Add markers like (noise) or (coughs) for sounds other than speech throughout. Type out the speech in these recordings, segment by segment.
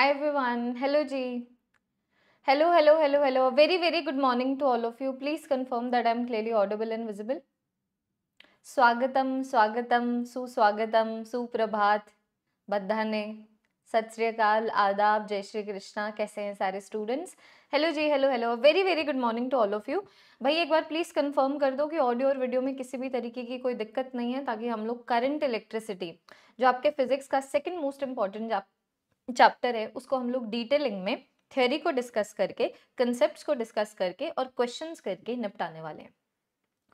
Every everyone hello जी hello hello hello hello very very good morning to all of you please confirm that I am clearly audible and visible स्वागतम स्वागतम सुस्वागतम सुप्रभात बद्धाने सत श्रीकाल आदाब जय श्री कृष्णा कैसे हैं सारे स्टूडेंट्स हेलो जी hello hello very very good morning to all of you भाई एक बार प्लीज़ कंफर्म कर दो कि ऑडियो और वीडियो में किसी भी तरीके की कोई दिक्कत नहीं है ताकि हम लोग करंट इलेक्ट्रिसिटी जो आपके फिजिक्स का सेकंड मोस्ट इम्पॉर्टेंट चैप्टर है उसको हम लोग डिटेलिंग में थ्योरी को डिस्कस करके कंसेप्ट को डिस्कस करके और क्वेश्चन करके निपटाने वाले हैं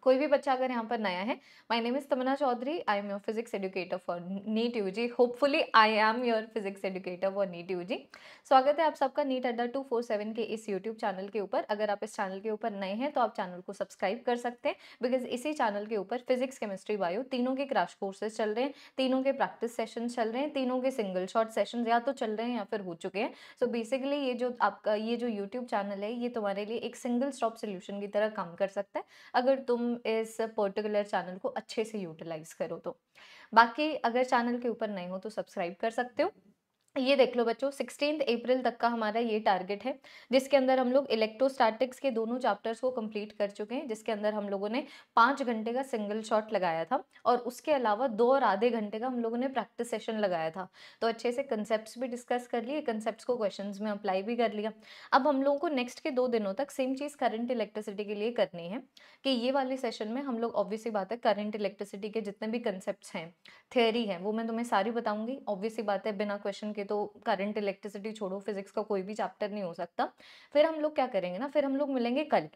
कोई भी बच्चा अगर यहाँ पर नया है my name is Tamanna Chaudhary I am your physics educator for NEET U G hopefully I am your physics educator for NEET U G स्वागत है आप सबका नीट अड्डा टू फोर सेवन के इस यूट्यूब चैनल के ऊपर अगर आप इस चैनल के ऊपर नए हैं तो आप चैनल को सब्सक्राइब कर सकते हैं बिकॉज इसी चैनल के ऊपर फिजिक्स केमिस्ट्री बायो तीनों के क्रैश कोर्सेज चल रहे हैं तीनों के प्रैक्टिस सेशन चल रहे हैं तीनों के सिंगल शॉर्ट सेशन या तो चल रहे हैं या फिर हो चुके हैं सो so बेसिकली ये जो आपका ये जो यूट्यूब चैनल है ये तुम्हारे लिए एक सिंगल स्टॉप सोल्यूशन की तरह काम कर सकता है अगर तुम इस पर्टिकुलर चैनल को अच्छे से यूटिलाइज करो तो बाकी अगर चैनल के ऊपर नहीं हो तो सब्सक्राइब कर सकते हो ये देख लो बच्चों सिक्सटीन अप्रैल तक का हमारा ये टारगेट है जिसके अंदर हम लोग इलेक्ट्रोस्टैटिक्स के दोनों चैप्टर्स को कंप्लीट कर चुके हैं जिसके अंदर हम लोगों ने पाँच घंटे का सिंगल शॉट लगाया था और उसके अलावा दो और आधे घंटे का हम लोगों ने प्रैक्टिस सेशन लगाया था तो अच्छे से कंसेप्ट भी डिस्कस कर लिए कंसेप्ट को क्वेश्चन में अप्लाई भी कर लिया अब हम लोगों को नेक्स्ट के दो दिनों तक सेम चीज़ करंट इलेक्ट्रिसिटी के लिए करनी है कि ये वाले सेशन में हम लोग ऑब्वियसली बात है करंट इलेक्ट्रिसिटी के जितने भी कंसेप्ट हैं थेरी है वो मैं तुम्हें सारी बताऊँगी ऑब्वियसली बात है बिना क्वेश्चन के तो करंट इलेक्ट्रिसिटी छोड़ो फिजिक्स का कोई भी चैप्टर नहीं हो सकता फिर हम लोग क्या करेंगे ना फिर हम लोग मिलेंगे कल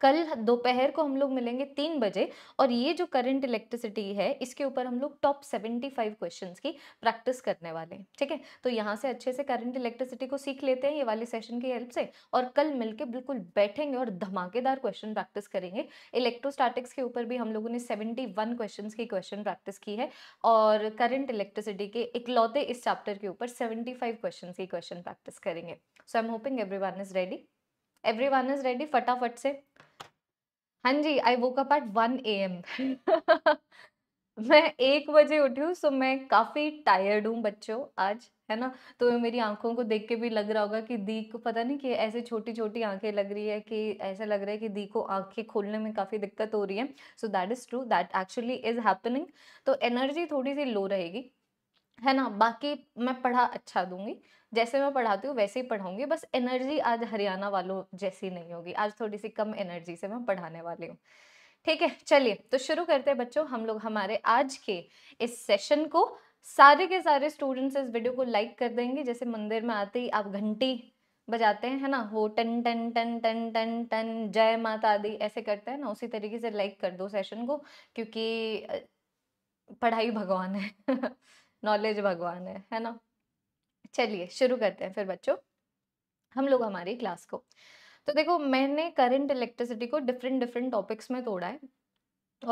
कल दोपहर को हम लोग मिलेंगे तीन बजे और ये जो करंट इलेक्ट्रिसिटी है इसके ऊपर हम लोग टॉप सेवेंटी फाइव क्वेश्चन की प्रैक्टिस करने वाले हैं ठीक है तो यहाँ से अच्छे से करंट इलेक्ट्रिसिटी को सीख लेते हैं ये वाले सेशन की हेल्प से और कल मिलके बिल्कुल बैठेंगे और धमाकेदार क्वेश्चन प्रैक्टिस करेंगे इलेक्ट्रोस्टैटिक्स के ऊपर भी हम लोगों ने सेवेंटी वन की क्वेश्चन प्रैक्टिस की है और करंट इलेक्ट्रिसिटी के इकलौते इस चैप्टर के ऊपर सेवेंटी फाइव क्वेश्चन की क्वेश्चन प्रैक्टिस करेंगे so I am hoping everyone is ready everyone is ready फटाफट से हाँ जी I woke up at one A M मैं एक बजे उठी हूँ सो मैं काफ़ी टायर्ड हूँ बच्चों आज है ना तो मेरी आंखों को देख के भी लग रहा होगा कि दी को पता नहीं कि ऐसे छोटी छोटी आंखें लग रही है कि ऐसा लग रहा है कि दी को आंखें खोलने में काफ़ी दिक्कत हो रही है so that is true that actually is happening तो एनर्जी थोड़ी सी लो रहेगी है ना बाकी मैं पढ़ा अच्छा दूंगी जैसे मैं पढ़ाती हूँ वैसे ही पढ़ाऊंगी बस एनर्जी आज हरियाणा वालों जैसी नहीं होगी आज थोड़ी सी कम एनर्जी से मैं पढ़ाने वाली हूँ ठीक है चलिए तो शुरू करते हैं बच्चों हम लोग हमारे आज के इस सेशन को सारे के सारे स्टूडेंट्स इस वीडियो को लाइक कर देंगे जैसे मंदिर में आते ही आप घंटी बजाते हैं है ना वो टन टन टन टन टन टन जय माता दी ऐसे करते हैं ना उसी तरीके से लाइक कर दो सेशन को क्योंकि पढ़ाई भगवान है (laughs) नॉलेज भगवान है है ना चलिए शुरू करते हैं फिर बच्चों हम लोग हमारी क्लास को तो देखो मैंने करंट इलेक्ट्रिसिटी को डिफरेंट डिफरेंट टॉपिक्स में तोड़ा है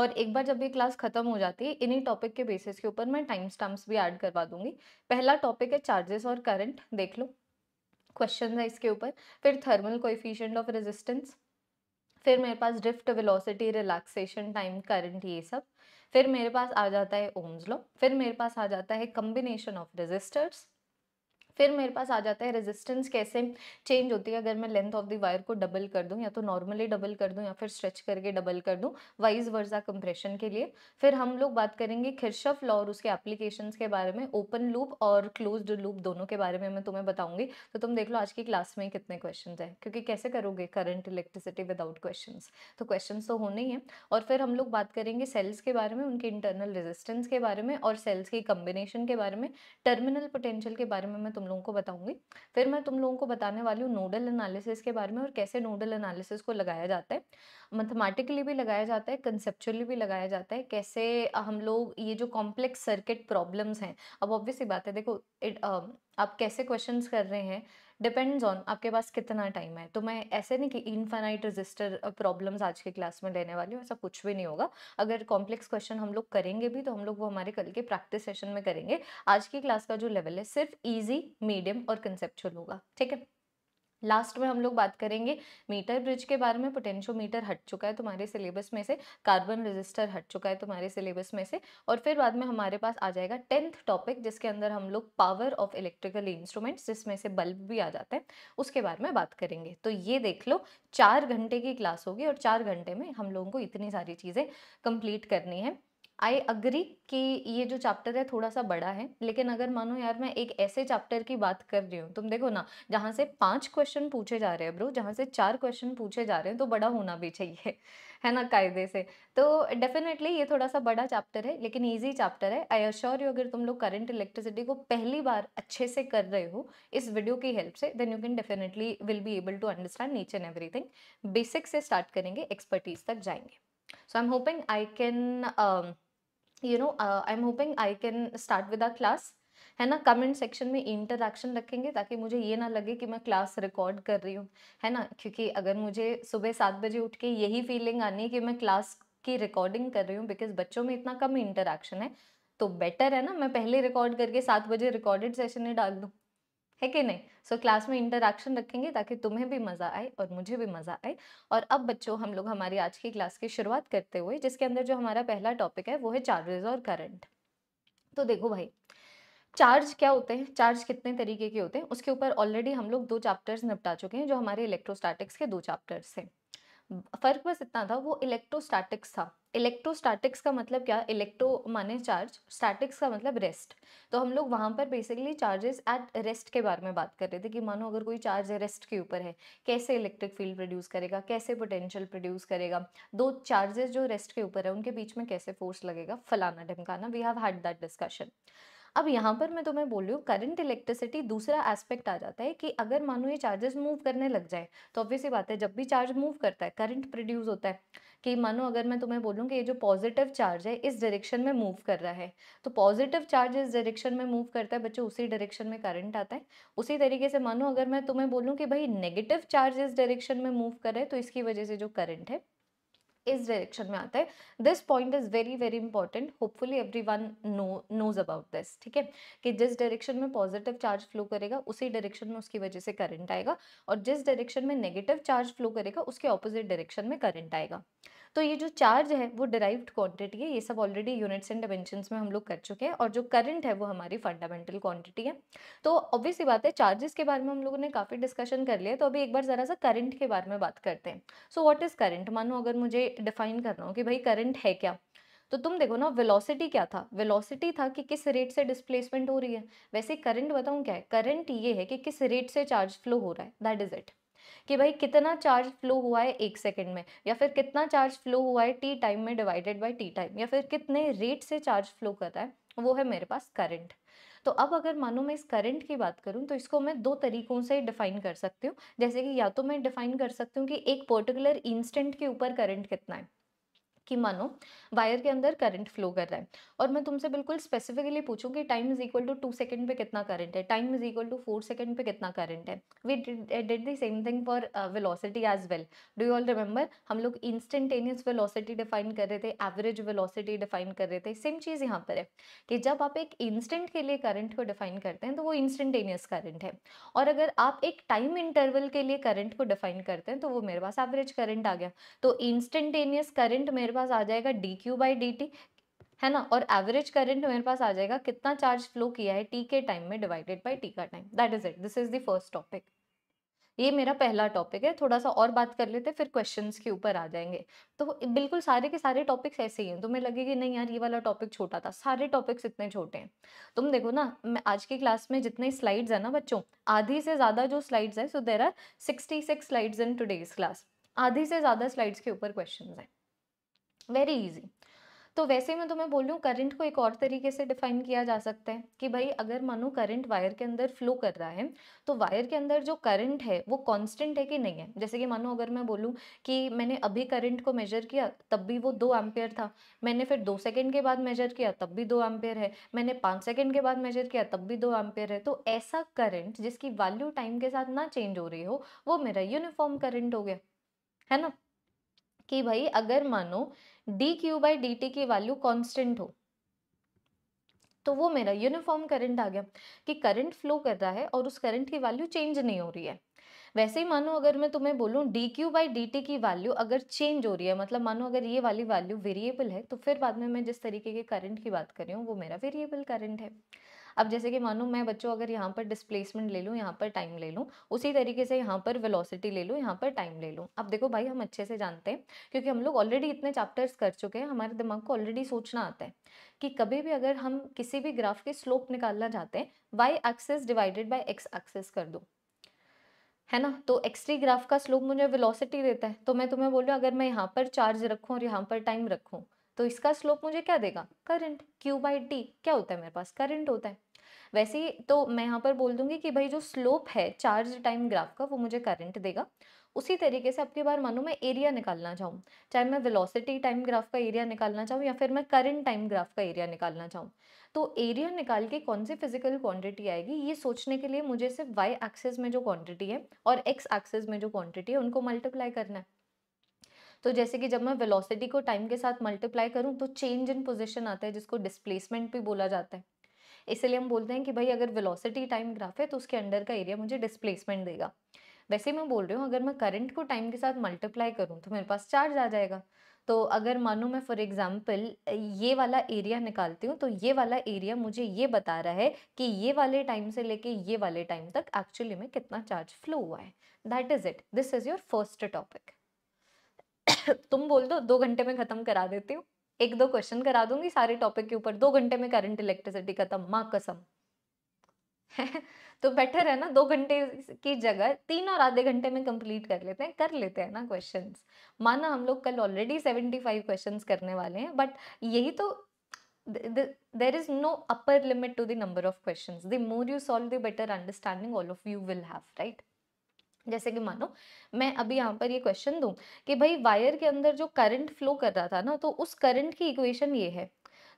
और एक बार जब ये क्लास खत्म हो जाती है इन्हीं टॉपिक के बेसिस के ऊपर मैं टाइम स्टम्प्स भी ऐड करवा दूंगी पहला टॉपिक है चार्जेस और करंट देख लो क्वेश्चन है इसके ऊपर फिर थर्मल कोफिशियंट ऑफ रेजिस्टेंस फिर मेरे पास drift velocity relaxation time current ये सब फिर मेरे पास आ जाता है ओम्स लॉ फिर मेरे पास आ जाता है कम्बिनेशन ऑफ रेजिस्टर्स फिर मेरे पास आ जाता है रेजिस्टेंस कैसे चेंज होती है अगर मैं लेंथ ऑफ द वायर को डबल कर दूँ या तो नॉर्मली डबल कर दूँ या फिर स्ट्रेच करके डबल कर दूँ वाइज वर्जा कंप्रेशन के लिए फिर हम लोग बात करेंगे खिरशफ लॉ और उसके एप्लीकेशन के बारे में ओपन लूप और क्लोज लूप दोनों के बारे में मैं तुम्हें बताऊंगी तो तुम देख लो आज की क्लास में कितने क्वेश्चन है क्योंकि कैसे करोगे करंट इलेक्ट्रिसिटी विदाउट क्वेश्चन तो क्वेश्चन तो होने ही हैं और फिर हम लोग बात करेंगे सेल्स के बारे में उनके इंटरनल रेजिस्टेंस के बारे में और सेल्स की कम्बिनेशन के बारे में टर्मिनल पोटेंशियल के बारे में मैं लोगों को बताऊंगी फिर मैं तुम लोगों को बताने वाली हूँ नोडल एनालिसिस के बारे में और कैसे नोडल एनालिसिस को लगाया जाता है मैथमेटिकली भी लगाया जाता है कंसेप्चुअली भी लगाया जाता है कैसे हम लोग ये जो कॉम्प्लेक्स सर्किट प्रॉब्लम्स हैं अब ऑब्वियसली बात है देखो इट, आप कैसे क्वेश्चंस कर रहे हैं डिपेंड्स ऑन आपके पास कितना टाइम है तो मैं ऐसे नहीं कि इनफाइनाइट रजिस्टर प्रॉब्लम्स आज के क्लास में लेने वाली हूँ ऐसा कुछ भी नहीं होगा अगर कॉम्प्लेक्स क्वेश्चन हम लोग करेंगे भी तो हम लोग वो हमारे कल के प्रैक्टिस सेशन में करेंगे आज की क्लास का जो लेवल है सिर्फ ईजी मीडियम और कंसेप्चुअल होगा ठीक है लास्ट में हम लोग बात करेंगे मीटर ब्रिज के बारे में पोटेंशियोमीटर हट चुका है तुम्हारे सिलेबस में से कार्बन रजिस्टर हट चुका है तुम्हारे सिलेबस में से और फिर बाद में हमारे पास आ जाएगा टेंथ टॉपिक जिसके अंदर हम लोग पावर ऑफ इलेक्ट्रिकल इंस्ट्रूमेंट्स जिसमें से बल्ब भी आ जाते हैं उसके बारे में बात करेंगे तो ये देख लो चार घंटे की क्लास होगी और चार घंटे में हम लोगों को इतनी सारी चीज़ें कंप्लीट करनी है आई अग्री कि ये जो चैप्टर है थोड़ा सा बड़ा है लेकिन अगर मानो यार मैं एक ऐसे चैप्टर की बात कर रही हूँ तुम देखो ना जहाँ से पांच क्वेश्चन पूछे जा रहे हैं ब्रो जहाँ से चार क्वेश्चन पूछे जा रहे हैं तो बड़ा होना भी चाहिए (laughs) है ना कायदे से तो डेफिनेटली ये थोड़ा सा बड़ा चैप्टर है लेकिन ईजी चैप्टर है आई अश्योर यू अगर तुम लोग करंट इलेक्ट्रिसिटी को पहली बार अच्छे से कर रहे हो इस वीडियो की हेल्प से then you can definitely will be able to understand each and everything basic से स्टार्ट करेंगे एक्सपर्टीज तक जाएंगे so I am hoping I can you know I am hoping I can start with our class है ना comment section में interaction रखेंगे ताकि मुझे ये ना लगे कि मैं क्लास रिकॉर्ड कर रही हूँ है ना क्योंकि अगर मुझे सुबह सात बजे उठ के यही फीलिंग आनी है कि मैं क्लास की रिकॉर्डिंग कर रही हूँ बिकॉज बच्चों में इतना कम इंटरक्शन है तो बेटर है ना मैं पहले रिकॉर्ड करके सात बजे रिकॉर्डेड सेशन में डाल दूँ है कि नहीं सो so, क्लास में इंटरक्शन रखेंगे ताकि तुम्हें भी मज़ा आए और मुझे भी मज़ा आए और अब बच्चों हम लोग हमारी आज की क्लास की शुरुआत करते हुए जिसके अंदर जो हमारा पहला टॉपिक है वो है चार्जेस और करंट तो देखो भाई चार्ज क्या होते हैं चार्ज कितने तरीके के होते हैं उसके ऊपर ऑलरेडी हम लोग दो चैप्टर्स निपटा चुके हैं जो हमारे इलेक्ट्रोस्टैटिक्स के दो चैप्टर्स हैं फर्क बस इतना था वो इलेक्ट्रोस्टैटिक्स था इलेक्ट्रोस्टैटिक्स का मतलब क्या इलेक्ट्रो माने चार्ज स्टैटिक्स का मतलब रेस्ट तो हम लोग वहाँ पर बेसिकली चार्जेस एट रेस्ट के बारे में बात कर रहे थे कि मानो अगर कोई चार्ज रेस्ट के ऊपर है कैसे इलेक्ट्रिक फील्ड प्रोड्यूस करेगा कैसे पोटेंशियल प्रोड्यूस करेगा दो चार्जेस जो रेस्ट के ऊपर है उनके बीच में कैसे फोर्स लगेगा फलाना ढमकाना we have had that discussion अब यहाँ पर मैं तुम्हें बोल रही हूँ करंट इलेक्ट्रिसिटी दूसरा एस्पेक्ट आ जाता है कि अगर मानो ये चार्जेस मूव करने लग जाए तो ऑब्वियस ही बात है जब भी चार्ज मूव करता है करंट प्रोड्यूस होता है कि मानो अगर मैं तुम्हें बोलूँ कि ये जो पॉजिटिव चार्ज है इस डायरेक्शन में मूव कर रहा है तो पॉजिटिव चार्ज इस डायरेक्शन में मूव करता है बच्चों उसी डायरेक्शन में करंट आता है उसी तरीके से मानो अगर मैं तुम्हें बोलूँ कि भाई नेगेटिव चार्ज इस डायरेक्शन में मूव करे तो इसकी वजह से जो करंट है इस डायरेक्शन में आता है this point is very very important hopefully everyone no knows about this ठीक है कि जिस डायरेक्शन में पॉजिटिव चार्ज फ्लो करेगा उसी डायरेक्शन में उसकी वजह से करंट आएगा और जिस डायरेक्शन में नेगेटिव चार्ज फ्लो करेगा उसके ऑपोजिट डायरेक्शन में करंट आएगा तो ये जो चार्ज है वो डिराइव्ड क्वांटिटी है ये सब ऑलरेडी यूनिट्स एंड डिमेंशन में हम लोग कर चुके हैं और जो करंट है वो हमारी फंडामेंटल क्वांटिटी है तो ऑब्वियसली बात है चार्जेस के बारे में हम लोगों ने काफ़ी डिस्कशन कर लिया तो अभी एक बार ज़रा सा करंट के बारे में बात करते हैं सो वॉट इज़ करंट मानो अगर मुझे डिफाइन करना हो कि भाई करंट है क्या तो तुम देखो ना वेलोसिटी क्या था वेलोसिटी था कि किस रेट से डिस्प्लेसमेंट हो रही है वैसे करंट बताऊँ क्या है करंट ये है कि किस रेट से चार्ज फ्लो हो रहा है दैट इज़ इट कि भाई कितना चार्ज फ्लो हुआ है एक सेकंड में या फिर कितना चार्ज फ्लो हुआ है टी टाइम में डिवाइडेड बाय टी टाइम या फिर कितने रेट से चार्ज फ्लो कर रहा है वो है मेरे पास करंट तो अब अगर मानो मैं इस करंट की बात करूं तो इसको मैं दो तरीकों से डिफाइन कर सकती हूँ जैसे कि या तो मैं डिफाइन कर सकती हूँ कि एक पर्टिकुलर इंस्टेंट के ऊपर करंट कितना है कि मानो वायर के अंदर करंट फ्लो कर रहा है और मैं तुमसे बिल्कुल स्पेसिफिकली पूछूं कि time is equal to two second पे कितना करंट है time is equal to four second पे कितना करंट है we did the same thing for velocity as well do you all remember हम लोग इंस्टेंटेनियस वेलोसिटी डिफाइन कर रहे थे एवरेज वेलोसिटी डिफाइन कर रहे थे सेम चीज़ यहाँ पर है कि जब आप एक इंस्टेंट के लिए करंट को डिफाइन करते हैं तो वो इंस्टेंटेनियस करंट है और अगर आप एक टाइम इंटरवल के लिए करंट को डिफाइन करते हैं तो वो मेरे पास एवरेज करंट आ गया तो इंस्टेंटेनियस करंट मेरे पास आ जाएगा D Q by D T है ना और एवरेज करंट मेरे पास आ जाएगा कितना चार्ज फ्लो किया है टी के टाइम में डिवाइडेड बाई टी का time that is it this is the first topic ये मेरा पहला टॉपिक है थोड़ा सा और बात कर लेते फिर क्वेश्चंस के ऊपर आ जाएंगे तो बिल्कुल सारे के सारे टॉपिक्स ऐसे ही हैं तुम्हें तो लगेगी नहीं यार ये वाला टॉपिक छोटा था सारे टॉपिक्स इतने छोटे हैं तुम देखो ना मैं आज की क्लास में जितने स्लाइड्स है ना बच्चों आधी से ज़्यादा जो स्लाइड्स हैं so there are sixty six slides in today's class आधी से ज़्यादा स्लाइड्स के ऊपर क्वेश्चन हैं वेरी इजी तो वैसे तो मैं तुम्हें बोल रही करंट को एक और तरीके से डिफाइन किया जा सकता है कि भाई अगर मानो करंट वायर के अंदर फ्लो कर रहा है तो वायर के अंदर जो करंट है वो कांस्टेंट है कि नहीं है जैसे कि मानो अगर मैं बोलूँ कि मैंने अभी करंट को मेजर किया तब भी वो दो एम्पेयर था मैंने फिर दो सेकेंड के बाद मेजर किया तब भी दो एम्पेयर है मैंने पाँच सेकेंड के बाद मेजर किया तब भी दो एम्पेयर है तो ऐसा करंट जिसकी वैल्यू टाइम के साथ ना चेंज हो रही हो वो मेरा यूनिफॉर्म करंट हो गया है ना कि भाई अगर मानो D Q by D T की वैल्यू कॉन्स्टेंट हो तो वो मेरा यूनिफॉर्म करंट आ गया कि करंट फ्लो कर रहा है और उस करंट की वैल्यू चेंज नहीं हो रही है वैसे ही मानो अगर मैं तुम्हें बोलूँ D Q by D T की वैल्यू अगर चेंज हो रही है मतलब मानो अगर ये वाली वैल्यू वेरिएबल है तो फिर बाद में मैं जिस तरीके के करंट की बात कर रही हूँ वो मेरा वेरिएबल करंट है अब जैसे कि मानो मैं बच्चों अगर यहाँ पर डिस्प्लेसमेंट ले लूँ यहाँ पर टाइम ले लूँ उसी तरीके से यहाँ पर वेलोसिटी ले लूँ यहाँ पर टाइम ले लूँ अब देखो भाई हम अच्छे से जानते हैं क्योंकि हम लोग ऑलरेडी इतने चैप्टर्स कर चुके हैं हमारे दिमाग को ऑलरेडी सोचना आता है कि कभी भी अगर हम किसी भी ग्राफ के स्लोप निकालना चाहते हैं Y axis divided by X axis कर दो है ना तो एक्सट्री ग्राफ का स्लोप मुझे वेलोसिटी देता है तो मैं तुम्हें बोल रहा हूँ अगर मैं यहाँ पर चार्ज रखूँ और यहाँ पर टाइम रखूँ तो इसका स्लोप मुझे क्या देगा करंट क्यू बाई टी क्या होता है मेरे पास करंट होता है वैसे तो मैं यहाँ पर बोल दूंगी कि भाई जो स्लोप है चार्ज टाइम ग्राफ का वो मुझे करंट देगा उसी तरीके से आपके बार मानो मैं एरिया निकालना चाहूँ चाहे मैं वेलोसिटी टाइम ग्राफ का एरिया निकालना चाहूँ या फिर मैं करंट टाइम ग्राफ का एरिया निकालना चाहूँ तो एरिया निकाल के कौन सी फिजिकल क्वांटिटी आएगी ये सोचने के लिए मुझे सिर्फ वाई एक्सेस में जो क्वांटिटी है और एक्स एक्सेस में जो क्वांटिटी है उनको मल्टीप्लाई करना है तो जैसे कि जब मैं वेलोसिटी को टाइम के साथ मल्टीप्लाई करूँ तो चेंज इन पोजिशन आता है जिसको डिस्प्लेसमेंट भी बोला जाता है इसलिए हम बोलते हैं कि भाई अगर वेलोसिटी टाइम ग्राफ है तो उसके अंडर का एरिया मुझे डिस्प्लेसमेंट देगा वैसे मैं बोल रही हूँ अगर मैं करंट को टाइम के साथ मल्टीप्लाई करूँ तो मेरे पास चार्ज आ जाएगा तो अगर मानो मैं फॉर एग्ज़ाम्पल ये वाला एरिया निकालती हूँ तो ये वाला एरिया मुझे ये बता रहा है कि ये वाले टाइम से लेके ये वाले टाइम तक एक्चुअली में कितना चार्ज फ्लो हुआ है that is it this is your first topic तुम बोल दो दो घंटे में ख़त्म करा देती हूँ एक दो क्वेश्चन करा दूंगी सारे टॉपिक के ऊपर दो घंटे में करंट इलेक्ट्रिसिटी खत्म माँ कसम (laughs) तो बेटर है ना दो घंटे की जगह तीन और आधे घंटे में कंप्लीट कर लेते हैं कर लेते हैं ना क्वेश्चंस माना हम लोग कल ऑलरेडी सेवेंटी फाइव क्वेश्चन करने वाले हैं बट यही तो there is no upper limit to the number of questions the more you solve the better understanding all of you will have right जैसे कि मानो मैं अभी यहाँ पर ये क्वेश्चन दूँ कि भाई वायर के अंदर जो करंट फ्लो कर रहा था ना तो उस करंट की इक्वेशन ये है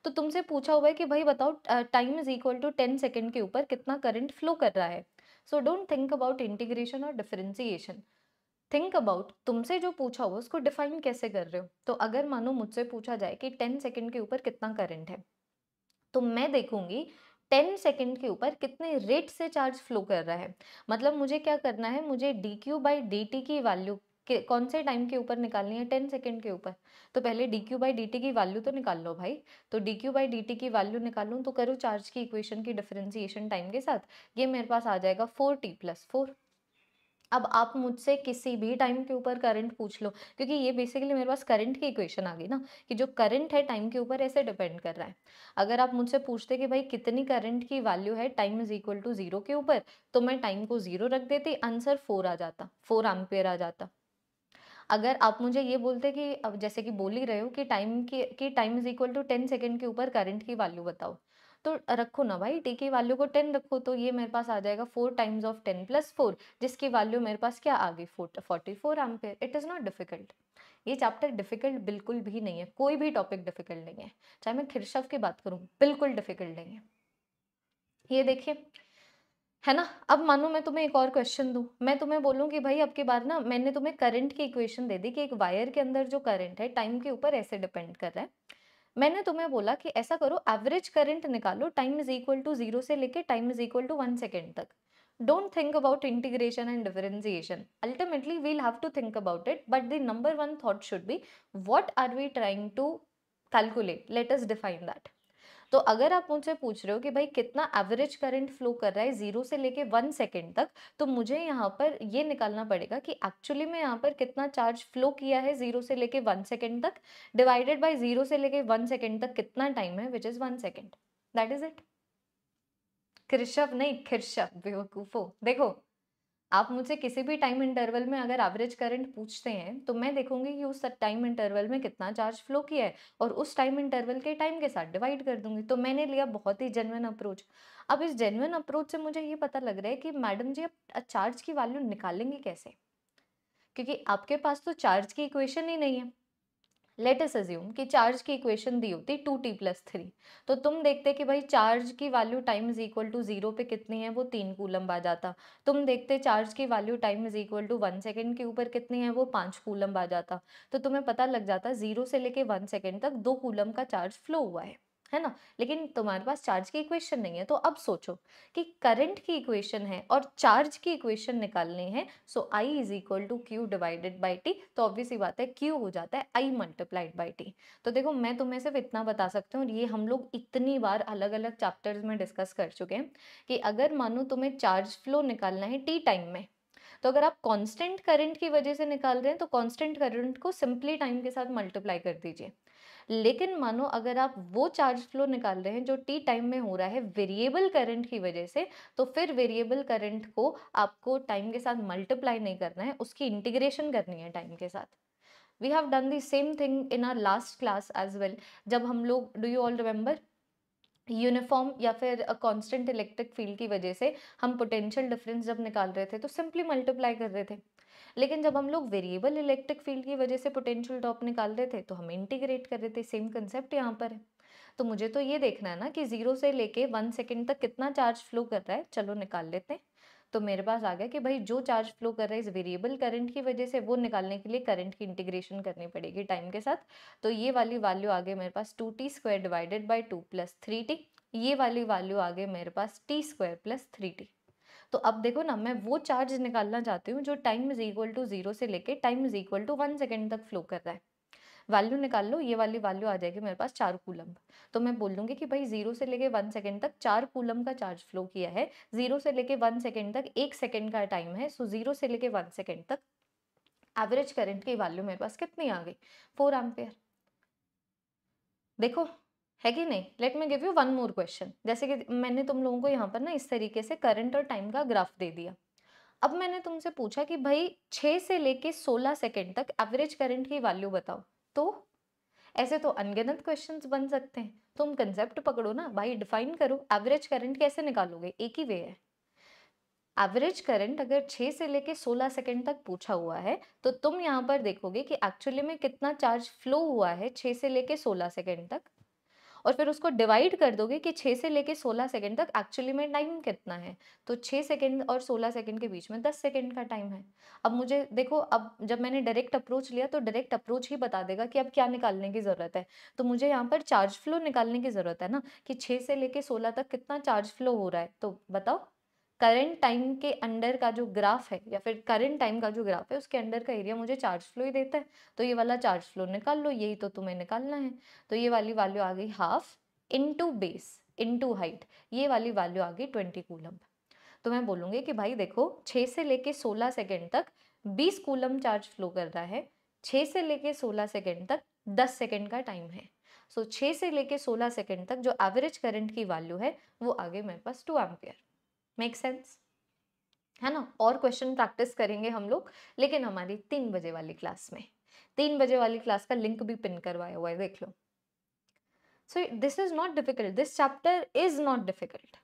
तो तुमसे पूछा हुआ है कि भाई बताओ time is equal to ten second के ऊपर कितना करंट फ्लो कर रहा है so don't think about integration और डिफ्रेंसीशन थिंक अबाउट तुमसे जो पूछा हुआ उसको डिफाइन कैसे कर रहे हो तो अगर मानो मुझसे पूछा जाए कि टेन सेकेंड के ऊपर कितना करंट है तो मैं देखूंगी टेन सेकेंड के ऊपर कितने रेट से चार्ज फ्लो कर रहा है मतलब मुझे क्या करना है मुझे D Q by D T की वैल्यू के कौन से टाइम के ऊपर निकालनी है टेन सेकेंड के ऊपर तो पहले D Q by D T की वैल्यू तो निकाल लो भाई तो D Q by D T की वैल्यू निकालूँ तो करो चार्ज की इक्वेशन की डिफ्रेंसीशन टाइम के साथ ये मेरे पास आ जाएगा फोर टी प्लस फोर अब आप मुझसे किसी भी टाइम के ऊपर करंट पूछ लो क्योंकि ये बेसिकली मेरे पास करंट की इक्वेशन आ गई ना कि जो करंट है टाइम के ऊपर ऐसे डिपेंड कर रहा है अगर आप मुझसे पूछते कि भाई कितनी करंट की वैल्यू है time is equal to zero के ऊपर तो मैं टाइम को जीरो रख देती आंसर फोर आ जाता फोर एम्पेयर आ जाता अगर आप मुझे ये बोलते कि अब जैसे कि बोल ही रहे हो कि टाइम की कि time is equal to ten second के ऊपर करंट की वैल्यू बताओ तो रखो ना भाई टी की वैल्यू को टेन रखो तो ये मेरे पास आ जाएगा four times of ten plus four जिसकी वैल्यू मेरे पास क्या आ गई forty four ampere it is not difficult ये चैप्टर डिफिकल्ट बिल्कुल भी नहीं है कोई भी टॉपिक डिफिकल्ट नहीं है चाहे मैं खिरशव की बात करूँ बिल्कुल डिफिकल्ट नहीं है ये देखिए है ना अब मानो मैं तुम्हें एक और क्वेश्चन दूं मैं तुम्हें बोलूँ कि भाई अब की बार ना मैंने तुम्हें करंट की इक्वेशन दे दी कि एक वायर के अंदर जो करंट है टाइम के ऊपर ऐसे डिपेंड कर रहा है मैंने तुम्हें बोला कि ऐसा करो एवरेज करंट निकालो time is equal to zero से लेके time is equal to one second तक don't think about integration and differentiation ultimately we'll have to think about it but the number one thought should be what are we trying to calculate let's define that तो अगर आप मुझसे पूछ रहे हो कि भाई कितना एवरेज करंट फ्लो कर रहा है जीरो से लेके वन सेकेंड तक तो मुझे यहाँ पर ये निकालना पड़ेगा कि एक्चुअली में यहाँ पर कितना चार्ज फ्लो किया है जीरो से लेके वन सेकेंड तक डिवाइडेड बाई जीरो से लेके वन सेकेंड तक कितना टाइम है which is one second that is it Krishabh नहीं खिरशभ बेवकूफो देखो आप मुझसे किसी भी टाइम इंटरवल में अगर एवरेज करंट पूछते हैं तो मैं देखूंगी कि उस टाइम इंटरवल में कितना चार्ज फ्लो किया है और उस टाइम इंटरवल के टाइम के साथ डिवाइड कर दूंगी तो मैंने लिया बहुत ही जेनवन अप्रोच अब इस जेनवन अप्रोच से मुझे ये पता लग रहा है कि मैडम जी आप चार्ज की वैल्यू निकालेंगे कैसे क्योंकि आपके पास तो चार्ज की इक्वेशन ही नहीं है लेटेस्ट अज्यूम कि चार्ज की इक्वेशन दी होती टू टी प्लस थ्री तो तुम देखते कि भाई चार्ज की value time is equal to zero पे कितनी है वो तीन कूलम आ जाता तुम देखते चार्ज की value time is equal to one second के ऊपर कितनी है वो पाँच कूलम आ जाता तो तुम्हें पता लग जाता जीरो से लेके वन सेकेंड तक दो कूलम का चार्ज फ्लो हुआ है है ना लेकिन तुम्हारे पास चार्ज की इक्वेशन नहीं है तो अब सोचो कि करंट की इक्वेशन है और चार्ज की इक्वेशन निकालनी है so I is equal to Q divided by T तो ऑब्वियस ही बात है क्यू हो जाता है आई मल्टीप्लाइड बाई टी तो देखो मैं तुम्हें सिर्फ इतना बता सकती हूँ ये हम लोग इतनी बार अलग अलग चैप्टर्स में डिस्कस कर चुके हैं कि अगर मानो तुम्हें चार्ज फ्लो निकालना है टी टाइम में तो अगर आप कांस्टेंट करंट की वजह से निकाल रहे हैं तो कांस्टेंट करंट को सिंपली टाइम के साथ मल्टीप्लाई कर दीजिए लेकिन मानो अगर आप वो चार्ज फ्लो निकाल रहे हैं जो टी टाइम में हो रहा है वेरिएबल करंट की वजह से तो फिर वेरिएबल करंट को आपको टाइम के साथ मल्टीप्लाई नहीं करना है उसकी इंटीग्रेशन करनी है टाइम के साथ we have done the same thing in our last class as well जब हम लोग do you all remember uniform या फिर कॉन्स्टेंट इलेक्ट्रिक फील्ड की वजह से हम पोटेंशियल डिफरेंस जब निकाल रहे थे तो सिंपली मल्टीप्लाई कर रहे थे लेकिन जब हम लोग वेरिएबल इलेक्ट्रिक फील्ड की वजह से पोटेंशियल ड्रॉप निकाल रहे थे तो हम इंटीग्रेट कर रहे थे सेम कंसेप्ट यहाँ पर है तो मुझे तो ये देखना है ना कि जीरो से लेके वन सेकेंड तक कितना चार्ज फ्लो कर रहा है चलो निकाल लेते हैं तो मेरे पास आ गया कि भाई जो चार्ज फ्लो कर रहा है इस वेरिएबल करंट की वजह से वो निकालने के लिए करंट की इंटीग्रेशन करनी पड़ेगी टाइम के साथ तो ये वाली वैल्यू आ गई मेरे पास two t square divided by two plus three t ये वाली वैल्यू आ गई मेरे पास t square plus three t तो अब देखो ना मैं वो चार्ज निकालना चाहती हूँ जो time is equal to zero से लेके time is equal to one second तक फ्लो कर रहा है वैल्यू निकाल लो ये वाली वैल्यू आ जाएगी मेरे पास चार कूलम तो मैं बोल दूंगी कि भाई जीरो से लेके वन सेकेंड तक चार कूलम का चार्ज फ्लो किया है जीरो से लेके वन सेकेंड तक एक सेकेंड का टाइम है सो जीरो से लेके वन सेकेंड तक एवरेज करंट की वैल्यू मेरे पास कितनी आ गई फोर एम्पेयर देखो है कि नहीं let me give you one more question जैसे कि मैंने तुम लोगों को यहाँ पर ना इस तरीके से करंट और टाइम का ग्राफ दे दिया अब मैंने तुमसे पूछा कि भाई छः से लेके सोलह सेकेंड तक एवरेज करंट की वैल्यू बताओ तो ऐसे तो अनगिनत क्वेश्चंस बन सकते हैं तुम कंसेप्ट पकड़ो ना भाई डिफाइन करो एवरेज करंट कैसे निकालोगे एक ही वे है एवरेज करंट अगर 6 से लेके 16 सेकेंड तक पूछा हुआ है तो तुम यहाँ पर देखोगे कि एक्चुअली में कितना चार्ज फ्लो हुआ है छः से लेके सोलह सेकेंड तक और फिर उसको डिवाइड कर दोगे कि छः से लेके सोलह सेकेंड तक एक्चुअली में टाइम कितना है तो छः सेकेंड और सोलह सेकेंड के बीच में दस सेकेंड का टाइम है अब मुझे देखो अब जब मैंने डायरेक्ट अप्रोच लिया तो डायरेक्ट अप्रोच ही बता देगा कि अब क्या निकालने की ज़रूरत है तो मुझे यहाँ पर चार्ज फ्लो निकालने की ज़रूरत है ना कि छः से लेके सोलह तक कितना चार्ज फ्लो हो रहा है तो बताओ करंट टाइम के अंडर का जो ग्राफ है या फिर करंट टाइम का जो ग्राफ है उसके अंडर का एरिया मुझे चार्ज फ्लो ही देता है तो ये वाला चार्ज फ्लो निकाल लो यही तो तुम्हें निकालना है तो ये वाली वैल्यू आ गई half into base into height ये वाली वैल्यू आ गई ट्वेंटी कूलम तो मैं बोलूँगी कि भाई देखो छः से लेके सोलह सेकेंड तक बीस कूलम चार्ज फ्लो कर रहा है छः से लेके सोलह सेकेंड तक दस सेकेंड का टाइम है सो so, छः से लेके सोलह सेकेंड तक जो एवरेज करंट की वैल्यू है वो आगे मेरे पास टू एम्पियर मेक सेंस है ना और क्वेश्चन प्रैक्टिस करेंगे हम लोग लेकिन हमारी तीन बजे वाली क्लास में तीन बजे वाली क्लास का लिंक भी पिन करवाया हुआ है देख लो so this is not difficult this chapter is not difficult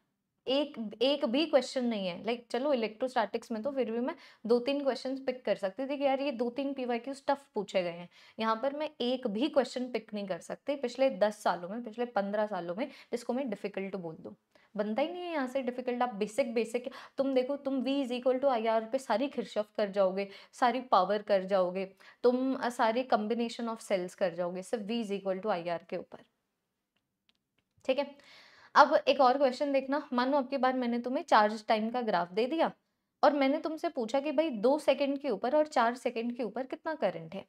एक एक भी क्वेश्चन नहीं है लाइक like, चलो इलेक्ट्रोस्टैटिक्स में तो फिर भी मैं दो तीन क्वेश्चंस पिक कर सकती थी कि यार ये दो तीन क्यू स्टफ पूछे गए हैं यहाँ पर मैं एक भी क्वेश्चन पिक नहीं कर सकती पिछले दस सालों में पिछले पंद्रह सालों में जिसको मैं डिफिकल्ट बोल दूँ बनता ही नहीं है यहाँ से डिफिकल्ट आप बेसिक बेसिक तुम देखो तुम V is equal to I R पे सारी खिरशफ कर जाओगे सारी पावर कर जाओगे तुम सारे कम्बिनेशन ऑफ सेल्स कर जाओगे सिर्फ V is equal to I R के ऊपर ठीक है अब एक और क्वेश्चन देखना मानो आपकी बार मैंने तुम्हें चार्ज टाइम का ग्राफ दे दिया और मैंने तुमसे पूछा कि भाई दो सेकंड के ऊपर और चार सेकंड के ऊपर कितना करंट है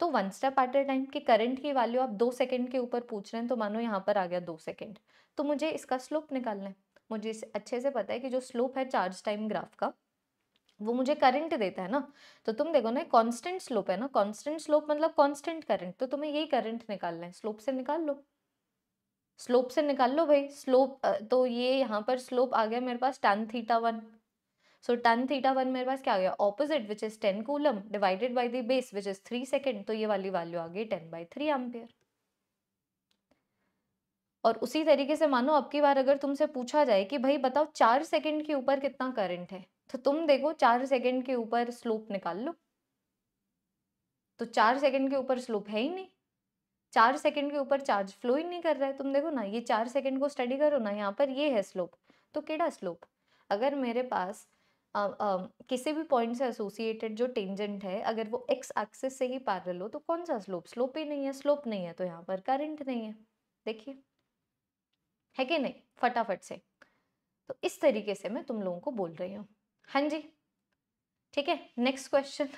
तो one step at a time की करंट की वैल्यू आप दो सेकंड के ऊपर पूछ रहे हैं तो मानो यहाँ पर आ गया दो सेकंड तो मुझे इसका स्लोप निकालना है मुझे इस अच्छे से पता है कि जो स्लोप है चार्ज टाइम ग्राफ का वो मुझे करंट देता है ना तो तुम देखो ना कांस्टेंट स्लोप है ना कांस्टेंट स्लोप मतलब कांस्टेंट करंट तो तुम्हें यही करंट निकालना है स्लोप से निकाल लो स्लोप से निकाल लो भाई स्लोप तो ये यहाँ पर स्लोप आ गया मेरे पास tan theta one so tan theta one मेरे पास क्या आ गया opposite which is ten coulomb divided by the base which is three second तो ये वाली वैल्यू आ गई टेन बाई थ्री एम्पियर और उसी तरीके से मानो अब की बार अगर तुमसे पूछा जाए कि भाई बताओ चार सेकंड के ऊपर कितना करंट है तो तुम देखो चार सेकंड के ऊपर स्लोप निकाल लो तो चार सेकंड के ऊपर स्लोप है ही नहीं चार सेकंड के ऊपर चार्ज फ्लो ही नहीं कर रहा है तुम देखो ना ये चार सेकंड को स्टडी करो ना यहाँ पर ये है स्लोप तो केड़ा स्लोप अगर मेरे पास आ, आ, किसी भी पॉइंट से एसोसिएटेड जो टेंजेंट है अगर वो एक्स एक्सिस से ही पार लो तो कौन सा स्लोप स्लोप ही नहीं है स्लोप नहीं है तो यहाँ पर करंट नहीं है देखिए है कि नहीं फटाफट से तो इस तरीके से मैं तुम लोगों को बोल रही हूँ हाँ जी ठीक है नेक्स्ट क्वेश्चन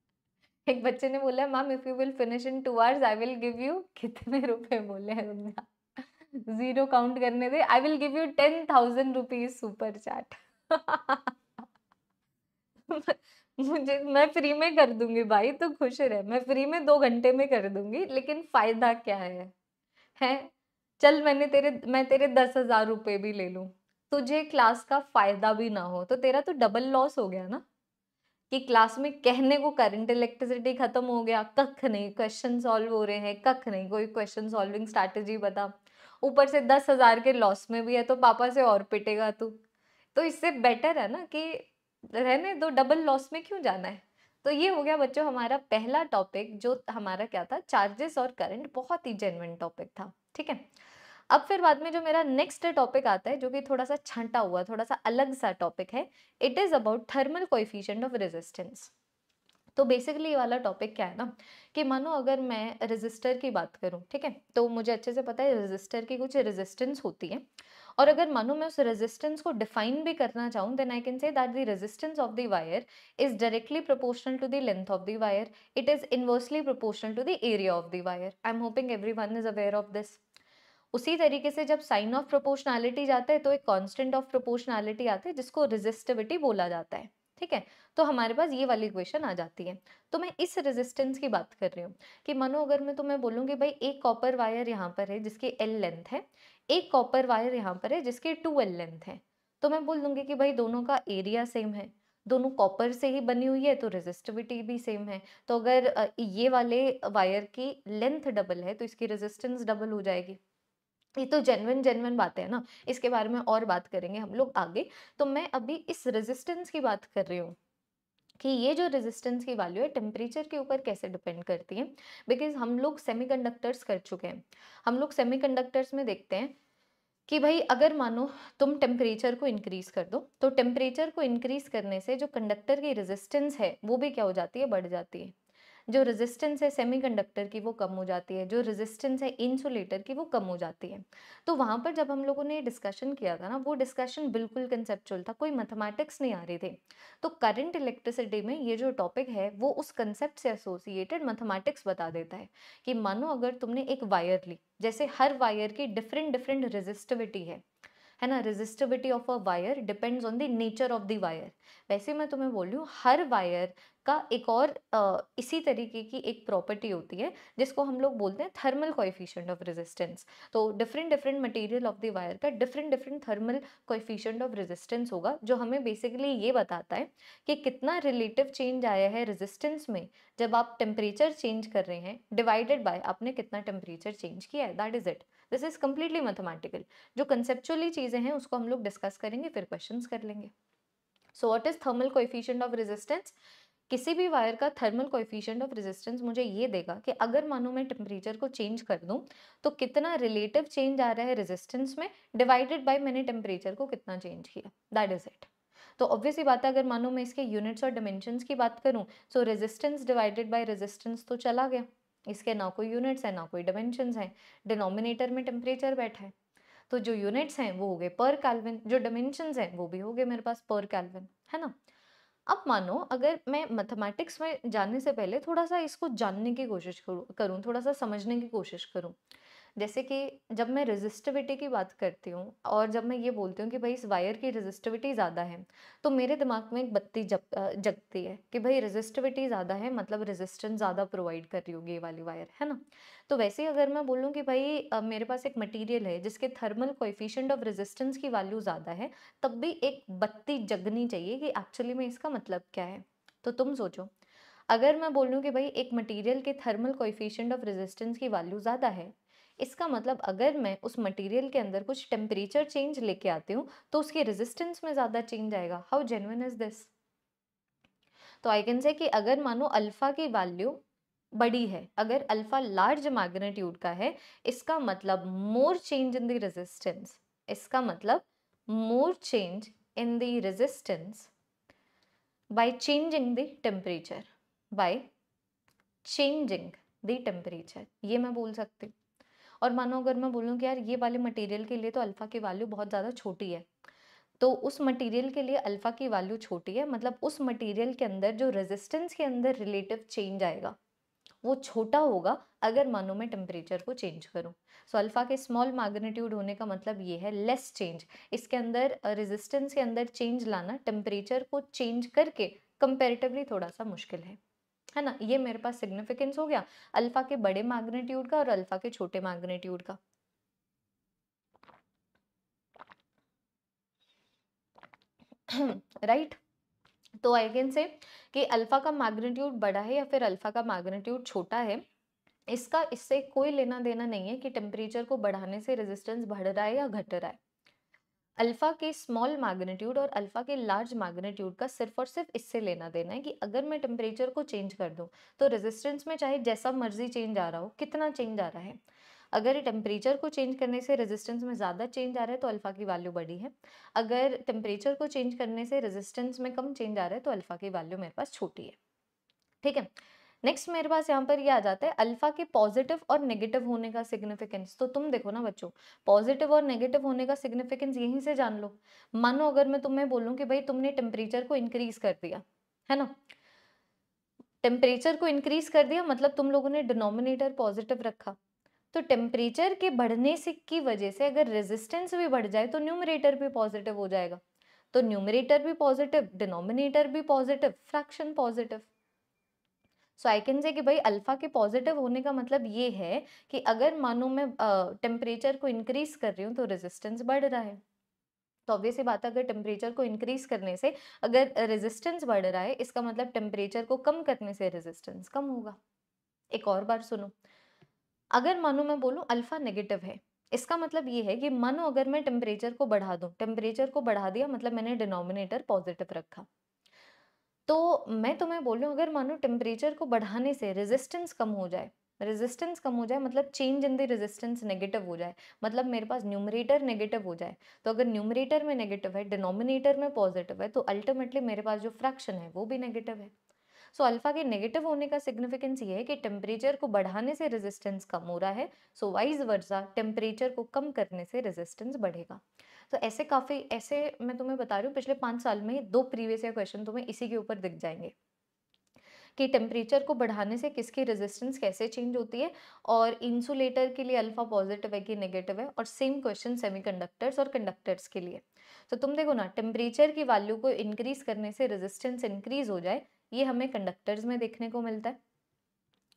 (laughs) एक बच्चे ने बोला ma'am if you will finish in two hours I will give you कितने रुपए बोले हैं जीरो काउंट करने दे I will give you ten thousand rupees super chat मुझे मैं फ्री में कर दूंगी भाई तो खुश रहे मैं फ्री में दो घंटे में कर दूंगी लेकिन फायदा क्या है है? चल मैंने तेरे मैं तेरे दस हजार रुपये भी ले लूँ तुझे क्लास का फायदा भी ना हो तो तेरा तो डबल लॉस हो गया ना कि क्लास में कहने को करंट इलेक्ट्रिसिटी खत्म हो गया कख नहीं क्वेश्चन सॉल्व हो रहे हैं कख नहीं कोई क्वेश्चन सॉल्विंग स्ट्रैटेजी बता ऊपर से दस हजार के लॉस में भी है तो पापा से और पिटेगा तू तो इससे बेटर है ना कि रहने दो डबल लॉस में क्यों जाना है तो ये हो गया बच्चों हमारा पहला टॉपिक जो हमारा क्या था चार्जेस और करंट बहुत ही जेनविन टॉपिक था ठीक है अब फिर बाद में जो मेरा नेक्स्ट टॉपिक आता है जो कि थोड़ा सा छंटा हुआ थोड़ा सा अलग सा टॉपिक है it is about thermal coefficient of resistance तो बेसिकली ये वाला टॉपिक क्या है ना कि मानो अगर मैं रेजिस्टर की बात करूँ ठीक है तो मुझे अच्छे से पता है रेजिस्टर की कुछ रेजिस्टेंस होती है और अगर मानो मैं उस रेजिस्टेंस को डिफाइन भी करना चाहूँ then I can say that the resistance of the wire is directly proportional to the length of the wire it is inversely proportional to the area of the wire I am hoping everyone is aware of this उसी तरीके से जब sign of proportionality जाता है तो एक constant of proportionality आता है जिसको रेजिस्टिविटी बोला जाता है ठीक है तो हमारे पास ये वाली इक्वेशन आ जाती है तो मैं इस रेजिस्टेंस की बात कर रही हूँ कि मानो अगर मैं तुम्हें बोलूँ भाई एक कॉपर वायर यहाँ पर है जिसकी एल लेंथ है एक कॉपर वायर यहाँ पर है जिसकी टू एल लेंथ है तो मैं बोल दूंगी कि भाई दोनों का एरिया सेम है दोनों कॉपर से ही बनी हुई है तो रेजिस्टिविटी भी सेम है तो अगर ये वाले वायर की लेंथ डबल है तो इसकी रेजिस्टेंस डबल हो जाएगी ये तो जेनवन जेनवन बातें हैं ना इसके बारे में और बात करेंगे हम लोग आगे तो मैं अभी इस रेजिस्टेंस की बात कर रही हूँ कि ये जो रेजिस्टेंस की वैल्यू है टेम्परेचर के ऊपर कैसे डिपेंड करती है बिकॉज हम लोग सेमीकंडक्टर्स कर चुके हैं हम लोग सेमीकंडक्टर्स में देखते हैं कि भाई अगर मानो तुम टेम्परेचर को इंक्रीज कर दो तो टेम्परेचर को इंक्रीज करने से जो कंडक्टर की रेजिस्टेंस है वो भी क्या हो जाती है बढ़ जाती है जो रेजिस्टेंस है सेमीकंडक्टर की वो कम हो जाती है जो रेजिस्टेंस है इंसुलेटर की वो कम हो जाती है तो वहाँ पर जब हम लोगों ने डिस्कशन किया था ना वो डिस्कशन बिल्कुल कंसेप्चुअल था कोई मैथमेटिक्स नहीं आ रहे थे तो करंट इलेक्ट्रिसिटी में ये जो टॉपिक है वो उस कंसेप्ट से एसोसिएटेड मैथमेटिक्स बता देता है कि मानो अगर तुमने एक वायर ली जैसे हर वायर की डिफरेंट डिफरेंट रेजिस्टिविटी है है ना resistivity of a wire depends on the nature of the wire वैसे मैं तुम्हें बोल रही हूँ हर वायर का एक और इसी तरीके की एक प्रॉपर्टी होती है जिसको हम लोग बोलते हैं थर्मल कोएफिशिएंट ऑफ रेजिस्टेंस तो different different material of the wire का different different thermal coefficient of resistance होगा जो हमें बेसिकली ये बताता है कि कितना रिलेटिव चेंज आया है रेजिस्टेंस में जब आप टेम्परेचर चेंज कर रहे हैं डिवाइडेड बाय आपने कितना टेम्परेचर चेंज किया है that is it this is completely mathematical जो कंसेप्चुअली चीज़ें हैं उसको हम लोग डिस्कस करेंगे फिर क्वेश्चन कर लेंगे so what is thermal coefficient of resistance किसी भी वायर का थर्मल कोएफिशिएंट ऑफ रेजिस्टेंस मुझे ये देगा कि अगर मानो मैं टेम्परेचर को चेंज कर दूं तो कितना रिलेटिव चेंज आ रहा है रेजिस्टेंस में डिवाइडेड बाय मैंने टेम्परेचर को कितना चेंज किया दैट इज़ इट तो ऑब्वियसली बात है अगर मानो मैं इसके यूनिट्स और डिमेंशंस की बात करूँ so resistance divided by resistance तो चला गया इसके ना कोई यूनिट्स हैं ना कोई डिमेंशंस हैं डिनोमिनेटर में टेम्परेचर बैठा है तो जो यूनिट्स हैं वो हो गए पर कैलविन जो डिमेंशंस हैं वो भी हो गए मेरे पास पर कैलविन है ना अब मानो अगर मैं मैथमेटिक्स में जानने से पहले थोड़ा सा इसको जानने की कोशिश करूँ करूँ थोड़ा सा समझने की कोशिश करूँ जैसे कि जब मैं रेजिस्टिविटी की बात करती हूँ और जब मैं ये बोलती हूँ कि भाई इस वायर की रेजिस्टिविटी ज़्यादा है तो मेरे दिमाग में एक बत्ती जग जगती है कि भाई रेजिस्टिविटी ज़्यादा है मतलब रेजिस्टेंस ज़्यादा प्रोवाइड कर रही होगी ये वाली वायर है ना तो वैसे ही अगर मैं बोलूँ कि भाई मेरे पास एक मटीरियल है जिसके थर्मल कोएफिशिएंट ऑफ रेजिस्टेंस की वैल्यू ज़्यादा है तब भी एक बत्ती जगनी चाहिए कि एक्चुअली में इसका मतलब क्या है तो तुम सोचो अगर मैं बोलूँ कि भाई एक मटेरियल के थर्मल कोएफिशिएंट ऑफ रेजिस्टेंस की वैल्यू ज़्यादा है इसका मतलब अगर मैं उस मटेरियल के अंदर कुछ टेम्परेचर चेंज लेके आती हूँ तो उसके रेजिस्टेंस में ज़्यादा चेंज आएगा हाउ जेन्युन इज़ दिस तो आई कैन से कि अगर मानो अल्फ़ा की वैल्यू बड़ी है अगर अल्फ़ा लार्ज मैग्नेट्यूड का है इसका मतलब more change in the resistance इसका मतलब more change in the resistance by changing the temperature by changing the temperature ये मैं बोल सकती हूँ और मानो अगर मैं बोलूँ कि यार ये वाले मटेरियल के लिए तो अल्फ़ा की वैल्यू बहुत ज़्यादा छोटी है तो उस मटेरियल के लिए अल्फ़ा की वैल्यू छोटी है मतलब उस मटेरियल के अंदर जो रेजिस्टेंस के अंदर रिलेटिव चेंज आएगा वो छोटा होगा अगर मानो मैं टेम्परेचर को चेंज करूँ सो अल्फ़ा के स्मॉल मैग्नीट्यूड होने का मतलब ये है लेस चेंज इसके अंदर रेजिस्टेंस के अंदर चेंज लाना टेम्परेचर को चेंज करके कंपेरेटिवली थोड़ा सा मुश्किल है है ना ये मेरे पास सिग्निफिकेंस हो गया अल्फा के बड़े मैग्नेट्यूड का और अल्फा के छोटे मैग्नेट्यूड का राइट तो आई कैन से कि अल्फा का मैग्नेट्यूड बड़ा है या फिर अल्फा का मैग्नेट्यूड छोटा है इसका इससे कोई लेना देना नहीं है कि टेम्परेचर को बढ़ाने से रेजिस्टेंस बढ़ रहा है या घट रहा है अल्फ़ा के स्मॉल मैग्नीट्यूड और अल्फ़ा के लार्ज मैग्नीट्यूड का सिर्फ और सिर्फ इससे लेना देना है कि अगर मैं टेम्परेचर को चेंज कर दूँ तो रेजिस्टेंस में चाहे जैसा मर्जी चेंज आ रहा हो कितना चेंज आ रहा है अगर टेम्परेचर को चेंज करने से रेजिस्टेंस में ज़्यादा चेंज आ रहा है तो अल्फ़ा की वैल्यू बड़ी है अगर टेम्परेचर को चेंज करने से रेजिस्टेंस में कम चेंज आ रहा है तो अल्फ़ा की वैल्यू मेरे पास छोटी है ठीक है नेक्स्ट मेरे पास यहाँ पर ये आ जाता है अल्फा के पॉजिटिव और नेगेटिव होने का सिग्निफिकेंस तो तुम देखो ना बच्चों पॉजिटिव और नेगेटिव होने का सिग्निफिकेंस यहीं से जान लो मानो अगर मैं तुम्हें बोलूँ कि भाई तुमने टेम्परेचर को इंक्रीज कर दिया है ना टेम्परेचर को इंक्रीज कर दिया मतलब तुम लोगों ने डिनोमिनेटर पॉजिटिव रखा तो टेम्परेचर के बढ़ने से की वजह से अगर रेजिस्टेंस भी बढ़ जाए तो न्यूमरेटर भी पॉजिटिव हो जाएगा तो न्यूमरेटर भी पॉजिटिव डिनोमिनेटर भी positive fraction positive so I can say कि भाई अल्फ़ा के पॉजिटिव होने का मतलब ये है कि अगर मानो मैं टेम्परेचर को इंक्रीज कर रही हूँ तो रेजिस्टेंस बढ़ रहा है तो ऑब्वियस बात है अगर टेम्परेचर को इंक्रीज करने से अगर रेजिस्टेंस बढ़ रहा है इसका मतलब टेम्परेचर को कम करने से रेजिस्टेंस कम होगा एक और बार सुनो अगर मानो मैं बोलूँ अल्फ़ा नेगेटिव है इसका मतलब ये है कि मानो अगर मैं टेम्परेचर को बढ़ा दूँ टेम्परेचर को बढ़ा दिया मतलब मैंने डिनोमिनेटर पॉजिटिव रखा तो मैं तुम्हें बोलूँ अगर मानो टेम्परेचर को बढ़ाने से रेजिस्टेंस कम हो जाए रेजिस्टेंस कम हो जाए मतलब change in the resistance negative हो जाए मतलब मेरे पास न्यूमरेटर नेगेटिव हो जाए तो अगर न्यूमरेटर में नेगेटिव है डिनोमिनेटर में पॉजिटिव है तो अल्टीमेटली मेरे पास जो फ्रैक्शन है वो भी नेगेटिव है सो so, अल्फा के नेगेटिव होने का सिग्निफिकेंस ये है कि टेम्परेचर को बढ़ाने से रेजिस्टेंस कम हो रहा है सो वाइज वर्जा टेम्परेचर को कम करने से रेजिस्टेंस बढ़ेगा तो ऐसे काफ़ी ऐसे मैं तुम्हें बता रही हूँ पिछले पाँच साल में दो प्रीवियस ईयर क्वेश्चन तुम्हें इसी के ऊपर दिख जाएंगे कि टेम्परेचर को बढ़ाने से किसकी रेजिस्टेंस कैसे चेंज होती है और इंसुलेटर के लिए अल्फा पॉजिटिव है कि नेगेटिव है और सेम क्वेश्चन सेमीकंडक्टर्स और कंडक्टर्स के लिए तो तुम देखो ना टेम्परेचर की वैल्यू को इंक्रीज करने से रेजिस्टेंस इंक्रीज हो जाए ये हमें कंडक्टर्स में देखने को मिलता है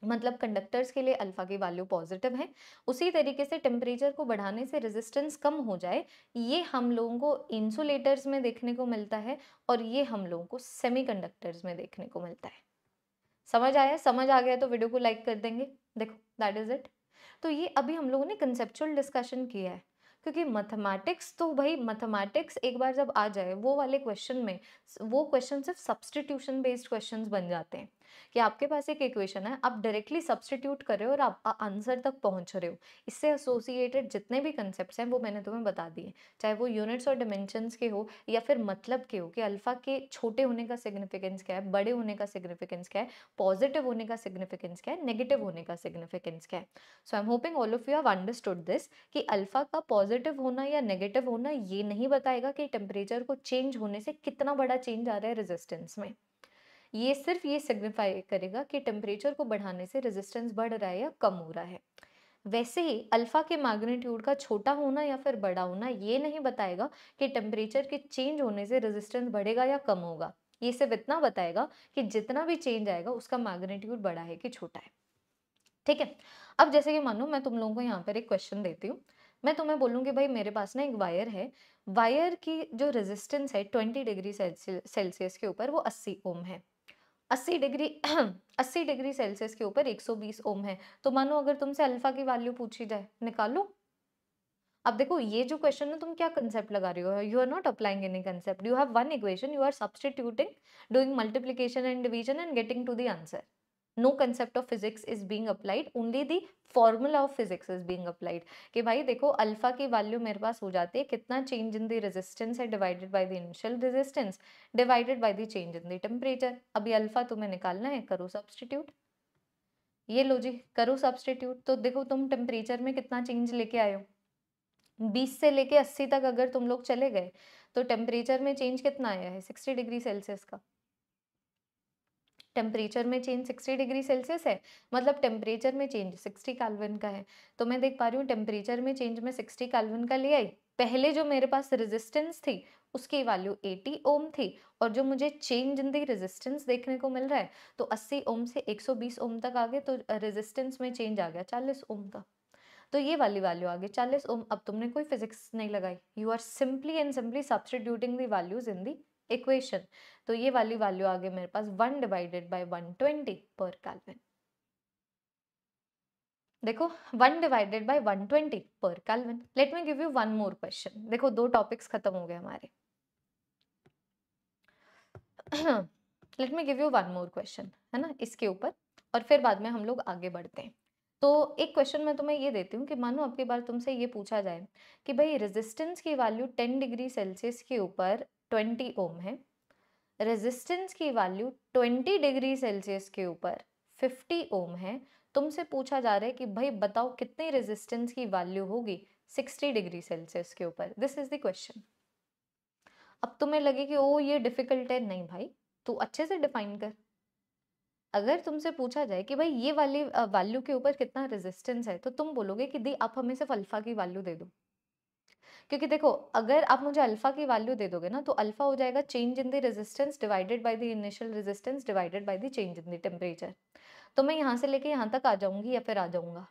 मतलब कंडक्टर्स के लिए अल्फा की वैल्यू पॉजिटिव है उसी तरीके से टेम्परेचर को बढ़ाने से रेजिस्टेंस कम हो जाए ये हम लोगों को इंसुलेटर्स में देखने को मिलता है और ये हम लोगों को सेमीकंडक्टर्स में देखने को मिलता है समझ आया समझ आ गया तो वीडियो को लाइक कर देंगे देखो दैट इज़ इट तो ये अभी हम लोगों ने कंसेप्चुअल डिस्कशन किया है क्योंकि मैथमेटिक्स तो भाई मैथमेटिक्स एक बार जब आ जाए वो वाले क्वेश्चन में वो क्वेश्चन सिर्फ सब्सटीट्यूशन बेस्ड क्वेश्चन बन जाते हैं कि आपके पास एक इक्वेशन है आप डायरेक्टली सब्सटीट्यूट कर रहे हो और आप आंसर तक पहुंच रहे हो इससे एसोसिएटेड जितने भी कंसेप्ट हैं वो मैंने तुम्हें बता दिए चाहे वो यूनिट्स और डिमेंशन के हो या फिर मतलब के हो कि अल्फ़ा के छोटे होने का सिग्निफिकेंस क्या है बड़े होने का सिग्निफिकेंस क्या है पॉजिटिव होने का सिग्निफिकेंस क्या है नेगेटिव होने का सिग्निफिकेंस क्या है so I am hoping all of you have understood this कि अल्फ़ा का पॉजिटिव होना या नेगेटिव होना ये नहीं बताएगा कि टेम्परेचर को चेंज होने से कितना बड़ा चेंज आ रहा है रेजिस्टेंस में ये सिर्फ ये सिग्निफाई करेगा कि टेम्परेचर को बढ़ाने से रेजिस्टेंस बढ़ रहा है या कम हो रहा है वैसे ही अल्फा के मैग्नीट्यूड का छोटा होना या फिर बड़ा होना ये नहीं बताएगा कि टेम्परेचर के चेंज होने से रेजिस्टेंस बढ़ेगा या कम होगा ये सिर्फ इतना बताएगा कि जितना भी चेंज आएगा उसका मैग्नीट्यूड बड़ा है कि छोटा है ठीक है अब जैसे कि मानो मैं तुम लोगों को यहाँ पर एक क्वेश्चन देती हूँ मैं तुम्हें बोलूँगी भाई मेरे पास ना एक वायर है वायर की जो रेजिस्टेंस है ट्वेंटी डिग्री सेल्सियस के ऊपर वो अस्सी ओम है अस्सी डिग्री (clears throat) अस्सी डिग्री सेल्सियस के ऊपर 120 ओम है तो मानो अगर तुमसे अल्फा की वैल्यू पूछी जाए निकालो अब देखो ये जो क्वेश्चन है तुम क्या कंसेप्ट लगा रही हो you are not applying any concept you have one equation you are substituting doing multiplication and division and getting to the answer no concept of physics is being applied only the formula of physics is being applied कि भाई देखो alpha की value मेरे पास हो जाती है कितना चेंज इन द रेजिस्टेंस है divided by the initial resistance divided by the change in the temperature अभी अल्फा तुम्हें निकालना है करो सब्सटीट्यूट ये लो जी करो सब्सटीट्यूट तो देखो तुम टेम्परेचर में कितना चेंज लेके आयो 20 से लेके 80 तक अगर तुम लोग चले गए तो टेम्परेचर में चेंज कितना आया है 60 डिग्री सेल्सियस का टेम्परेचर में चेंज 60 डिग्री सेल्सियस है मतलब टेम्परेचर में चेंज 60 कैल्विन का है तो मैं देख पा रही हूँ टेम्परेचर में चेंज में 60 कैल्विन का ले आई पहले जो मेरे पास रेजिस्टेंस थी उसकी वैल्यू 80 ओम थी और जो मुझे चेंज इन दी रेजिस्टेंस देखने को मिल रहा है तो 80 ओम से 120 ओम तक आ गए तो रेजिस्टेंस में चेंज आ गया 40 ओम का तो ये वाली वैल्यू आ गई 40 ओम अब तुमने कोई फिजिक्स नहीं लगाई you are simply and simply substituting the values in the equation तो ये वाली वैल्यू आ गई मेरे पास one divided by one twenty पर कैलविन देखो one divided by one twenty पर kelvin let me give you one more question देखो दो टॉपिक्स खत्म हो गए हमारे let me give you one more question है ना इसके ऊपर और फिर बाद में हम लोग आगे बढ़ते हैं तो एक क्वेश्चन मैं तुम्हें ये देती हूँ कि मानो अब की बार तुमसे ये पूछा जाए कि भाई रेजिस्टेंस की वैल्यू 10 डिग्री सेल्सियस के ऊपर ट्वेंटी ओम है रेजिस्टेंस की वैल्यू ट्वेंटी डिग्री सेल्सियस के ऊपर फिफ्टी ओम है तुमसे पूछा जा रहा है कि भाई बताओ कितनी रेजिस्टेंस की वैल्यू होगी सिक्सटी डिग्री सेल्सियस के ऊपर दिस इज द क्वेश्चन अब तुम्हें लगे कि ओ ये डिफिकल्ट है नहीं भाई तू अच्छे से डिफाइन कर अगर तुमसे पूछा जाए कि भाई ये वाली वैल्यू के ऊपर कितना रेजिस्टेंस है तो तुम बोलोगे कि दी आप हमें सिर्फ अल्फा की वैल्यू दे दो क्योंकि देखो अगर आप मुझे अल्फा की वैल्यू दे दोगे ना तो अल्फा हो जाएगा change in the resistance divided by the initial resistance divided by the change in the temperature तो मैं यहाँ से लेके यहाँ तक आ जाऊंगी या फिर आ जाऊंगा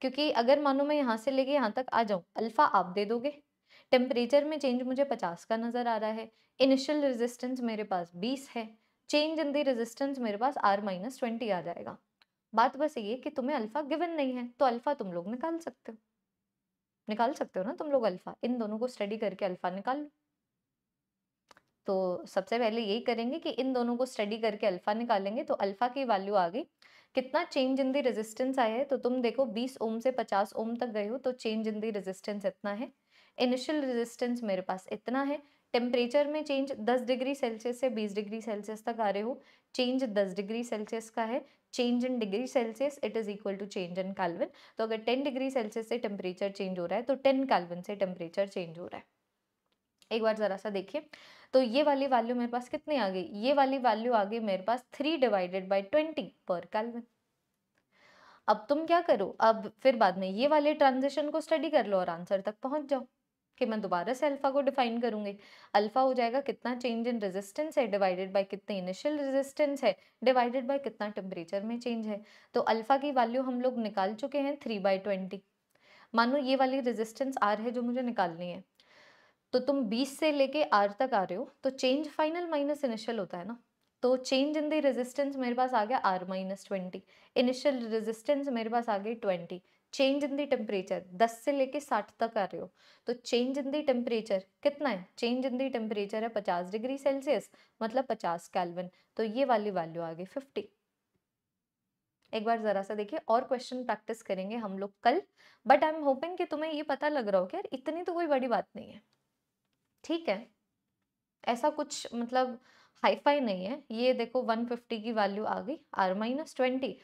क्योंकि अगर मानो मैं यहाँ से लेके यहाँ तक आ जाऊँ अल्फा आप दे दोगे टेम्परेचर में चेंज मुझे पचास का नज़र आ रहा है इनिशियल रेजिस्टेंस मेरे पास बीस है चेंज इन द रेजिस्टेंस मेरे पास आर माइनस ट्वेंटी आ जाएगा बात बस ये कि तुम्हें अल्फा गिवन नहीं है तो अल्फा तुम लोग निकाल सकते हो निकाल सकते हो ना तुम लोग अल्फ़ा इन दोनों को स्टडी करके अल्फ़ा निकाल लो तो सबसे पहले यही करेंगे कि इन दोनों को स्टडी करके अल्फ़ा निकालेंगे तो अल्फ़ा की वैल्यू आ गई कितना चेंज इन दी रेजिस्टेंस आया है तो तुम देखो 20 ओम से 50 ओम तक गए हो तो चेंज इन दी रेजिस्टेंस इतना है इनिशियल रेजिस्टेंस मेरे पास इतना है टेम्परेचर में चेंज 10 डिग्री सेल्सियस से 20 डिग्री सेल्सियस तक आ रहे हो चेंज 10 डिग्री सेल्सियस का है change in degree Celsius it is equal to change in kelvin तो अगर टेन डिग्री सेल्सियस से टेम्परेचर चेंज हो रहा है तो टेन कैलविन से टेम्परेचर चेंज हो रहा है एक बार ज़रा सा देखिए तो ये वाली वैल्यू मेरे पास कितनी आ गई ये वाली वैल्यू आ गई मेरे पास थ्री डिवाइडेड बाई ट्वेंटी पर कैलविन अब तुम क्या करो अब फिर बाद में ये वाले ट्रांजेक्शन को स्टडी कर लो और आंसर तक पहुंच जाओ कि मैं दोबारा से अल्फ़ा को डिफाइन करूंगी अल्फ़ा हो जाएगा कितना चेंज इन रेजिस्टेंस है डिवाइडेड बाय कितने इनिशियल रेजिस्टेंस है डिवाइडेड बाय कितना टेम्परेचर में चेंज है तो अल्फ़ा की वैल्यू हम लोग निकाल चुके हैं थ्री बाई ट्वेंटी मानो ये वाली रेजिस्टेंस आर है जो मुझे निकालनी है तो तुम बीस से लेके आर तक आ रहे हो तो चेंज फाइनल माइनस इनिशियल होता है ना तो चेंज इन द रेजिस्टेंस मेरे पास आ गया R minus twenty initial resistance मेरे पास आ गई twenty change in the temperature 10 से लेके 60 तक कर रहे हो तो चेंज इन दी टेम्परेचर कितना है चेंज इन दी टेम्परेचर है 50 डिग्री सेल्सियस मतलब 50 कैलविन तो ये वाली वैल्यू आ गई फिफ्टी एक बार ज़रा सा देखिए और क्वेश्चन प्रैक्टिस करेंगे हम लोग कल बट आई एम होपिंग कि तुम्हें ये पता लग रहा हो कि यार इतनी तो कोई बड़ी बात नहीं है ठीक है ऐसा कुछ मतलब हाईफाई नहीं है ये देखो 150 की वैल्यू आ गई आर माइनस ट्वेंटी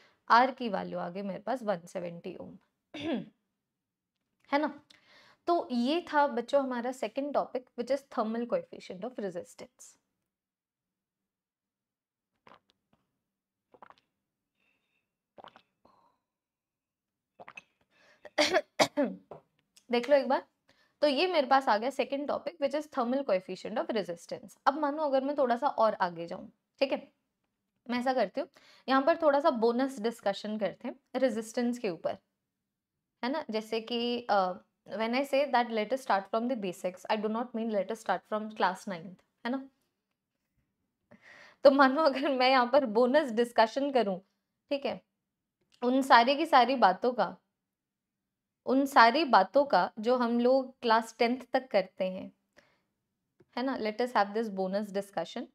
आर की वैल्यू आ गई मेरे पास 170 सेवेंटी ओम है ना तो ये था बच्चों हमारा second topic which is thermal coefficient of resistance देख लो एक बार तो ये मेरे पास आ गया second topic which is thermal coefficient of resistance अब मानो अगर मैं थोड़ा सा और आगे जाऊं ठीक है मैं ऐसा करती हूँ यहाँ पर थोड़ा सा बोनस डिस्कशन करते हैं रेजिस्टेंस के ऊपर है ना जैसे कि when I say that let us start from the basics I do not mean let us start from class ninth है ना तो मानो अगर मैं यहाँ पर बोनस डिस्कशन करूँ ठीक है उन सारी की सारी बातों का उन सारी बातों का जो हम लोग क्लास टेंथ तक करते हैं है ना let us have this bonus discussion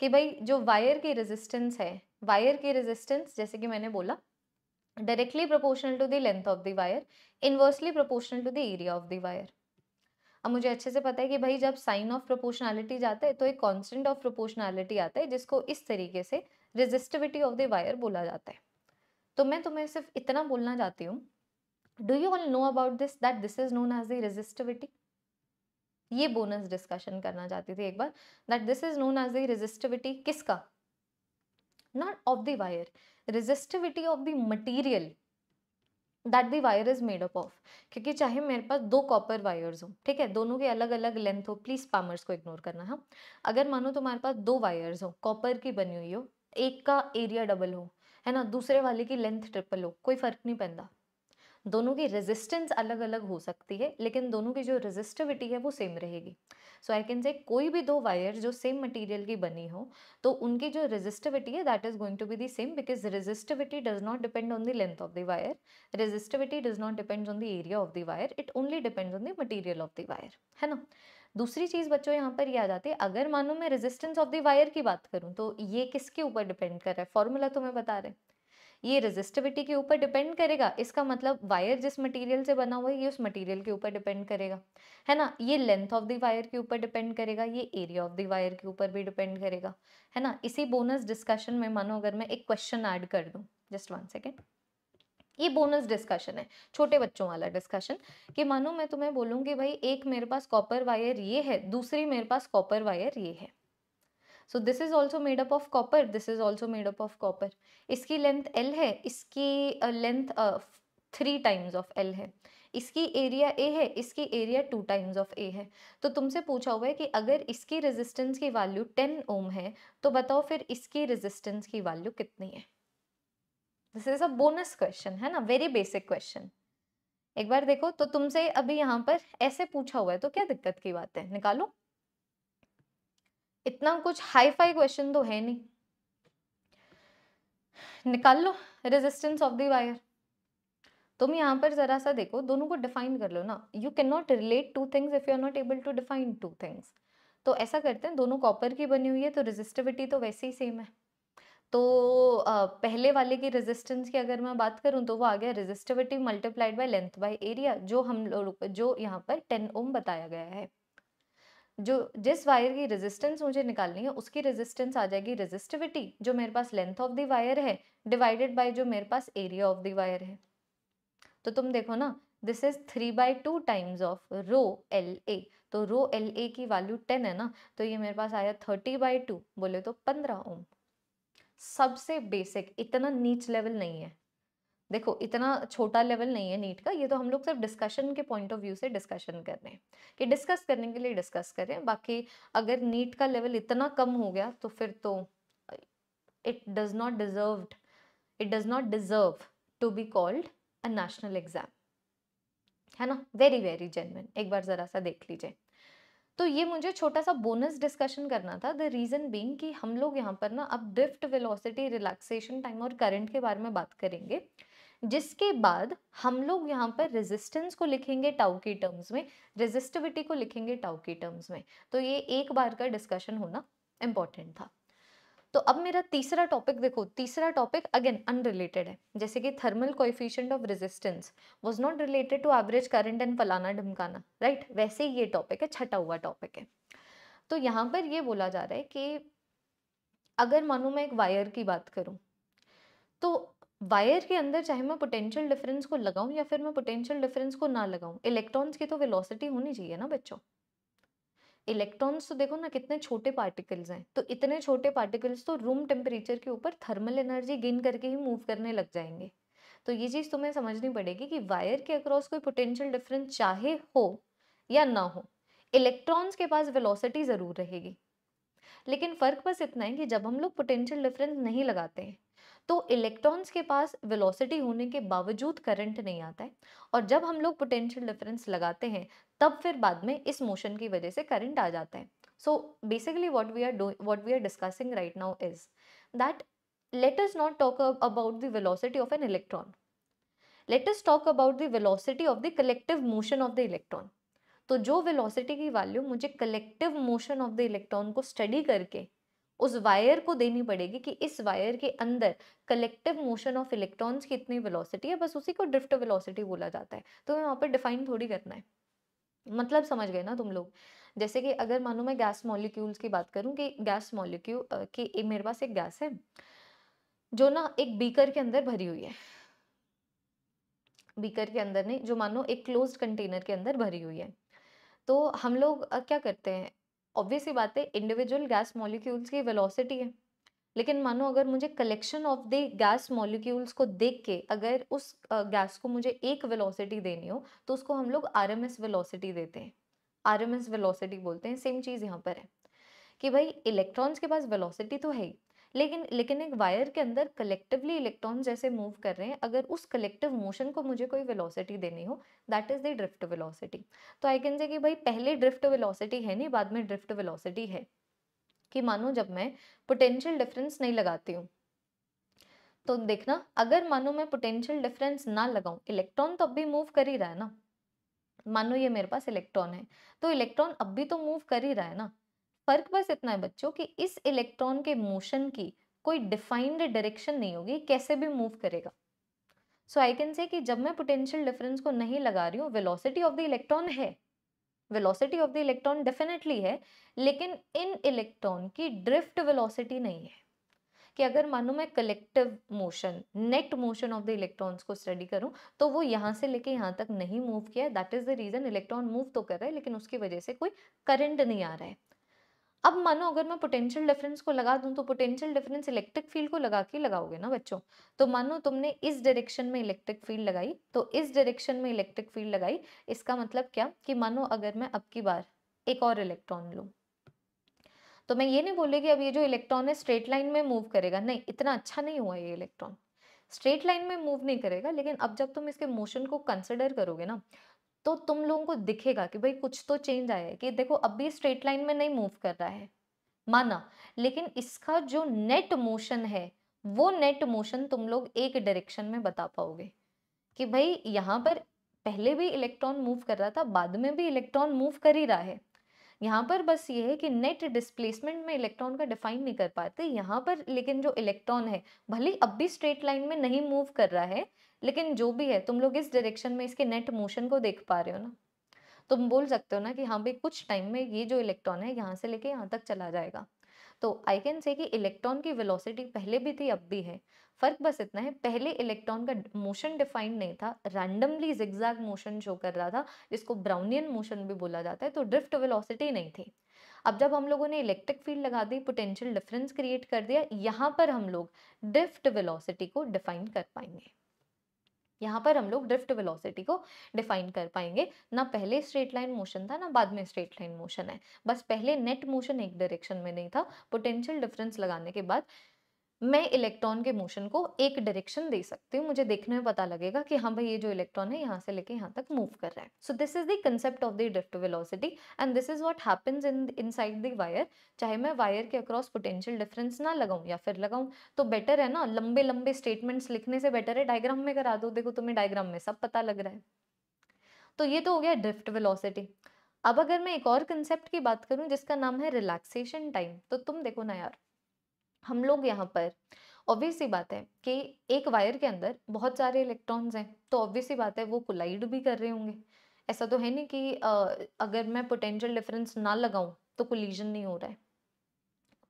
कि भाई जो वायर की रेजिस्टेंस है वायर की रेजिस्टेंस जैसे कि मैंने बोला directly proportional to the length of the wire inversely proportional to the area of the wire अब मुझे अच्छे से पता है कि भाई जब साइन ऑफ प्रोपोर्शनैलिटी जाता है तो एक कांस्टेंट ऑफ प्रोपोर्शनैलिटी आता है जिसको इस तरीके से रेजिस्टिविटी ऑफ द वायर बोला जाता है तो मैं तुम्हें सिर्फ इतना बोलना चाहती हूँ do you all know about this that this is known as the resistivity ये बोनस डिस्कशन करना चाहती थी एक बार that this is known as the resistivity किसका not of the wire resistivity of the material that the wire is made up of क्योंकि चाहे मेरे पास दो कॉपर वायर्स हो ठीक है दोनों के अलग अलग लेंथ हो प्लीज़ पामर्स को इग्नोर करना है हाँ? अगर मानो तुम्हारे पास दो वायर्स हो कॉपर की बनी हुई हो एक का एरिया डबल हो है ना दूसरे वाले की लेंथ ट्रिपल हो कोई फ़र्क नहीं पैदा दोनों की रेजिस्टेंस अलग अलग हो सकती है लेकिन दोनों की जो रेजिस्टिविटी है वो सेम रहेगी सो आई कैन से कोई भी दो वायर जो सेम मटेरियल की बनी हो तो उनकी जो रेजिस्टिविटी है that is going to be the same because resistivity does not depend on the length of the wire resistivity does not depend on the area of the wire it only depends on the material of the wire है ना दूसरी चीज़ बच्चों यहाँ पर ये आ जाती है अगर मानो मैं रेजिस्टेंस ऑफ द वायर की बात करूँ तो ये किसके ऊपर डिपेंड कर रहा है फॉर्मूला तो मैं बता रहे हैं ये रेजिस्टिविटी के ऊपर डिपेंड करेगा इसका मतलब वायर जिस मटेरियल से बना हुआ है ये उस मटेरियल के ऊपर डिपेंड करेगा है ना ये लेंथ ऑफ द वायर के ऊपर डिपेंड करेगा ये एरिया ऑफ द वायर के ऊपर भी डिपेंड करेगा है ना इसी बोनस डिस्कशन में मानो अगर मैं एक क्वेश्चन ऐड कर दूँ जस्ट वन सेकेंड ये बोनस डिस्कशन है छोटे बच्चों वाला डिस्कशन कि मानो मैं तुम्हें बोलूँगी भाई एक मेरे पास कॉपर वायर ये है दूसरी मेरे पास कॉपर वायर ये है so this is also made up of copper this is also made up of copper इसकी लेंथ एल है इसकी length three times of L है इसकी एरिया ए है इसकी area two times of A है तो तुमसे पूछा हुआ है कि अगर इसकी रेजिस्टेंस की वैल्यू टेन ओम है तो बताओ फिर इसकी रेजिस्टेंस की वैल्यू कितनी है this is a bonus question है ना वेरी बेसिक क्वेश्चन एक बार देखो तो तुमसे अभी यहाँ पर ऐसे पूछा हुआ है तो क्या दिक्कत की बात है निकालो इतना कुछ हाई फाई क्वेश्चन तो है नहीं निकाल लो रेजिस्टेंस ऑफ द वायर तुम यहाँ पर जरा सा देखो दोनों को डिफाइन कर लो ना you can not relate to things if you are not able to define to things तो ऐसा करते हैं दोनों कॉपर की बनी हुई है तो रेजिस्टिविटी तो वैसे ही सेम है तो पहले वाले की रेजिस्टेंस की अगर मैं बात करूं तो वो आ गया resistivity multiplied by length by area जो हम लोग जो यहाँ पर टेन ओम बताया गया है जो जिस वायर की रेजिस्टेंस मुझे निकालनी है उसकी रेजिस्टेंस आ जाएगी रेजिस्टिविटी जो मेरे पास लेंथ ऑफ दी वायर है डिवाइडेड बाय जो मेरे पास एरिया ऑफ द वायर है तो तुम देखो ना this is three by two times of rho L A तो रो एल ए की वैल्यू टेन है ना तो ये मेरे पास आया थर्टी बाई टू बोले तो पंद्रह ओम सबसे बेसिक इतना नीच लेवल नहीं है देखो इतना छोटा लेवल नहीं है नीट का ये तो हम लोग सिर्फ डिस्कशन के पॉइंट ऑफ व्यू से डिस्कशन कर रहे हैं कि डिस्कस करने के लिए डिस्कस करें बाकी अगर नीट का लेवल इतना कम हो गया तो फिर तो it does not deserve it does not deserve to be called a national exam है ना वेरी वेरी जेनविन एक बार ज़रा सा देख लीजिए तो ये मुझे छोटा सा बोनस डिस्कशन करना था द रीज़न बीइंग कि हम लोग यहाँ पर ना अब ड्रिफ्ट वेलोसिटी रिलैक्सेशन टाइम और करंट के बारे में बात करेंगे जिसके बाद हम लोग यहाँ पर रेजिस्टेंस को लिखेंगे टाउ की टर्म्स में रेजिस्टिविटी को लिखेंगे टाउ की टर्म्स में तो ये एक बार का डिस्कशन होना इम्पॉर्टेंट था तो अब मेरा तीसरा टॉपिक देखो तीसरा टॉपिक अगेन अनरिलेटेड है जैसे कि thermal coefficient of resistance was not related to average current and फलाना ढमकाना राइट वैसे ही ये टॉपिक है छठा हुआ टॉपिक है तो यहाँ पर ये बोला जा रहा है कि अगर मानो मैं एक वायर की बात करूँ तो वायर के अंदर चाहे मैं पोटेंशियल डिफरेंस को लगाऊं या फिर मैं पोटेंशियल डिफरेंस को ना लगाऊं इलेक्ट्रॉन्स की तो वेलोसिटी होनी चाहिए ना बच्चों इलेक्ट्रॉन्स तो देखो ना कितने छोटे पार्टिकल्स हैं तो इतने छोटे पार्टिकल्स तो रूम टेम्परेचर के ऊपर थर्मल एनर्जी गेन करके ही मूव करने लग जाएंगे तो ये चीज़ तुम्हें समझनी पड़ेगी कि वायर के अक्रॉस कोई पोटेंशियल डिफरेंस चाहे हो या ना हो इलेक्ट्रॉन्स के पास वेलोसिटी ज़रूर रहेगी लेकिन फ़र्क बस इतना है कि जब हम लोग पोटेंशियल डिफरेंस नहीं लगाते हैं तो इलेक्ट्रॉन्स के पास वेलोसिटी होने के बावजूद करंट नहीं आता है और जब हम लोग पोटेंशियल डिफरेंस लगाते हैं तब फिर बाद में इस मोशन की वजह से करंट आ जाता है so basically what we are doing what we are discussing right now is that let us not talk about the velocity of an electron let us talk about the velocity of the collective motion of the electron तो जो velocity की value मुझे collective motion of the electron को study करके उस wire को देनी पड़ेगी कि इस वायर के अंदर कलेक्टिव मोशन ऑफ इलेक्ट्रॉन्स की इतनी वेलोसिटी है बस उसी को ड्रिफ्ट वेलोसिटी बोला जाता है तो वहाँ पर डिफाइन थोड़ी करना है मतलब समझ गए ना तुम लोग जैसे कि अगर मानो मैं गैस मॉलिक्यूल्स की बात करूँ कि गैस मॉलिक्यूल की मेरे पास एक गैस है जो ना एक बीकर के अंदर भरी हुई है बीकर के अंदर नहीं जो मानो एक क्लोज कंटेनर के अंदर भरी हुई है तो हम लोग क्या करते हैं ऑब्वियसली बात है इंडिविजुअल गैस मॉलिक्यूल्स की वेलोसिटी है लेकिन मानो अगर मुझे collection of the gas molecules को देख के अगर उस गैस को मुझे एक वेलोसिटी देनी हो तो उसको हम लोग आर एम एस वेलोसिटी देते हैं आर एम एस वेलोसिटी बोलते हैं सेम चीज़ यहाँ पर है कि भाई इलेक्ट्रॉन्स के पास वेलोसिटी तो है ही लेकिन लेकिन एक वायर के अंदर कलेक्टिवली इलेक्ट्रॉन जैसे मूव कर रहे हैं अगर उस कलेक्टिव मोशन को मुझे कोई वेलोसिटी देनी हो that is the drift velocity तो आई कैन से कि भाई पहले ड्रिफ्ट वेलोसिटी है नहीं बाद में ड्रिफ्ट वेलोसिटी है कि मानो जब मैं पोटेंशियल डिफरेंस नहीं लगाती हूँ तो देखना अगर मानो मैं पोटेंशियल डिफरेंस ना लगाऊं इलेक्ट्रॉन तो अभी मूव कर ही रहा है ना मानो ये मेरे पास इलेक्ट्रॉन है तो इलेक्ट्रॉन अब भी तो मूव कर ही रहा है ना फर्क बस इतना है बच्चों कि इस इलेक्ट्रॉन के मोशन की कोई डिफाइंड डायरेक्शन नहीं होगी कैसे भी मूव करेगा सो आई कैन से कि जब मैं पोटेंशियल डिफरेंस को नहीं लगा रही हूँ वेलोसिटी ऑफ द इलेक्ट्रॉन है velocity of the electron definitely है लेकिन इन इलेक्ट्रॉन की ड्रिफ्ट वेलोसिटी नहीं है कि अगर मानो मैं collective motion net motion of the electrons को स्टडी करूं तो वो यहाँ से लेके यहाँ तक नहीं मूव किया that is the reason electron move तो कर रहा है लेकिन उसकी वजह से कोई करंट नहीं आ रहा है अब मानो अगर मैं पोटेंशियल डिफरेंस को लगा दूं तो पोटेंशियल डिफरेंस इलेक्ट्रिक फील्ड को लगा के लगाओगे ना बच्चों तो मानो तुमने इस डायरेक्शन में इलेक्ट्रिक फील्ड लगाई तो इस डायरेक्शन में इलेक्ट्रिक फील्ड लगाई इसका मतलब क्या कि मानो अगर मैं अब की बार एक और इलेक्ट्रॉन लूँ तो मैं ये नहीं बोलेगी अब ये जो इलेक्ट्रॉन है स्ट्रेट लाइन में मूव करेगा नहीं इतना अच्छा नहीं हुआ ये इलेक्ट्रॉन स्ट्रेट लाइन में मूव नहीं करेगा लेकिन अब जब तुम इसके मोशन को कंसिडर करोगे ना तो तुम लोगों को दिखेगा कि भाई कुछ तो चेंज आया है कि देखो अब भी स्ट्रेट लाइन में नहीं मूव कर रहा है माना लेकिन इसका जो नेट मोशन है वो नेट मोशन तुम लोग एक डायरेक्शन में बता पाओगे कि भाई यहाँ पर पहले भी इलेक्ट्रॉन मूव कर रहा था बाद में भी इलेक्ट्रॉन मूव कर ही रहा है यहाँ पर बस ये है कि नेट डिस्प्लेसमेंट में इलेक्ट्रॉन का डिफाइन नहीं कर पाते यहाँ पर लेकिन जो इलेक्ट्रॉन है भले अब भी स्ट्रेट लाइन में नहीं मूव कर रहा है लेकिन जो भी है तुम लोग इस डायरेक्शन में इसके नेट मोशन को देख पा रहे हो ना तुम बोल सकते हो ना कि हाँ भाई कुछ टाइम में ये जो इलेक्ट्रॉन है यहाँ से लेके यहाँ तक चला जाएगा तो आई कैन से कि इलेक्ट्रॉन की वेलोसिटी पहले भी थी अब भी है फर्क बस इतना है पहले इलेक्ट्रॉन का मोशन डिफाइंड नहीं था रैंडमली जिग्जैग मोशन शो कर रहा था जिसको ब्राउनियन मोशन भी बोला जाता है तो ड्रिफ्ट वेलोसिटी नहीं थी अब जब हम लोगों ने इलेक्ट्रिक फील्ड लगा दी पोटेंशियल डिफरेंस क्रिएट कर दिया यहाँ पर हम लोग ड्रिफ्ट वेलोसिटी को डिफाइन कर पाएंगे यहाँ पर हम लोग ड्रिफ्ट वेलोसिटी को डिफाइन कर पाएंगे ना पहले स्ट्रेट लाइन मोशन था ना बाद में स्ट्रेट लाइन मोशन है बस पहले नेट मोशन एक डायरेक्शन में नहीं था पोटेंशियल डिफरेंस लगाने के बाद मैं इलेक्ट्रॉन के मोशन को एक डायरेक्शन दे सकती हूँ मुझे देखने में पता लगेगा कि हाँ भाई ये जो इलेक्ट्रॉन है यहाँ से लेके यहाँ तक मूव कर रहा है so this is the concept of the drift velocity and this is what happens in inside the wire चाहे मैं वायर के अक्रॉस पोटेंशियल डिफरेंस ना लगाऊँ या फिर लगाऊँ तो बेटर है ना लंबे लंबे स्टेटमेंट्स लिखने से बेटर है डायग्राम में करा दो देखो तुम्हें डायग्राम में सब पता लग रहा है तो ये तो हो गया ड्रिफ्ट वेलोसिटी अब अगर मैं एक और कंसेप्ट की बात करूं जिसका नाम है रिलैक्सेशन टाइम तो तुम देखो ना यार हम लोग यहाँ पर ऑब्वियस सी बात है कि एक वायर के अंदर बहुत सारे इलेक्ट्रॉन्स हैं तो ऑब्वियस सी बात है वो कोलाइड भी कर रहे होंगे ऐसा तो है नहीं कि आ, अगर मैं पोटेंशियल डिफरेंस ना लगाऊं तो कोलिजन नहीं हो रहा है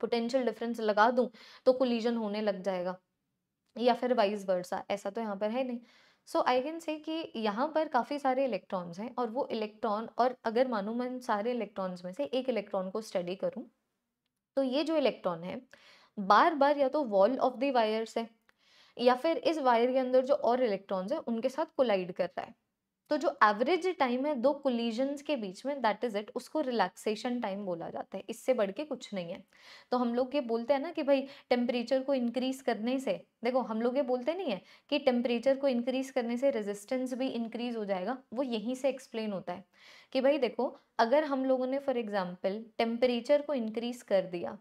पोटेंशियल डिफरेंस लगा दूं तो कोलिजन होने लग जाएगा या फिर वाइस वर्सा ऐसा तो यहाँ पर है नहीं सो आई कैन से कि यहाँ पर काफ़ी सारे इलेक्ट्रॉन्स हैं और वो इलेक्ट्रॉन और अगर मानू मैं सारे इलेक्ट्रॉन्स में से एक इलेक्ट्रॉन को स्टडी करूँ तो ये जो इलेक्ट्रॉन है बार बार या तो वॉल ऑफ दी वायर से या फिर इस वायर के अंदर जो और इलेक्ट्रॉन्स है उनके साथ कोलाइड कर रहा है तो जो एवरेज टाइम है दो कोलिजन के बीच में दैट इज इट उसको रिलैक्सेशन टाइम बोला जाता है इससे बढ़ के कुछ नहीं है तो हम लोग ये बोलते हैं ना कि भाई टेम्परेचर को इंक्रीज करने से देखो हम लोग ये बोलते नहीं है कि टेम्परेचर को इंक्रीज करने से रेजिस्टेंस भी इंक्रीज हो जाएगा वो यहीं से एक्सप्लेन होता है कि भाई देखो अगर हम लोगों ने फॉर एग्जाम्पल टेम्परेचर को इंक्रीज कर दिया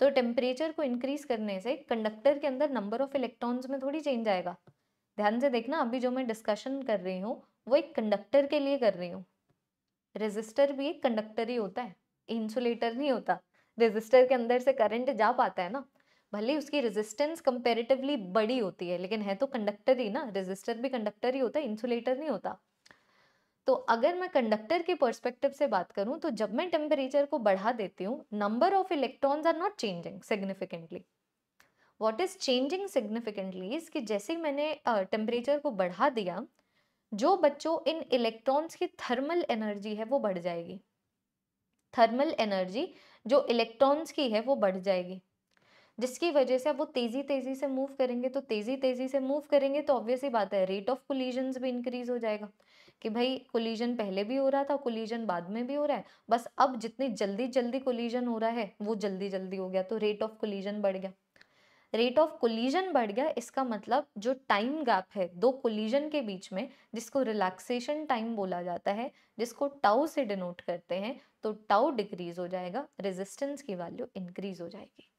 तो टेम्परेचर को इंक्रीज करने से कंडक्टर के अंदर नंबर ऑफ इलेक्ट्रॉन्स में थोड़ी चेंज आएगा ध्यान से देखना अभी जो मैं डिस्कशन कर रही हूँ वो एक कंडक्टर के लिए कर रही हूँ रेजिस्टर भी एक कंडक्टर ही होता है इंसुलेटर नहीं होता रेजिस्टर के अंदर से करंट जा पाता है ना भले उसकी रेजिस्टेंस कंपेरेटिवली बड़ी होती है लेकिन है तो कंडक्टर ही ना रेजिस्टर भी कंडक्टर ही होता है इंसुलेटर नहीं होता तो अगर मैं कंडक्टर के पर्सपेक्टिव से बात करूं तो जब मैं टेम्परेचर को बढ़ा देती हूँ number of electrons are not changing significantly what is changing significantly is कि जैसे ही मैंने टेम्परेचर uh, को बढ़ा दिया जो बच्चों इन इलेक्ट्रॉन्स की थर्मल एनर्जी है वो बढ़ जाएगी थर्मल एनर्जी जो इलेक्ट्रॉन्स की है वो बढ़ जाएगी जिसकी वजह से वो तेज़ी तेज़ी से मूव करेंगे तो तेज़ी तेज़ी से मूव करेंगे तो ऑब्वियसली बात है रेट ऑफ कोलिजन्स भी इंक्रीज हो जाएगा कि भाई कोलिजन पहले भी हो रहा था कोलिजन बाद में भी हो रहा है बस अब जितनी जल्दी जल्दी कोलिजन हो रहा है वो जल्दी जल्दी हो गया तो रेट ऑफ कोलिजन बढ़ गया रेट ऑफ कोलिजन बढ़ गया इसका मतलब जो टाइम गैप है दो कोलिजन के बीच में जिसको रिलैक्सेशन टाइम बोला जाता है जिसको टाउ से डिनोट करते हैं तो टाउ डिक्रीज हो जाएगा रेजिस्टेंस की वैल्यू इंक्रीज हो जाएगी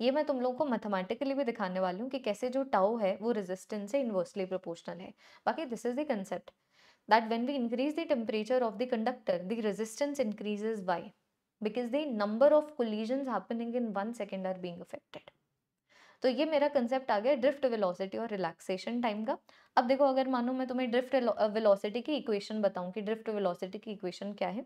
ये मैं तुम लोगों को मैथमेटिकली भी दिखाने वाली हूँ कि कैसे जो टाओ है वो रेजिस्टेंस से इन्वर्सली प्रोपोर्शनल है बाकी this is the concept that when we increase the temperature of the conductor the resistance increases by because the number of collision happening in one second are being affected तो ये मेरा concept आ गया drift velocity और relaxation time का अब देखो अगर मानो मैं तुम्हें ड्रिफ्ट वेलोसिटी की इक्वेशन बताऊं कि ड्रिफ्ट वेलोसिटी की इक्वेशन क्या है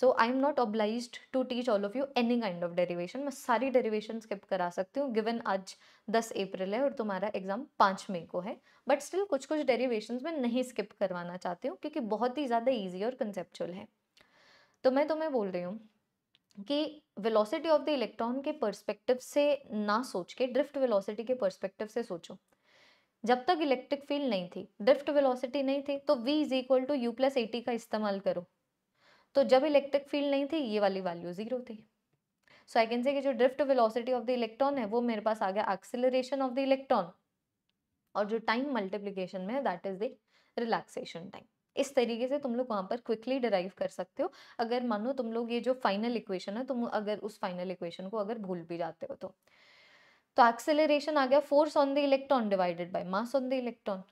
so I am not oblige to teach all of you any kind of derivation मैं सारी डेरिवेशन स्किप करा सकती हूँ गिवन आज दस अप्रैल है और तुम्हारा एग्जाम 5 मई को है बट स्टिल कुछ कुछ डेरिवेशन में नहीं स्किप करवाना चाहती हूँ क्योंकि बहुत ही ज़्यादा ईजी और कंसेप्चुअल है तो मैं तुम्हें बोल रही हूँ कि वेलोसिटी ऑफ द इलेक्ट्रॉन के पर्सपेक्टिव से ना सोच के ड्रिफ्ट वेलोसिटी के पर्सपेक्टिव से सोचो जब तक इलेक्ट्रिक फील्ड नहीं थी ड्रिफ्ट वेलोसिटी नहीं थी तो v is equal to u plus a का इस्तेमाल करो तो जब इलेक्ट्रिक फील्ड नहीं थी ये वाली वैल्यू जीरो थी सो आई कैन से कि जो drift velocity of the electron है वो मेरे पास आ गया एक्सेलरेशन ऑफ द इलेक्ट्रॉन और जो टाइम मल्टीप्लीकेशन में that is the relaxation time इस तरीके से तुम लोग वहां पर क्विकली डराइव कर सकते हो अगर मानो तुम लोग ये जो फाइनल इक्वेशन है तुम अगर उस फाइनल इक्वेशन को अगर भूल भी जाते हो तो तो एक्सेलरेशन आ गया force on the electron divided by mass on the electron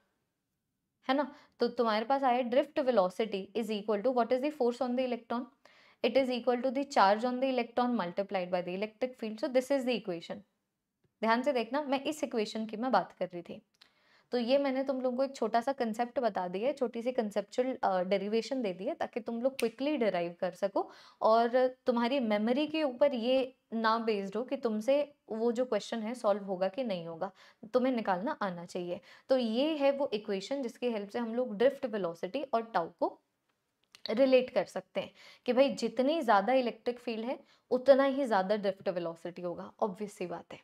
है ना तो तुम्हारे पास आए drift velocity is equal to what is the force on the electron it is equal to the charge on the electron multiplied by the electric field so this is the equation ध्यान से देखना मैं इस equation की मैं बात कर रही थी तो ये मैंने तुम लोगों को एक छोटा सा कंसेप्ट बता दिया है छोटी सी कंसेप्चुअल डेरिवेशन दे दी है ताकि तुम लोग क्विकली डिराइव कर सको और तुम्हारी मेमोरी के ऊपर ये ना बेस्ड हो कि तुमसे वो जो क्वेश्चन है सॉल्व होगा कि नहीं होगा तुम्हें निकालना आना चाहिए तो ये है वो इक्वेशन जिसकी हेल्प से हम लोग ड्रिफ्ट वेलोसिटी और टाउ को रिलेट कर सकते हैं कि भाई जितनी ज़्यादा इलेक्ट्रिक फील्ड है उतना ही ज़्यादा ड्रिफ्ट वेलोसिटी होगा ऑब्वियस बात है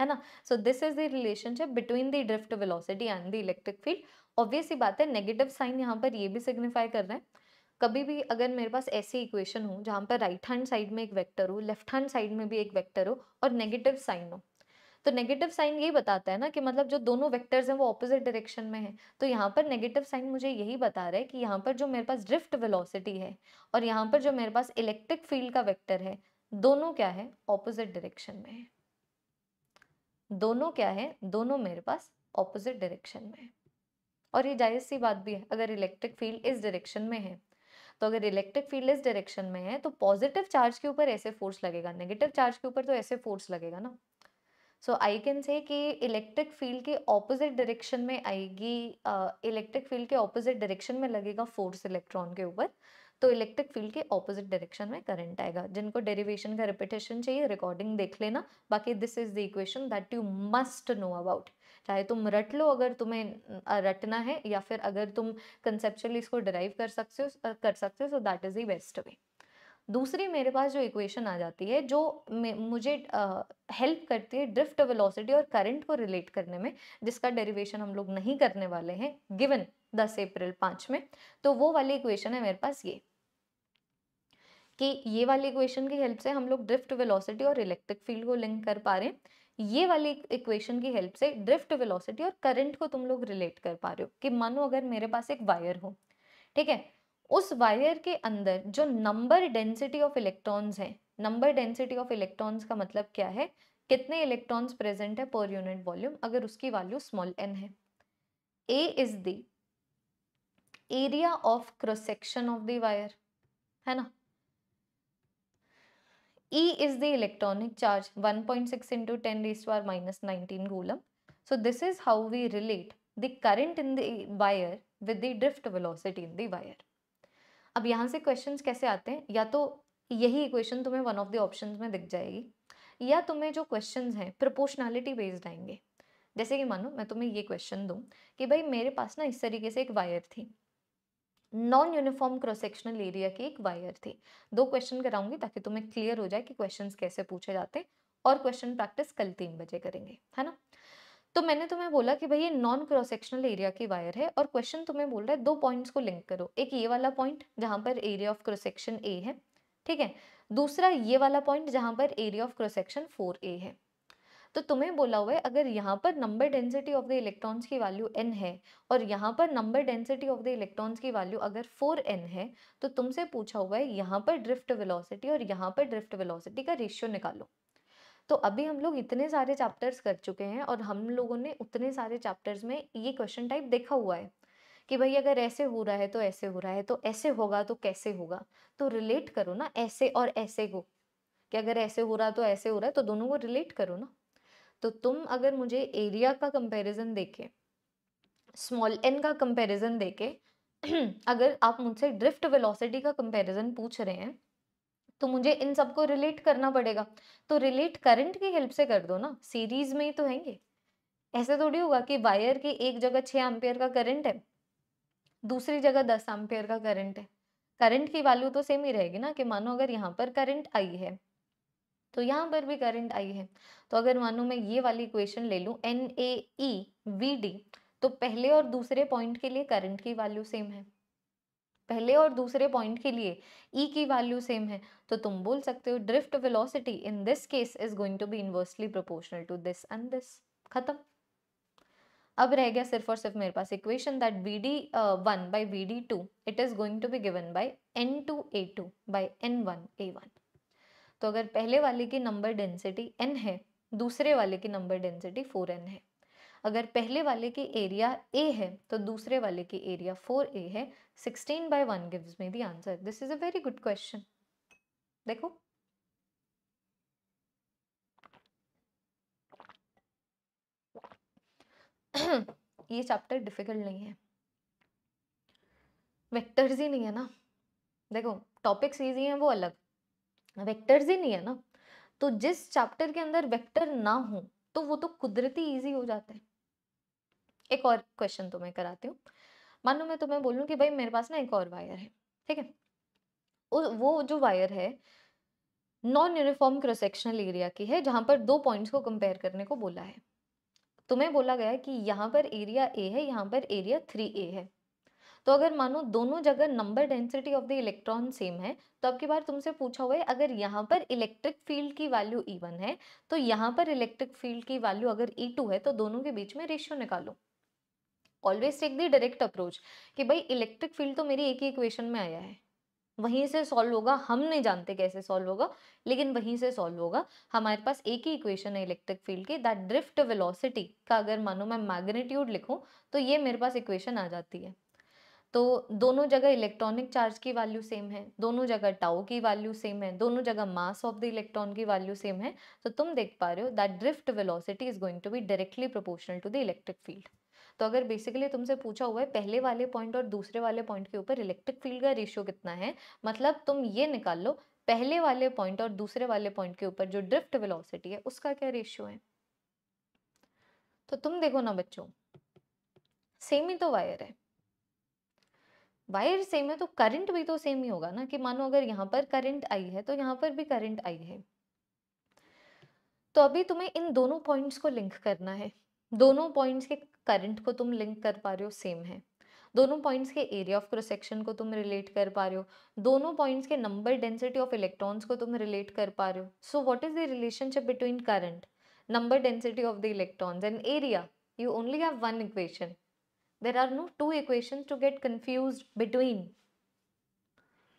है ना so this is the relationship between the drift velocity and the electric field obvious ही बात है नेगेटिव साइन यहाँ पर ये भी सिग्निफाई कर रहे हैं कभी भी अगर मेरे पास ऐसी इक्वेशन हो जहाँ पर राइट हैंड साइड में एक वेक्टर हो लेफ्ट हैंड साइड में भी एक वेक्टर हो और नेगेटिव साइन हो तो नेगेटिव साइन यही बताता है ना कि मतलब जो दोनों वेक्टर्स हैं वो ऑपोजिट डायरेक्शन में हैं तो यहाँ पर नेगेटिव साइन मुझे यही बता रहा है कि यहाँ पर जो मेरे पास ड्रिफ्ट वेलोसिटी है और यहाँ पर जो मेरे पास इलेक्ट्रिक फील्ड का वेक्टर है दोनों क्या है ऑपोजिट डायरेक्शन में है दोनों क्या है दोनों मेरे पास ऑपोजिट डायरेक्शन में है और ये जायज सी बात भी है अगर इलेक्ट्रिक फील्ड इस डायरेक्शन में है तो अगर इलेक्ट्रिक फील्ड इस डायरेक्शन में है तो पॉजिटिव चार्ज के ऊपर ऐसे फोर्स लगेगा नेगेटिव चार्ज के ऊपर तो ऐसे फोर्स लगेगा ना सो आई कैन से कि इलेक्ट्रिक फील्ड के ऑपोजिट डायरेक्शन में आएगी इलेक्ट्रिक फील्ड के ऑपोजिट डायरेक्शन में लगेगा फोर्स इलेक्ट्रॉन के ऊपर तो इलेक्ट्रिक फील्ड के ऑपोजिट डायरेक्शन में करंट आएगा जिनको डेरिवेशन का रिपीटेशन चाहिए रिकॉर्डिंग देख लेना बाकी this is the equation that you must know about चाहे तुम रट लो अगर तुम्हें रटना है या फिर अगर तुम कंसेप्चुअली इसको डिराइव कर सकते हो कर सकते हो so that is the best way दूसरी मेरे पास जो इक्वेशन आ जाती है जो मुझे हेल्प करती है ड्रिफ्ट वेलोसिटी और करंट को रिलेट करने में जिसका डेरिवेशन हम लोग नहीं करने वाले हैं गिवन दस अप्रैल पाँच में तो वो वाली इक्वेशन है मेरे पास ये कि ये वाली इक्वेशन की हेल्प से हम लोग ड्रिफ्ट वेलोसिटी और इलेक्ट्रिक फील्ड को लिंक कर पा रहे हैं ये वाली इक्वेशन की हेल्प से ड्रिफ्ट वेलोसिटी और करंट को तुम लोग रिलेट कर पा रहे हो कि मानो अगर मेरे पास एक वायर हो ठीक है उस वायर के अंदर जो नंबर डेंसिटी ऑफ इलेक्ट्रॉन्स है नंबर डेंसिटी ऑफ इलेक्ट्रॉन्स का मतलब क्या है कितने इलेक्ट्रॉन्स प्रेजेंट है पर यूनिट वॉल्यूम अगर उसकी वैल्यू स्मॉल एन है A is the area of cross section of the wire है ना E is the electronic charge 1.6 into 10 raised to our minus 19 Coulomb. So this is how we relate the current in the wire with the drift velocity in the wire. अब यहाँ से questions कैसे आते हैं या तो यही equation तुम्हें one of the options में दिख जाएगी या तुम्हें जो questions हैं proportionality based आएंगे जैसे कि मानो मैं तुम्हें ये question दूँ कि भाई मेरे पास ना इस तरीके से एक वायर थी non uniform cross sectional area की एक वायर थी दो क्वेश्चन कराऊंगी ताकि तुम्हें क्लियर हो जाए कि क्वेश्चंस कैसे पूछे जाते और क्वेश्चन प्रैक्टिस कल तीन बजे करेंगे है ना तो मैंने तुम्हें बोला कि भाई ये नॉन क्रॉस सेक्शनल एरिया की वायर है और क्वेश्चन तुम्हें बोल रहा है दो पॉइंट्स को लिंक करो एक ये वाला पॉइंट जहाँ पर area of cross section A है ठीक है दूसरा ये वाला पॉइंट जहाँ पर area of cross section four A है तो तुम्हें बोला हुआ है अगर यहाँ पर number density of the electrons की वैल्यू एन है और यहाँ पर number density of the electrons की वैल्यू अगर फोर एन है तो तुमसे पूछा हुआ है यहाँ पर ड्रिफ्ट वेलोसिटी और यहाँ पर ड्रिफ्ट वेलोसिटी का रेशियो निकालो तो अभी हम लोग इतने सारे चैप्टर्स कर चुके हैं और हम लोगों ने उतने सारे चैप्टर्स में ये क्वेश्चन टाइप देखा हुआ है कि भाई अगर ऐसे हो रहा है तो ऐसे हो रहा है तो ऐसे होगा तो कैसे होगा तो रिलेट करो ना ऐसे और ऐसे को कि अगर ऐसे हो रहा है तो ऐसे हो रहा है तो दोनों को रिलेट करो ना तो तुम अगर मुझे एरिया का कंपैरिजन देखे स्मॉल एन का कंपैरिजन देखे (clears throat) अगर आप मुझसे ड्रिफ्ट वेलोसिटी का कंपैरिजन पूछ रहे हैं तो मुझे इन सबको रिलेट करना पड़ेगा तो रिलेट करंट की हेल्प से कर दो ना सीरीज में ही तो हैंगे ऐसे थोड़ी होगा कि वायर की एक जगह छः एम्पेयर का करंट है दूसरी जगह दस एम्पेयर का करंट है करंट की वैल्यू तो सेम ही रहेगी ना कि मानो अगर यहाँ पर करंट आई है तो यहाँ पर भी करंट आई है तो अगर मानो मैं ये वाली इक्वेशन ले लू एन ए वी डी तो पहले और दूसरे पॉइंट के लिए करंट की वैल्यू सेम है पहले और दूसरे पॉइंट के लिए ई e की वैल्यू सेम है तो तुम बोल सकते हो drift velocity in this case is going to be inversely proportional to this and this खत्म अब रह गया सिर्फ और सिर्फ मेरे पास equation that V D one by V D two it is going to be given by n two A two by n one A one तो अगर पहले वाले की नंबर डेंसिटी एन है दूसरे वाले की नंबर डेंसिटी फोर एन है अगर पहले वाले की एरिया ए है तो दूसरे वाले की एरिया फोर ए है sixteen by one gives me the answer this is a very good question देखो (clears throat) ये चैप्टर डिफिकल्ट नहीं है वेक्टर्स ही नहीं है ना देखो टॉपिक्स इजी हैं वो अलग वेक्टर्स ही नहीं है ना तो जिस चैप्टर के अंदर वेक्टर ना हो तो वो तो कुदरती इजी हो जाता है एक और क्वेश्चन तो मैं कराती हूँ लो मैं तुम्हें बोलूँ कि भाई मेरे पास ना एक और वायर है ठीक है वो जो वायर है non uniform cross sectional area की है जहाँ पर दो पॉइंट्स को कंपेयर करने को बोला है तुम्हें बोला गया है कि यहाँ पर एरिया ए है यहाँ पर एरिया थ्री ए है तो अगर मानो दोनों जगह number density of the electron same है तो अब की बार तुमसे पूछा हुआ है अगर यहाँ पर इलेक्ट्रिक फील्ड की वैल्यू ई वन है तो यहाँ पर इलेक्ट्रिक फील्ड की वैल्यू अगर ई e टू है तो दोनों के बीच में रेशियो निकालो always take the direct approach कि भाई इलेक्ट्रिक फील्ड तो मेरी एक ही इक्वेशन में आया है वहीं से सॉल्व होगा हम नहीं जानते कैसे सॉल्व होगा लेकिन वहीं से सॉल्व होगा हमारे पास एक ही इक्वेशन है इलेक्ट्रिक फील्ड की दैट ड्रिफ्ट वेलोसिटी का अगर मानो मैं मैग्नेट्यूड लिखूं तो ये मेरे पास इक्वेशन आ जाती है तो दोनों जगह इलेक्ट्रॉनिक चार्ज की वैल्यू सेम है दोनों जगह टाओ की वैल्यू सेम है दोनों जगह मास ऑफ द इलेक्ट्रॉन की वैल्यू सेम है तो तुम देख पा रहे हो that drift velocity is going to be directly proportional to the electric field तो अगर बेसिकली तुमसे पूछा हुआ है पहले वाले पॉइंट और दूसरे वाले पॉइंट के ऊपर इलेक्ट्रिक फील्ड का रेशियो कितना है मतलब तुम ये निकाल लो पहले वाले पॉइंट और दूसरे वाले पॉइंट के ऊपर जो ड्रिफ्ट वेलोसिटी है उसका क्या रेशियो है तो तुम देखो ना बच्चों सेम ही तो वायर है वायर सेम है तो करंट भी तो सेम ही होगा ना कि मानो अगर यहाँ पर करंट आई है तो यहाँ पर भी करंट आई है तो अभी तुम्हें इन दोनों पॉइंट्स को लिंक करना है दोनों पॉइंट्स के करंट को तुम लिंक कर पा रहे हो सेम है दोनों पॉइंट्स के एरिया ऑफ प्रोसेक्शन को तुम रिलेट कर पा रहे हो दोनों पॉइंट्स के नंबर डेंसिटी ऑफ इलेक्ट्रॉन्स को तुम रिलेट कर पा रहे हो so what is the relationship between current number density of the electrons and area you only have one equation there are no two equations to get confused between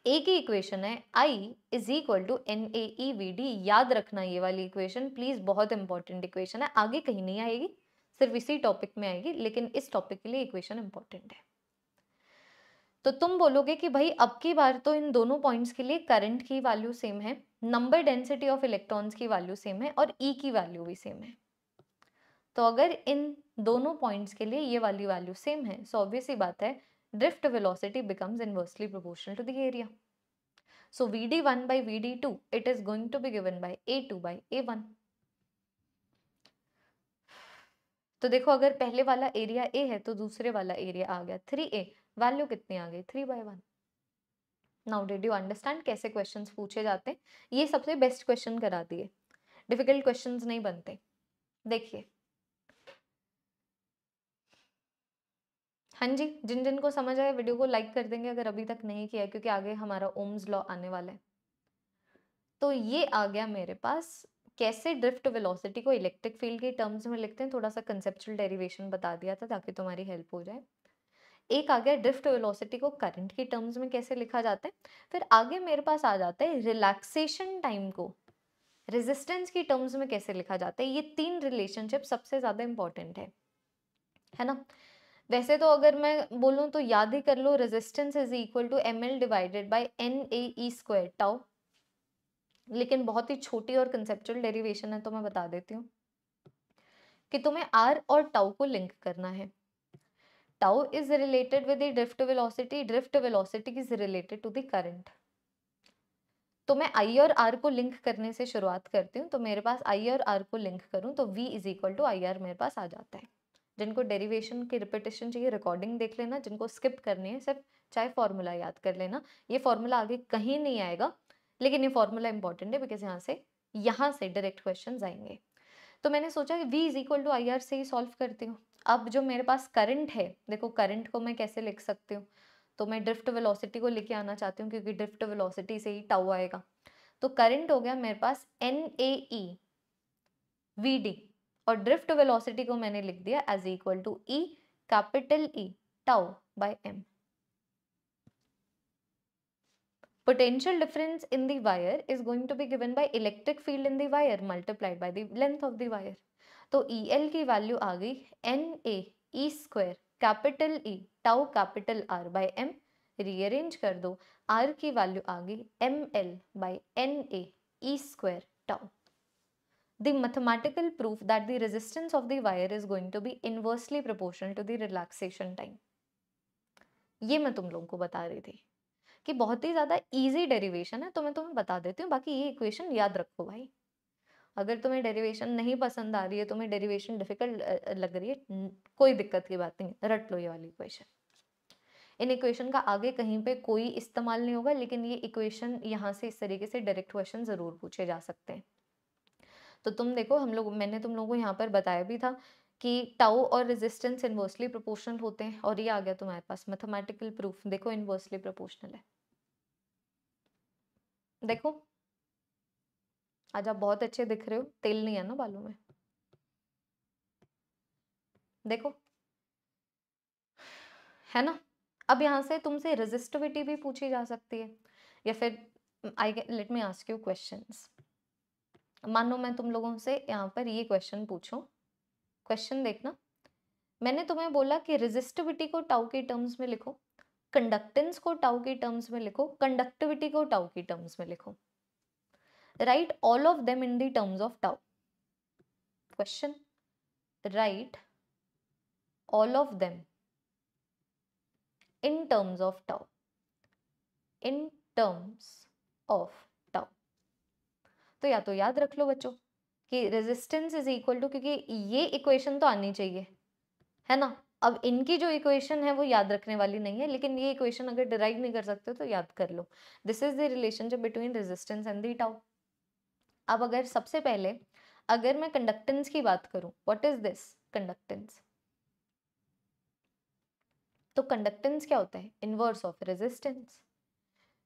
एक ही equation है I is equal to n A V D याद रखना ये वाली equation please बहुत important equation है आगे कहीं नहीं आएगी सिर्फ इसी टॉपिक में आएगी लेकिन इस टॉपिक के लिए इक्वेशन इंपॉर्टेंट है तो तुम बोलोगे कि भाई अब की बार तो इन दोनों पॉइंट्स के लिए करंट की वैल्यू सेम है नंबर डेंसिटी ऑफ इलेक्ट्रॉन्स की वैल्यू सेम है और ई e की वैल्यू भी सेम है तो अगर इन दोनों पॉइंट्स के लिए ये वाली वैल्यू सेम है सो ऑब्वियसली बात है drift velocity becomes inversely proportional to the area so V D one by V D two it is going to be given by A two by A one तो देखो अगर पहले वाला area A है तो दूसरे वाला एरिया आ गया थ्री ए वैल्यू कितनी आ गई three by one now did you understand कैसे क्वेश्चन पूछे जाते हैं ये सबसे बेस्ट क्वेश्चन करा दिए डिफिकल्ट क्वेश्चन नहीं बनते देखिए हाँ जी जिन जिन को समझ आए वीडियो को लाइक कर देंगे अगर अभी तक नहीं किया क्योंकि आगे हमारा ओम्स लॉ आने वाला है तो ये आ गया मेरे पास कैसे ड्रिफ्ट वेलोसिटी को इलेक्ट्रिक फील्ड के टर्म्स में लिखते हैं थोड़ा सा कंसेप्चुअल डेरिवेशन बता दिया था ताकि तुम्हारी हेल्प हो जाए एक आ गया ड्रिफ्ट वेलोसिटी को करंट के टर्म्स में कैसे लिखा जाता है फिर आगे मेरे पास आ जाता है रिलैक्सेशन टाइम को रेजिस्टेंस की टर्म्स में कैसे लिखा जाता है ये तीन रिलेशनशिप सबसे ज़्यादा इंपॉर्टेंट है है ना वैसे तो अगर मैं बोलूँ तो याद ही कर लो resistance is equal to m L divided by n A E square tau लेकिन बहुत ही छोटी और कंसेप्चुअल डेरिवेशन है तो मैं बता देती हूँ कि तुम्हें आर और टाउ को लिंक करना है tau is related with drift velocity drift velocity is related to the current तो मैं आई और आर को लिंक करने से शुरुआत करती हूँ तो मेरे पास आई और आर को लिंक करूँ तो V is equal to I R मेरे पास आ जाता है जिनको डेरिवेशन की रिपीटेशन चाहिए रिकॉर्डिंग देख लेना जिनको स्किप करनी है सिर्फ चाहे फॉर्मूला याद कर लेना ये फार्मूला आगे कहीं नहीं आएगा लेकिन ये फॉर्मूला इंपॉर्टेंट है बिकॉज यहाँ से यहाँ से डायरेक्ट क्वेश्चन आएंगे तो मैंने सोचा कि V is equal to I R से ही सॉल्व करती हूँ अब जो मेरे पास करंट है देखो करंट को मैं कैसे लिख सकती हूँ तो मैं ड्रिफ्ट वेलोसिटी को लेके आना चाहती हूँ क्योंकि ड्रिफ्ट वेलोसिटी से ही टाउ आएगा तो करंट हो गया मेरे पास n A e v d और ड्रिफ्ट वेलोसिटी को मैंने लिख दिया as equal to e capital E tau by m potential difference in the wire is going to be given by electric field in the wire multiplied by the length of the wire तो E e L की value आ गई n A E square capital E tau capital R by m rearrange कर दो R की value आ गई m L by n A E square tau the mathematical proof that the resistance of the wire is going to be inversely proportional to the relaxation time. ये मैं तुम लोगों को बता रही थी कि बहुत ही ज़्यादा easy derivation है तो मैं तुम्हें बता देती हूँ बाकी ये इक्वेशन याद रखो भाई अगर तुम्हें डेरिवेशन नहीं पसंद आ रही है तुम्हें डेरिवेशन डिफिकल्ट लग रही है कोई दिक्कत की बात नहीं रट लो ये वाली इक्वेशन इन इक्वेशन का आगे कहीं पे कोई इस्तेमाल नहीं होगा लेकिन ये इक्वेशन यहाँ से इस तरीके से डायरेक्ट क्वेश्चन ज़रूर पूछे जा सकते हैं तो तुम देखो हम लोग मैंने तुम लोगों को यहाँ पर बताया भी था कि टाउ और रेजिस्टेंस इन्वर्सली प्रोपोर्शनल होते हैं और ये आ गया तुम्हारे पास मैथमेटिकल प्रूफ देखो इन्वर्सली प्रोपोर्शनल है देखो आज आप बहुत अच्छे दिख रहे हो तेल नहीं है ना बालों में देखो है ना अब यहां से तुमसे रेजिस्टिविटी भी पूछी जा सकती है या फिर I let me ask you questions मानो मैं तुम लोगों से यहाँ पर ये क्वेश्चन पूछूं क्वेश्चन देखना मैंने तुम्हें बोला कि रेजिस्टिविटी को टाउ के टर्म्स में लिखो कंडक्टेंस को टाउ के टर्म्स में लिखो कंडक्टिविटी को टाउ के टर्म्स में लिखो write all of them in the terms of tau question write all of them in terms of tau in terms of तो या तो याद रख लो बच्चों कि रेजिस्टेंस इज इक्वल टू क्योंकि ये इक्वेशन तो आनी चाहिए है ना अब इनकी जो इक्वेशन है वो याद रखने वाली नहीं है लेकिन ये इक्वेशन अगर डिराइव नहीं कर सकते तो याद कर लो this is the relationship between resistance and the tau अब अगर सबसे पहले अगर मैं कंडक्टेंस की बात करूं व्हाट इज दिस कंडक्टेंस तो कंडक्टेंस क्या होता है इनवर्स ऑफ रेजिस्टेंस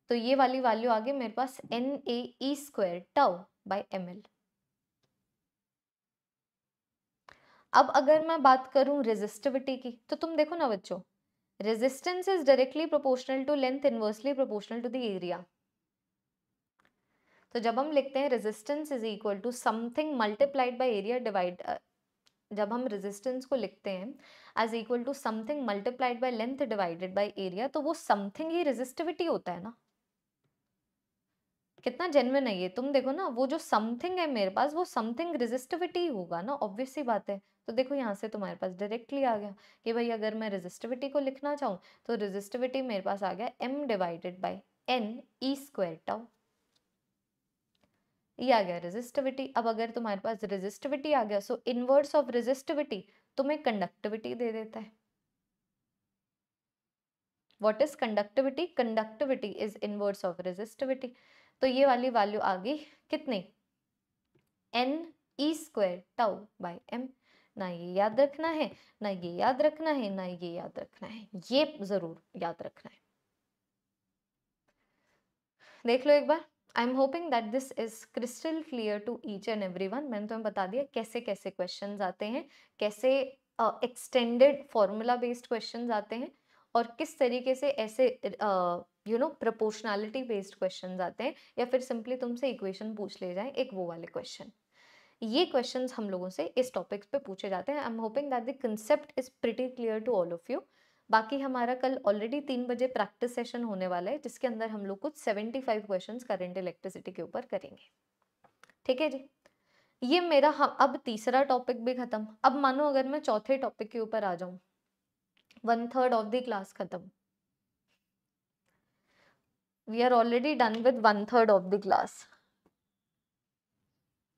तो ये वाली वैल्यू आ गई मेरे पास n A square tau by m अब अगर मैं बात करूं रेजिस्टिविटी की तो तुम देखो ना बच्चों resistance is directly proportional to length inversely proportional to the area तो जब हम लिखते हैं resistance is equal to something multiplied by area divide जब हम रेजिस्टेंस को लिखते हैं as equal to something multiplied by length divided by area तो वो समथिंग ही रेजिस्टिविटी होता है ना कितना जेनविन है ये तुम देखो ना वो जो समथिंग है मेरे पास वो समथिंग रेजिस्टिविटी होगा ना ऑब्वियसली बात है तो देखो यहाँ से तुम्हारे पास डायरेक्टली आ गया कि भाई अगर मैं रेजिस्टिविटी को लिखना चाहूँ तो रेजिस्टिविटी मेरे पास आ गया m divided by n e square tau ये आ गया रेजिस्टिविटी अब अगर तुम्हारे पास रेजिस्टिविटी आ गया सो इनवर्स ऑफ रेजिस्टिविटी तुम्हें कंडक्टिविटी दे देता है what is conductivity conductivity is inverse of resistivity तो ये वाली वैल्यू आ गई कितने n e square tau by m ना ये याद रखना है ना ये याद रखना है ना ये याद रखना है ये जरूर याद रखना है देख लो एक बार I am hoping that this is crystal clear to each and every one मैंने तुम्हें बता दिया कैसे कैसे क्वेश्चन आते हैं कैसे एक्सटेंडेड फॉर्मूला बेस्ड क्वेश्चन आते हैं और किस तरीके से ऐसे uh, you know proportionality based question आते हैं या फिर सिंपली तुमसे इक्वेशन पूछ ले जाए एक वो वाले क्वेश्चन ये क्वेश्चन हम लोगों से इस टॉपिक्स पे पूछे जाते हैं I am hoping that the concept is pretty clear to all of you बाकी हमारा कल ऑलरेडी तीन बजे प्रैक्टिस सेशन होने वाला है जिसके अंदर हम लोग कुछ seventy five question current electricity के ऊपर करेंगे ठीक है जी ये मेरा हाँ, अब तीसरा टॉपिक भी खत्म अब मानो अगर मैं चौथे टॉपिक के ऊपर आ जाऊं one third of the class खत्म we are already done with one third of the class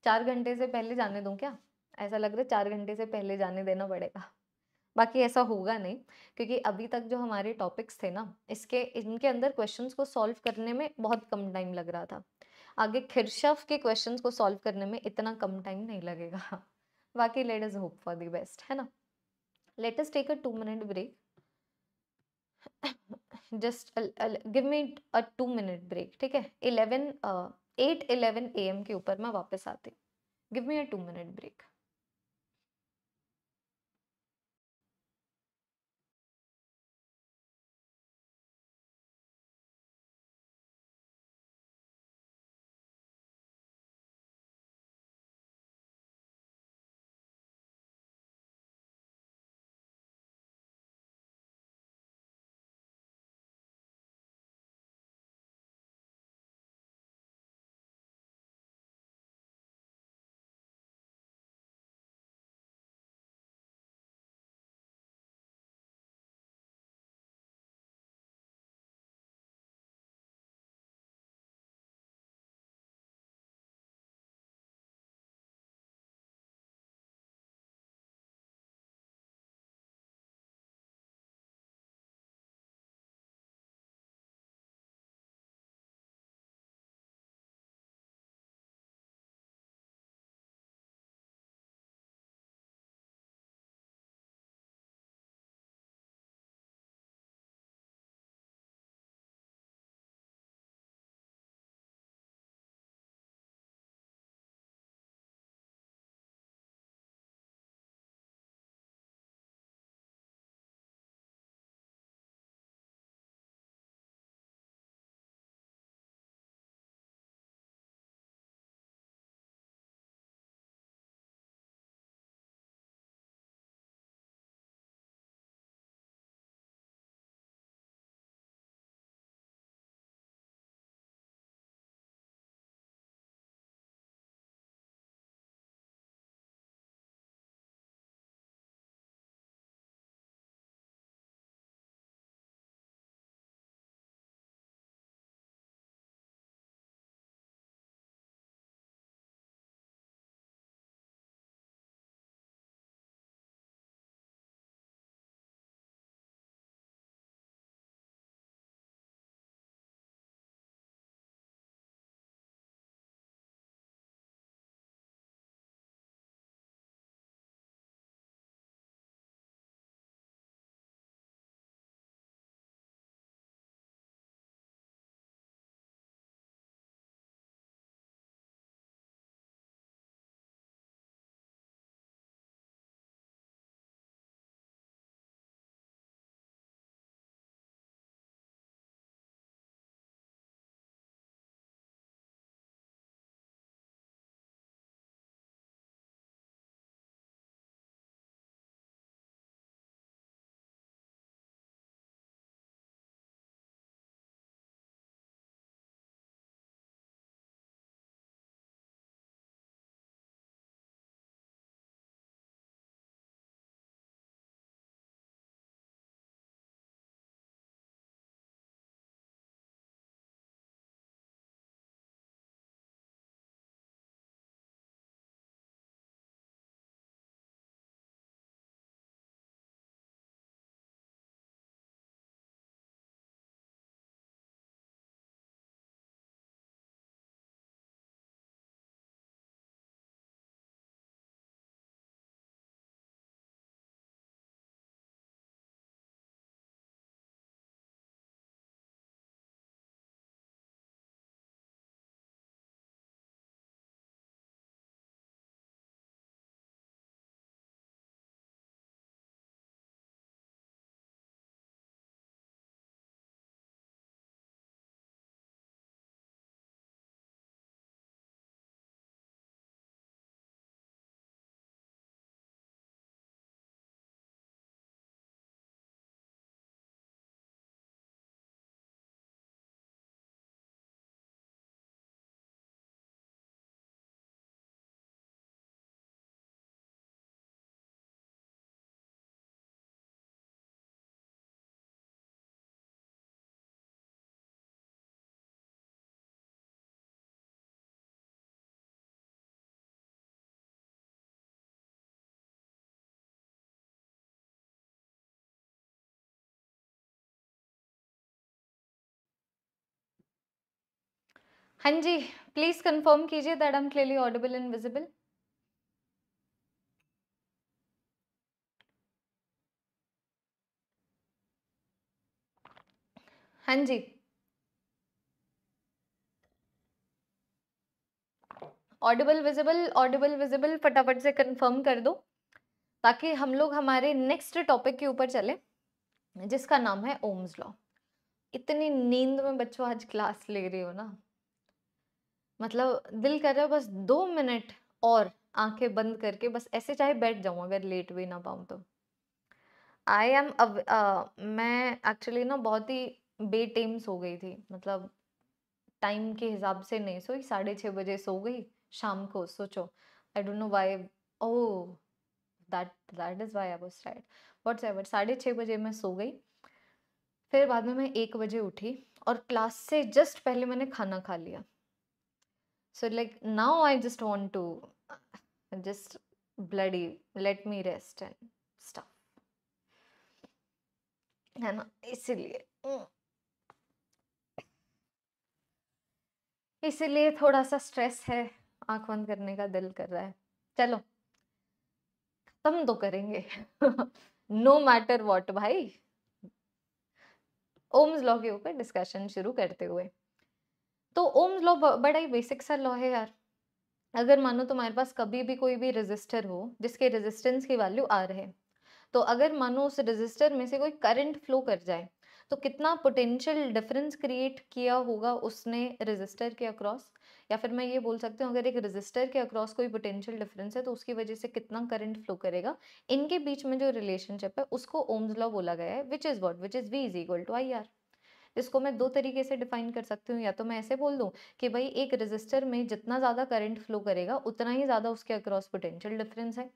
चार घंटे से पहले जाने दूँ क्या ऐसा लग रहा है चार घंटे से पहले जाने देना पड़ेगा बाकी ऐसा होगा नहीं क्योंकि अभी तक जो हमारे टॉपिक्स थे ना इसके इनके अंदर क्वेश्चंस को सॉल्व करने में बहुत कम टाइम लग रहा था आगे खिरशफ के क्वेश्चंस को सॉल्व करने में इतना कम टाइम नहीं लगेगा बाकी let's hope for the best है ना let's take a two minute break just give me a two minute break ठीक है eleven eight eleven A M के ऊपर मैं वापस आती हूँ give me a two minute break हाँ जी प्लीज कंफर्म कीजिए that I am clearly audible and visible हाँ जी ऑडिबल विजिबल ऑडिबल विजिबल फटाफट से कंफर्म कर दो ताकि हम लोग हमारे नेक्स्ट टॉपिक के ऊपर चले जिसका नाम है ओम्स लॉ इतनी नींद में बच्चों आज क्लास ले रही हो ना मतलब दिल कर रहा है बस दो मिनट और आंखें बंद करके बस ऐसे चाहे बैठ जाऊँ अगर लेट भी ना पाऊँ तो आई एम मैं एक्चुअली ना बहुत ही बेटेम्स हो गई थी मतलब टाइम के हिसाब से नहीं सोई साढ़े छः बजे सो गई शाम को सोचो I don't know why oh that that is why I was right whatsoever साढ़े छः बजे मैं सो गई फिर बाद में मैं एक बजे उठी और क्लास से जस्ट पहले मैंने खाना खा लिया so like now i just want to uh, just bloody let me rest and stuff and इसलिए mm. इसीलिए थोड़ा सा स्ट्रेस है आंख बंद करने का दिल कर रहा है चलो खत्म तो करेंगे नो मैटर वॉट भाई ओम्स लॉ के ऊपर डिस्कशन शुरू करते हुए तो ओम लॉ बड़ा ही बेसिक सा लॉ है यार अगर मानो तुम्हारे पास कभी भी कोई भी रजिस्टर हो जिसके रेजिस्टेंस की वैल्यू आर है तो अगर मानो उस रजिस्टर में से कोई करंट फ्लो कर जाए तो कितना पोटेंशियल डिफरेंस क्रिएट किया होगा उसने रजिस्टर के अक्रॉस या फिर मैं ये बोल सकती हूँ अगर एक रजिस्टर के अक्रॉस कोई पोटेंशियल डिफरेंस है तो उसकी वजह से कितना करंट फ्लो करेगा इनके बीच में जो रिलेशनशिप है उसको ओम्स लॉ बोला गया है which is what which is V is equal to I R इसको मैं दो तरीके से डिफाइन कर सकती हूँ या तो मैं ऐसे बोल दूँ कि भाई एक रजिस्टर में जितना ज़्यादा करंट फ्लो करेगा उतना ही ज़्यादा उसके अक्रॉस पोटेंशियल डिफरेंस है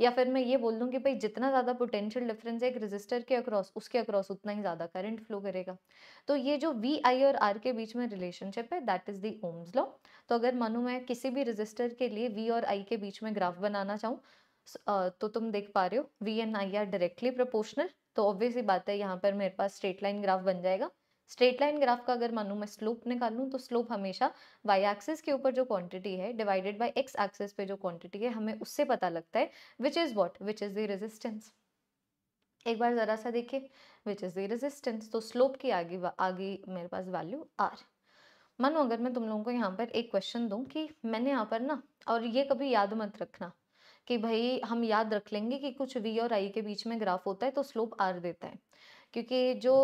या फिर मैं ये बोल दूँ कि भाई जितना ज़्यादा पोटेंशियल डिफरेंस है एक रजिस्टर के अक्रॉस उसके अक्रॉस उतना ही ज़्यादा करंट फ्लो करेगा तो ये जो वी आई और आर के बीच में रिलेशनशिप है that is the Ohm's law तो अगर मानो मैं किसी भी रजिस्टर के लिए वी और आई के बीच में ग्राफ बनाना चाहूँ तो तुम देख पा रहे हो V and I are directly proportional तो ऑब्वियसली बात है यहाँ पर मेरे पास स्ट्रेट लाइन ग्राफ बन जाएगा स्ट्रेट लाइन ग्राफ का अगर मानूँ मैं स्लोप निकालूँ तो स्लोप हमेशा वाई एक्सिस के ऊपर जो क्वांटिटी है डिवाइडेड बाई एक्स एक्सिस पे जो क्वांटिटी है हमें उससे पता लगता है which is what which is the resistance एक बार ज़रा सा देखिए विच इज़ द रेजिस्टेंस तो स्लोप की आगे आगे मेरे पास वैल्यू आर मानो अगर मैं तुम लोगों को यहाँ पर एक क्वेश्चन दूँ कि मैंने यहाँ पर ना और ये कभी याद मत रखना कि भाई हम याद रख लेंगे कि कुछ वी और आई के बीच में ग्राफ होता है तो स्लोप आर देता है क्योंकि जो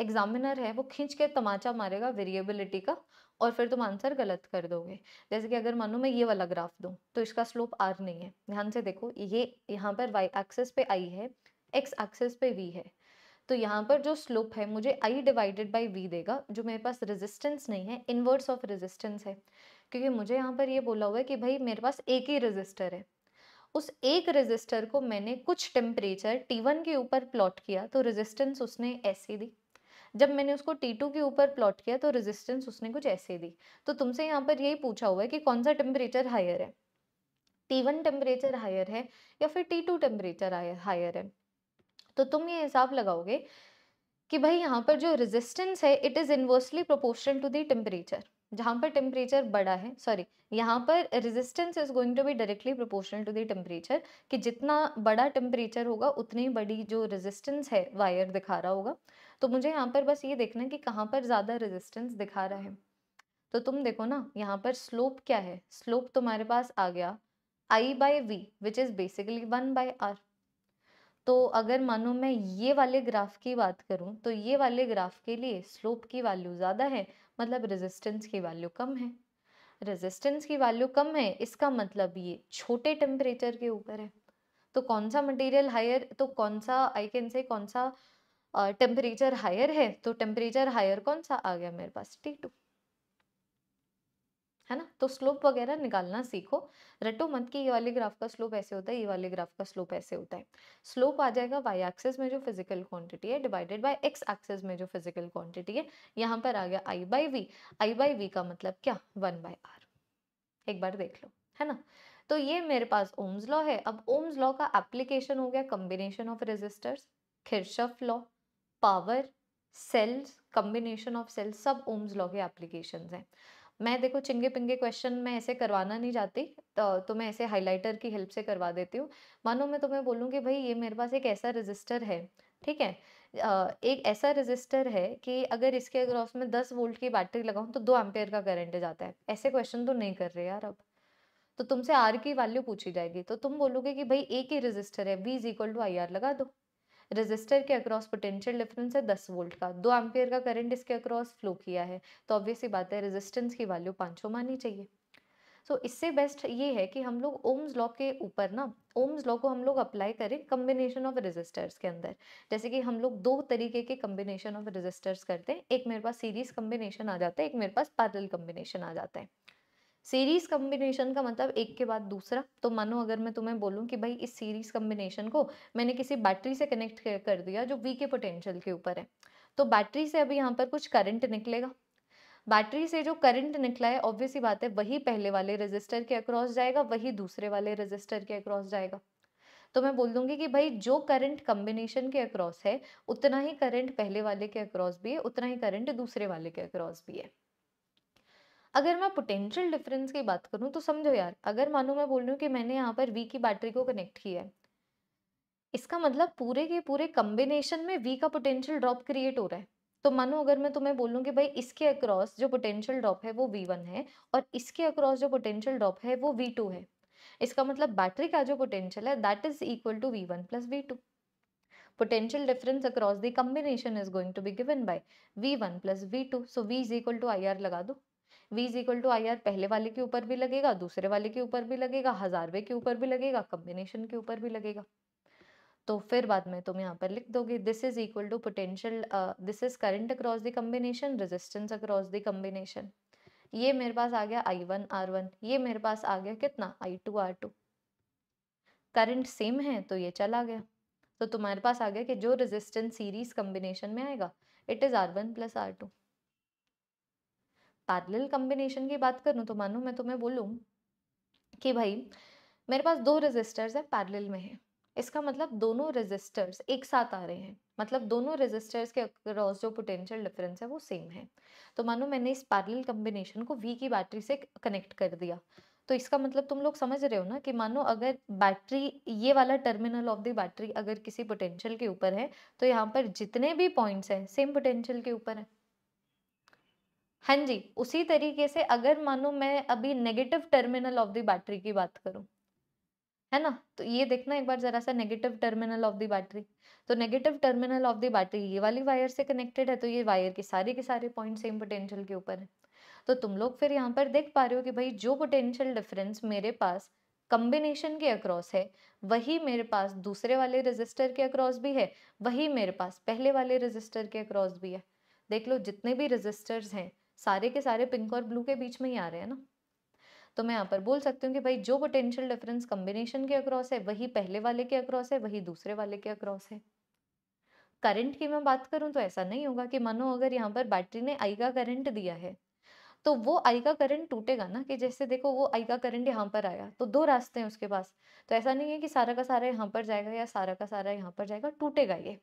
एग्जामिनर है वो खींच के तमाचा मारेगा वेरिएबिलिटी का और फिर तुम आंसर गलत कर दोगे जैसे कि अगर मानो मैं ये वाला ग्राफ दूँ तो इसका स्लोप आर नहीं है ध्यान से देखो ये यहाँ पर वाई एक्सेस पे आई है एक्स एक्सेस पे वी है तो यहाँ पर जो स्लोप है मुझे आई डिवाइडेड बाई वी देगा जो मेरे पास रेजिस्टेंस नहीं है इनवर्स ऑफ रेजिस्टेंस है क्योंकि मुझे यहाँ पर ये बोला हुआ है कि भाई मेरे पास एक ही रजिस्टर है उस एक रेजिस्टर को मैंने कुछ टेम्परेचर T1 के ऊपर प्लॉट किया तो रेजिस्टेंस उसने ऐसे दी जब मैंने उसको टी के ऊपर प्लॉट किया तो रेजिस्टेंस उसने कुछ ऐसे दी तो तुमसे यहाँ पर यही पूछा हुआ है कि कौन सा टेम्परेचर हायर है टी वन टेम्परेचर हायर है या फिर टी टू टेम्परेचर हायर है तो तुम ये हिसाब लगाओगे कि भाई यहाँ पर जो रेजिस्टेंस है it is inversely proportional to the temperature जहाँ पर टेम्परेचर बड़ा है सॉरी यहाँ पर resistance is going to be directly proportional to the temperature कि जितना बड़ा टेम्परेचर होगा उतनी बड़ी जो रेजिस्टेंस है वायर दिखा रहा होगा तो मुझे यहाँ पर बस ये देखना है कि कहाँ पर ज़्यादा रेजिस्टेंस दिखा रहा है तो तुम देखो ना यहाँ पर स्लोप क्या है स्लोप तुम्हारे पास आ गया I by V which is basically one by R तो अगर मानो मैं ये वाले ग्राफ की बात करूँ तो ये वाले ग्राफ के लिए स्लोप की वैल्यू ज़्यादा है मतलब रेजिस्टेंस की वैल्यू कम है रेजिस्टेंस की वैल्यू कम है इसका मतलब ये छोटे टेम्परेचर के ऊपर है तो कौन सा मटेरियल हायर तो कौन सा आई कैन से कौन सा टेम्परेचर हायर है तो टेम्परेचर हायर कौन सा आ गया मेरे पास टी टू है ना तो स्लोप वगैरह निकालना सीखो रटो मत कि ये वाले ग्राफ का स्लोप ऐसे होता है ये वाले ग्राफ का स्लोप ऐसे होता है स्लोप आ जाएगा वाई एक्सेस में जो फिजिकल क्वांटिटी है डिवाइडेड बाय एक्स एक्सेस में जो फिजिकल क्वांटिटी है यहाँ पर आ गया I by V I by V का मतलब क्या वन बाय आर एक बार देख लो है ना तो ये मेरे पास ओम्स लॉ है अब ओम्स लॉ का एप्लीकेशन हो गया combination of resistors Kirchhoff law power cells combination of cells सब ओम्स लॉ के एप्लीकेशन हैं मैं देखो चिंगे पिंगे क्वेश्चन मैं ऐसे करवाना नहीं चाहती तो, तो मैं ऐसे हाइलाइटर की हेल्प से करवा देती हूँ मानो मैं तुम्हें बोलूँ कि भाई ये मेरे पास एक ऐसा रजिस्टर है ठीक है एक ऐसा रजिस्टर है कि अगर इसके अगर उसमें दस वोल्ट की बैटरी लगाऊँ तो दो एम्पेयर का करंट जाता है ऐसे क्वेश्चन तो नहीं कर रहे यार अब तो तुमसे आर की वैल्यू पूछी जाएगी तो तुम बोलोगे कि भाई एक ही रजिस्टर है V is equal to I R लगा दो रजिस्टर के अक्रॉस पोटेंशियल डिफरेंस है दस वोल्ट का दो एम्पियर का करंट इसके अक्रॉस फ्लो किया है तो ऑब्वियसली बात है रेजिस्टेंस की वैल्यू पाँचों मानी चाहिए सो so, इससे बेस्ट ये है कि हम लोग ओम्स लॉ के ऊपर ना ओम्स लॉ को हम लोग अप्लाई करें कम्बिनेशन ऑफ रेजिस्टर्स के अंदर जैसे कि हम लोग दो तरीके के कम्बिनेशन ऑफ रेजिस्टर्स करते हैं एक मेरे पास सीरीज कम्बिनेशन आ जाता है एक मेरे पास पैरल कम्बिनेशन आ जाता है सीरीज कम्बिनेशन का मतलब एक के बाद दूसरा तो मानो अगर मैं तुम्हें बोलूँ कि भाई इस सीरीज कम्बिनेशन को मैंने किसी बैटरी से कनेक्ट कर दिया जो वी के पोटेंशियल के ऊपर है तो बैटरी से अभी यहाँ पर कुछ करंट निकलेगा बैटरी से जो करंट निकला है ऑब्वियसली बात है वही पहले वाले रजिस्टर के अक्रॉस जाएगा वही दूसरे वाले रजिस्टर के अक्रॉस जाएगा तो मैं बोल दूंगी कि भाई जो करंट कम्बिनेशन के अक्रॉस है उतना ही करंट पहले वाले के अक्रॉस भी है उतना ही करंट दूसरे वाले के अक्रॉस भी है अगर मैं पोटेंशियल डिफरेंस की बात करूं तो समझो यार अगर मानो मैं बोल रही हूँ कि मैंने यहाँ पर वी की बैटरी को कनेक्ट किया है इसका मतलब पूरे के पूरे कम्बिनेशन में वी का पोटेंशियल ड्रॉप क्रिएट हो रहा है तो मानो अगर मैं तुम्हें बोलूँ कि भाई इसके अक्रॉस जो पोटेंशियल ड्रॉप है वो वी है और इसके अक्रॉस जो पोटेंशियल ड्रॉप है वो वी है इसका मतलब बैटरी का जो पोटेंशियल है that is equal to V one plus V two potential difference potential difference across the combination is going to be given by v1 plus v2 so v is equal to ir लगा दो V is equal to I R पहले वाले के ऊपर भी लगेगा दूसरे वाले के ऊपर भी लगेगा हजारवे के ऊपर भी लगेगा कम्बिनेशन के ऊपर भी लगेगा तो फिर बाद में तुम यहाँ पर लिख दोगे this is equal to potential this is current across the combination resistance across the combination ये मेरे पास आ गया आई वन आर वन ये मेरे पास आ गया कितना I two R two current same है तो ये चला गया तो तुम्हारे पास आ गया कि जो रेजिस्टेंस सीरीज कम्बिनेशन में आएगा it is R one plus R two parallel combination की बात करूँ तो मानू मैं तुम्हें बोलूँ कि भाई मेरे पास दो रजिस्टर्स है पैरेलल में है इसका मतलब दोनों रजिस्टर्स एक साथ आ रहे हैं मतलब दोनों रजिस्टर्स के अक्रॉस जो पोटेंशियल डिफरेंस है वो सेम है तो मानो मैंने इस पैरेलल कम्बिनेशन को वी की बैटरी से कनेक्ट कर दिया तो इसका मतलब तुम लोग समझ रहे हो ना कि मानो अगर बैटरी ये वाला टर्मिनल ऑफ द बैटरी अगर किसी पोटेंशियल के ऊपर है तो यहाँ पर जितने भी पॉइंट्स हैं सेम पोटेंशियल के ऊपर है हाँ जी उसी तरीके से अगर मानो मैं अभी negative terminal of the battery की बात करूँ है ना तो ये देखना एक बार जरा सा negative terminal of the battery तो negative terminal of the battery ये वाली वायर से कनेक्टेड है तो ये वायर के सारे के सारे पॉइंट सेम पोटेंशियल के ऊपर है तो तुम लोग फिर यहाँ पर देख पा रहे हो कि भाई जो पोटेंशियल डिफरेंस मेरे पास कम्बिनेशन के अक्रॉस है वही मेरे पास दूसरे वाले रजिस्टर के अक्रॉस भी है वही मेरे पास पहले वाले रजिस्टर के अक्रॉस भी है देख लो जितने भी रजिस्टर्स हैं सारे के सारे पिंक और ब्लू के बीच में ही आ रहे हैं ना तो मैं यहाँ पर बोल सकती हूँ कि भाई जो पोटेंशियल डिफरेंस कम्बिनेशन के अक्रॉस है वही पहले वाले के अक्रॉस है वही दूसरे वाले के अक्रॉस है करंट की मैं बात करूँ तो ऐसा नहीं होगा कि मानो अगर यहाँ पर बैटरी ने आई का करंट दिया है तो वो आई का करंट टूटेगा ना कि जैसे देखो वो आई का करंट यहाँ पर आया तो दो रास्ते हैं उसके पास तो ऐसा नहीं है कि सारा का सारा यहाँ पर जाएगा या सारा का सारा यहाँ पर जाएगा टूटेगा ये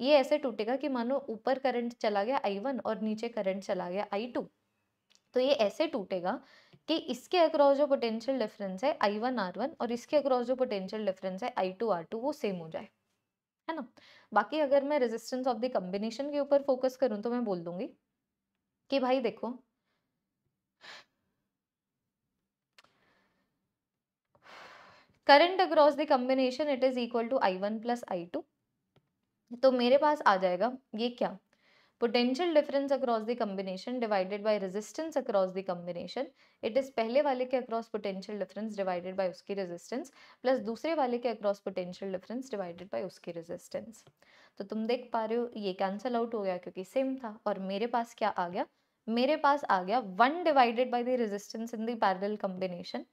ये ऐसे टूटेगा कि मानो ऊपर करंट चला गया आई वन और नीचे करंट चला गया आई टू तो ये ऐसे टूटेगा कि इसके अक्रॉस जो पोटेंशियल डिफरेंस है आई वन आर वन और इसके अक्रॉस जो पोटेंशियल डिफरेंस है आई टू आर टू वो सेम हो जाए है ना बाकी अगर मैं रेजिस्टेंस ऑफ द कम्बिनेशन के ऊपर फोकस करूँ तो मैं बोल दूंगी कि भाई देखो current across the combination it is equal to I one plus I two तो मेरे पास आ जाएगा ये क्या potential difference across the combination divided by resistance across the combination it is पहले वाले के across potential difference divided by उसकी रेजिस्टेंस प्लस दूसरे वाले के across potential difference divided by उसकी रेजिस्टेंस तो तुम देख पा रहे हो ये कैंसल आउट हो गया क्योंकि सेम था और मेरे पास क्या आ गया मेरे पास आ गया one divided by the resistance in parallel combination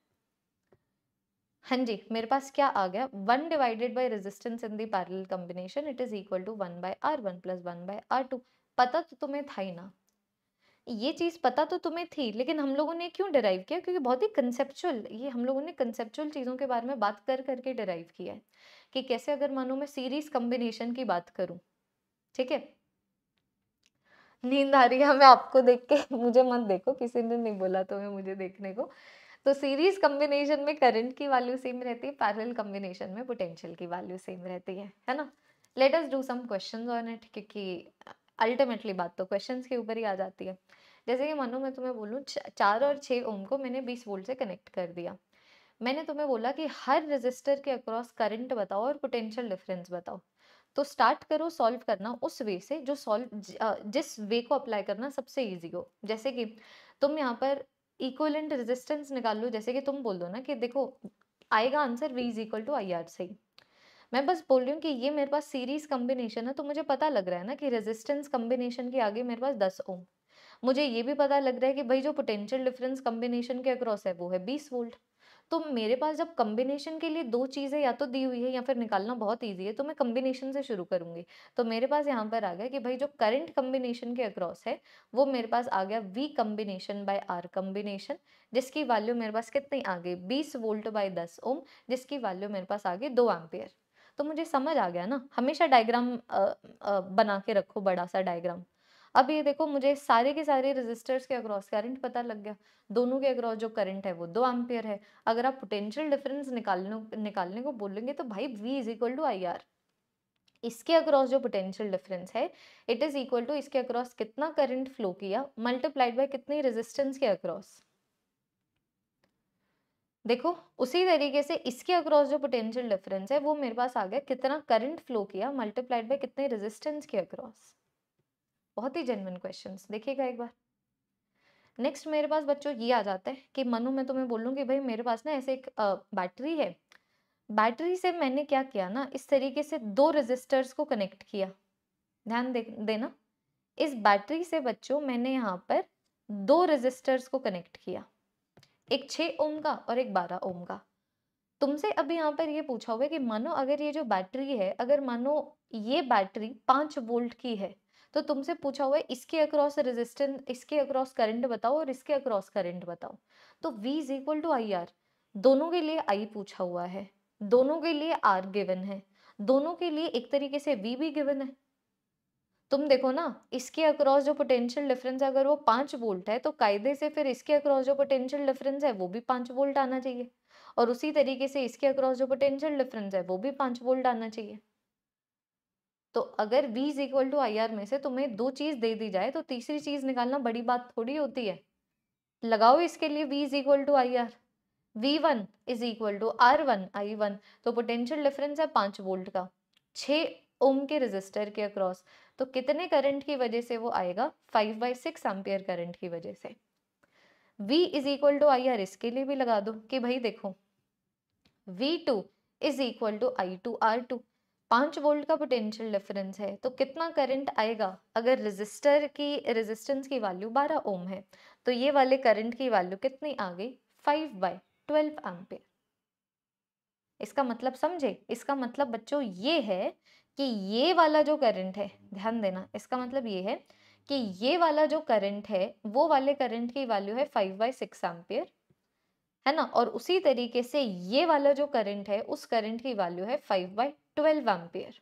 हाँ जी मेरे पास क्या आ गया one divided by resistance in the parallel combination it is equal to one by R one plus one by R two पता तो तुम्हें था ही ना ये चीज़ पता तो तुम्हें थी लेकिन हम लोगों ने क्यों डिराइव किया क्योंकि बहुत ही कंसेप्चुअल ये हम लोगों ने कंसेप्चुअल चीज़ों के बारे में बात कर करके डिराइव किया है कि कैसे अगर मानो मैं सीरीज कॉम्बिनेशन की बात करूं ठीक है नींद आ रही है मैं आपको देख के (laughs) मुझे मत देखो किसी ने नहीं बोला तो मैं मुझे देखने को तो सीरीज कम्बिनेशन में करंट की वैल्यू सेम रहती है पैरेलल कम्बिनेशन में पोटेंशियल की वैल्यू सेम रहती है है ना let us do some questions on it क्योंकि अल्टीमेटली बात तो क्वेश्चन के ऊपर ही आ जाती है जैसे कि मानो मैं तुम्हें बोलूँ चार और छः ओम को मैंने बीस वोल्ट से कनेक्ट कर दिया मैंने तुम्हें बोला कि हर रजिस्टर के अक्रॉस करंट बताओ और पोटेंशियल डिफरेंस बताओ तो स्टार्ट करो सॉल्व करना उस वे से जो सॉल्व जिस वे को अप्लाई करना सबसे इजी हो जैसे कि तुम यहाँ पर इक्वलेंट रेजिस्टेंस निकाल लो जैसे कि तुम बोल दो ना कि देखो आएगा answer V is equal to I R से ही मैं बस बोल रही हूँ कि ये मेरे पास सीरीज कम्बिनेशन है तो मुझे पता लग रहा है ना कि रेजिस्टेंस कम्बिनेशन के आगे मेरे पास दस ओम मुझे ये भी पता लग रहा है कि भाई जो पोटेंशियल डिफरेंस कम्बिनेशन के अक्रॉस है वो है बीस वोल्ट तो मेरे पास जब कम्बिनेशन के लिए दो चीज़ें या तो दी हुई है या फिर निकालना बहुत ईजी है तो मैं कम्बिनेशन से शुरू करूँगी तो मेरे पास यहाँ पर आ गया कि भाई जो करंट कम्बिनेशन के अक्रॉस है वो मेरे पास आ गया V combination by R combination जिसकी वैल्यू मेरे पास कितनी आ गई बीस वोल्ट बाय दस ओम जिसकी वैल्यू मेरे पास आ गई दो एम्पियर तो मुझे समझ आ गया ना हमेशा डायग्राम बना के रखो बड़ा सा डायग्राम अब ये देखो मुझे सारे के सारे रजिस्टर्स के अक्रॉस करंट पता लग गया दोनों के अक्रॉस जो करंट है वो दो एम्पियर है अगर आप पोटेंशियल डिफरेंस निकालने निकालने को बोलेंगे तो भाई V is equal to I R इसके अक्रॉस जो पोटेंशियल डिफरेंस है इट इज़ इक्वल टू इसके अक्रॉस कितना करंट फ्लो किया मल्टीप्लाइड बाय कितनी रेजिस्टेंस के अक्रॉस देखो उसी तरीके से इसके अक्रॉस जो पोटेंशियल डिफरेंस है वो मेरे पास आ गया कितना करंट फ्लो किया मल्टीप्लाइड बाय कितने रेजिस्टेंस के अक्रॉस बहुत ही जेनविन क्वेश्चन देखिएगा एक बार नेक्स्ट मेरे पास बच्चों ये आ जाता है कि मनु मैं तुम्हें बोलूँ कि भाई मेरे पास ना ऐसे एक बैटरी है बैटरी से मैंने क्या किया ना इस तरीके से दो रजिस्टर्स को कनेक्ट किया ध्यान दे, देना इस बैटरी से बच्चों मैंने यहाँ पर दो रजिस्टर्स को कनेक्ट किया एक छः ओम का और एक बारह ओम का तुमसे अभी यहाँ पर ये पूछा हुआ है कि मानो अगर ये जो बैटरी है अगर मानो ये बैटरी पाँच वोल्ट की है तो तुमसे पूछा हुआ है इसके अक्रॉस रेजिस्टेंस इसके अक्रॉस करंट बताओ और इसके अक्रॉस करंट बताओ तो V is equal to I R दोनों के लिए I पूछा हुआ है दोनों के लिए R गिवन है दोनों के लिए एक तरीके से V भी गिवन है तुम देखो ना इसके अक्रॉस जो पोटेंशियल डिफरेंस अगर वो पांच वोल्ट है तो कायदे से फिर इसके अक्रॉस जो पोटेंशियल डिफरेंस है वो भी पांच वोल्ट आना चाहिए और उसी तरीके से इसके अक्रॉस जो पोटेंशियल डिफरेंस है वो भी पांच वोल्ट आना चाहिए तो अगर V is equal to I R में से तुम्हें दो चीज़ दे दी जाए तो तीसरी चीज़ निकालना बड़ी बात थोड़ी होती है लगाओ इसके लिए V is equal to I R V one is equal to R one I one तो पोटेंशियल डिफरेंस है पांच वोल्ट का छ ओम के रजिस्टर के अक्रॉस तो कितने करंट की वजह से वो आएगा five by six ampere current की वजह से V is equal to I R इसके लिए भी लगा दो कि भाई देखो V two is equal to I two R two पाँच वोल्ट का पोटेंशियल डिफरेंस है तो कितना करंट आएगा अगर रेजिस्टर की रेजिस्टेंस की वैल्यू बारह ओम है तो ये वाले करंट की वैल्यू कितनी आ गई फाइव बाई ट्वेल्व एम्पियर इसका मतलब समझे इसका मतलब बच्चों ये है कि ये वाला जो करंट है ध्यान देना इसका मतलब ये है कि ये वाला जो करंट है वो वाले करंट की वैल्यू है फाइव बाई सिक्स एम्पियर है ना और उसी तरीके से ये वाला जो करंट है उस करंट की वैल्यू है फाइव बाई ट्वेल्व एम्पियर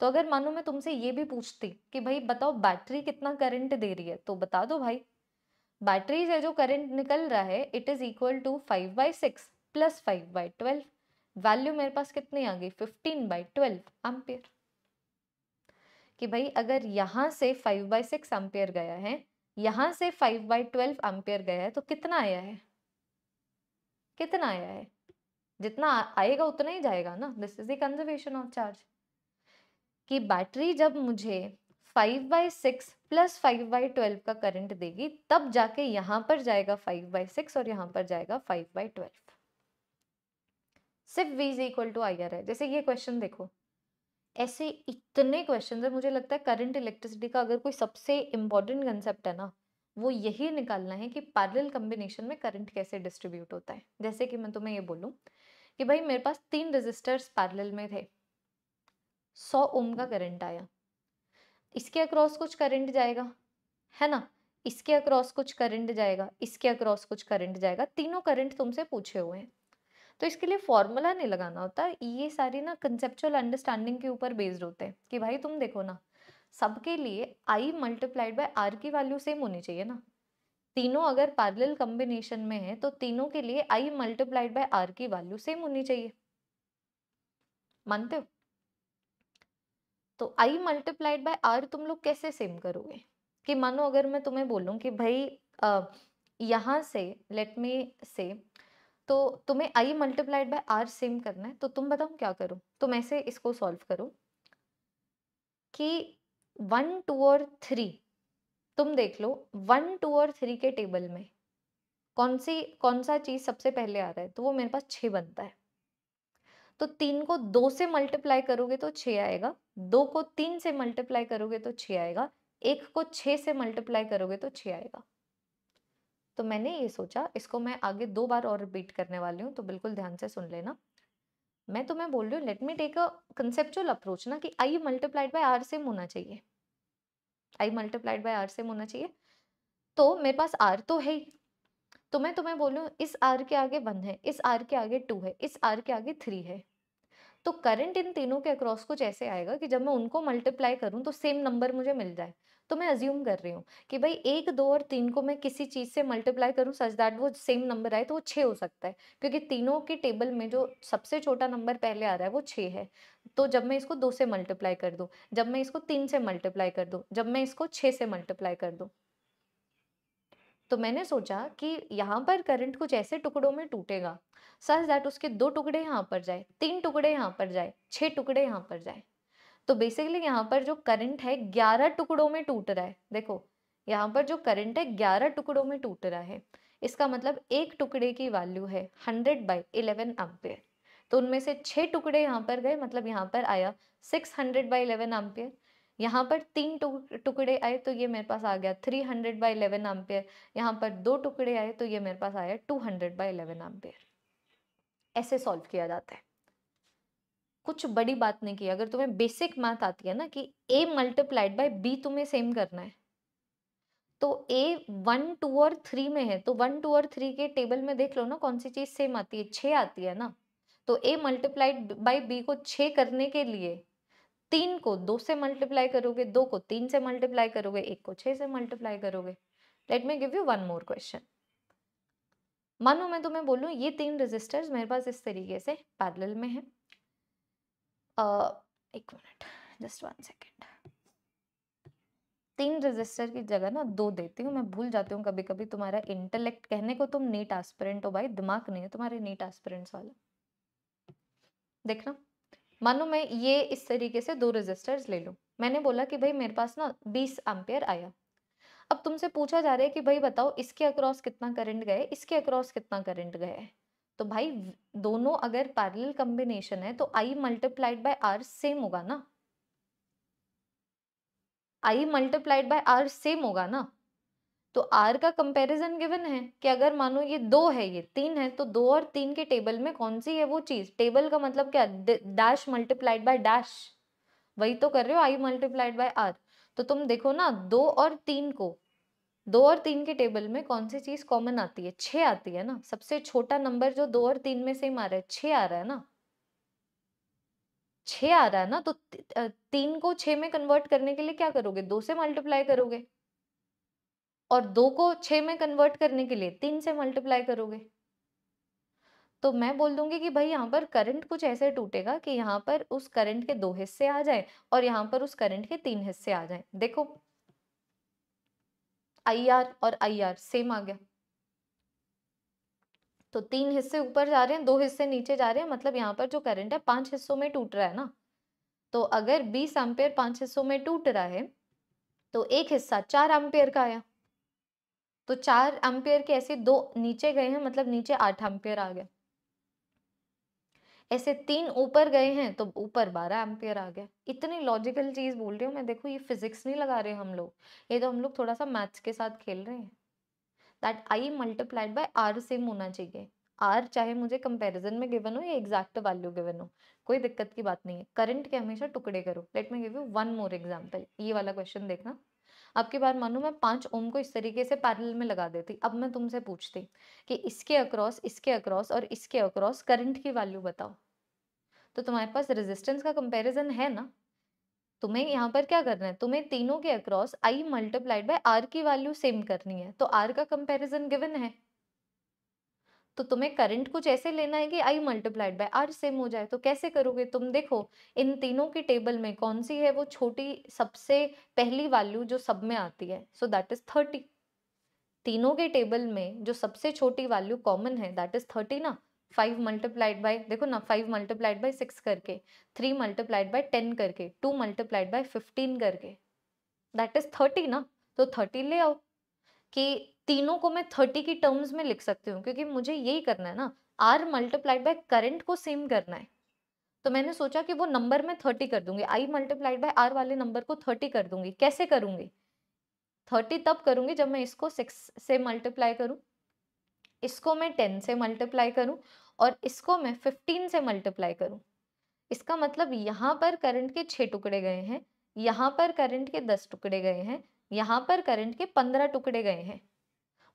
तो अगर मानो मैं तुमसे ये भी पूछती कि भाई बताओ बैटरी कितना करंट दे रही है तो बता दो भाई बैटरी से जो करंट निकल रहा है it is equal to five by six plus five by twelve value मेरे पास कितनी आ गई फिफ्टीन बाई ट्वेल्व एम्पियर कि भाई अगर यहां से फाइव बाई सिक्स एम्पियर गया है यहां से फाइव बाई ट्वेल्व एम्पियर गया है तो कितना आया है कितना आया है जितना आएगा उतना ही जाएगा ना this is conservation of charge कि बैटरी जब मुझे five by six plus five by twelve का करंट देगी तब जाके यहाँ पर जाएगा फाइव बाई सिक्स और यहाँ पर जाएगा फाइव बाई ट्वेल्व सिर्फ V is equal to I R है जैसे ये क्वेश्चन देखो ऐसे इतने क्वेश्चन है मुझे लगता है करंट इलेक्ट्रिसिटी का अगर कोई सबसे इम्पॉर्टेंट कंसेप्ट है ना वो यही निकालना है कि पैरेलल कम्बिनेशन में करंट कैसे डिस्ट्रीब्यूट होता है जैसे कि मैं तुम्हें ये बोलूँ कि भाई मेरे पास तीन रजिस्टर्स पैरेलल में थे सौ ओम का करंट आया इसके अक्रॉस कुछ करंट जाएगा है ना इसके अक्रॉस कुछ करंट जाएगा इसके अक्रॉस कुछ करंट जाएगा तीनों करंट तुमसे पूछे हुए हैं तो इसके लिए फॉर्मूला नहीं लगाना होता ये सारी ना कंसेप्चुअल अंडरस्टैंडिंग के ऊपर बेस्ड होते हैं कि भाई तुम देखो ना सबके लिए आई मल्टीप्लाइड बाय आर की वैल्यू सेम होनी चाहिए ना तीनों अगर पैरेलल कॉम्बिनेशन में है तो तीनों के लिए आई मल्टीप्लाइड बाय आर की वैल्यू सेम होनी चाहिए मानते हो तो आई मल्टीप्लाइड बाय आर तुम लोग कैसे सेम करोगे कि मानो अगर मैं तुम्हें बोलूं कि भाई आ, यहाँ से लेट मी से तो तुम्हें I multiplied by R same करना है तो तुम बताओ क्या करो तुम ऐसे इसको सॉल्व करो कि वन टू और थ्री तुम देख लो वन टू और थ्री के टेबल में कौन सी कौन सा चीज़ सबसे पहले आता है तो वो मेरे पास छः बनता है तो तीन को दो से मल्टीप्लाई करोगे तो छ आएगा दो को तीन से मल्टीप्लाई करोगे तो छ आएगा एक को छ से मल्टीप्लाई करोगे तो छ आएगा तो मैंने ये सोचा इसको मैं आगे दो बार और रिपीट करने वाली हूँ तो बिल्कुल ध्यान से सुन लेना मैं तुम्हें बोल रही हूँ let me take a conceptual approach ना कि I multiplied by R same होना चाहिए I multiplied by R same होना चाहिए तो मेरे पास आर तो है ही तो मैं तुम्हें बोलूँ इस आर के आगे वन है इस आर के आगे टू है इस आर के आगे थ्री है तो करंट इन तीनों के अक्रॉस कुछ ऐसे आएगा कि जब मैं उनको मल्टीप्लाई करूँ तो सेम नंबर मुझे मिल जाए तो मैं अज्यूम कर रही हूँ कि भाई एक दो और तीन को मैं किसी चीज़ से मल्टीप्लाई करूँ सच दैट वो सेम नंबर आए तो वो छः हो सकता है क्योंकि तीनों के टेबल में जो सबसे छोटा नंबर पहले आ रहा है वो छः है तो जब मैं इसको दो से मल्टीप्लाई कर दूँ जब मैं इसको तीन से मल्टीप्लाई कर दूँ जब मैं इसको छः से मल्टीप्लाई कर दूँ तो मैंने सोचा कि यहाँ पर करंट कुछ ऐसे टुकड़ों में टूटेगा सच दैट उसके दो टुकड़े यहाँ पर जाए तीन टुकड़े यहाँ पर जाए छः टुकड़े यहाँ पर जाए तो बेसिकली यहाँ पर जो करंट है ग्यारह टुकड़ों में टूट रहा है देखो यहाँ पर जो करंट है ग्यारह टुकड़ों में टूट रहा है इसका मतलब एक टुकड़े की वैल्यू है हंड्रेड बाई इलेवन एम्पियर तो उनमें से छह टुकड़े यहाँ पर गए मतलब यहाँ पर आया six hundred by eleven ampere यहाँ पर तीन टुकड़े आए तो ये मेरे पास आ गया three hundred by eleven ampere यहाँ पर दो टुकड़े आए तो ये मेरे पास आया two hundred by eleven ampere ऐसे सॉल्व किया जाता है कुछ बड़ी बात नहीं की अगर तुम्हें बेसिक मैथ आती है ना कि ए मल्टीप्लाइड बाई बी तुम्हें सेम करना है तो ए वन टू और थ्री में है तो वन टू और थ्री के टेबल में देख लो ना कौन सी चीज़ सेम आती है छे आती है ना तो ए मल्टीप्लाइड बाई बी को छ करने के लिए तीन को दो से मल्टीप्लाई करोगे दो को तीन से मल्टीप्लाई करोगे एक को छः से मल्टीप्लाई करोगे let me give you one more question मानो मैं तुम्हें बोलूं ये तीन रेजिस्टर्स मेरे पास इस तरीके से पैरेलल में है एक मिनट जस्ट वन सेकेंड तीन रजिस्टर की जगह ना दो देती हूँ मैं भूल जाती हूँ कभी कभी तुम्हारा इंटेलेक्ट कहने को तुम नीट एस्पिरेंट हो भाई दिमाग नहीं है तुम्हारे नीट एस्पिरेंट्स वाला देखना मानो मैं ये इस तरीके से दो रजिस्टर्स ले लूँ मैंने बोला कि भाई मेरे पास ना बीस एम्पेयर आया अब तुमसे पूछा जा रहा है कि भाई बताओ इसके अक्रॉस कितना करंट गए इसके अक्रॉस कितना करंट गए तो भाई दोनों अगर पैरेलल कॉम्बिनेशन है तो I multiplied by R same होगा ना I multiplied by R same होगा ना तो आर का कंपैरिजन गिवन है कि अगर मानो ये दो है ये तीन है तो दो और तीन के टेबल में कौन सी है वो चीज टेबल का मतलब क्या डैश मल्टीप्लाइड बाय डैश वही तो कर रहे हो आई मल्टीप्लाइड बाय आर तो तुम देखो ना दो और तीन को दो और तीन के टेबल में कौन सी चीज कॉमन आती है छ आती है ना सबसे छोटा नंबर जो दो और तीन में से ही मारा है छ आ रहा है ना छ आ रहा है ना तो तीन को छ में कन्वर्ट करने के लिए क्या करोगे दो से मल्टीप्लाई करोगे और दो को छ में कन्वर्ट करने के लिए तीन से मल्टीप्लाई करोगे तो मैं बोल दूंगी कि भाई यहाँ पर करंट कुछ ऐसे टूटेगा कि यहाँ पर उस करंट के दो हिस्से आ जाए और यहाँ पर उस करंट के तीन हिस्से आ जाए देखो आई आर और आई आर सेम आ गया तो तीन हिस्से ऊपर जा रहे हैं दो हिस्से नीचे जा रहे हैं मतलब यहाँ पर जो करंट है पांच हिस्सों में टूट रहा है ना तो अगर बीस एम्पेयर पांच हिस्सों में टूट रहा है तो एक हिस्सा चार एम्पेयर का आया तो चार एम्पेयर के ऐसे दो नीचे गए हैं मतलब नीचे आठ एम्पेयर आ गया ऐसे तीन ऊपर गए हैं तो ऊपर बारह एम्पियर आ गया इतनी लॉजिकल चीज़ बोल रही हूँ मैं देखो ये फिजिक्स नहीं लगा रहे हम लोग ये तो हम लोग थोड़ा सा मैथ्स के साथ खेल रहे हैं that I multiplied by R same होना चाहिए आर चाहे मुझे कंपैरिजन में गिवन हो या एग्जैक्ट वैल्यू गिवन हो कोई दिक्कत की बात नहीं है करंट के हमेशा टुकड़े करो let me give you one more example ये वाला क्वेश्चन देखना अब की बात मानू मैं पांच ओम को इस तरीके से पैरल में लगा देती अब मैं तुमसे पूछती कि इसके अक्रॉस इसके अक्रॉस और इसके अक्रॉस करंट की वैल्यू बताओ तो तुम्हारे पास रेजिस्टेंस का कंपेरिजन है ना तुम्हें यहाँ पर क्या करना है तुम्हें तीनों के across I multiplied by R की वैल्यू सेम करनी है तो आर का कंपैरिजन गिवन है तो तुम्हें करंट कुछ ऐसे लेना है कि I multiplied by R same हो जाए तो कैसे करोगे तुम देखो इन तीनों की टेबल में कौन सी है वो छोटी सबसे पहली वैल्यू जो सब में आती है सो दैट इज थर्टी तीनों के टेबल में जो सबसे छोटी वैल्यू कॉमन है दैट इज थर्टी ना फाइव मल्टीप्लाइड बाय देखो ना फाइव मल्टीप्लाइड बाई सिक्स करके थ्री मल्टीप्लाइड बाई टेन करके टू मल्टीप्लाइड बाई फिफ्टीन करके दैट इज थर्टी ना तो थर्टी ले आओ कि तीनों को मैं थर्टी की टर्म्स में लिख सकती हूँ क्योंकि मुझे यही करना है ना आर मल्टीप्लाइड बाय करंट को सेम करना है तो मैंने सोचा कि वो नंबर में थर्टी कर दूंगी आई मल्टीप्लाइड बाय आर वाले नंबर को थर्टी कर दूंगी कैसे करूंगी थर्टी तब करूंगी जब मैं इसको सिक्स से मल्टीप्लाई करूँ इसको मैं टेन से मल्टीप्लाई करूँ और इसको मैं फिफ्टीन से मल्टीप्लाई करूँ इसका मतलब यहाँ पर करंट के छः टुकड़े गए हैं यहाँ पर करंट के दस टुकड़े गए हैं यहाँ पर करंट के पंद्रह टुकड़े गए हैं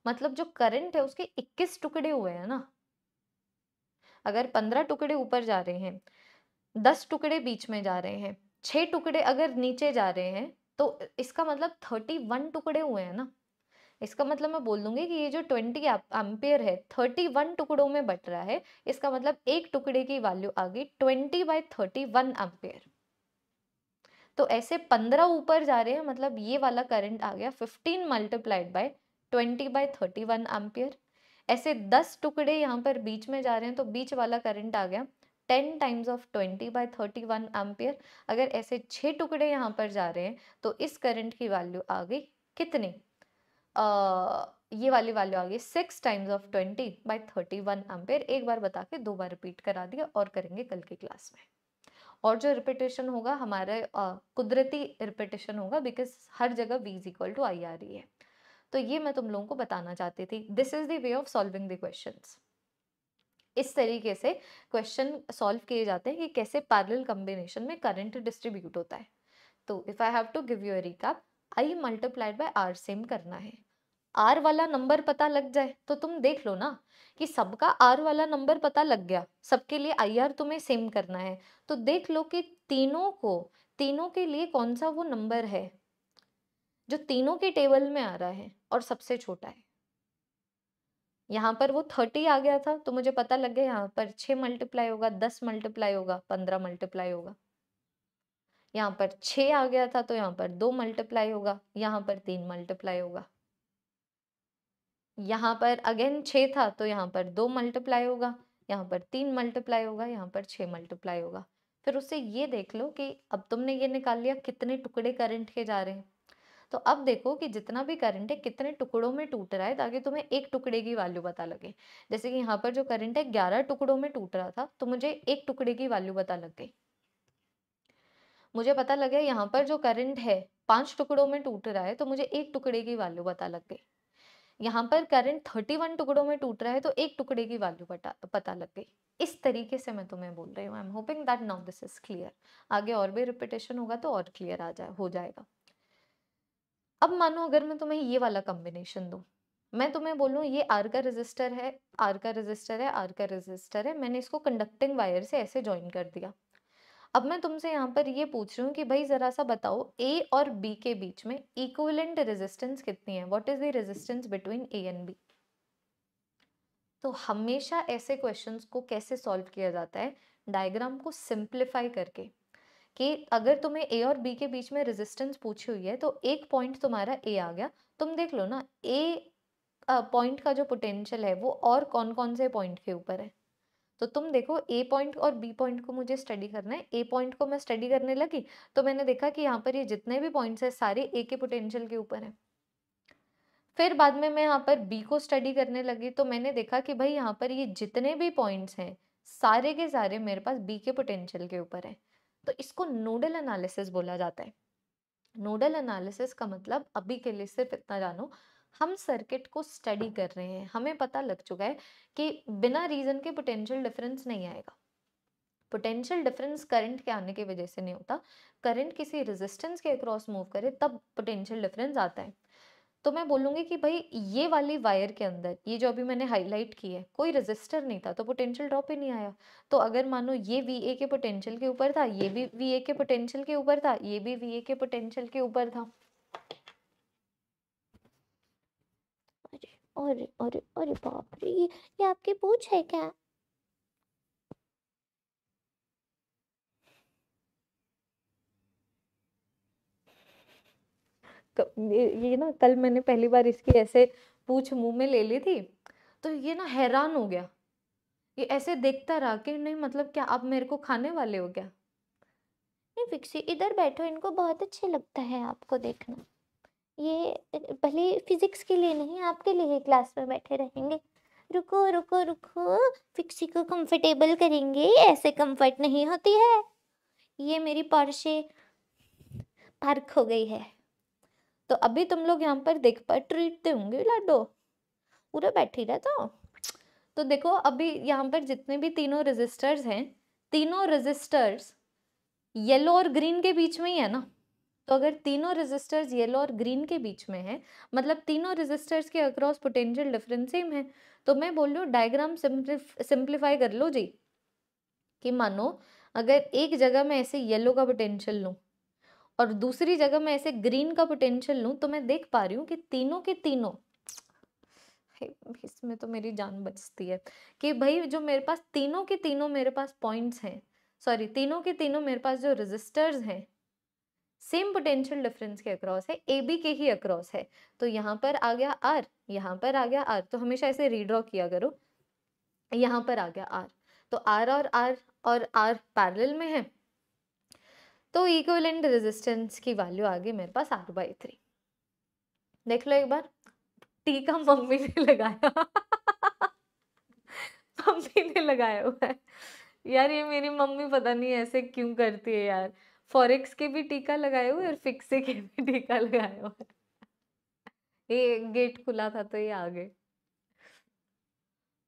मतलब जो करंट है उसके 21 टुकड़े हुए हैं ना अगर 15 टुकड़े ऊपर जा रहे हैं 10 टुकड़े बीच में जा रहे हैं 6 टुकड़े अगर नीचे जा रहे हैं तो इसका मतलब 31 टुकड़े हुए हैं ना इसका मतलब मैं बोल दूंगी कि ये जो ट्वेंटी एम्पेयर है थर्टी वन टुकड़ों में बट रहा है इसका मतलब एक टुकड़े की वैल्यू आ गई ट्वेंटी बाई थर्टी वन तो ऐसे पंद्रह ऊपर जा रहे हैं मतलब ये वाला करंट आ गया fifteen multiplied by twenty by thirty one ampere ऐसे दस टुकड़े यहाँ पर बीच में जा रहे हैं तो बीच वाला करंट आ गया ten times of twenty by thirty one ampere अगर ऐसे छः टुकड़े यहाँ पर जा रहे हैं तो इस करंट की वैल्यू आ गई कितनी आ, ये वाली वैल्यू आ गई six times of twenty by thirty one ampere एक बार बता के दो बार रिपीट करा दिया और करेंगे कल की क्लास में और जो रिपीटेशन होगा हमारे कुदरती रिपीटेशन होगा बिकॉज हर जगह V is equal to I आ रही है तो ये मैं तुम लोगों को बताना चाहती थी this is the way of solving the question इस तरीके से क्वेश्चन सॉल्व किए जाते हैं कि कैसे पैरेलल कॉम्बिनेशन में करंट डिस्ट्रीब्यूट होता है तो if I have to give you a I multiplied by R same करना है आर वाला नंबर पता लग जाए तो तुम देख लो ना कि सबका आर वाला नंबर पता लग गया सबके लिए आई आर तुम्हें सेम करना है तो देख लो कि तीनों को तीनों के लिए कौन सा वो नंबर है जो तीनों के टेबल में आ रहा है और सबसे छोटा है यहाँ पर वो थर्टी आ गया था तो मुझे पता लग गया यहाँ पर छ मल्टीप्लाई होगा दस मल्टीप्लाई होगा पंद्रह मल्टीप्लाई होगा यहाँ पर छ आ गया था तो यहाँ पर दो मल्टीप्लाई होगा यहाँ पर तीन मल्टीप्लाई होगा यहाँ पर अगेन छ था तो यहाँ पर दो मल्टीप्लाई होगा यहाँ पर तीन मल्टीप्लाई होगा यहाँ पर छ मल्टीप्लाई होगा फिर उससे ये देख लो कि अब तुमने ये निकाल लिया कितने टुकड़े करंट के जा रहे हैं तो अब देखो कि जितना भी करंट है कितने टुकड़ों में टूट रहा है ताकि तुम्हें एक टुकड़े की वैल्यू पता लगे जैसे कि यहाँ पर जो करंट है ग्यारह टुकड़ों में टूट रहा था तो मुझे एक टुकड़े की वैल्यू पता लग गई मुझे पता लगे यहाँ पर जो करंट है पांच टुकड़ों में टूट रहा है तो मुझे एक टुकड़े की वैल्यू पता लग गई यहाँ पर करंट थर्टी वन टुकड़ों में टूट रहा है तो एक टुकड़े की वैल्यू पता पता लग गई इस तरीके से मैं तुम्हें बोल रही हूँ I am hoping that now this is clear आगे और भी रिपीटेशन होगा तो और क्लियर आ जाए हो जाएगा अब मानो अगर मैं तुम्हें ये वाला कॉम्बिनेशन दूँ मैं तुम्हें बोलूँ ये आर का रजिस्टर है आर का रजिस्टर है आर का रजिस्टर है मैंने इसको कंडक्टिंग वायर से ऐसे ज्वाइन कर दिया अब मैं तुमसे यहाँ पर ये पूछ रही हूँ कि भाई ज़रा सा बताओ ए और बी के बीच में इक्वलेंट रेजिस्टेंस कितनी है what is the resistance between A and B तो हमेशा ऐसे क्वेश्चंस को कैसे सॉल्व किया जाता है डायग्राम को सिंप्लीफाई करके कि अगर तुम्हें ए और बी के बीच में रेजिस्टेंस पूछी हुई है तो एक पॉइंट तुम्हारा ए आ गया तुम देख लो ना ए पॉइंट का जो पोटेंशियल है वो और कौन कौन से पॉइंट के ऊपर है तो तुम देखो ए पॉइंट और बी पॉइंट को मुझे स्टडी करना है ए पॉइंट को मैं स्टडी करने लगी तो मैंने देखा कि यहाँ पर ये जितने भी पॉइंट्स हैं सारे ए के पोटेंशियल के ऊपर हैं फिर बाद में मैं यहाँ पर बी को स्टडी करने लगी तो मैंने देखा कि भाई यहाँ पर ये जितने भी पॉइंट्स हैं सारे के सारे मेरे पास बी के पोटेंशियल के ऊपर हैं तो इसको नोडल एनालिसिस बोला जाता है नोडल एनालिसिस का मतलब अभी के लिए सिर्फ इतना जानो हम सर्किट को स्टडी कर रहे हैं हमें पता लग चुका है कि बिना रीज़न के पोटेंशियल डिफरेंस नहीं आएगा पोटेंशियल डिफरेंस करंट के आने की वजह से नहीं होता करंट किसी रेजिस्टेंस के अक्रॉस मूव करे तब पोटेंशियल डिफरेंस आता है तो मैं बोलूंगी कि भाई ये वाली वायर के अंदर ये जो अभी मैंने हाईलाइट की है कोई रजिस्टर नहीं था तो पोटेंशियल ड्रॉप ही नहीं आया तो अगर मानो ये वी के पोटेंशियल के ऊपर था ये भी वी के पोटेंशियल के ऊपर था ये भी वी के पोटेंशियल के ऊपर था अरे अरे अरे अरे बाप रे ये आपके पूछ है क्या ये ना कल मैंने पहली बार इसकी ऐसे पूछ मुंह में ले ली थी तो ये ना हैरान हो गया ये ऐसे देखता रहा कि नहीं मतलब क्या आप मेरे को खाने वाले हो क्या नहीं विक्सी इधर बैठो इनको बहुत अच्छे लगता है आपको देखना ये भले फिजिक्स के लिए नहीं आपके लिए क्लास में बैठे रहेंगे रुको रुको रुको फिक्सी को कंफर्टेबल करेंगे ऐसे कंफर्ट नहीं होती है ये मेरी पॉर्शे पार्क हो गई है तो अभी तुम लोग यहाँ पर देख पाए ट्रीटते होंगे लाडो पूरा बैठी रहता हो तो देखो अभी यहाँ पर जितने भी तीनों रजिस्टर्स हैं तीनों रजिस्टर्स येलो और ग्रीन के बीच में ही है ना तो अगर तीनों रजिस्टर्स येलो और ग्रीन के बीच में है मतलब तीनों रजिस्टर्स के अक्रॉस पोटेंशियल डिफरेंस सेम है तो मैं बोल लू डायग्राम सिंप्लीफाई कर लो जी कि मानो अगर एक जगह मैं ऐसे येलो का पोटेंशियल लूँ और दूसरी जगह मैं ऐसे ग्रीन का पोटेंशियल लूँ तो मैं देख पा रही हूँ कि तीनों के तीनों इसमें तो मेरी जान बचती है कि भाई जो मेरे पास तीनों के तीनों मेरे पास पॉइंट्स हैं सॉरी तीनों के तीनों मेरे पास जो रजिस्टर्स हैं सेम पोटेंशियल डिफरेंस के अक्रॉस है ए बी के ही अक्रॉस है तो यहाँ पर आ गया आर यहाँ पर आ गया आर तो हमेशा ऐसे रीड्रॉ किया करो यहाँ पर आ गया आर तो आर और आर और आर पैरेलल में है तो इक्विवेलेंट रेजिस्टेंस की वैल्यू आ गई मेरे पास आर बाई थ्री देख लो एक बार टी का मम्मी ने लगाया मम्मी ने लगाया हुआ है यार ये मेरी मम्मी पता नहीं ऐसे क्यों करती है यार फॉरेक्स के भी टीका लगाए हुए और फिक्से के भी टीका लगाए हुए ये गेट खुला था तो ये आ गए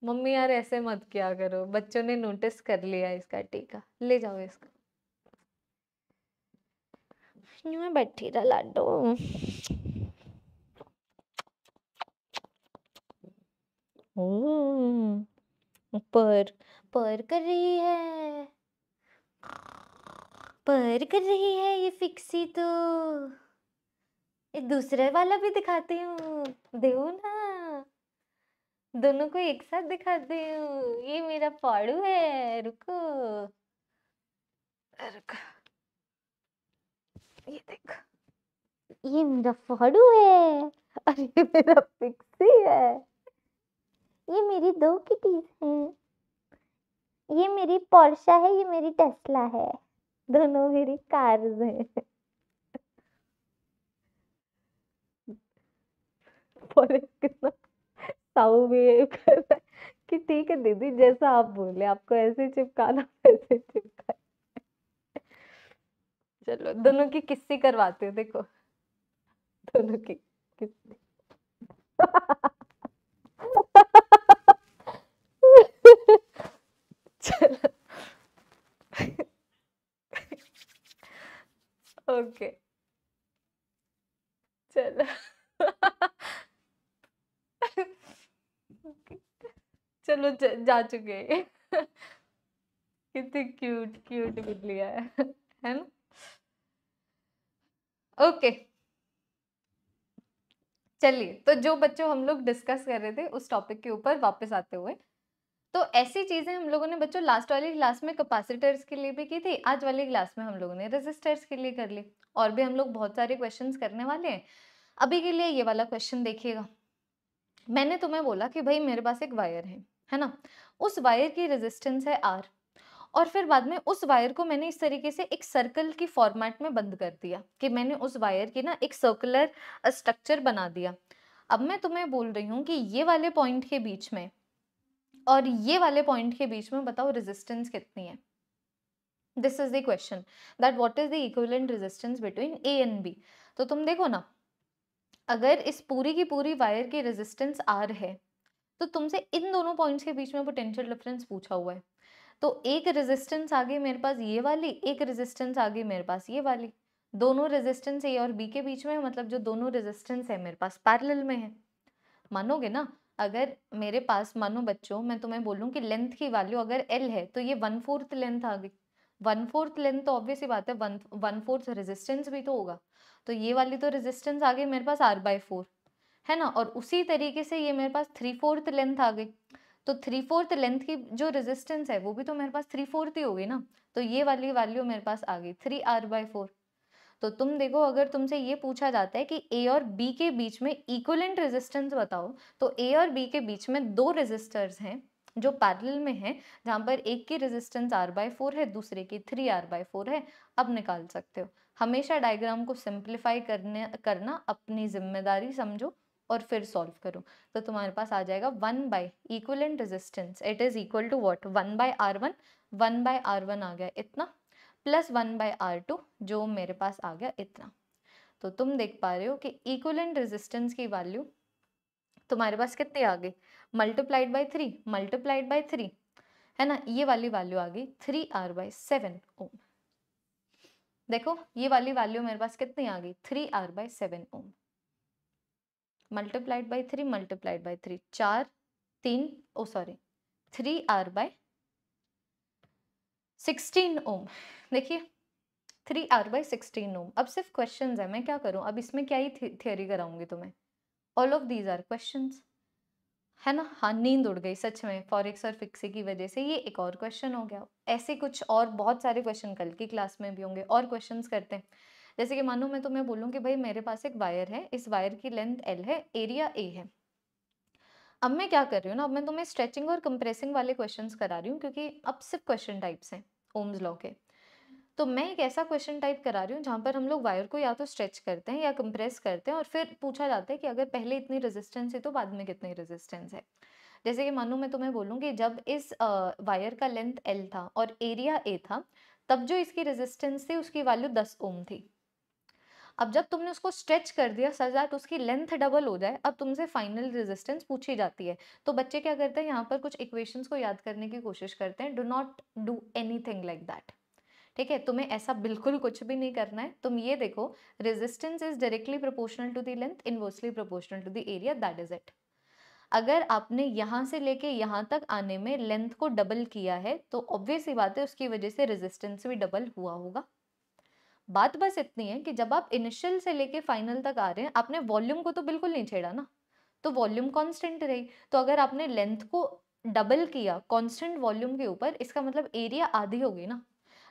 मम्मी यार ऐसे मत किया करो बच्चों ने नोटिस कर लिया इसका टीका ले जाओ इसका बैठी रहा లడ్డు पर पर कर रही है पर कर रही है ये फिक्सी तो ये दूसरे वाला भी दिखाती हूँ देव ना दोनों को एक साथ दिखाती हूँ ये मेरा पाड़ू है रुको रुको ये देख ये मेरा फाड़ू है अरे मेरा पिक्सी है ये मेरी दो किटीज हैं ये मेरी पोर्शा है ये मेरी टेस्ला है दोनों मेरी कार्स हैं फॉरेस्ट कितना साउ बिहेव कर है कि ठीक है दीदी जैसा आप बोले आपको ऐसे चिपकाना ऐसे चिपकाना चलो दोनों की किस्सी करवाते हो देखो दोनों की किस्सी चलो ओके चलो चलो जा चुके कितनी क्यूट क्यूट बिल्ली है है ना ओके चलिए तो जो बच्चों हम लोग डिस्कस कर रहे थे उस टॉपिक के ऊपर वापस आते हुए तो ऐसी चीज़ें हम लोगों ने बच्चों लास्ट वाली क्लास में कैपेसिटर्स के लिए भी की थी आज वाली क्लास में हम लोगों ने रेजिस्टर्स के लिए कर ली और भी हम लोग बहुत सारे क्वेश्चंस करने वाले हैं अभी के लिए ये वाला क्वेश्चन देखिएगा मैंने तुम्हें बोला कि भाई मेरे पास एक वायर है है ना उस वायर की रेजिस्टेंस है आर और फिर बाद में उस वायर को मैंने इस तरीके से एक सर्कल की फॉर्मेट में बंद कर दिया कि मैंने उस वायर की ना एक सर्कुलर स्ट्रक्चर बना दिया अब मैं तुम्हें बोल रही हूँ कि ये वाले पॉइंट के बीच में और ये वाले पॉइंट के बीच में बताओ रेजिस्टेंस कितनी है this is the question that what is the equivalent resistance between A and B तो तुम देखो ना अगर इस पूरी की पूरी वायर की रेजिस्टेंस आर है तो तुमसे इन दोनों पॉइंट्स के बीच में पोटेंशियल डिफरेंस पूछा हुआ है तो एक रेजिस्टेंस आ गई मेरे पास ये वाली एक रेजिस्टेंस आ गई मेरे पास ये वाली दोनों रेजिस्टेंस ए और बी के बीच में मतलब जो दोनों रेजिस्टेंस है मेरे पास पैरेलल में है मानोगे ना अगर मेरे पास मानो बच्चों मैं तुम्हें बोलूँ कि लेंथ की वैल्यू अगर एल है तो ये वन फोर्थ लेंथ आ गई वन फोर्थ लेंथ तो ऑब्वियस ही बात है वन वन फोर्थ रेजिस्टेंस भी तो होगा तो ये वाली तो रेजिस्टेंस आ गई मेरे पास आर बाय फोर है ना और उसी तरीके से ये मेरे पास थ्री फोर्थ लेंथ आ गई तो थ्री फोर्थ लेंथ की जो रेजिस्टेंस है वो भी तो मेरे पास थ्री फोर्थ ही होगी ना तो ये वाली वैल्यू मेरे पास आ गई थ्री आर बाई फोर तो तुम देखो अगर तुमसे ये पूछा जाता है कि ए और बी के बीच में इक्वलेंट रेजिस्टेंस बताओ तो ए और बी के बीच में दो रेजिस्टर्स हैं जो पैरेलल में है जहाँ पर एक की रेजिस्टेंस आर बाय फोर है दूसरे की थ्री आर बाय फोर है अब निकाल सकते हो हमेशा डायग्राम को सिंप्लीफाई करने करना अपनी जिम्मेदारी समझो और फिर सॉल्व करूँ तो तुम्हारे पास आ जाएगा one by equivalent resistance it is equal to what one by R one one by R one आ गया इतना plus one by R two जो मेरे पास आ गया इतना तो तुम देख पा रहे हो कि इक्वलेंट रेजिस्टेंस की वैल्यू तुम्हारे पास कितनी आ गई multiplied by three multiplied by three है ना ये वाली वैल्यू आ गई three R by seven ohm देखो ये वाली वैल्यू मेरे पास कितनी आ गई three R by seven ohm multiplied by three multiplied by three चार तीन oh sorry three R by sixteen ohm देखिए three R by sixteen ohm अब सिर्फ क्वेश्चंस है मैं क्या करूं अब इसमें क्या ही थियोरी कराऊंगी तुम्हें all of these are question है ना हाँ नींद उड़ गई सच में फॉरेक्स और फिक्से की वजह से ये एक और क्वेश्चन हो गया ऐसे कुछ और बहुत सारे क्वेश्चन कल की क्लास में भी होंगे और क्वेश्चंस करते हैं जैसे कि मानो मैं तुम्हें बोलूँ कि भाई मेरे पास एक वायर है इस वायर की लेंथ एल है एरिया ए है अब मैं क्या कर रही हूँ ना अब मैं तुम्हें स्ट्रेचिंग और कंप्रेसिंग वाले क्वेश्चन करा रही हूँ क्योंकि अब सिर्फ क्वेश्चन टाइप्स हैं ओम्स लॉ के तो मैं एक ऐसा क्वेश्चन टाइप करा रही हूँ जहाँ पर हम लोग वायर को या तो स्ट्रेच करते हैं या कंप्रेस करते हैं और फिर पूछा जाता है कि अगर पहले इतनी रेजिस्टेंस है तो बाद में कितनी रेजिस्टेंस है जैसे कि मानो मैं तुम्हें बोलूँ कि जब इस वायर का लेंथ एल था और एरिया ए था तब जो इसकी रेजिस्टेंस थी उसकी वैल्यू दस ओम थी अब जब तुमने उसको स्ट्रेच कर दिया सच दैट तो उसकी लेंथ डबल हो जाए अब तुमसे फाइनल रेजिस्टेंस पूछी जाती है तो बच्चे क्या करते हैं यहाँ पर कुछ इक्वेशंस को याद करने की कोशिश करते हैं do not do anything like that ठीक है तुम्हें ऐसा बिल्कुल कुछ भी नहीं करना है तुम ये देखो resistance is directly proportional to the length inversely proportional to the area that is it अगर आपने यहाँ से लेके यहाँ तक आने में लेंथ को डबल किया है तो ऑब्वियस ही बात है उसकी वजह से रेजिस्टेंस भी डबल हुआ होगा बात बस इतनी है कि जब आप इनिशियल से लेके फाइनल तक आ रहे हैं आपने वॉल्यूम को तो बिल्कुल नहीं छेड़ा ना तो वॉल्यूम कांस्टेंट रही तो अगर आपने लेंथ को डबल किया कांस्टेंट वॉल्यूम के ऊपर इसका मतलब एरिया आधी होगी ना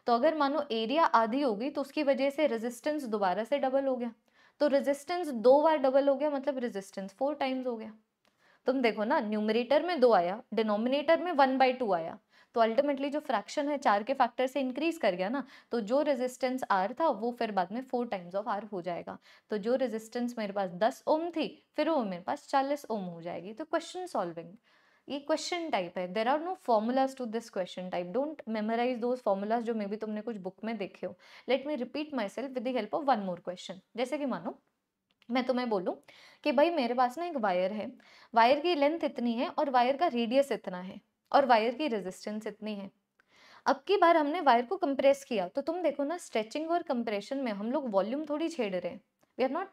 तो अगर मानो एरिया आधी होगी तो उसकी वजह से रेजिस्टेंस दोबारा से डबल हो गया तो रेजिस्टेंस दो बार डबल हो गया मतलब रेजिस्टेंस फोर टाइम्स हो गया तुम देखो ना न्यूमरेटर में दो आया डिनोमिनेटर में वन बाई टू आया तो अल्टीमेटली जो फ्रैक्शन है चार के फैक्टर से इंक्रीज कर गया ना तो जो रेजिस्टेंस आर था वो फिर बाद में फोर टाइम्स ऑफ आर हो जाएगा तो जो रेजिस्टेंस मेरे पास दस ओम थी फिर वो मेरे पास चालीस ओम हो जाएगी तो क्वेश्चन सॉल्विंग ये क्वेश्चन टाइप है there are no formulas to this question type don't memorize those formulas जो मे बी तुमने कुछ बुक में देखे हो let me repeat myself with the help of one more question जैसे कि मानो मैं तुम्हें बोलूँ कि भाई मेरे पास ना एक वायर है वायर की लेंथ इतनी है और वायर का रेडियस इतना है और वायर की रेजिस्टेंस इतनी है अब की बार हमने वायर को कंप्रेस किया तो तुम देखो ना स्ट्रेचिंग और कंप्रेशन में हम लोग वॉल्यूम थोड़ी छेड़ रहे हैं we are not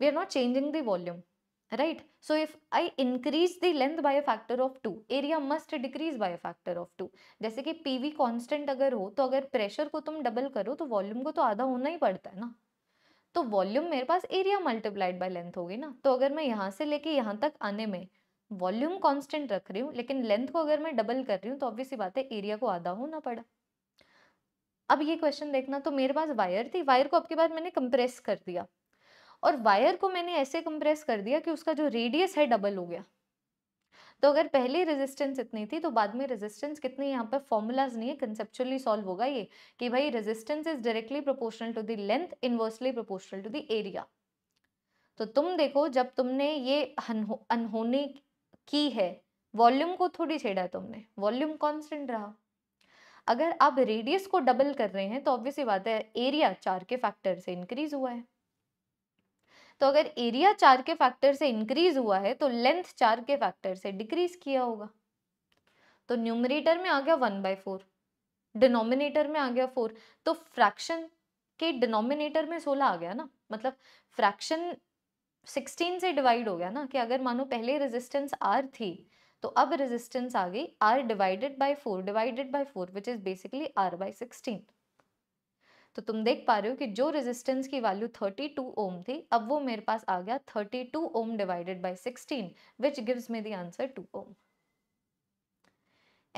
we are not changing the volume right so if I increase the length by a factor of two area must decrease by a factor of two जैसे कि we constant अगर हो तो अगर pressure को तुम double करो तो वॉल्यूम को तो आधा होना ही पड़ता है ना तो वॉल्यूम मेरे पास एरिया मल्टीप्लाइड बाय लेंथ होगी ना तो अगर मैं यहाँ से लेके यहाँ तक आने में वॉल्यूम कांस्टेंट रख रही हूँ लेकिन लेंथ को अगर मैं डबल कर रही हूँ तो ऑब्वियस बात है एरिया को आधा होना पड़ा अब ये क्वेश्चन देखना तो मेरे पास वायर थी वायर को आपके बाद मैंने कंप्रेस कर दिया और वायर को मैंने ऐसे कंप्रेस कर दिया कि उसका जो रेडियस है डबल हो गया तो अगर पहले रेजिस्टेंस इतनी थी तो बाद में रेजिस्टेंस कितनी यहाँ पर फॉर्मूलाज नहीं है कंसेप्चुअली सॉल्व होगा ये कि भाई resistance is directly proportional to the length inversely proportional to the area तो तुम देखो जब तुमने ये अनहोनी की है वॉल्यूम को थोड़ी छेड़ा तुमने वॉल्यूम कांस्टेंट रहा अगर आप रेडियस को डबल कर रहे हैं तो ऑब्वियसली बात है एरिया चार के फैक्टर से इंक्रीज हुआ है तो अगर एरिया चार के फैक्टर से इंक्रीज हुआ है तो लेंथ चार के फैक्टर से डिक्रीज किया होगा तो न्यूमरेटर में आ गया वन बाय फोर डिनोमिनेटर में आ गया फोर तो फ्रैक्शन के डिनोमिनेटर में सोलह आ गया ना मतलब फ्रैक्शन 16 से डिवाइड हो गया ना कि अगर मानो पहले रेजिस्टेंस आर थी तो अब रेजिस्टेंस आ गई R divided by four divided by four which is basically R by sixteen तो तुम देख पा रहे हो कि जो रेजिस्टेंस की वैल्यू 32 ओम थी अब वो मेरे पास आ गया 32 ohm divided by 16 which gives me the answer 2 ohm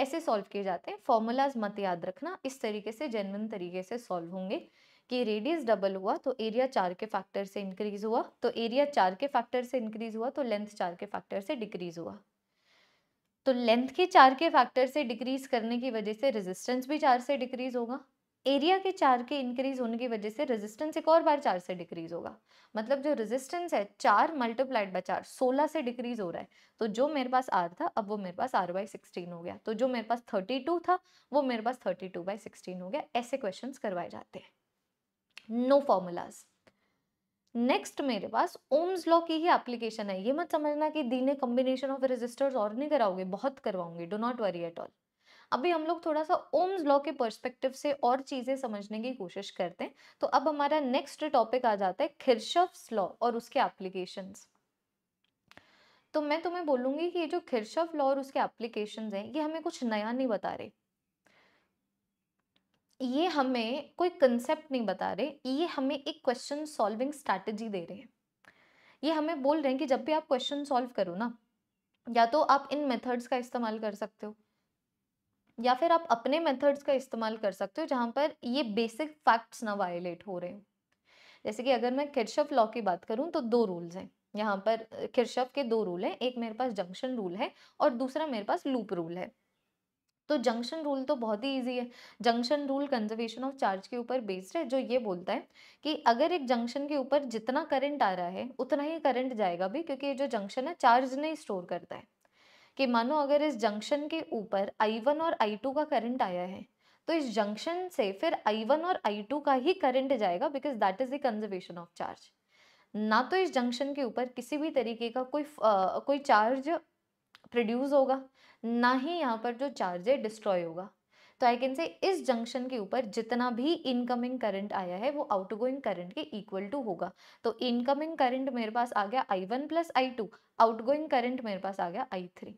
ऐसे सॉल्व किए जाते हैं फॉर्मूलाज मत याद रखना इस तरीके से जेनविन तरीके से सॉल्व होंगे कि रेडियस डबल हुआ तो एरिया चार के फैक्टर से इंक्रीज हुआ तो एरिया चार के फैक्टर से इंक्रीज हुआ तो लेंथ चार के फैक्टर से डिक्रीज हुआ तो लेंथ के चार के फैक्टर से डिक्रीज करने की वजह से रेजिस्टेंस भी चार से डिक्रीज होगा एरिया के चार के इंक्रीज होने की वजह से रेजिस्टेंस एक और बार चार से डिक्रीज होगा मतलब जो रेजिस्टेंस है चार मल्टीप्लाइड बाय चार सोलह से डिक्रीज हो रहा है तो जो मेरे पास आर था अब वो मेरे पास आर बाई सिक्सटीन हो गया तो जो मेरे पास थर्टी टू था वो मेरे पास थर्टी टू बाई सिक्सटीन हो गया ऐसे क्वेश्चन करवाए जाते हैं नो फॉर्मूलाज नेक्स्ट मेरे पास ओम्स लॉ की ही एप्लीकेशन है ये मत समझना कि दी ने कॉम्बिनेशन ऑफ रेजिस्टर्स और नहीं कराओगे बहुत करवाओगे do not worry at all अभी हम लोग थोड़ा सा ओम्स लॉ के पर्सपेक्टिव से और चीज़ें समझने की कोशिश करते हैं तो अब हमारा नेक्स्ट टॉपिक आ जाता है खिरशफ्स लॉ और उसके एप्लीकेशन तो मैं तुम्हें बोलूंगी कि ये जो खिरशफ लॉ और उसके एप्लीकेशन हैं ये हमें कुछ नया नहीं बता रहे ये हमें कोई कंसेप्ट नहीं बता रहे ये हमें एक क्वेश्चन सॉल्विंग स्ट्रैटेजी दे रहे हैं ये हमें बोल रहे हैं कि जब भी आप क्वेश्चन सॉल्व करो ना या तो आप इन मेथड्स का इस्तेमाल कर सकते हो या फिर आप अपने मेथड्स का इस्तेमाल कर सकते हो जहाँ पर ये बेसिक फैक्ट्स ना वायलेट हो रहे हैं जैसे कि अगर मैं किरशफ लॉ की बात करूँ तो दो रूल्स हैं यहाँ पर किरशफ के दो रूल हैं एक मेरे पास जंक्शन रूल है और दूसरा मेरे पास लूप रूल है तो जंक्शन रूल तो बहुत ही इजी है junction rule conservation of charge के ऊपर बेस्ड है जो ये बोलता है कि अगर एक जंक्शन के ऊपर जितना करंट आ रहा है उतना ही करंट जाएगा भी क्योंकि ये जो जंक्शन है चार्ज नहीं स्टोर करता है कि मानो अगर इस जंक्शन के ऊपर वन और टू का करंट आया है तो इस जंक्शन से फिर वन और टू का ही करंट जाएगा because that is the conservation of charge ना तो इस जंक्शन के ऊपर किसी भी तरीके का कोई आ, कोई चार्ज प्रोड्यूस होगा ना ही यहाँ पर जो चार्ज है डिस्ट्रॉय होगा तो आई कैन से इस जंक्शन के ऊपर जितना भी इनकमिंग करंट आया है वो आउटगोइंग करंट के इक्वल टू होगा तो इनकमिंग करंट मेरे पास आ गया I one plus I two outgoing current मेरे पास आ गया आई थ्री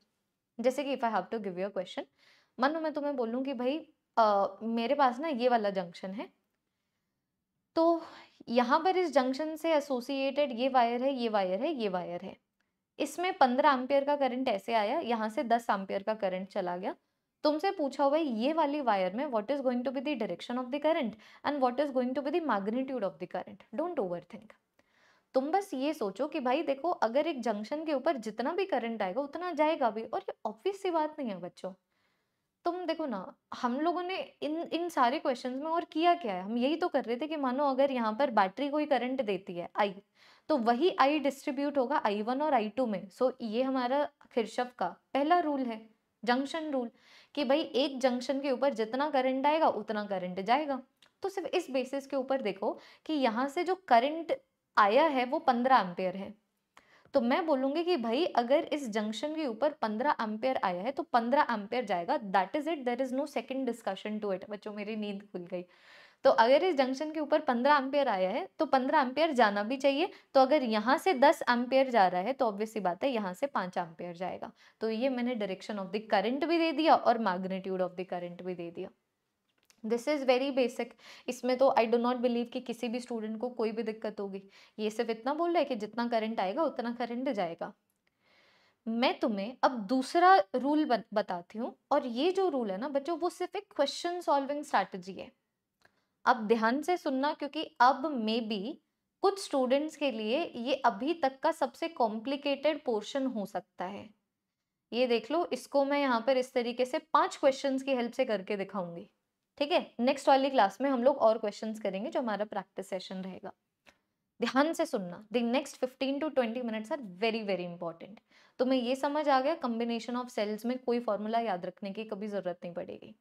जैसे कि if I have to give a question मनु मैं तुम्हें बोलूँ कि भाई आ, मेरे पास ना ये वाला जंक्शन है तो यहाँ पर इस जंक्शन से एसोसिएटेड ये वायर है ये वायर है ये वायर है इसमें पंद्रह एम्पेयर का करंट ऐसे आया यहाँ से दस एम्पेयर का करंट चला गया तुमसे पूछा हुआ है ये वाली वायर में what is going to be the direction of the current and what is going to be the magnitude of the current don't overthink तुम बस ये सोचो कि भाई देखो अगर एक जंक्शन के ऊपर जितना भी करंट आएगा उतना जाएगा भी और ये ऑब्वियस सी बात नहीं है बच्चों तुम देखो ना हम लोगों ने इन इन सारे क्वेश्चन में और किया क्या है हम यही तो कर रहे थे कि मानो अगर यहाँ पर बैटरी कोई करंट देती है आई तो वही आई डिस्ट्रीब्यूट होगा आई वन और आई टू में सो so, ये हमारा खिरशव का पहला रूल है जंक्शन रूल कि भाई एक जंक्शन के ऊपर जितना करंट आएगा उतना करंट जाएगा तो सिर्फ इस बेसिस के ऊपर देखो कि यहाँ से जो करंट आया है वो पंद्रह एम्पेयर है तो मैं बोलूंगी कि भाई अगर इस जंक्शन के ऊपर पंद्रह एम्पेयर आया है तो पंद्रह एम्पेयर जाएगा that is it there is no second discussion to it बच्चों मेरी नींद खुल गई तो अगर इस जंक्शन के ऊपर पंद्रह एम्पेयर आया है तो पंद्रह एम्पेयर जाना भी चाहिए तो अगर यहाँ से दस एम्पेयर जा रहा है तो ऑब्वियस सी बात है यहाँ से पांच एम्पेयर जाएगा तो ये मैंने डायरेक्शन ऑफ द करंट भी दे दिया और मैग्नीट्यूड ऑफ द करंट भी दे दिया दिस इज़ वेरी बेसिक इसमें तो आई डो नॉट बिलीव कि किसी भी स्टूडेंट को कोई भी दिक्कत होगी ये सिर्फ इतना बोल रहा है कि जितना करंट आएगा उतना करंट जाएगा मैं तुम्हें अब दूसरा रूल बताती हूँ और ये जो रूल है ना बच्चों वो सिर्फ एक क्वेश्चन सॉल्विंग स्ट्रैटेजी है अब ध्यान से सुनना क्योंकि अब मे बी कुछ स्टूडेंट्स के लिए ये अभी तक का सबसे कॉम्प्लिकेटेड पोर्शन हो सकता है ये देख लो इसको मैं यहाँ पर इस तरीके से पांच क्वेश्चंस की हेल्प से करके दिखाऊंगी ठीक है नेक्स्ट वाली क्लास में हम लोग और क्वेश्चंस करेंगे जो हमारा प्रैक्टिस सेशन रहेगा ध्यान से सुनना the next fifteen to twenty minutes are very very important तुम्हें ये समझ आ गया कॉम्बिनेशन ऑफ सेल्स में कोई फॉर्मूला याद रखने की कभी ज़रूरत नहीं पड़ेगी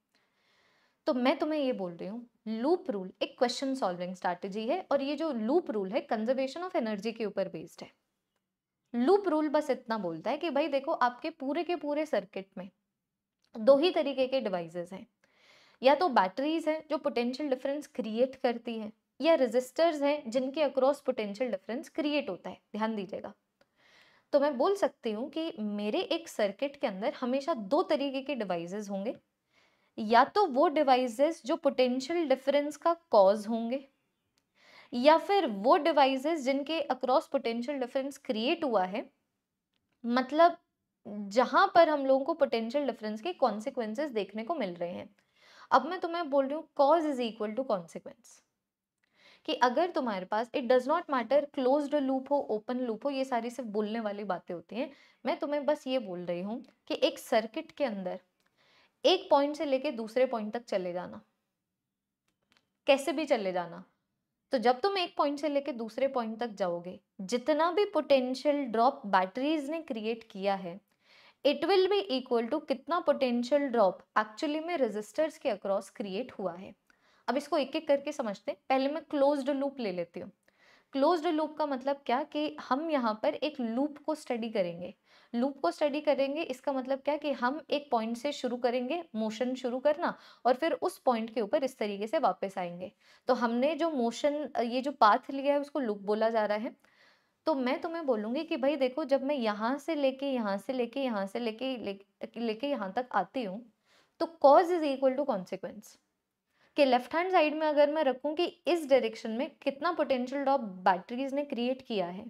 तो मैं तुम्हें ये बोल रही हूँ लूप रूल एक क्वेश्चन सॉल्विंग स्ट्रैटेजी है और ये जो लूप रूल है कंजर्वेशन ऑफ एनर्जी के ऊपर बेस्ड है लूप रूल बस इतना बोलता है कि भाई देखो आपके पूरे के पूरे सर्किट में दो ही तरीके के डिवाइसेस हैं या तो बैटरीज हैं जो पोटेंशियल डिफरेंस क्रिएट करती है या रजिस्टर्स हैं जिनके अक्रॉस पोटेंशियल डिफरेंस क्रिएट होता है ध्यान दीजिएगा तो मैं बोल सकती हूँ कि मेरे एक सर्किट के अंदर हमेशा दो तरीके के डिवाइसेस होंगे या तो वो डिवाइसेस जो पोटेंशियल डिफरेंस का कॉज होंगे या फिर वो डिवाइसेस जिनके अक्रॉस पोटेंशियल डिफरेंस क्रिएट हुआ है मतलब जहाँ पर हम लोगों को पोटेंशियल डिफरेंस के कॉन्सिक्वेंसेस देखने को मिल रहे हैं अब मैं तुम्हें बोल रही हूँ cause is equal to consequence कि अगर तुम्हारे पास it does not matter close loop हो ओपन लूप हो ये सारी सिर्फ बोलने वाली बातें होती हैं मैं तुम्हें बस ये बोल रही हूँ कि एक सर्किट के अंदर एक पॉइंट से लेके दूसरे पॉइंट तक चले जाना कैसे भी चले जाना तो जब तुम एक पॉइंट से लेके दूसरे पॉइंट तक जाओगे जितना भी पोटेंशियल ड्रॉप बैटरीज ने क्रिएट किया है it will be equal to कितना पोटेंशियल ड्रॉप एक्चुअली में रेजिस्टर्स के अक्रॉस क्रिएट हुआ है अब इसको एक एक करके समझते हैं पहले मैं क्लोज्ड लूप ले लेती हूँ क्लोज्ड लूप का मतलब क्या कि हम यहाँ पर एक लूप को स्टडी करेंगे लूप को स्टडी करेंगे इसका मतलब क्या कि हम एक पॉइंट से शुरू करेंगे मोशन शुरू करना और फिर उस पॉइंट के ऊपर इस तरीके से वापस आएंगे तो हमने जो मोशन ये जो पाथ लिया है उसको लूप बोला जा रहा है तो मैं तुम्हें बोलूंगी कि भाई देखो जब मैं यहाँ से लेके यहाँ से लेके यहाँ से लेके लेके लेके यहाँ तक आती हूँ तो cause is equal to consequence कि लेफ्ट हैंड साइड में अगर मैं रखूँ कि इस डायरेक्शन में कितना पोटेंशियल ड्रॉप बैटरीज ने क्रिएट किया है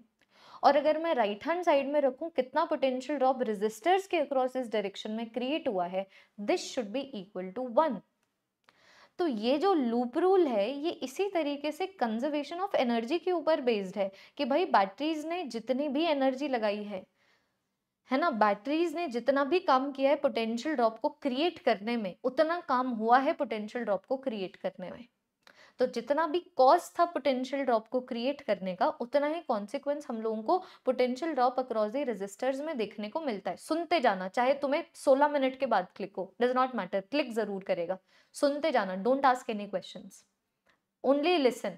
और अगर मैं राइट हैंड साइड में रखूँ कितना पोटेंशियल ड्रॉप रेजिस्टर्स के अक्रॉस इस डायरेक्शन में क्रिएट हुआ है this should be equal to one तो ये जो लूप रूल है ये इसी तरीके से कंजर्वेशन ऑफ एनर्जी के ऊपर बेस्ड है कि भाई बैटरीज ने जितनी भी एनर्जी लगाई है है ना बैटरीज ने जितना भी काम किया है पोटेंशियल ड्रॉप को क्रिएट करने में उतना काम हुआ है पोटेंशियल ड्रॉप को क्रिएट करने में तो जितना भी कॉज था पोटेंशियल ड्रॉप को क्रिएट करने का उतना ही कॉन्सिक्वेंस हम लोगों को potential drop across the resistors में देखने को मिलता है सुनते जाना चाहे तुम्हें सोलह मिनट के बाद क्लिक हो डज नॉट मैटर क्लिक जरूर करेगा सुनते जाना don't ask any question only listen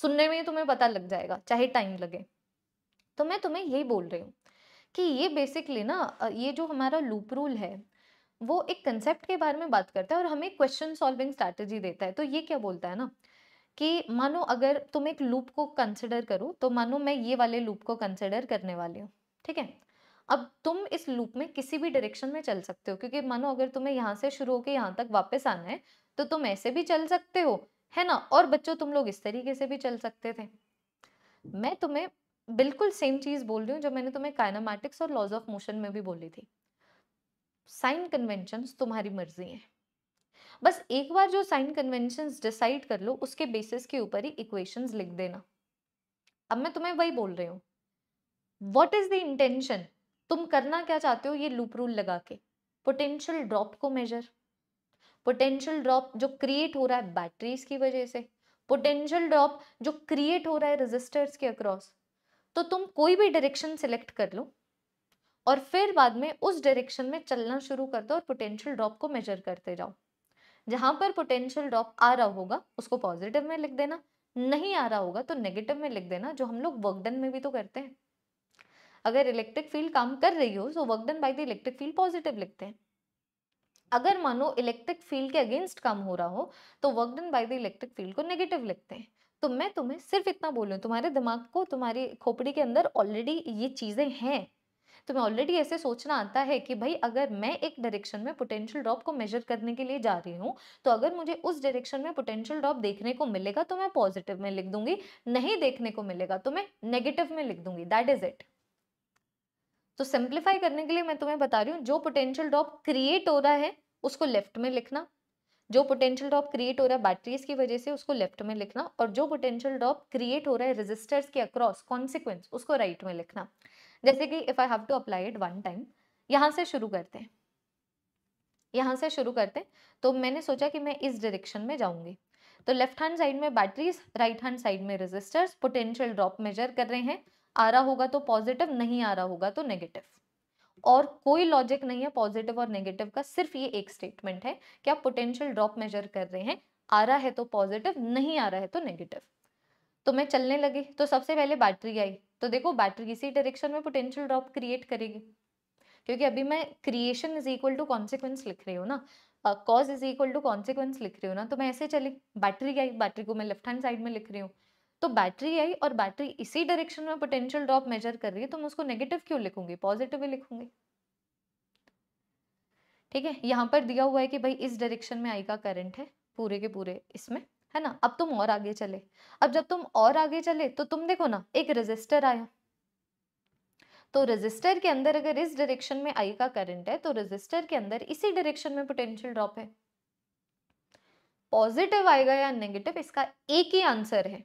सुनने में ही तुम्हें पता लग जाएगा चाहे टाइम लगे तो मैं तुम्हें यही बोल रही हूँ कि ये बेसिकली ना ये जो हमारा लूप रूल है वो एक कंसेप्ट के बारे में बात करता है और हमें क्वेश्चन सॉल्विंग स्ट्रैटेजी देता है तो ये क्या बोलता है ना कि मानो अगर तुम एक लूप को कंसिडर करो तो मानो मैं ये वाले लूप को कंसिडर करने वाली हूँ ठीक है अब तुम इस लूप में किसी भी डायरेक्शन में चल सकते हो क्योंकि मानो अगर तुम्हें यहाँ से शुरू होकर यहाँ तक वापस आना है तो तुम ऐसे भी चल सकते हो है ना और बच्चों तुम लोग इस तरीके से भी चल सकते थे मैं तुम्हें बिल्कुल सेम चीज़ बोल रही हूँ जो मैंने तुम्हें काइनामेटिक्स और लॉज ऑफ मोशन में भी बोली थी साइन कन्वेंशंस तुम्हारी मर्जी है बस एक बार जो साइन कन्वेंशंस डिसाइड कर लो उसके बेसिस के ऊपर ही इक्वेशंस लिख देना अब मैं तुम्हें वही बोल रही हूँ वॉट इज द इंटेंशन तुम करना क्या चाहते हो ये लूप रूल लगा के पोटेंशियल ड्रॉप को मेजर पोटेंशियल ड्रॉप जो क्रिएट हो रहा है बैटरीज की वजह से पोटेंशियल ड्रॉप जो क्रिएट हो रहा है रेजिस्टर्स के अक्रॉस तो तुम कोई भी डायरेक्शन सिलेक्ट कर लो और फिर बाद में उस डायरेक्शन में चलना शुरू कर दो और पोटेंशियल ड्रॉप को मेजर करते जाओ जहां पर पोटेंशियल ड्रॉप आ रहा होगा उसको पॉजिटिव में लिख देना नहीं आ रहा होगा तो नेगेटिव में लिख देना जो हम लोग वर्कडन में भी तो करते हैं अगर इलेक्ट्रिक फील्ड काम कर रही हो तो work done by the electric field positive लिखते हैं अगर मानो इलेक्ट्रिक फील्ड के अगेंस्ट काम हो रहा हो तो work done by by the electric field को नेगेटिव लिखते हैं तो मैं तुम्हें सिर्फ इतना बोलूँ तुम्हारे दिमाग को तुम्हारी खोपड़ी के अंदर ऑलरेडी ये चीज़ें हैं तुम्हें तो ऑलरेडी ऐसे सोचना आता है कि भाई अगर मैं एक डायरेक्शन में पोटेंशियल ड्रॉप को मेजर करने के लिए जा रही हूँ तो अगर मुझे उस डायरेक्शन में पोटेंशियल ड्रॉप देखने को मिलेगा तो मैं पॉजिटिव में लिख दूंगी नहीं देखने को मिलेगा तो मैं नेगेटिव में लिख दूंगी दैट इज इट तो सिंप्लीफाई करने के लिए मैं तुम्हें बता रही हूँ जो पोटेंशियल ड्रॉप क्रिएट हो रहा है उसको लेफ्ट में लिखना जो पोटेंशियल ड्रॉप क्रिएट हो रहा है बैटरीज की वजह से उसको लेफ्ट में लिखना और जो पोटेंशियल ड्रॉप क्रिएट हो रहा है रेजिस्टर्स के अक्रॉस कॉन्सिक्वेंस उसको राइट right में लिखना जैसे कि if I have to apply it one time यहां से शुरू करते हैं यहां से शुरू करते हैं तो मैंने सोचा कि मैं इस डायरेक्शन में जाऊंगी तो लेफ्ट हैंड साइड में बैटरीज राइट हैंड साइड में रेजिस्टर्स पोटेंशियल ड्रॉप मेजर कर रहे हैं आ रहा होगा तो पॉजिटिव नहीं आ रहा होगा तो नेगेटिव और कोई लॉजिक नहीं है पॉजिटिव और नेगेटिव का सिर्फ ये एक स्टेटमेंट है कि आप पोटेंशियल ड्रॉप मेजर कर रहे हैं आ रहा है तो पॉजिटिव नहीं आ रहा है तो नेगेटिव तो मैं चलने लगी तो सबसे पहले बैटरी आई तो देखो बैटरी इसी डायरेक्शन में पोटेंशियल ड्रॉप क्रिएट करेगी क्योंकि अभी मैं creation is equal to consequence लिख रही हूँ ना cause is equal to consequence लिख रही हूँ ना तो मैं ऐसे चली बैटरी आई बैटरी को मैं लेफ्ट हैंड साइड में लिख रही हूँ तो बैटरी आई और बैटरी इसी डायरेक्शन में पोटेंशियल ड्रॉप मेजर कर रही है तो मैं उसको नेगेटिव क्यों लिखूंगी पॉजिटिव ही लिखूंगी ठीक है यहाँ पर दिया हुआ है कि भाई इस डायरेक्शन में आई का करंट है पूरे के पूरे इसमें है ना अब तुम और आगे चले अब जब हाँ। तुम और आगे चले तो तुम देखो ना एक रजिस्टर आया तो रजिस्टर के अंदर अगर इस डायरेक्शन में आई का करंट है तो रजिस्टर के अंदर इसी डायरेक्शन में पोटेंशियल ड्रॉप है पॉजिटिव आएगा या नेगेटिव इसका एक ही आंसर है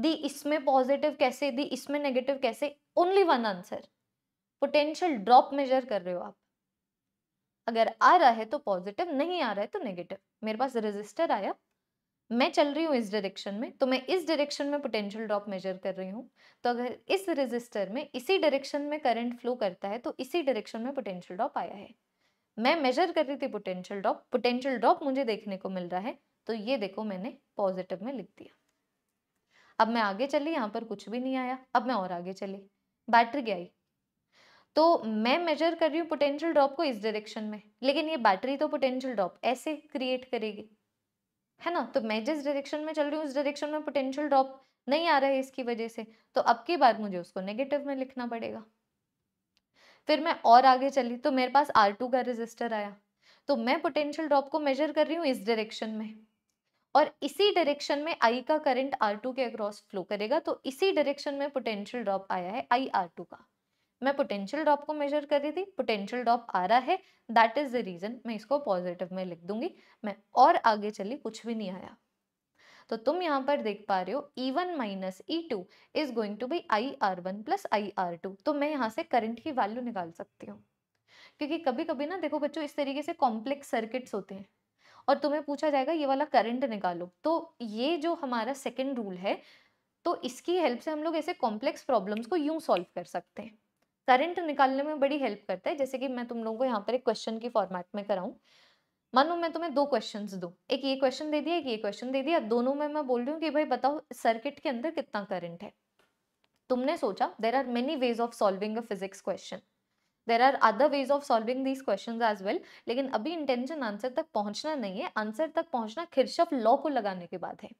दी इसमें पॉजिटिव कैसे दी इसमें नेगेटिव कैसे only one answer potential drop measure कर रहे हो आप अगर आ रहा है तो पॉजिटिव नहीं आ रहा है तो नेगेटिव मेरे पास रजिस्टर आया मैं चल रही हूँ इस डायरेक्शन में तो मैं इस डायरेक्शन में पोटेंशियल ड्रॉप मेजर कर रही हूँ तो अगर इस रेजिस्टर में इसी डायरेक्शन में करंट फ्लो करता है तो इसी डायरेक्शन में पोटेंशियल ड्रॉप आया है मैं मेजर कर रही थी पोटेंशियल ड्रॉप पोटेंशियल ड्रॉप मुझे देखने को मिल रहा है तो ये देखो मैंने पॉजिटिव में लिख दिया अब मैं आगे चली यहाँ पर कुछ भी नहीं आया अब मैं और आगे चली बैटरी गई तो मैं मेजर कर रही हूँ पोटेंशियल ड्रॉप को इस डायरेक्शन में लेकिन ये बैटरी तो पोटेंशियल ड्रॉप ऐसे क्रिएट करेगी है ना तो मैं जिस डायरेक्शन में चल रही हूँ उस डायरेक्शन में पोटेंशियल ड्रॉप नहीं आ रहा है इसकी वजह से तो अब की बार मुझे उसको नेगेटिव में लिखना पड़ेगा फिर मैं और आगे चली तो मेरे पास आर टू का रजिस्टर आया तो मैं पोटेंशियल ड्रॉप को मेजर कर रही हूँ इस डायरेक्शन में और इसी डायरेक्शन में आई का करंट आर टू के अक्रॉस फ्लो करेगा तो इसी डायरेक्शन में पोटेंशियल ड्रॉप आया है आई आर टू का मैं पोटेंशियल ड्रॉप को मेजर कर रही थी पोटेंशियल ड्रॉप आ रहा है दैट इज द रीजन मैं इसको पॉजिटिव में लिख दूंगी मैं और आगे चली कुछ भी नहीं आया तो तुम यहाँ पर देख पा रहे हो E one minus E two is going to be I R one plus I R two तो मैं यहाँ से करंट की वैल्यू निकाल सकती हूँ क्योंकि कभी कभी ना देखो बच्चों इस तरीके से कॉम्प्लेक्स सर्किट्स होते हैं और तुम्हें पूछा जाएगा ये वाला करंट निकालो तो ये जो हमारा सेकेंड रूल है तो इसकी हेल्प से हम लोग ऐसे कॉम्प्लेक्स प्रॉब्लम्स को यूँ सॉल्व कर सकते हैं करंट निकालने में बड़ी हेल्प करता है जैसे कि मैं तुम लोगों को यहाँ पर एक क्वेश्चन की फॉर्मेट में कराऊं मान लो मैं तुम्हें दो क्वेश्चन दूँ एक ये क्वेश्चन दे दिया एक ये क्वेश्चन दे दिया दोनों में मैं बोल रही हूँ कि भाई बताओ सर्किट के अंदर कितना करंट है तुमने सोचा there are many ways of solving a physics question There are other ways of solving these questions as well. लेकिन अभी intention answer तक पहुंचना नहीं है answer तक पहुंचना खिरशफ law को लगाने के बाद है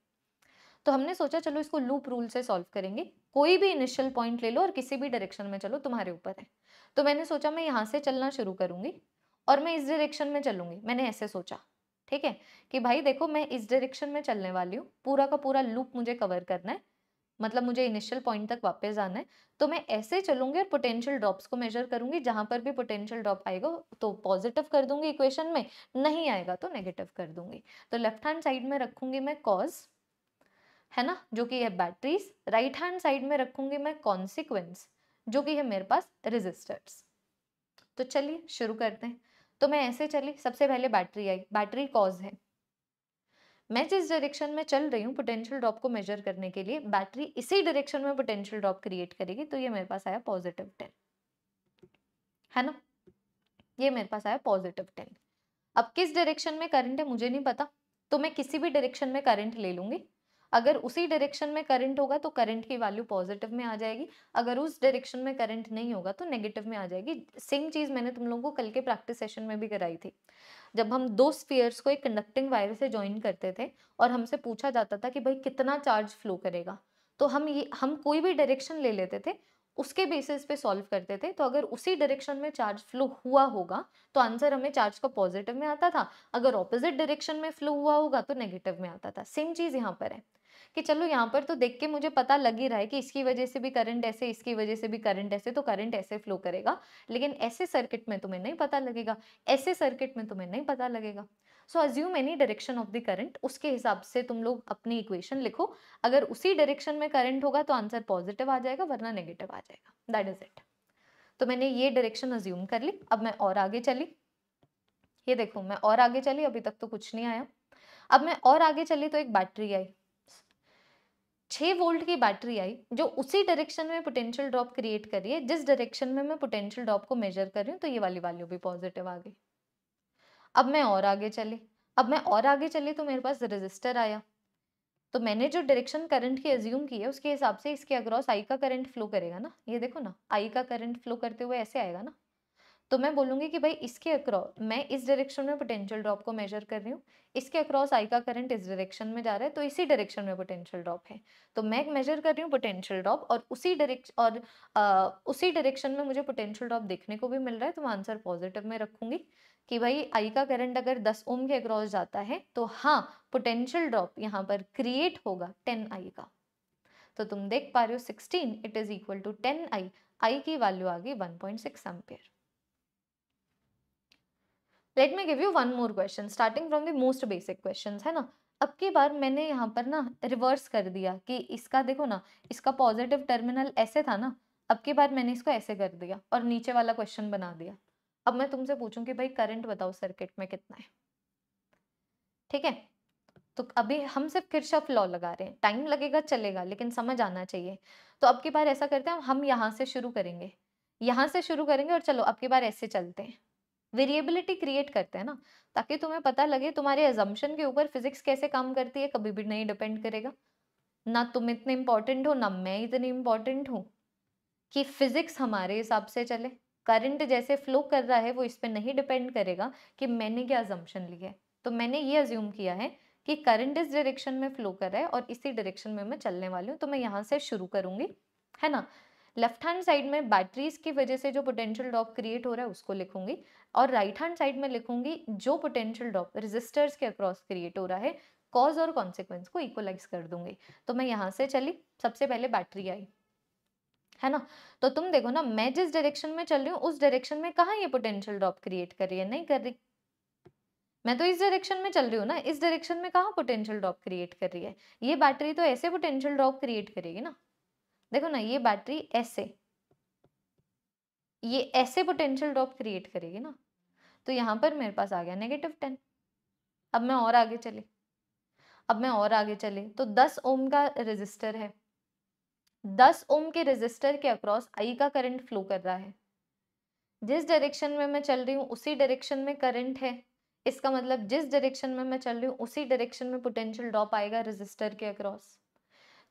तो हमने सोचा चलो इसको लूप रूल से सॉल्व करेंगे कोई भी इनिशियल पॉइंट ले लो और किसी भी डायरेक्शन में चलो तुम्हारे ऊपर है तो मैंने सोचा मैं यहाँ से चलना शुरू करूँगी और मैं इस डायरेक्शन में चलूंगी मैंने ऐसे सोचा ठीक है कि भाई देखो मैं इस डायरेक्शन में चलने वाली हूँ पूरा का पूरा लूप मुझे कवर करना है मतलब मुझे इनिशियल पॉइंट तक वापस आना है तो मैं ऐसे चलूंगी और पोटेंशियल ड्रॉप्स को मेजर करूंगी जहां पर भी पोटेंशियल ड्रॉप आएगा तो पॉजिटिव कर दूंगी इक्वेशन में नहीं आएगा तो नेगेटिव कर दूंगी तो लेफ्ट हैंड साइड में रखूंगी मैं कॉज है ना जो कि है बैटरीज राइट हैंड साइड में रखूंगी मैं कॉन्सिक्वेंस जो कि है मेरे पास रेजिस्टर्स तो चलिए शुरू करते हैं तो मैं ऐसे चली सबसे पहले बैटरी आई बैटरी कॉज है मैं जिस डायरेक्शन में चल रही हूँ पोटेंशियल ड्रॉप को मेजर करने के लिए बैटरी इसी डायरेक्शन में पोटेंशियल ड्रॉप क्रिएट करेगी तो ये मेरे पास आया पॉजिटिव टेन है ना ये मेरे पास आया पॉजिटिव टेन अब किस डायरेक्शन में करंट है मुझे नहीं पता तो मैं किसी भी डायरेक्शन में करंट ले लूंगी अगर उसी डायरेक्शन में करंट होगा तो करंट की वैल्यू पॉजिटिव में आ जाएगी अगर उस डायरेक्शन में करंट नहीं होगा तो नेगेटिव में आ जाएगी सेम चीज़ मैंने तुम लोगों को कल के प्रैक्टिस सेशन में भी कराई थी जब हम दो स्पीयर्स को एक कंडक्टिंग वायर से ज्वाइन करते थे और हमसे पूछा जाता था कि भाई कितना चार्ज फ्लो करेगा तो हम ये हम कोई भी डायरेक्शन ले लेते थे उसके बेसिस पे सॉल्व करते थे तो अगर उसी डायरेक्शन में चार्ज फ्लो हुआ होगा तो आंसर हमें चार्ज का पॉजिटिव में आता था अगर ऑपोजिट डायरेक्शन में फ्लो हुआ होगा तो नेगेटिव में आता था सेम चीज़ यहाँ पर है कि चलो यहाँ पर तो देख के मुझे पता लग ही रहा है कि इसकी वजह से भी करंट ऐसे इसकी वजह से भी करंट ऐसे तो करंट ऐसे फ्लो करेगा लेकिन ऐसे सर्किट में तुम्हें नहीं पता लगेगा ऐसे सर्किट में तुम्हें नहीं पता लगेगा so assume any direction of the current उसके हिसाब से तुम लोग अपनी इक्वेशन लिखो अगर उसी डायरेक्शन में करंट होगा तो आंसर पॉजिटिव आ जाएगा वरना नेगेटिव आ जाएगा दैट इज इट तो मैंने ये डायरेक्शन अज्यूम कर ली अब मैं और आगे चली ये देखो मैं और आगे चली अभी तक तो कुछ नहीं आया अब मैं और आगे चली तो एक बैटरी आई छः वोल्ट की बैटरी आई जो उसी डायरेक्शन में पोटेंशियल ड्रॉप क्रिएट कर रही है जिस डायरेक्शन में मैं पोटेंशियल ड्रॉप को मेजर कर रही हूँ तो ये वाली वैल्यू भी पॉजिटिव आ गई अब मैं और आगे चली अब मैं और आगे चली तो मेरे पास रजिस्टर आया तो मैंने जो डायरेक्शन करंट की एज्यूम की है उसके हिसाब से इसके अग्रॉस आई का करंट फ्लो करेगा ना ये देखो ना आई का करंट फ्लो करते हुए ऐसे आएगा ना तो मैं बोलूंगी कि भाई इसके अक्रॉस मैं इस डायरेक्शन में पोटेंशियल ड्रॉप को मेजर कर रही हूँ इसके अक्रॉस आई का करंट इस डायरेक्शन में जा रहा है तो इसी डायरेक्शन में पोटेंशियल ड्रॉप है तो मैं मेजर कर रही हूँ पोटेंशियल ड्रॉप और उसी डायरेक्शन और आ, उसी डायरेक्शन में मुझे पोटेंशियल ड्रॉप देखने को भी मिल रहा है तो मैं आंसर पॉजिटिव में रखूंगी कि भाई आई का करंट अगर दस ओम के अक्रॉस जाता है तो हाँ पोटेंशियल ड्रॉप यहाँ पर क्रिएट होगा टेन आई का तो तुम देख पा रहे हो sixteen it is equal to ten I I की वैल्यू आ गई one point six let me give you one more question starting from the most basic question है ना अब की बार मैंने यहाँ पर ना रिवर्स कर दिया कि इसका देखो ना इसका पॉजिटिव टर्मिनल ऐसे था ना अब की बार मैंने इसको ऐसे कर दिया और नीचे वाला क्वेश्चन बना दिया अब मैं तुमसे पूछूं कि भाई करंट बताओ सर्किट में कितना है ठीक है तो अभी हम सिर्फ किरशफ लॉ लगा रहे हैं टाइम लगेगा चलेगा लेकिन समझ आना चाहिए तो अब की बार ऐसा करते हैं हम यहाँ से शुरू करेंगे यहाँ से शुरू करेंगे और चलो अब की बार ऐसे चलते हैं वेरिएबिलिटी क्रिएट करते हैं ना ताकि तुम्हें पता लगे तुम्हारे एजम्पन के ऊपर फिजिक्स कैसे काम करती है कभी भी नहीं डिपेंड करेगा ना तुम इतने इम्पॉर्टेंट हो ना मैं इतनी इम्पॉर्टेंट हूँ कि फिजिक्स हमारे हिसाब से चले करंट जैसे फ्लो कर रहा है वो इस पर नहीं डिपेंड करेगा कि मैंने क्या एजम्पन लिया है तो मैंने ये अज्यूम किया है कि करंट इस डायरेक्शन में फ्लो कर रहा है और इसी डायरेक्शन में मैं चलने वाली हूँ तो मैं यहाँ से शुरू करूंगी है ना लेफ्ट हैंड साइड में बैटरीज की वजह से जो पोटेंशियल ड्रॉप क्रिएट हो रहा है उसको लिखूंगी और राइट हैंड साइड में लिखूंगी जो पोटेंशियल ड्रॉप रेजिस्टर्स के अक्रॉस क्रिएट हो रहा है कॉज और कॉन्सिक्वेंस को इक्वलाइज कर दूंगी तो मैं यहाँ से चली सबसे पहले बैटरी आई है ना तो तुम देखो ना मैं जिस डायरेक्शन में चल रही हूँ उस डायरेक्शन में कहाँ ये पोटेंशियल ड्रॉप क्रिएट कर रही है नहीं कर रही मैं तो इस डायरेक्शन में चल रही हूँ ना इस डायरेक्शन में कहाँ पोटेंशियल ड्रॉप क्रिएट कर रही है ये बैटरी तो ऐसे पोटेंशियल ड्रॉप क्रिएट करेगी ना देखो ना ये बैटरी ऐसे ये ऐसे पोटेंशियल ड्रॉप क्रिएट करेगी ना तो यहाँ पर मेरे पास आ गया नेगेटिव टेन अब मैं और आगे चले अब मैं और आगे चले तो दस ओम का रजिस्टर है दस ओम के रजिस्टर के अक्रॉस आई का करंट फ्लो कर रहा है जिस डायरेक्शन में मैं चल रही हूँ उसी डायरेक्शन में करंट है इसका मतलब जिस डायरेक्शन में मैं चल रही हूँ उसी डायरेक्शन में पोटेंशियल ड्रॉप आएगा रजिस्टर के अक्रॉस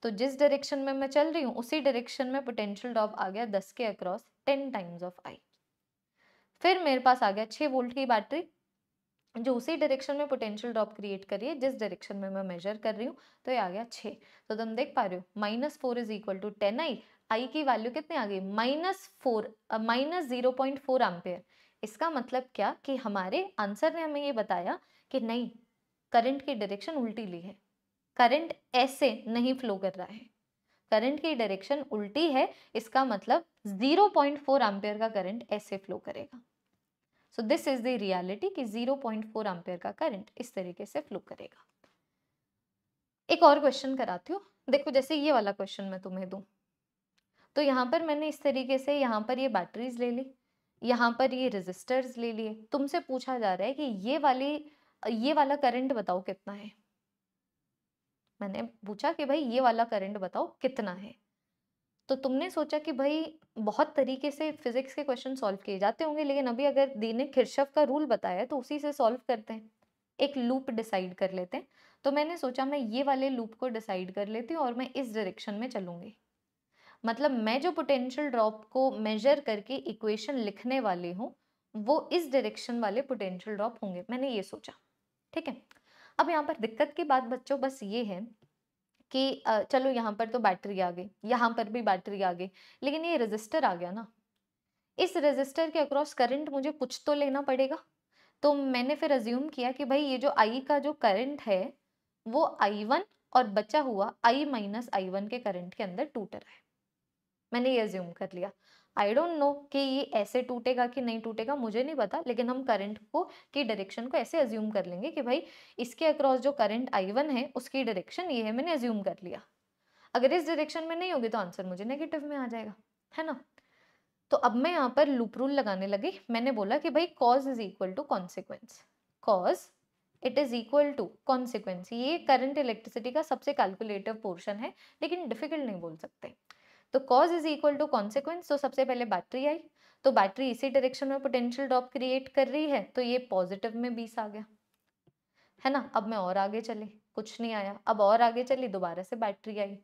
तो जिस डायरेक्शन में मैं चल रही हूँ उसी डायरेक्शन में पोटेंशियल ड्रॉप आ गया दस के across ten times of I फिर मेरे पास आ गया छः वोल्ट की बैटरी जो उसी डायरेक्शन में पोटेंशियल ड्रॉप क्रिएट करिए जिस डायरेक्शन में मैं मेजर कर रही हूँ तो ये आ गया छः तो तुम देख पा रहे हो minus four is equal to ten I I की वैल्यू कितनी आ गई minus four minus zero point four ampere इसका मतलब क्या कि हमारे आंसर ने हमें ये बताया कि नहीं करंट की डायरेक्शन उल्टी ली है करंट ऐसे नहीं फ्लो कर रहा है करंट की डायरेक्शन उल्टी है इसका मतलब 0.4 पॉइंट एम्पेयर का करंट ऐसे फ्लो करेगा so this is the reality कि 0.4 पॉइंट एम्पेयर का करंट इस तरीके से फ्लो करेगा एक और क्वेश्चन कराती हूँ देखो जैसे ये वाला क्वेश्चन मैं तुम्हें दू तो यहाँ पर मैंने इस तरीके से यहाँ पर ये बैटरीज ले ली यहाँ पर ये रेजिस्टर्स ले लिए तुमसे पूछा जा रहा है कि ये वाली ये वाला करंट बताओ कितना है मैंने पूछा कि भाई ये वाला करंट बताओ कितना है तो तुमने सोचा कि भाई बहुत तरीके से फिजिक्स के क्वेश्चन सॉल्व किए जाते होंगे लेकिन अभी अगर दी ने खिरशव का रूल बताया तो उसी से सॉल्व करते हैं एक लूप डिसाइड कर लेते हैं तो मैंने सोचा मैं ये वाले लूप को डिसाइड कर लेती हूँ और मैं इस डायरेक्शन में चलूँगी मतलब मैं जो पोटेंशियल ड्रॉप को मेजर करके इक्वेशन लिखने वाली हूँ वो इस डायरेक्शन वाले पोटेंशियल ड्रॉप होंगे मैंने ये सोचा ठीक है अब यहाँ पर दिक्कत की बात बच्चों बस ये है कि चलो यहाँ पर तो बैटरी आ गई यहाँ पर भी बैटरी आ गई लेकिन ये रजिस्टर आ गया ना इस रजिस्टर के अक्रॉस करंट मुझे कुछ तो लेना पड़ेगा तो मैंने फिर रज्यूम किया कि भाई ये जो आई का जो करंट है वो आई वन और बचा हुआ आई माइनस आई वन के करंट के अंदर टूट रहा है मैंने ये रज्यूम कर लिया आई डोंट नो कि ये ऐसे टूटेगा कि नहीं टूटेगा मुझे नहीं पता लेकिन हम करंट को की डायरेक्शन को ऐसे एज्यूम कर लेंगे कि भाई इसके अक्रॉस जो करंट आई वन है उसकी डायरेक्शन ये है मैंने अज्यूम कर लिया अगर इस डायरेक्शन में नहीं होगी तो आंसर मुझे नेगेटिव में आ जाएगा है ना तो अब मैं यहाँ पर लूप रूल लगाने लगी मैंने बोला कि भाई cause is equal to consequence cause it is equal to consequence ये करंट इलेक्ट्रिसिटी का सबसे कैलकुलेटिव पोर्शन है लेकिन डिफिकल्ट नहीं बोल सकते तो cause is equal to consequence तो सबसे पहले बैटरी आई तो बैटरी इसी डायरेक्शन में पोटेंशियल ड्रॉप क्रिएट कर रही है तो ये पॉजिटिव में बीस आ गया है ना अब मैं और आगे चली कुछ नहीं आया अब और आगे चली दोबारा से बैटरी आई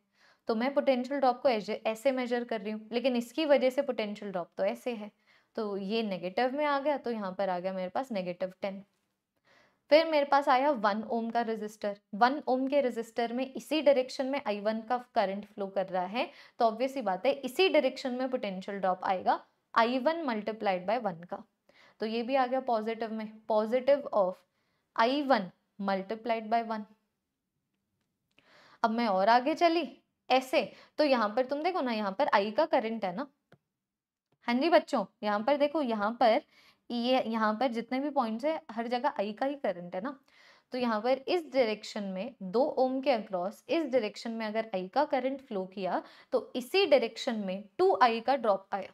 तो मैं पोटेंशियल ड्रॉप को ऐसे मेजर कर रही हूँ लेकिन इसकी वजह से पोटेंशियल ड्रॉप तो ऐसे है तो ये नेगेटिव में आ गया तो यहाँ पर आ गया मेरे पास नेगेटिव टेन फिर मेरे पास आया वन ओम का रेजिस्टर वन ओम के रेजिस्टर में इसी डायरेक्शन में आई वन का करंट फ्लो कर रहा है तो ऑब्वियस ही बात है इसी डायरेक्शन में पोटेंशियल ड्रॉप आएगा I one multiplied by one का तो ये भी आ गया पॉजिटिव में positive of I one multiplied by one अब मैं और आगे चली ऐसे तो यहाँ पर तुम देखो ना यहाँ पर आई का करंट है ना हाँ जी बच्चों यहाँ पर देखो यहाँ पर ये यहाँ पर जितने भी पॉइंट्स है हर जगह आई का ही करंट है ना तो यहाँ पर इस डायरेक्शन में दो ओम के अक्रॉस इस डायरेक्शन में अगर आई का करंट फ्लो किया तो इसी डायरेक्शन में टू आई का ड्रॉप आया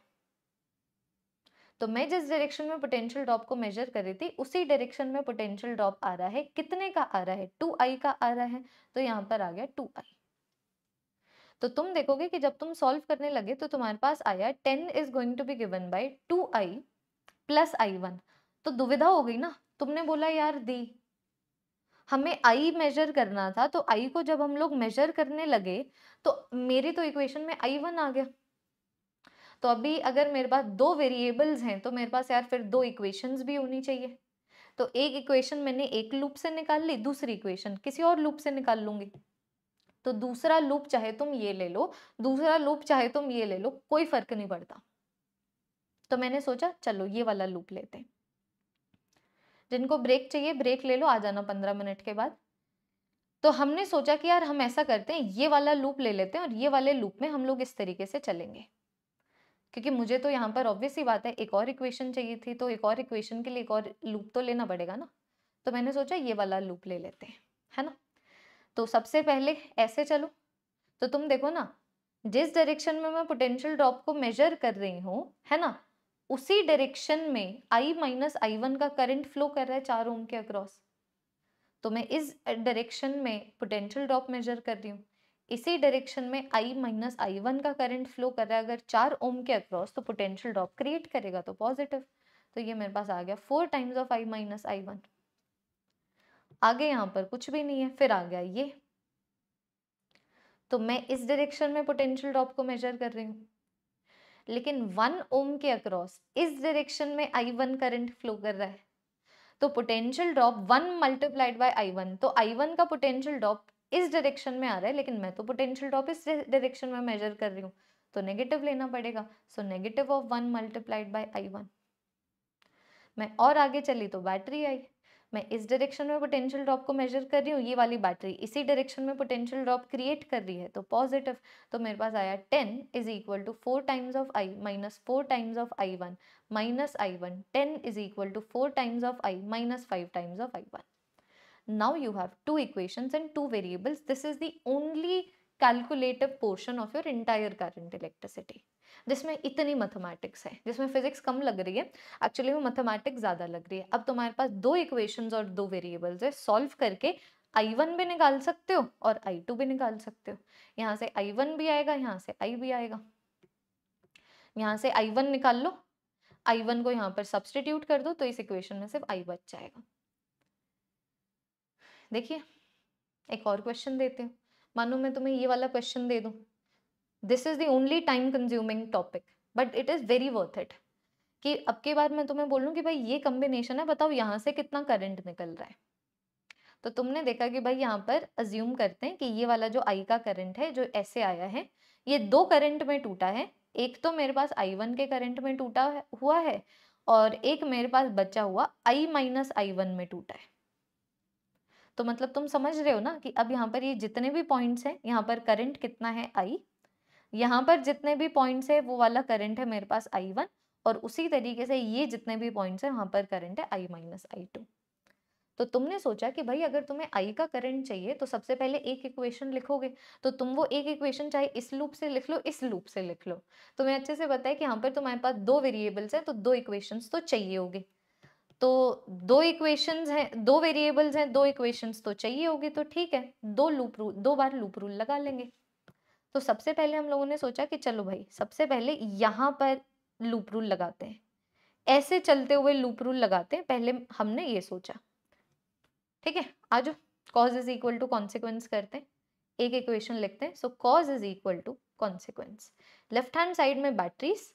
तो मैं जिस डायरेक्शन में पोटेंशियल ड्रॉप को मेजर कर रही थी उसी डायरेक्शन में पोटेंशियल ड्रॉप आ रहा है कितने का आ रहा है टू आई का आ रहा है तो यहाँ पर आ गया टू आई तो तुम देखोगे कि जब तुम सॉल्व करने लगे तो तुम्हारे पास आया ten is going to be given by two I plus I one तो दुविधा हो गई ना तुमने बोला यार दी हमें आई मेजर करना था तो आई को जब हम लोग मेजर करने लगे तो मेरे तो इक्वेशन में आई वन आ गया तो अभी अगर मेरे पास दो वेरिएबल्स हैं तो मेरे पास यार फिर दो इक्वेशंस भी होनी चाहिए तो एक इक्वेशन मैंने एक लूप से निकाल ली दूसरी इक्वेशन किसी और लूप से निकाल लूंगी तो दूसरा लूप चाहे तुम ये ले लो दूसरा लूप चाहे तुम ये ले लो कोई फर्क नहीं पड़ता तो मैंने सोचा चलो ये वाला लूप लेते हैं जिनको ब्रेक चाहिए ब्रेक ले लो आ जाना पंद्रह मिनट के बाद तो हमने सोचा कि यार हम ऐसा करते हैं ये वाला लूप ले लेते हैं और ये वाले लूप में हम लोग इस तरीके से चलेंगे क्योंकि मुझे तो यहाँ पर ऑब्वियस ही बात है एक और इक्वेशन चाहिए थी तो एक और इक्वेशन के लिए एक और लूप तो लेना पड़ेगा ना तो मैंने सोचा ये वाला लूप ले लेते हैं है ना तो सबसे पहले ऐसे चलो तो तुम देखो ना जिस डायरेक्शन में मैं पोटेंशियल ड्रॉप को मेजर कर रही हूँ है ना उसी डायरेक्शन में आई माइनस आई वन का करंट फ्लो कर रहा है चार ओम के अक्रॉस तो मैं इस डायरेक्शन में पोटेंशियल ड्रॉप मेजर कर रही हूँ इसी डायरेक्शन में आई माइनस आई वन का करंट फ्लो कर रहा है अगर चार ओम के अक्रॉस तो पोटेंशियल ड्रॉप क्रिएट करेगा तो पॉजिटिव तो ये मेरे पास आ गया four times of I minus I one आगे यहाँ पर कुछ भी नहीं है फिर आ गया ये तो मैं इस डायरेक्शन में पोटेंशियल ड्रॉप को मेजर कर रही हूँ लेकिन वन ओम के अक्रॉस इस डायरेक्शन में आई वन करेंट फ्लो कर रहा है तो potential drop one multiplied by I one तो आई वन का पोटेंशियल ड्रॉप इस डायरेक्शन में आ रहा है लेकिन मैं तो पोटेंशियल ड्रॉप इस डायरेक्शन में मेजर कर रही हूँ तो नेगेटिव लेना पड़ेगा so negative of one multiplied by I one मैं और आगे चली तो बैटरी आई मैं इस डायरेक्शन में पोटेंशियल ड्रॉप को मेजर कर रही हूँ ये वाली बैटरी इसी डायरेक्शन में पोटेंशियल ड्रॉप क्रिएट कर रही है तो पॉजिटिव तो मेरे पास आया ten is equal to four times of I minus four times of I one minus I one ten is equal to four times of I minus five times of I one now you have two equations and two variables this is the only calculative portion of your entire current electricity जिसमें इतनी mathematics है जिसमें physics कम लग रही है actually में mathematics ज़्यादा लग रही है अब तुम्हारे पास दो इक्वेशंस और दो वेरिएबल्स है सॉल्व करके आई भी निकाल सकते हो और I2 टू भी निकाल सकते हो यहाँ से आई वन भी आएगा यहाँ से आई भी आएगा यहाँ से आई वन निकाल लो आई वन को यहाँ पर सब्सटीट्यूट कर दो तो इस इक्वेशन में सिर्फ आई बच जाएगा देखिए एक और क्वेश्चन देते हो मानो मैं तुम्हें ये वाला क्वेश्चन दे दूँ this is the only time consuming topic but it is very worth it कि अब के बार मैं तुम्हें बोलूँ कि भाई ये कम्बिनेशन है बताओ यहाँ से कितना करंट निकल रहा है तो तुमने देखा कि भाई यहाँ पर अज्यूम करते हैं कि ये वाला जो आई का करंट है जो ऐसे आया है ये दो करंट में टूटा है एक तो मेरे पास आई वन के करंट में टूटा हुआ है और एक मेरे पास बचा हुआ आई माइनस आई वन में टूटा है तो मतलब तुम समझ रहे हो ना कि अब यहाँ पर ये जितने भी पॉइंट्स हैं यहाँ पर करंट कितना है आई यहाँ पर जितने भी पॉइंट्स है वो वाला करंट है मेरे पास आई वन और उसी तरीके से ये जितने भी पॉइंट्स है वहां पर करंट है आई माइनस आई टू तो तुमने सोचा कि भाई अगर तुम्हें आई का करंट चाहिए तो सबसे पहले एक इक्वेशन लिखोगे तो तुम वो एक इक्वेशन चाहे इस लूप से लिख लो इस लूप से लिख लो तुम्हें अच्छे से बताया कि यहाँ पर तुम्हारे पास दो वेरिएबल्स हैं तो दो इक्वेशंस तो चाहिए होगी तो दो इक्वेशंस हैं दो वेरिएबल्स हैं दो इक्वेशंस तो चाहिए होगी तो ठीक है दो लूप रूल दो बार लूप रूल लगा लेंगे तो सबसे पहले हम लोगों ने सोचा कि चलो भाई सबसे पहले यहाँ पर लूप रूल लगाते हैं ऐसे चलते हुए लूप रूल लगाते हैं पहले हमने ये सोचा ठीक है आ जाओ cause is equal to consequence करते हैं एक इक्वेशन लिखते हैं so cause is equal to consequence left hand side में बैटरीज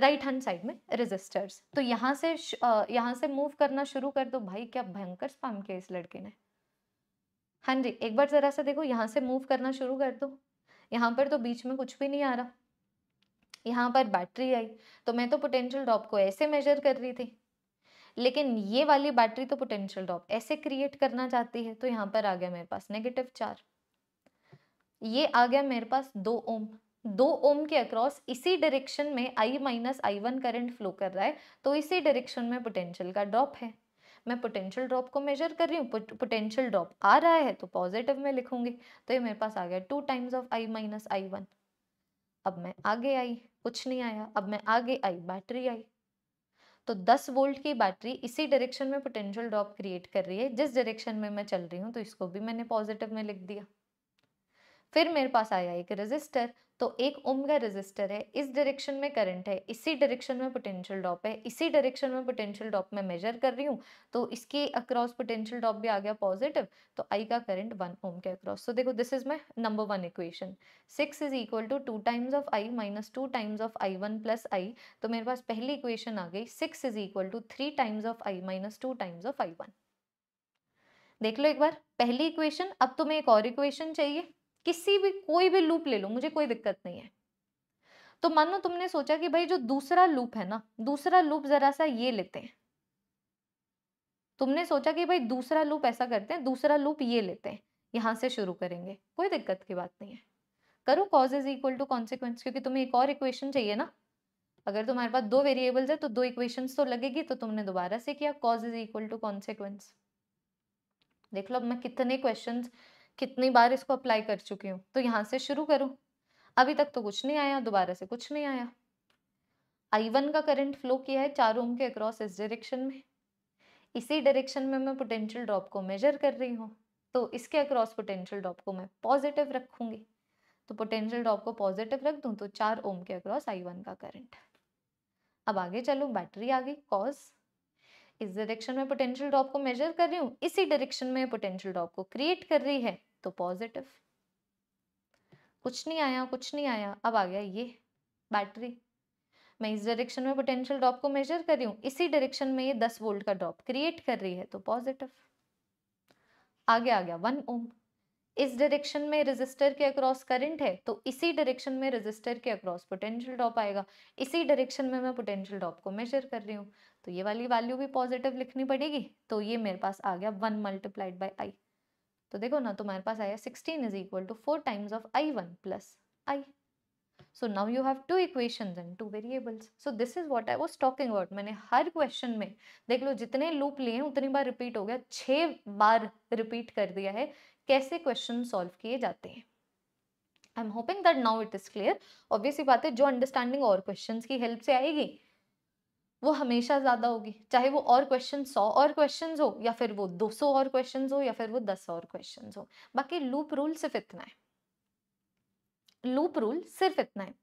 राइट हैंड साइड में रेजिस्टर्स तो यहाँ से यहाँ से मूव करना शुरू कर दो भाई क्या भयंकर स्पैम किया इस लड़के ने हाँ जी एक बार ज़रा सा देखो यहाँ से मूव करना शुरू कर दो यहाँ पर तो बीच में कुछ भी नहीं आ रहा यहाँ पर बैटरी आई तो मैं तो पोटेंशियल ड्रॉप को ऐसे मेजर कर रही थी लेकिन ये वाली बैटरी तो पोटेंशियल ड्रॉप ऐसे क्रिएट करना चाहती है तो यहाँ पर आ गया मेरे पास नेगेटिव चार ये आ गया मेरे पास दो ओम दो ओम के अक्रॉस इसी डायरेक्शन में I minus I one current flow कर रहा है तो इसी डायरेक्शन में पोटेंशियल का ड्रॉप है मैं पोटेंशियल ड्रॉप को मेजर कर रही हूँ पोटेंशियल ड्रॉप आ रहा है तो पॉजिटिव में लिखूंगी तो ये मेरे पास आ गया two times of I minus I one अब मैं आगे आई कुछ नहीं आया अब मैं आगे आई बैटरी आई तो 10 वोल्ट की बैटरी इसी डायरेक्शन में पोटेंशियल ड्रॉप क्रिएट कर रही है जिस डायरेक्शन में मैं चल रही हूँ तो इसको भी मैंने पॉजिटिव में लिख दिया फिर मेरे पास आया एक रजिस्टर तो एक ओम का रजिस्टर है इस डायरेक्शन में करंट है इसी डायरेक्शन में पोटेंशियल ड्रॉप है इसी डायरेक्शन में पोटेंशियल ड्रॉप में मेजर कर रही हूँ तो इसके अक्रॉस पोटेंशियल ड्रॉप भी आ गया पॉजिटिव तो आई का करंट वन ओम के अक्रॉस तो देखो this is my number one equation six is equal to two times of I minus two times of I one plus I तो मेरे पास पहली इक्वेशन आ गई six is equal to three times of I minus two times of I one देख लो एक बार पहली इक्वेशन अब तुम्हें एक और इक्वेशन चाहिए किसी भी कोई भी लूप ले लो मुझे कोई दिक्कत नहीं है तो मान लो तुमने सोचा कि भाई जो दूसरा लूप है ना दूसरा लूप जरा सा ये लेते हैं तुमने सोचा कि भाई दूसरा लूप ऐसा करते हैं दूसरा लूप ये लेते हैं यहां से शुरू करेंगे कोई दिक्कत की बात नहीं है करो cause is equal to consequence क्योंकि तुम्हें एक और इक्वेशन चाहिए ना अगर तुम्हारे पास दो वेरिएबल्स है तो दो इक्वेशंस तो लगेगी तो तुमने दोबारा से किया cause is equal to consequence देख लो अब मैं कितने क्वेश्चंस कितनी बार इसको अप्लाई कर चुकी हूँ तो यहाँ से शुरू करूँ अभी तक तो कुछ नहीं आया दोबारा से कुछ नहीं आया आई वन का करंट फ्लो किया है चार ओम के अक्रॉस इस डायरेक्शन में इसी डायरेक्शन में मैं पोटेंशियल ड्रॉप को मेजर कर रही हूँ तो इसके अक्रॉस पोटेंशियल ड्रॉप को मैं पॉजिटिव रखूंगी तो पोटेंशियल ड्रॉप को पॉजिटिव रख दूँ तो चार ओम के अक्रॉस आई वन का करंट अब आगे चलो बैटरी आ गई कॉज इस डायरेक्शन में पोटेंशियल ड्रॉप को मेजर कर रही हूँ इसी डायरेक्शन में पोटेंशियल ड्रॉप को क्रिएट कर रही है तो पॉजिटिव कुछ नहीं आया कुछ नहीं आया अब आ गया ये बैटरी मैं इस डायरेक्शन में पोटेंशियल ड्रॉप को मेजर कर रही हूँ इसी डायरेक्शन में ये दस वोल्ट का ड्रॉप क्रिएट कर रही है तो पॉजिटिव आ गया आ गया वन ओम इस डायरेक्शन में रेजिस्टर के अक्रॉस करंट है तो इसी डायरेक्शन में रेजिस्टर के अक्रॉस पोटेंशियल ड्रॉप आएगा इसी डायरेक्शन में मैं पोटेंशियल ड्रॉप को मेजर कर रही हूँ तो ये वाली वैल्यू भी पॉजिटिव लिखनी पड़ेगी तो ये मेरे पास आ गया वन मल्टीप्लाइड बाई आई तो देखो ना तो मेरे पास आया sixteen is equal to four times of I one plus I so now you have two equation and two variables so this is what I was talking about मैंने हर question में देख लो जितने लूप लिए हैं उतनी बार रिपीट हो गया छः बार रिपीट कर दिया है कैसे क्वेश्चन सॉल्व किए जाते हैं I am hoping that now it is clear obviously बात है जो अंडरस्टैंडिंग और क्वेश्चन की हेल्प से आएगी वो हमेशा ज़्यादा होगी चाहे वो और क्वेश्चन सौ और क्वेश्चन हो या फिर वो दो सौ और क्वेश्चन हो या फिर वो दस और क्वेश्चन हो बाकी लूप रूल सिर्फ इतना है लूप रूल सिर्फ इतना है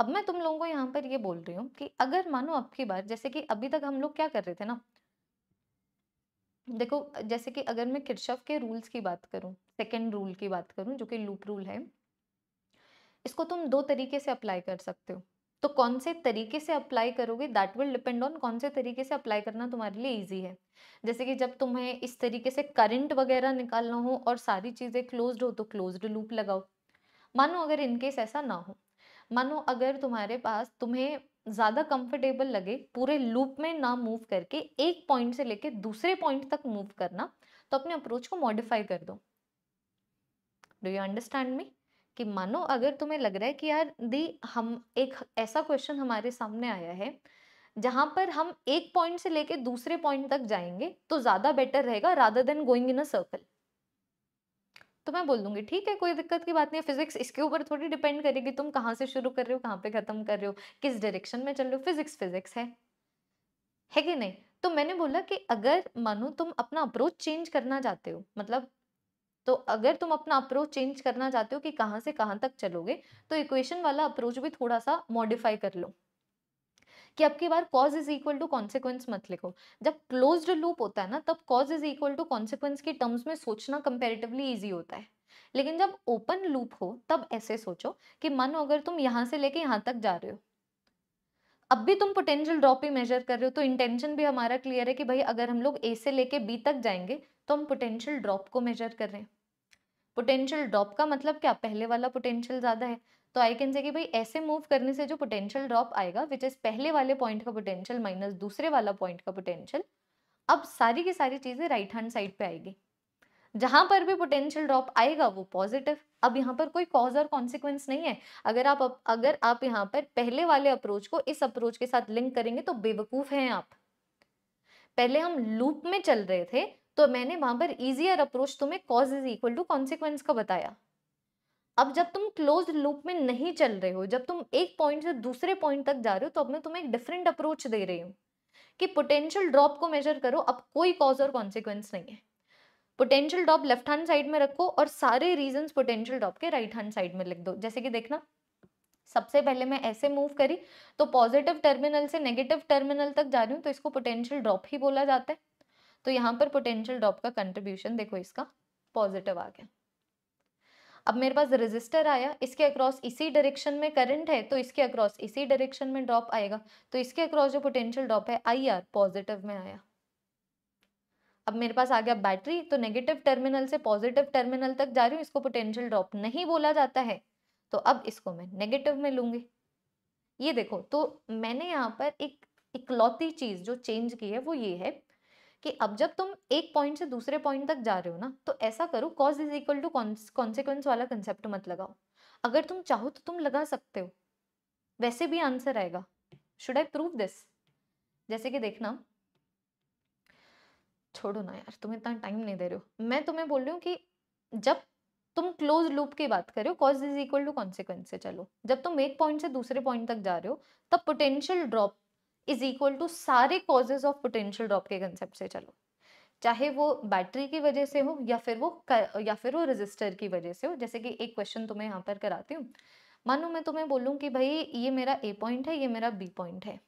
अब मैं तुम लोगों को यहाँ पर ये बोल रही हूँ कि अगर मानो आपकी बार जैसे कि अभी तक हम लोग क्या कर रहे थे ना देखो जैसे कि अगर मैं किरशफ के रूल्स की बात करूं सेकंड रूल की बात करूं जो कि लूप रूल है इसको तुम दो तरीके से अप्लाई कर सकते हो तो कौन से तरीके से अप्लाई करोगे दैट विल डिपेंड ऑन कौन से तरीके से अप्लाई करना तुम्हारे लिए इजी है जैसे कि जब तुम्हें इस तरीके से करंट वगैरह निकालना हो और सारी चीज़ें क्लोज्ड हो तो क्लोज्ड लूप लगाओ मानो अगर इनकेस ऐसा ना हो मानो अगर तुम्हारे पास तुम्हें ज़्यादा कंफर्टेबल लगे पूरे लूप में ना मूव करके एक पॉइंट से लेके दूसरे पॉइंट तक मूव करना तो अपने अप्रोच को मॉडिफाई कर दो डू यू अंडरस्टैंड मी कि मानो अगर तुम्हें लग रहा है कि यार दी हम एक ऐसा क्वेश्चन हमारे सामने आया है जहां पर हम एक पॉइंट से लेके दूसरे पॉइंट तक जाएंगे तो ज़्यादा बेटर रहेगा rather than going in a circle तो मैं बोल दूंगी ठीक है कोई दिक्कत की बात नहीं है फिजिक्स इसके ऊपर थोड़ी डिपेंड करेगी तुम कहाँ से शुरू कर रहे हो कहाँ पे खत्म कर रहे हो किस डायरेक्शन में चल रहे हो फिजिक्स फिजिक्स है है कि नहीं तो मैंने बोला कि अगर मानो तुम अपना अप्रोच चेंज करना चाहते हो मतलब तो अगर तुम अपना अप्रोच चेंज करना चाहते हो कि कहाँ से कहाँ तक चलोगे तो इक्वेशन वाला अप्रोच भी थोड़ा सा मॉडिफाई कर लो कि अब की बार cause is equal to consequence मत लिखो जब क्लोज्ड लूप होता है ना तब cause is equal to consequence के टर्म्स में सोचना कंपेरेटिवली ईजी होता है लेकिन जब ओपन लूप हो तब ऐसे सोचो कि मानो अगर तुम यहां से लेके यहां तक जा रहे हो अब भी तुम पोटेंशियल ड्रॉप ही मेजर कर रहे हो तो इंटेंशन भी हमारा क्लियर है कि भाई अगर हम लोग ए से लेके बी तक जाएंगे तो हम पोटेंशियल ड्रॉप को मेजर कर रहे हैं पोटेंशियल ड्रॉप का मतलब क्या पहले वाला पोटेंशियल ज़्यादा है तो आई कैन से कि भाई ऐसे मूव करने से जो पोटेंशियल ड्रॉप आएगा विच इज़ पहले वाले पॉइंट का पोटेंशियल माइनस दूसरे वाला पॉइंट का पोटेंशियल अब सारी की सारी चीज़ें राइट हैंड साइड पे आएगी जहां पर भी पोटेंशियल ड्रॉप आएगा वो पॉजिटिव अब यहाँ पर कोई कॉज और कॉन्सिक्वेंस नहीं है अगर आप अगर आप यहाँ पर पहले वाले अप्रोच को इस अप्रोच के साथ लिंक करेंगे तो बेवकूफ़ हैं आप पहले हम लूप में चल रहे थे तो मैंने वहां पर इजियर अप्रोच तुम्हें cause is equal to consequence का बताया अब जब तुम क्लोज लूप में नहीं चल रहे हो जब तुम एक पॉइंट से दूसरे पॉइंट तक जा रहे हो तो अब मैं तुम्हें एक डिफरेंट अप्रोच दे रही हूँ कि पोटेंशियल ड्रॉप को मेजर करो अब कोई कॉज और कॉन्सिक्वेंस नहीं है potential drop left hand side में रखो और सारे रीजन पोटेंशियल ड्रॉप के राइट हैंड साइड में लिख दो जैसे कि देखना सबसे पहले मैं ऐसे मूव करी तो पॉजिटिव टर्मिनल से नेगेटिव टर्मिनल तक जा रही हूँ तो इसको पोटेंशियल ड्रॉप ही बोला जाता है तो यहाँ पर पोटेंशियल ड्रॉप का कंट्रीब्यूशन देखो इसका पॉजिटिव आ गया अब मेरे पास रजिस्टर आया इसके अक्रॉस इसी डायरेक्शन में करंट है तो इसके अक्रॉस इसी डायरेक्शन में ड्रॉप आएगा तो इसके अक्रॉस जो पोटेंशियल ड्रॉप है आई आर पॉजिटिव में आया अब मेरे पास आ गया बैटरी तो नेगेटिव टर्मिनल से पॉजिटिव टर्मिनल तक जा रही हूँ इसको पोटेंशियल ड्रॉप नहीं बोला जाता है तो अब इसको मैं नेगेटिव में लूंगी ये देखो तो मैंने यहाँ पर एक इकलौती चीज़ जो चेंज की है वो ये है कि अब जब तुम एक पॉइंट से दूसरे पॉइंट तक जा रहे हो ना तो ऐसा करो cause is equal to consequence वाला कंसेप्ट मत लगाओ अगर तुम चाहो तो तुम लगा सकते हो वैसे भी आंसर आएगा शुड आई प्रूव दिस जैसे कि देखना छोड़ो ना यार तुम इतना टाइम नहीं दे रहे हो मैं तुम्हें बोल रही हूँ कि जब तुम क्लोज लूप की बात कर रहे हो cause is equal to consequence से चलो जब तुम एक पॉइंट से दूसरे पॉइंट तक जा रहे हो तब potential drop is equal to सारे कॉजेज ऑफ पोटेंशियल ड्रॉप के कंसेप्ट से चलो चाहे वो बैटरी की वजह से हो या फिर वो कर, या फिर वो रजिस्टर की वजह से हो जैसे कि एक क्वेश्चन तुम्हें यहाँ पर कराती हूँ मानो मैं तुम्हें बोलूँ कि भाई ये मेरा ए पॉइंट है ये मेरा बी पॉइंट है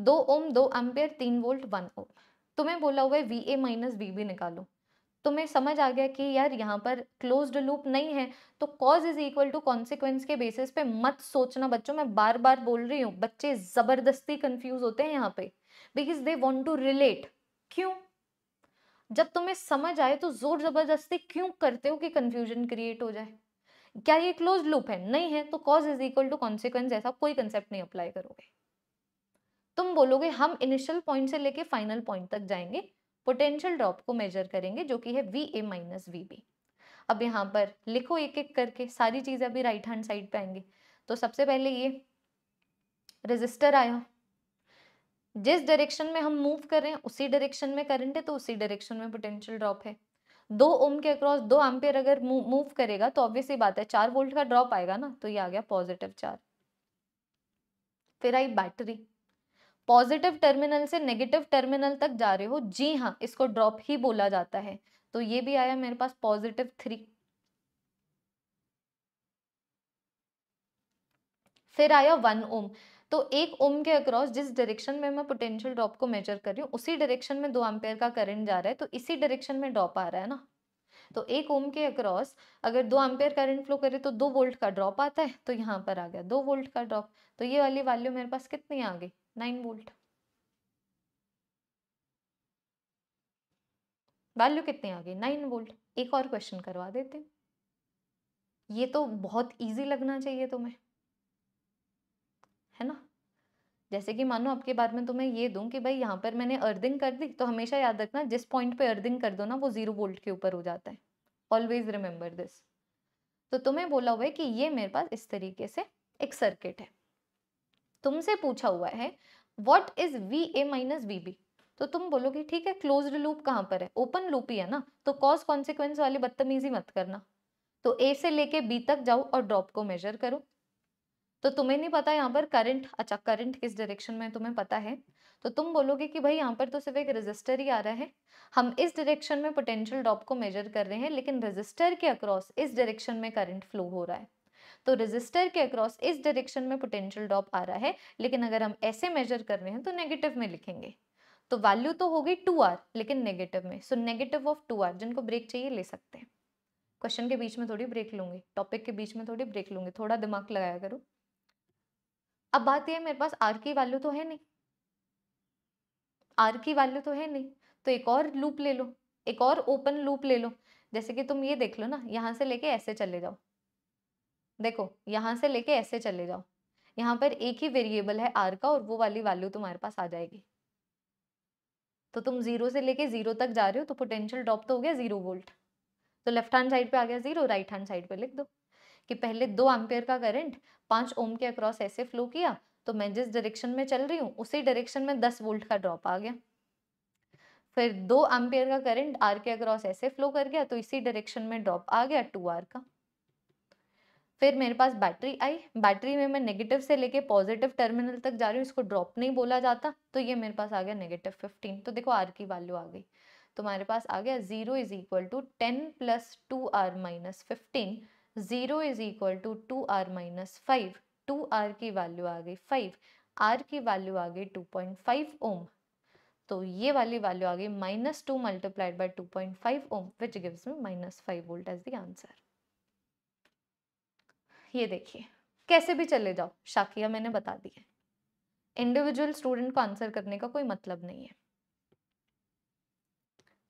दो ओम दो एम्पेयर तीन वोल्ट वन ओम तुम्हें बोला हुआ है V A minus V B निकालो तुम्हें तो समझ आ गया कि यार यहाँ पर क्लोज्ड लूप नहीं है तो cause is equal to consequence के बेसिस पे मत सोचना बच्चों मैं बार बार बोल रही हूँ बच्चे ज़बरदस्ती कंफ्यूज होते हैं यहाँ पे because they want to relate क्यों जब तुम्हें समझ आए तो ज़ोर ज़बरदस्ती क्यों करते हो कि कंफ्यूजन क्रिएट हो जाए क्या ये क्लोज लूप है नहीं है तो cause is equal to consequence ऐसा कोई कंसेप्ट नहीं अप्लाई करोगे तुम बोलोगे हम इनिशियल पॉइंट से लेके फाइनल पॉइंट तक जाएंगे पोटेंशियल ड्रॉप को मेजर करेंगे जो कि है V A minus V B अब यहाँ पर लिखो एक एक करके सारी चीज़ें अभी राइट हैंड साइड पे आएंगे तो सबसे पहले ये रेजिस्टर आया जिस डायरेक्शन में हम मूव कर रहे हैं उसी डायरेक्शन में करंट है तो उसी डायरेक्शन में पोटेंशियल ड्रॉप है दो ओम के अक्रॉस दो एम्पियर अगर मूव करेगा तो ऑब्वियसली बात है चार वोल्ट का ड्रॉप आएगा ना तो ये आ गया पॉजिटिव चार फिर आई बैटरी पॉजिटिव टर्मिनल से नेगेटिव टर्मिनल तक जा रहे हो जी हाँ इसको ड्रॉप ही बोला जाता है तो ये भी आया मेरे पास पॉजिटिव थ्री फिर आया वन ओम तो एक ओम के अक्रॉस जिस डायरेक्शन में मैं पोटेंशियल ड्रॉप को मेजर कर रही हूँ उसी डायरेक्शन में दो एम्पेयर का करंट जा रहा है तो इसी डायरेक्शन में ड्रॉप आ रहा है ना तो एक ओम के अक्रॉस अगर दो एम्पेयर करंट फ्लो करे तो दो वोल्ट का ड्रॉप आता है तो यहाँ पर आ गया दो वोल्ट का ड्रॉप तो ये वाली वैल्यू मेरे पास कितनी आ गई नाइन वोल्ट वैल्यू कितने आ गई नाइन वोल्ट एक और क्वेश्चन करवा देते ये तो बहुत इजी लगना चाहिए तुम्हें है ना जैसे कि मानो आपके बाद में तुम्हें ये दूं कि भाई यहाँ पर मैंने अर्थिंग कर दी तो हमेशा याद रखना जिस पॉइंट पे अर्थिंग कर दो ना वो जीरो वोल्ट के ऊपर हो जाता है ऑलवेज रिमेंबर दिस तो तुम्हें बोला हुआ है कि ये मेरे पास इस तरीके से एक सर्किट है तुमसे पूछा हुआ है what is V A minus V B तो तुम बोलोगे ठीक है क्लोज लूप कहाँ पर है ओपन लूप ही है ना तो कॉज कॉन्सिक्वेंस वाली बदतमीजी मत करना तो ए से लेके बी तक जाओ और ड्रॉप को मेजर करो तो तुम्हें नहीं पता यहाँ पर करंट अच्छा करंट किस डायरेक्शन में तुम्हें पता है तो तुम बोलोगे कि भाई यहाँ पर तो सिर्फ एक रेजिस्टर ही आ रहा है हम इस डायरेक्शन में पोटेंशियल ड्रॉप को मेजर कर रहे हैं लेकिन रेजिस्टर के अक्रॉस इस डायरेक्शन में करंट फ्लो हो रहा है तो रजिस्टर के अक्रॉस इस डायरेक्शन में पोटेंशियल ड्रॉप आ रहा है लेकिन अगर हम ऐसे मेजर कर रहे हैं तो नेगेटिव में लिखेंगे तो वैल्यू तो हो गई टू आर लेकिन नेगेटिव में so negative of two R जिनको ब्रेक चाहिए ले सकते हैं क्वेश्चन के बीच में थोड़ी ब्रेक लूंगी टॉपिक के बीच में थोड़ी ब्रेक लूंगी थोड़ा दिमाग लगाया करो अब बात यह मेरे पास आर की वैल्यू तो है नहीं आर की वैल्यू तो है नहीं तो एक और लूप ले लो एक और ओपन लूप ले लो जैसे कि तुम ये देख लो ना यहाँ से लेके ऐसे चले जाओ देखो यहाँ से लेके ऐसे चले जाओ यहाँ पर एक ही वेरिएबल है आर का और वो वाली वैल्यू तुम्हारे पास आ जाएगी तो तुम जीरो से लेके जीरो तक जा रहे हो तो पोटेंशियल ड्रॉप तो हो गया जीरो वोल्ट तो लेफ्ट हैंड साइड पे आ गया जीरो राइट हैंड साइड पे लिख दो कि पहले दो एम्पेयर का करंट पांच ओम के अक्रॉस ऐसे फ्लो किया तो मैं जिस डायरेक्शन में चल रही हूँ उसी डायरेक्शन में दस वोल्ट का ड्रॉप आ गया फिर दो एम्पेयर का करंट आर के अक्रॉस ऐसे फ्लो कर गया तो इसी डायरेक्शन में ड्रॉप आ गया टू आर का फिर मेरे पास बैटरी आई बैटरी में मैं नेगेटिव से लेके पॉजिटिव टर्मिनल तक जा रही हूँ इसको ड्रॉप नहीं बोला जाता तो ये मेरे पास आ गया नेगेटिव फिफ्टीन तो देखो आर की वैल्यू आ गई तो मेरे पास आ गया zero is equal to ten plus two R minus fifteen zero is equal to two R minus five two R की वैल्यू आ गई फाइव आर की वैल्यू आ गई टू पॉइंट फाइव ओम तो ये वाली वैल्यू आ गई minus two multiplied by two point five ohm which gives me minus five volt as the answer ये देखिए कैसे भी चले जाओ शाकिया मैंने बता दी है इंडिविजुअल स्टूडेंट को आंसर करने का कोई मतलब नहीं है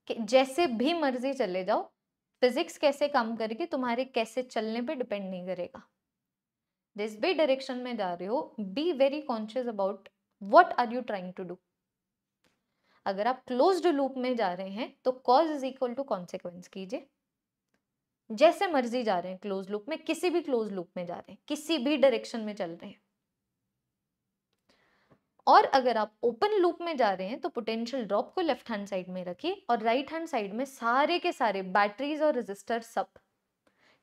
कि जैसे भी मर्जी चले जाओ फिजिक्स कैसे काम करेगी तुम्हारे कैसे चलने पे डिपेंड नहीं करेगा जिस भी डायरेक्शन में जा रहे हो be very conscious about what are you trying to do अगर आप क्लोज्ड लूप में जा रहे हैं तो cause is equal to consequence कीजिए जैसे मर्जी जा रहे हैं क्लोज लूप में किसी भी क्लोज लूप में जा रहे हैं किसी भी डायरेक्शन में चल रहे हैं और अगर आप ओपन लूप में जा रहे हैं तो पोटेंशियल ड्रॉप को लेफ्ट हैंड साइड में रखिए और राइट हैंड साइड में सारे के सारे बैटरीज और रजिस्टर सब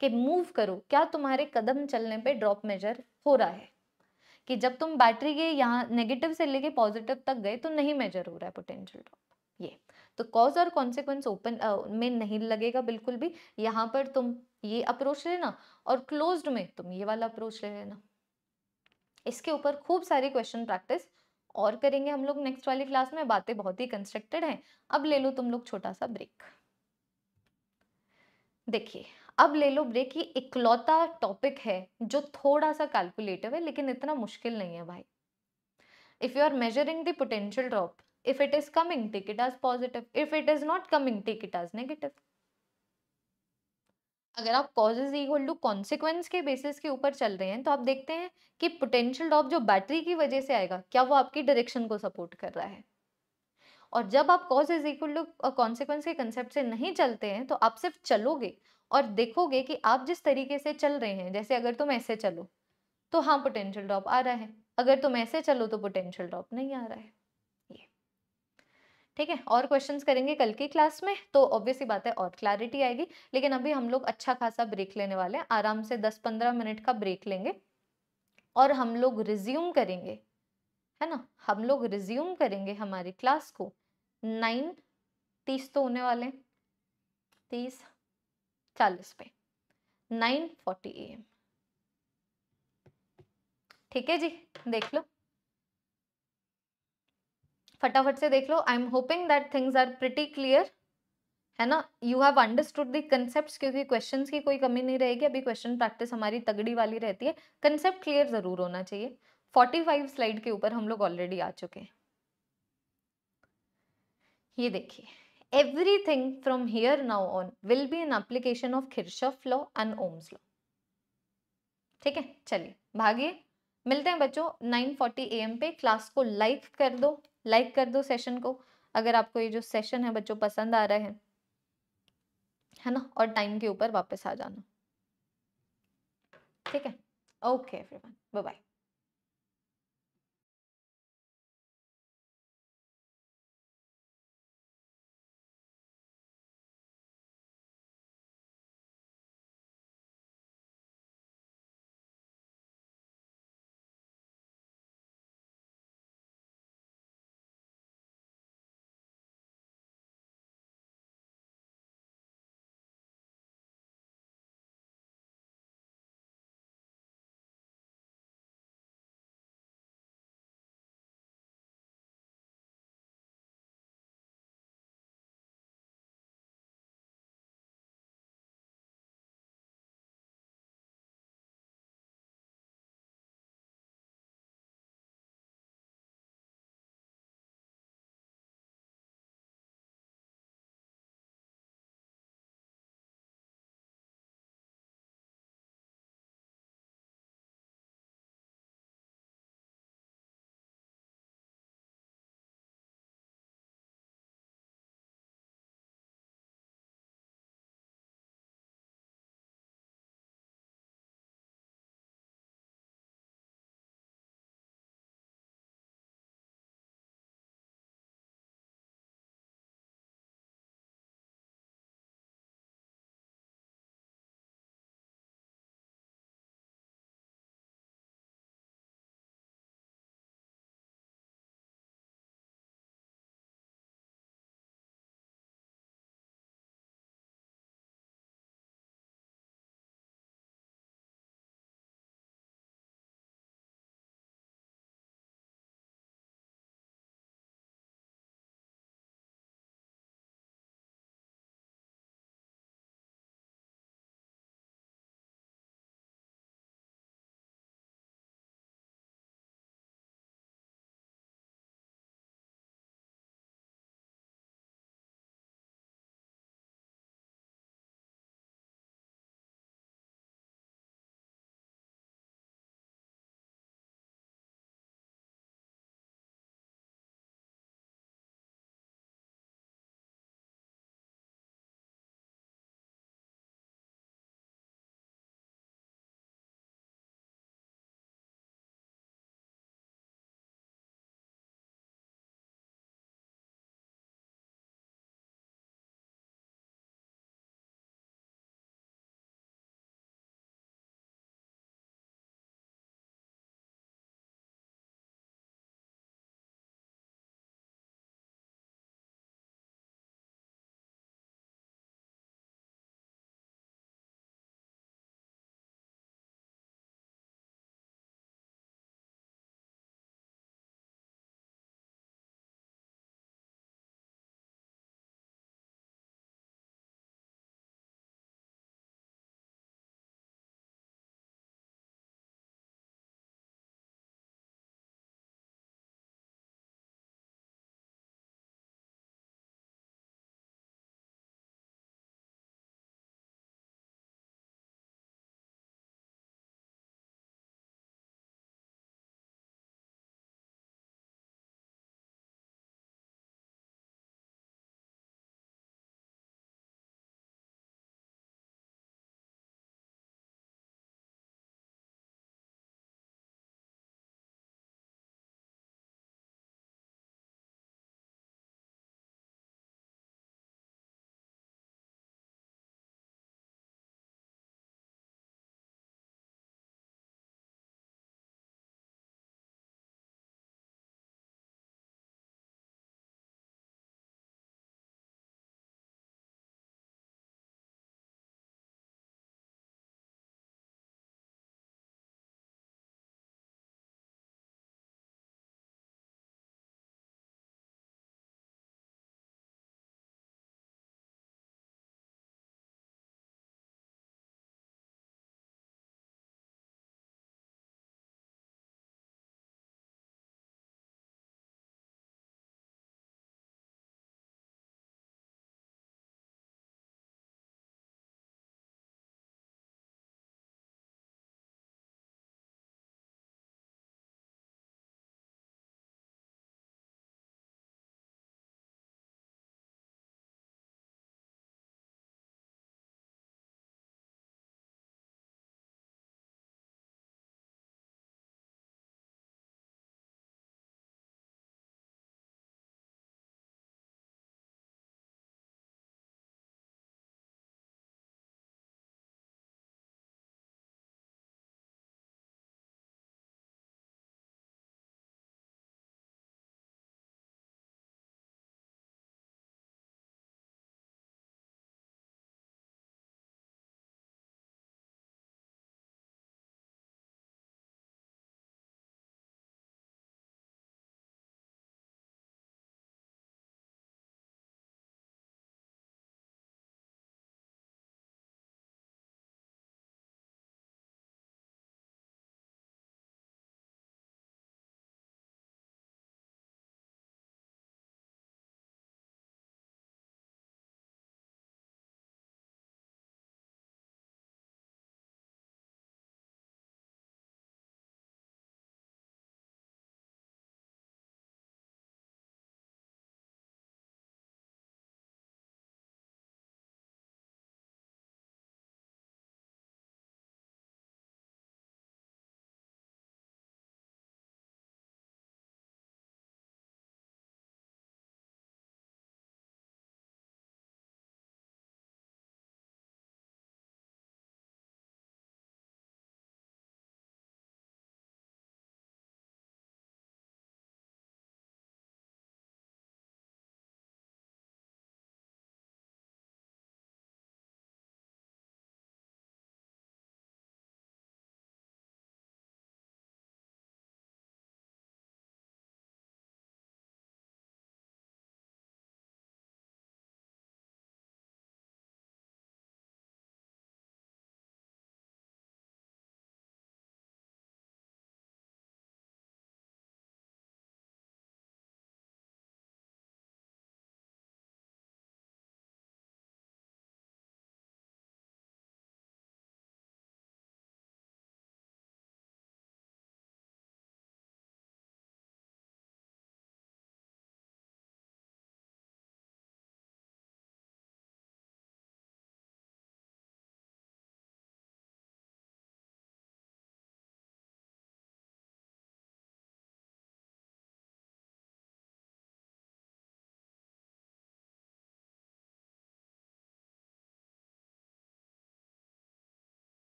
के मूव करो क्या तुम्हारे कदम चलने पे ड्रॉप मेजर हो रहा है कि जब तुम बैटरी के यहाँ नेगेटिव से लेके पॉजिटिव तक गए तो नहीं मेजर हो रहा है पोटेंशियल ड्रॉप ये तो कॉज और कॉन्सिक्वेंस ओपन में नहीं लगेगा बिल्कुल भी यहाँ पर तुम ये अप्रोच लेना और क्लोज्ड में तुम ये वाला अप्रोच ले लेना इसके ऊपर खूब सारे क्वेश्चन प्रैक्टिस और करेंगे हम लोग नेक्स्ट वाली क्लास में बातें बहुत ही कंस्ट्रक्टेड हैं अब ले लो तुम लोग छोटा सा ब्रेक देखिए अब ले लो ब्रेक ये इकलौता टॉपिक है जो थोड़ा सा कैलकुलेटिव है लेकिन इतना मुश्किल नहीं है भाई if you are measuring the potential drop if it is coming take it as positive if it is not coming take it as negative अगर आप कॉजेज इक्वल टू कॉन्सिक्वेंस के बेसिस के ऊपर चल रहे हैं तो आप देखते हैं कि पोटेंशियल ड्रॉप जो बैटरी की वजह से आएगा क्या वो आपकी डायरेक्शन को सपोर्ट कर रहा है और जब आप cause is equal to consequence के कंसेप्ट से नहीं चलते हैं तो आप सिर्फ चलोगे और देखोगे कि आप जिस तरीके से चल रहे हैं जैसे अगर तुम ऐसे चलो तो हाँ पोटेंशियल ड्रॉप आ रहा है अगर तुम ऐसे चलो तो पोटेंशियल ड्रॉप नहीं आ रहा है ठीक है और क्वेश्चंस करेंगे कल की क्लास में तो ऑब्वियसली बात है और क्लैरिटी आएगी लेकिन अभी हम लोग अच्छा खासा ब्रेक लेने वाले हैं आराम से 10-15 मिनट का ब्रेक लेंगे और हम लोग रिज्यूम करेंगे है ना हम लोग रिज्यूम करेंगे हमारी क्लास को नाइन तीस तो होने वाले तीस चालीस पे नाइन फोर्टी ए एम ठीक है जी देख लो फटाफट से देख लो I am hoping that things are pretty clear है ना you have understood the concept क्योंकि क्वेश्चन की कोई कमी नहीं रहेगी अभी क्वेश्चन प्रैक्टिस हमारी तगड़ी वाली रहती है कंसेप्ट क्लियर ज़रूर होना चाहिए फोर्टी फाइव स्लाइड के ऊपर हम लोग ऑलरेडी आ चुके हैं ये देखिए everything from here now on will be an application of Kirchhoff law and Ohm's law ठीक है चलिए भागिए मिलते हैं बच्चों 9:40 फोर्टी एम पे क्लास को लाइक कर दो लाइक कर दो सेशन को अगर आपको ये जो सेशन है बच्चों पसंद आ रहा है है ना और टाइम के ऊपर वापस आ जाना ठीक है ओके एवरीवन बाय बाय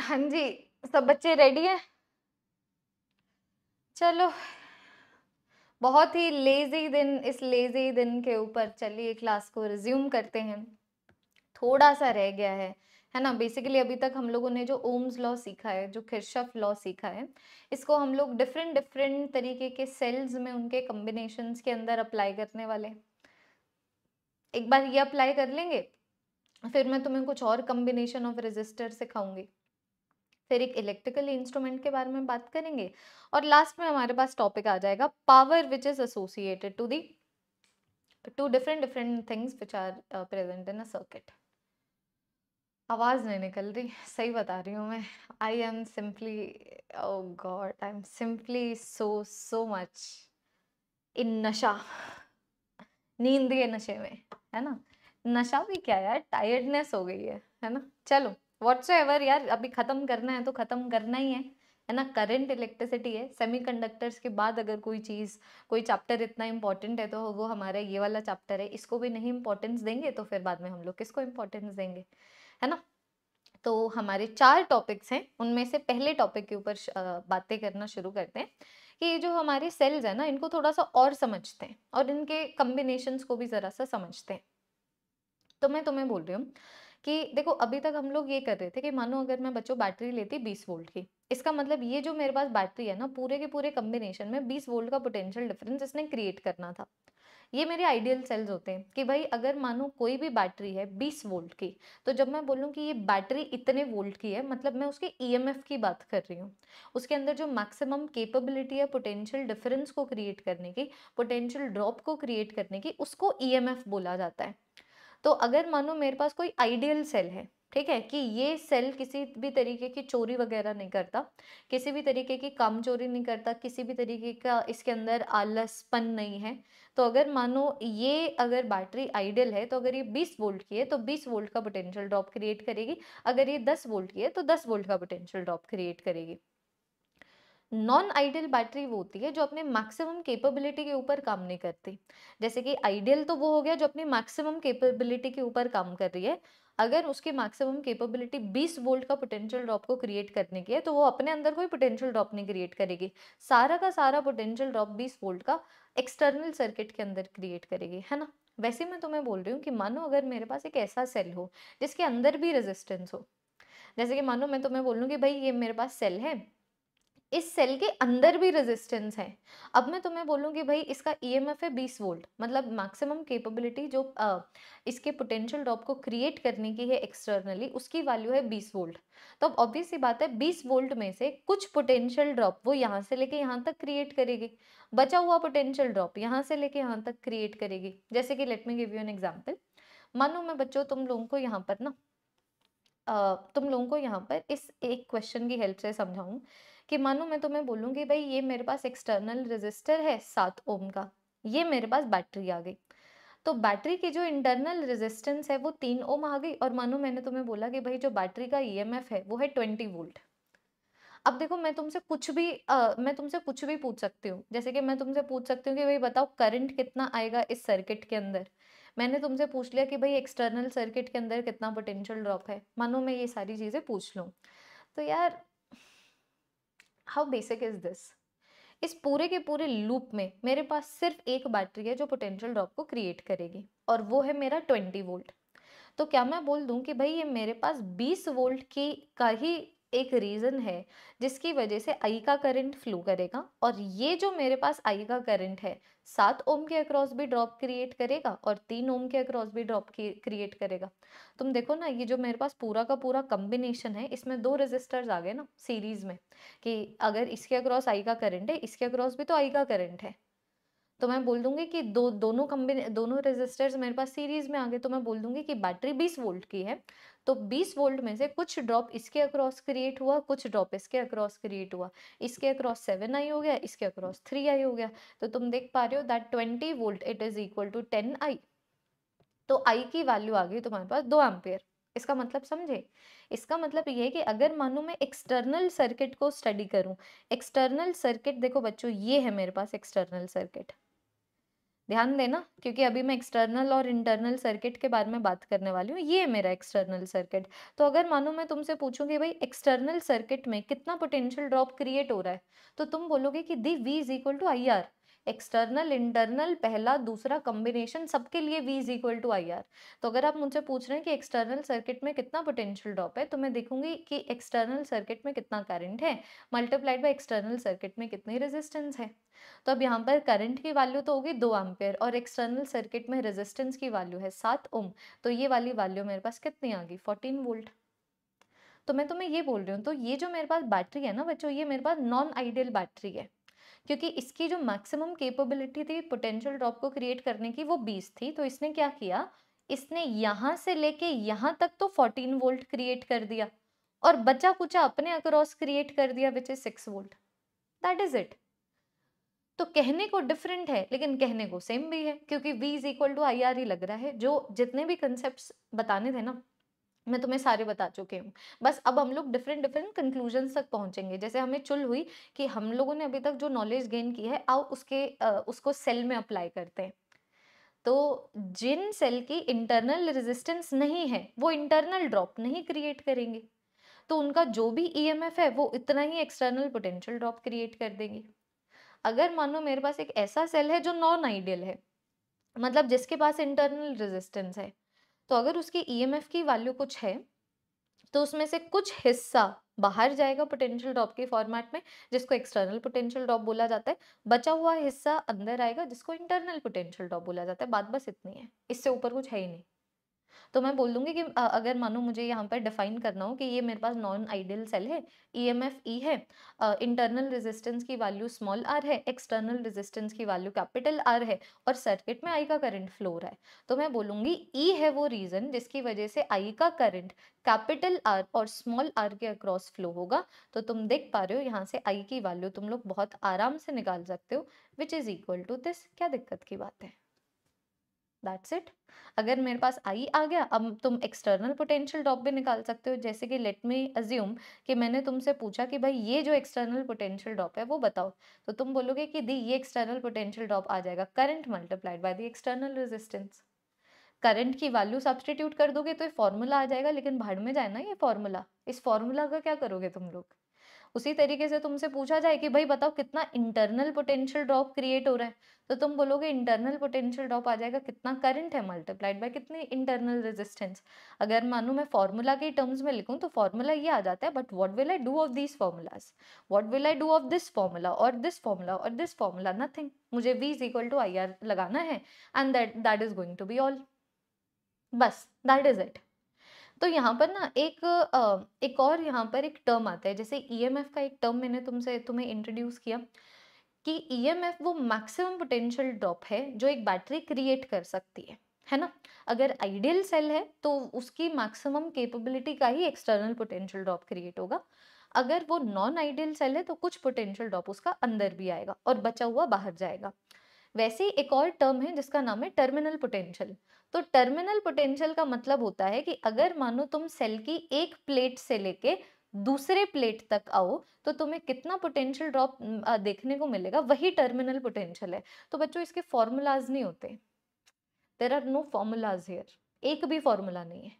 हाँ जी सब बच्चे रेडी हैं चलो बहुत ही लेज़ी दिन इस लेज़ी दिन के ऊपर चलिए क्लास को रिज्यूम करते हैं थोड़ा सा रह गया है है ना बेसिकली अभी तक हम लोगों ने जो ओम्स लॉ सीखा है जो किरशफ लॉ सीखा है इसको हम लोग डिफरेंट डिफरेंट तरीके के सेल्स में उनके कम्बिनेशन के अंदर अप्लाई करने वाले एक बार ये अप्लाई कर लेंगे फिर मैं तुम्हें कुछ और कम्बिनेशन ऑफ रजिस्टर सिखाऊंगी फिर एक इलेक्ट्रिकल इंस्ट्रूमेंट के बारे में बात करेंगे और लास्ट में हमारे पास टॉपिक आ जाएगा power which is associated to the two different different things which are present in a circuit आवाज़ नहीं निकल रही सही बता रही हूँ मैं I am simply oh God I am simply so so much in नशा नींद के नशे में है ना नशा भी क्या यार टायर्डनेस हो गई है है ना चलो वॉट्स एवर यार अभी ख़त्म करना है तो ख़त्म करना ही है है ना करंट इलेक्ट्रिसिटी है सेमीकंडक्टर्स के बाद अगर कोई चीज़ कोई चैप्टर इतना इंपॉर्टेंट है तो वो हमारा ये वाला चैप्टर है इसको भी नहीं इंपॉर्टेंस देंगे तो फिर बाद में हम लोग किसको इंपॉर्टेंस देंगे है ना तो हमारे चार टॉपिक्स हैं उनमें से पहले टॉपिक के ऊपर बातें करना शुरू करते हैं कि ये जो हमारे सेल्स हैं ना इनको थोड़ा सा और समझते हैं और इनके कम्बिनेशन को भी ज़रा सा समझते हैं तो मैं तुम्हें बोल रही हूँ कि देखो अभी तक हम लोग ये कर रहे थे कि मानो अगर मैं बच्चों बैटरी लेती बीस वोल्ट की इसका मतलब ये जो मेरे पास बैटरी है ना पूरे के पूरे कम्बिनेशन में बीस वोल्ट का पोटेंशियल डिफरेंस इसने क्रिएट करना था ये मेरे आइडियल सेल्स होते हैं कि भाई अगर मानो कोई भी बैटरी है 20 वोल्ट की तो जब मैं बोलूँ कि ये बैटरी इतने वोल्ट की है मतलब मैं उसके ईएमएफ e की बात कर रही हूँ उसके अंदर जो मैक्सिमम कैपेबिलिटी है पोटेंशियल डिफरेंस को क्रिएट करने की पोटेंशियल ड्रॉप को क्रिएट करने की उसको ईएमएफ e बोला जाता है तो अगर मानो मेरे पास कोई आइडियल सेल है ठीक है कि ये सेल किसी भी तरीके की चोरी वगैरह नहीं करता किसी भी तरीके की काम चोरी नहीं करता किसी भी तरीके का इसके अंदर आलसपन नहीं है तो अगर मानो ये अगर बैटरी आइडियल है तो अगर ये 20 वोल्ट की है तो 20 वोल्ट का पोटेंशियल ड्रॉप क्रिएट करेगी अगर ये 10 वोल्ट की है तो 10 वोल्ट का पोटेंशियल ड्रॉप क्रिएट करेगी नॉन आइडियल बैटरी वो होती है जो अपने मैक्सिमम कैपेबिलिटी के ऊपर काम नहीं करती जैसे कि आइडियल तो वो हो गया जो अपनी मैक्सिमम कैपेबिलिटी के ऊपर काम कर रही है अगर उसकी मैक्सिमम कैपेबिलिटी 20 वोल्ट का पोटेंशियल ड्रॉप को क्रिएट करने की है तो वो अपने अंदर कोई पोटेंशियल ड्रॉप नहीं क्रिएट करेगी सारा का सारा पोटेंशियल ड्रॉप बीस वोल्ट का एक्सटर्नल सर्किट के अंदर क्रिएट करेगी है ना वैसे मैं तुम्हें बोल रही हूँ कि मानो अगर मेरे पास एक ऐसा सेल हो जिसके अंदर भी रेजिस्टेंस हो जैसे कि मानो मैं तुम्हें बोलूँ कि भाई ये मेरे पास सेल है इस सेल के अंदर भी रेजिस्टेंस है अब मैं तुम्हें बोलूँगी भाई इसका ईएमएफ e है 20 वोल्ट मतलब मैक्सिमम कैपेबिलिटी जो आ, इसके पोटेंशियल ड्रॉप को क्रिएट करने की है एक्सटर्नली उसकी वैल्यू है 20 वोल्ट तो अब ऑब्वियस ही बात है 20 वोल्ट में से कुछ पोटेंशियल ड्रॉप वो यहाँ से लेके यहाँ तक क्रिएट करेगी बचा हुआ पोटेंशियल ड्रॉप यहाँ से लेके यहाँ तक क्रिएट करेगी जैसे कि let me give you an example मानो मैं बच्चों तुम लोगों को यहाँ पर ना तुम लोगों को यहाँ पर इस एक क्वेश्चन की हेल्प से समझाऊँ कि मानो मैं तुम्हें बोलूँगी भाई ये मेरे पास एक्सटर्नल रजिस्टर है सात ओम का ये मेरे पास बैटरी आ गई तो बैटरी की जो इंटरनल रेजिस्टेंस है वो तीन ओम आ गई और मानो मैंने तुम्हें बोला कि भाई जो बैटरी का ईएमएफ e है वो है ट्वेंटी वोल्ट अब देखो मैं तुमसे कुछ भी आ, मैं तुमसे कुछ भी पूछ सकती हूँ जैसे कि मैं तुमसे पूछ सकती हूँ कि भाई बताओ करंट कितना आएगा इस सर्किट के अंदर मैंने तुमसे पूछ लिया कि भाई एक्सटर्नल सर्किट के अंदर कितना पोटेंशियल ड्रॉप है मानो मैं ये सारी चीज़ें पूछ लूँ तो यार हाउ बेसिक इज दिस इस पूरे के पूरे लूप में मेरे पास सिर्फ एक बैटरी है जो पोटेंशियल ड्रॉप को क्रिएट करेगी और वो है मेरा ट्वेंटी वोल्ट तो क्या मैं बोल दूं कि भाई ये मेरे पास बीस वोल्ट की का ही एक रीज़न है जिसकी वजह से आई का करंट फ्लो करेगा और ये जो मेरे पास आई का करंट है सात ओम के अक्रॉस भी ड्रॉप क्रिएट करेगा और तीन ओम के अक्रॉस भी ड्रॉप क्रिएट करेगा तुम देखो ना ये जो मेरे पास पूरा का पूरा कम्बिनेशन है इसमें दो रजिस्टर्स आ गए ना सीरीज में कि अगर इसके अक्रॉस आई का करंट है इसके अक्रॉस भी तो आई का करंट है तो मैं बोल दूंगी कि दो दोनों कंबिने दोनों रेजिस्टर्स मेरे पास सीरीज में आ गए तो मैं बोल दूंगी कि बैटरी 20 वोल्ट की है तो 20 वोल्ट में से कुछ ड्रॉप इसके अक्रॉस क्रिएट हुआ कुछ ड्रॉप इसके अक्रॉस क्रिएट हुआ इसके अक्रॉस सेवन आई हो गया इसके अक्रॉस थ्री आई हो गया तो तुम देख पा रहे हो that twenty volt it is equal to ten I तो आई की वैल्यू आ गई तुम्हारे पास दो एम्पेयर इसका मतलब समझे इसका मतलब ये है कि अगर मानू मैं एक्सटर्नल सर्किट को स्टडी करूं एक्सटर्नल सर्किट देखो बच्चों ये है मेरे पास एक्सटर्नल सर्किट ध्यान देना क्योंकि अभी मैं एक्सटर्नल और इंटरनल सर्किट के बारे में बात करने वाली हूँ ये है मेरा एक्सटर्नल सर्किट तो अगर मानो मैं तुमसे पूछूँ कि भाई एक्सटर्नल सर्किट में कितना पोटेंशियल ड्रॉप क्रिएट हो रहा है तो तुम बोलोगे कि the V is equal to I R external internal पहला दूसरा कॉम्बिनेशन सबके लिए V is equal to I R तो अगर आप मुझसे पूछ रहे हैं कि एक्सटर्नल सर्किट में कितना पोटेंशियल ड्रॉप है तो मैं देखूंगी कि एक्सटर्नल सर्किट में कितना करंट है मल्टीप्लाइड बाई एक्सटर्नल सर्किट में कितनी रेजिस्टेंस है तो अब यहाँ पर करंट की वैल्यू तो होगी दो एम्पेयर और एक्सटर्नल सर्किट में रेजिस्टेंस की वैल्यू है सात ओम तो ये वाली वैल्यू मेरे पास कितनी आ गई फोर्टीन वोल्ट तो मैं तुम्हें ये बोल रही हूँ तो ये जो मेरे पास बैटरी है ना बच्चों ये मेरे पास नॉन आइडियल बैटरी है क्योंकि इसकी जो मैक्सिमम केपेबिलिटी थी पोटेंशियल ड्रॉप को क्रिएट करने की वो बीस थी तो इसने क्या किया इसने यहाँ से लेके यहाँ तक तो फोर्टीन वोल्ट क्रिएट कर दिया और बचा कुचा अपने अक्रॉस क्रिएट कर दिया which is six volt that is it तो कहने को डिफरेंट है लेकिन कहने को सेम भी है क्योंकि V is equal to I R ही लग रहा है जो जितने भी कंसेप्ट बताने थे ना मैं तुम्हें सारे बता चुकी हूँ बस अब हम लोग डिफरेंट डिफरेंट कंक्लूजन्स तक पहुँचेंगे जैसे हमें चुल हुई कि हम लोगों ने अभी तक जो नॉलेज गेन की है आओ उसके उसको सेल में अप्लाई करते हैं तो जिन सेल की इंटरनल रेजिस्टेंस नहीं है वो इंटरनल ड्रॉप नहीं क्रिएट करेंगे तो उनका जो भी ई e है वो इतना ही एक्सटर्नल पोटेंशियल ड्रॉप क्रिएट कर देंगे अगर मानो मेरे पास एक ऐसा सेल है जो नॉन आइडियल है मतलब जिसके पास इंटरनल रेजिस्टेंस है तो अगर उसकी ईएमएफ e की वैल्यू कुछ है तो उसमें से कुछ हिस्सा बाहर जाएगा पोटेंशियल ड्रॉप के फॉर्मेट में जिसको एक्सटर्नल पोटेंशियल ड्रॉप बोला जाता है बचा हुआ हिस्सा अंदर आएगा जिसको इंटरनल पोटेंशियल ड्रॉप बोला जाता है बात बस इतनी है इससे ऊपर कुछ है ही नहीं तो मैं बोल दूंगी कि अगर मानो मुझे यहाँ पर डिफाइन करना हो कि ये मेरे पास नॉन आइडियल सेल है ई एम एफ ई है इंटरनल रेजिस्टेंस की वैल्यू स्मॉल आर है एक्सटर्नल रेजिस्टेंस की वैल्यू कैपिटल आर है और सर्किट में आई का करंट फ्लो रहा है तो मैं बोलूंगी ई e है वो रीज़न जिसकी वजह से आई का करंट कैपिटल आर और स्मॉल आर के अक्रॉस फ्लो होगा तो तुम देख पा रहे हो यहाँ से आई की वैल्यू तुम लोग बहुत आराम से निकाल सकते हो which is equal to this क्या दिक्कत की बात है दैट्स इट अगर मेरे पास आई आ गया अब तुम एक्सटर्नल पोटेंशियल ड्रॉप भी निकाल सकते हो जैसे कि लेट मी अज्यूम कि मैंने तुमसे पूछा कि भाई ये जो एक्सटर्नल पोटेंशियल ड्रॉप है वो बताओ तो तुम बोलोगे कि दी ये एक्सटर्नल पोटेंशियल ड्रॉप आ जाएगा current multiplied by the external resistance current की वैल्यू सब्सटीट्यूट कर दोगे तो ये फॉर्मूला आ जाएगा लेकिन भाड़ में जाए ना ये फॉर्मूला इस फॉर्मूला का क्या करोगे तुम लोग उसी तरीके से तुमसे पूछा जाए कि भाई बताओ कितना इंटरनल पोटेंशियल ड्रॉप क्रिएट हो रहा है तो तुम बोलोगे इंटरनल पोटेंशियल ड्रॉप आ जाएगा कितना करंट है मल्टीप्लाइड बाय कितनी इंटरनल रेजिस्टेंस अगर मानू मैं फॉर्मूला के टर्म्स में लिखूँ तो फॉर्मूला ये आ जाता है but what will I do of this formulas what will I do of this formula और दिस फॉर्मूला और दिस फॉर्मूला नथिंग मुझे V is equal to I R लगाना है and that that is going to be all बस that is it तो यहाँ पर ना एक एक और यहाँ पर एक टर्म आता है जैसे ईएमएफ e का एक टर्म मैंने तुमसे तुम्हें इंट्रोड्यूस किया कि ईएमएफ e वो मैक्सिमम पोटेंशियल ड्रॉप है जो एक बैटरी क्रिएट कर सकती है है ना अगर आइडियल सेल है तो उसकी मैक्सिमम कैपेबिलिटी का ही एक्सटर्नल पोटेंशियल ड्रॉप क्रिएट होगा अगर वो नॉन आइडियल सेल है तो कुछ पोटेंशियल ड्रॉप उसका अंदर भी आएगा और बचा हुआ बाहर जाएगा वैसे ही एक और टर्म है जिसका नाम है टर्मिनल पोटेंशियल तो टर्मिनल पोटेंशियल का मतलब होता है कि अगर मानो तुम सेल की एक प्लेट से लेके दूसरे प्लेट तक आओ तो तुम्हें कितना पोटेंशियल ड्रॉप देखने को मिलेगा वही टर्मिनल पोटेंशियल है तो बच्चों इसके फॉर्मूलाज नहीं होते there are no formulas here एक भी फॉर्मूला नहीं है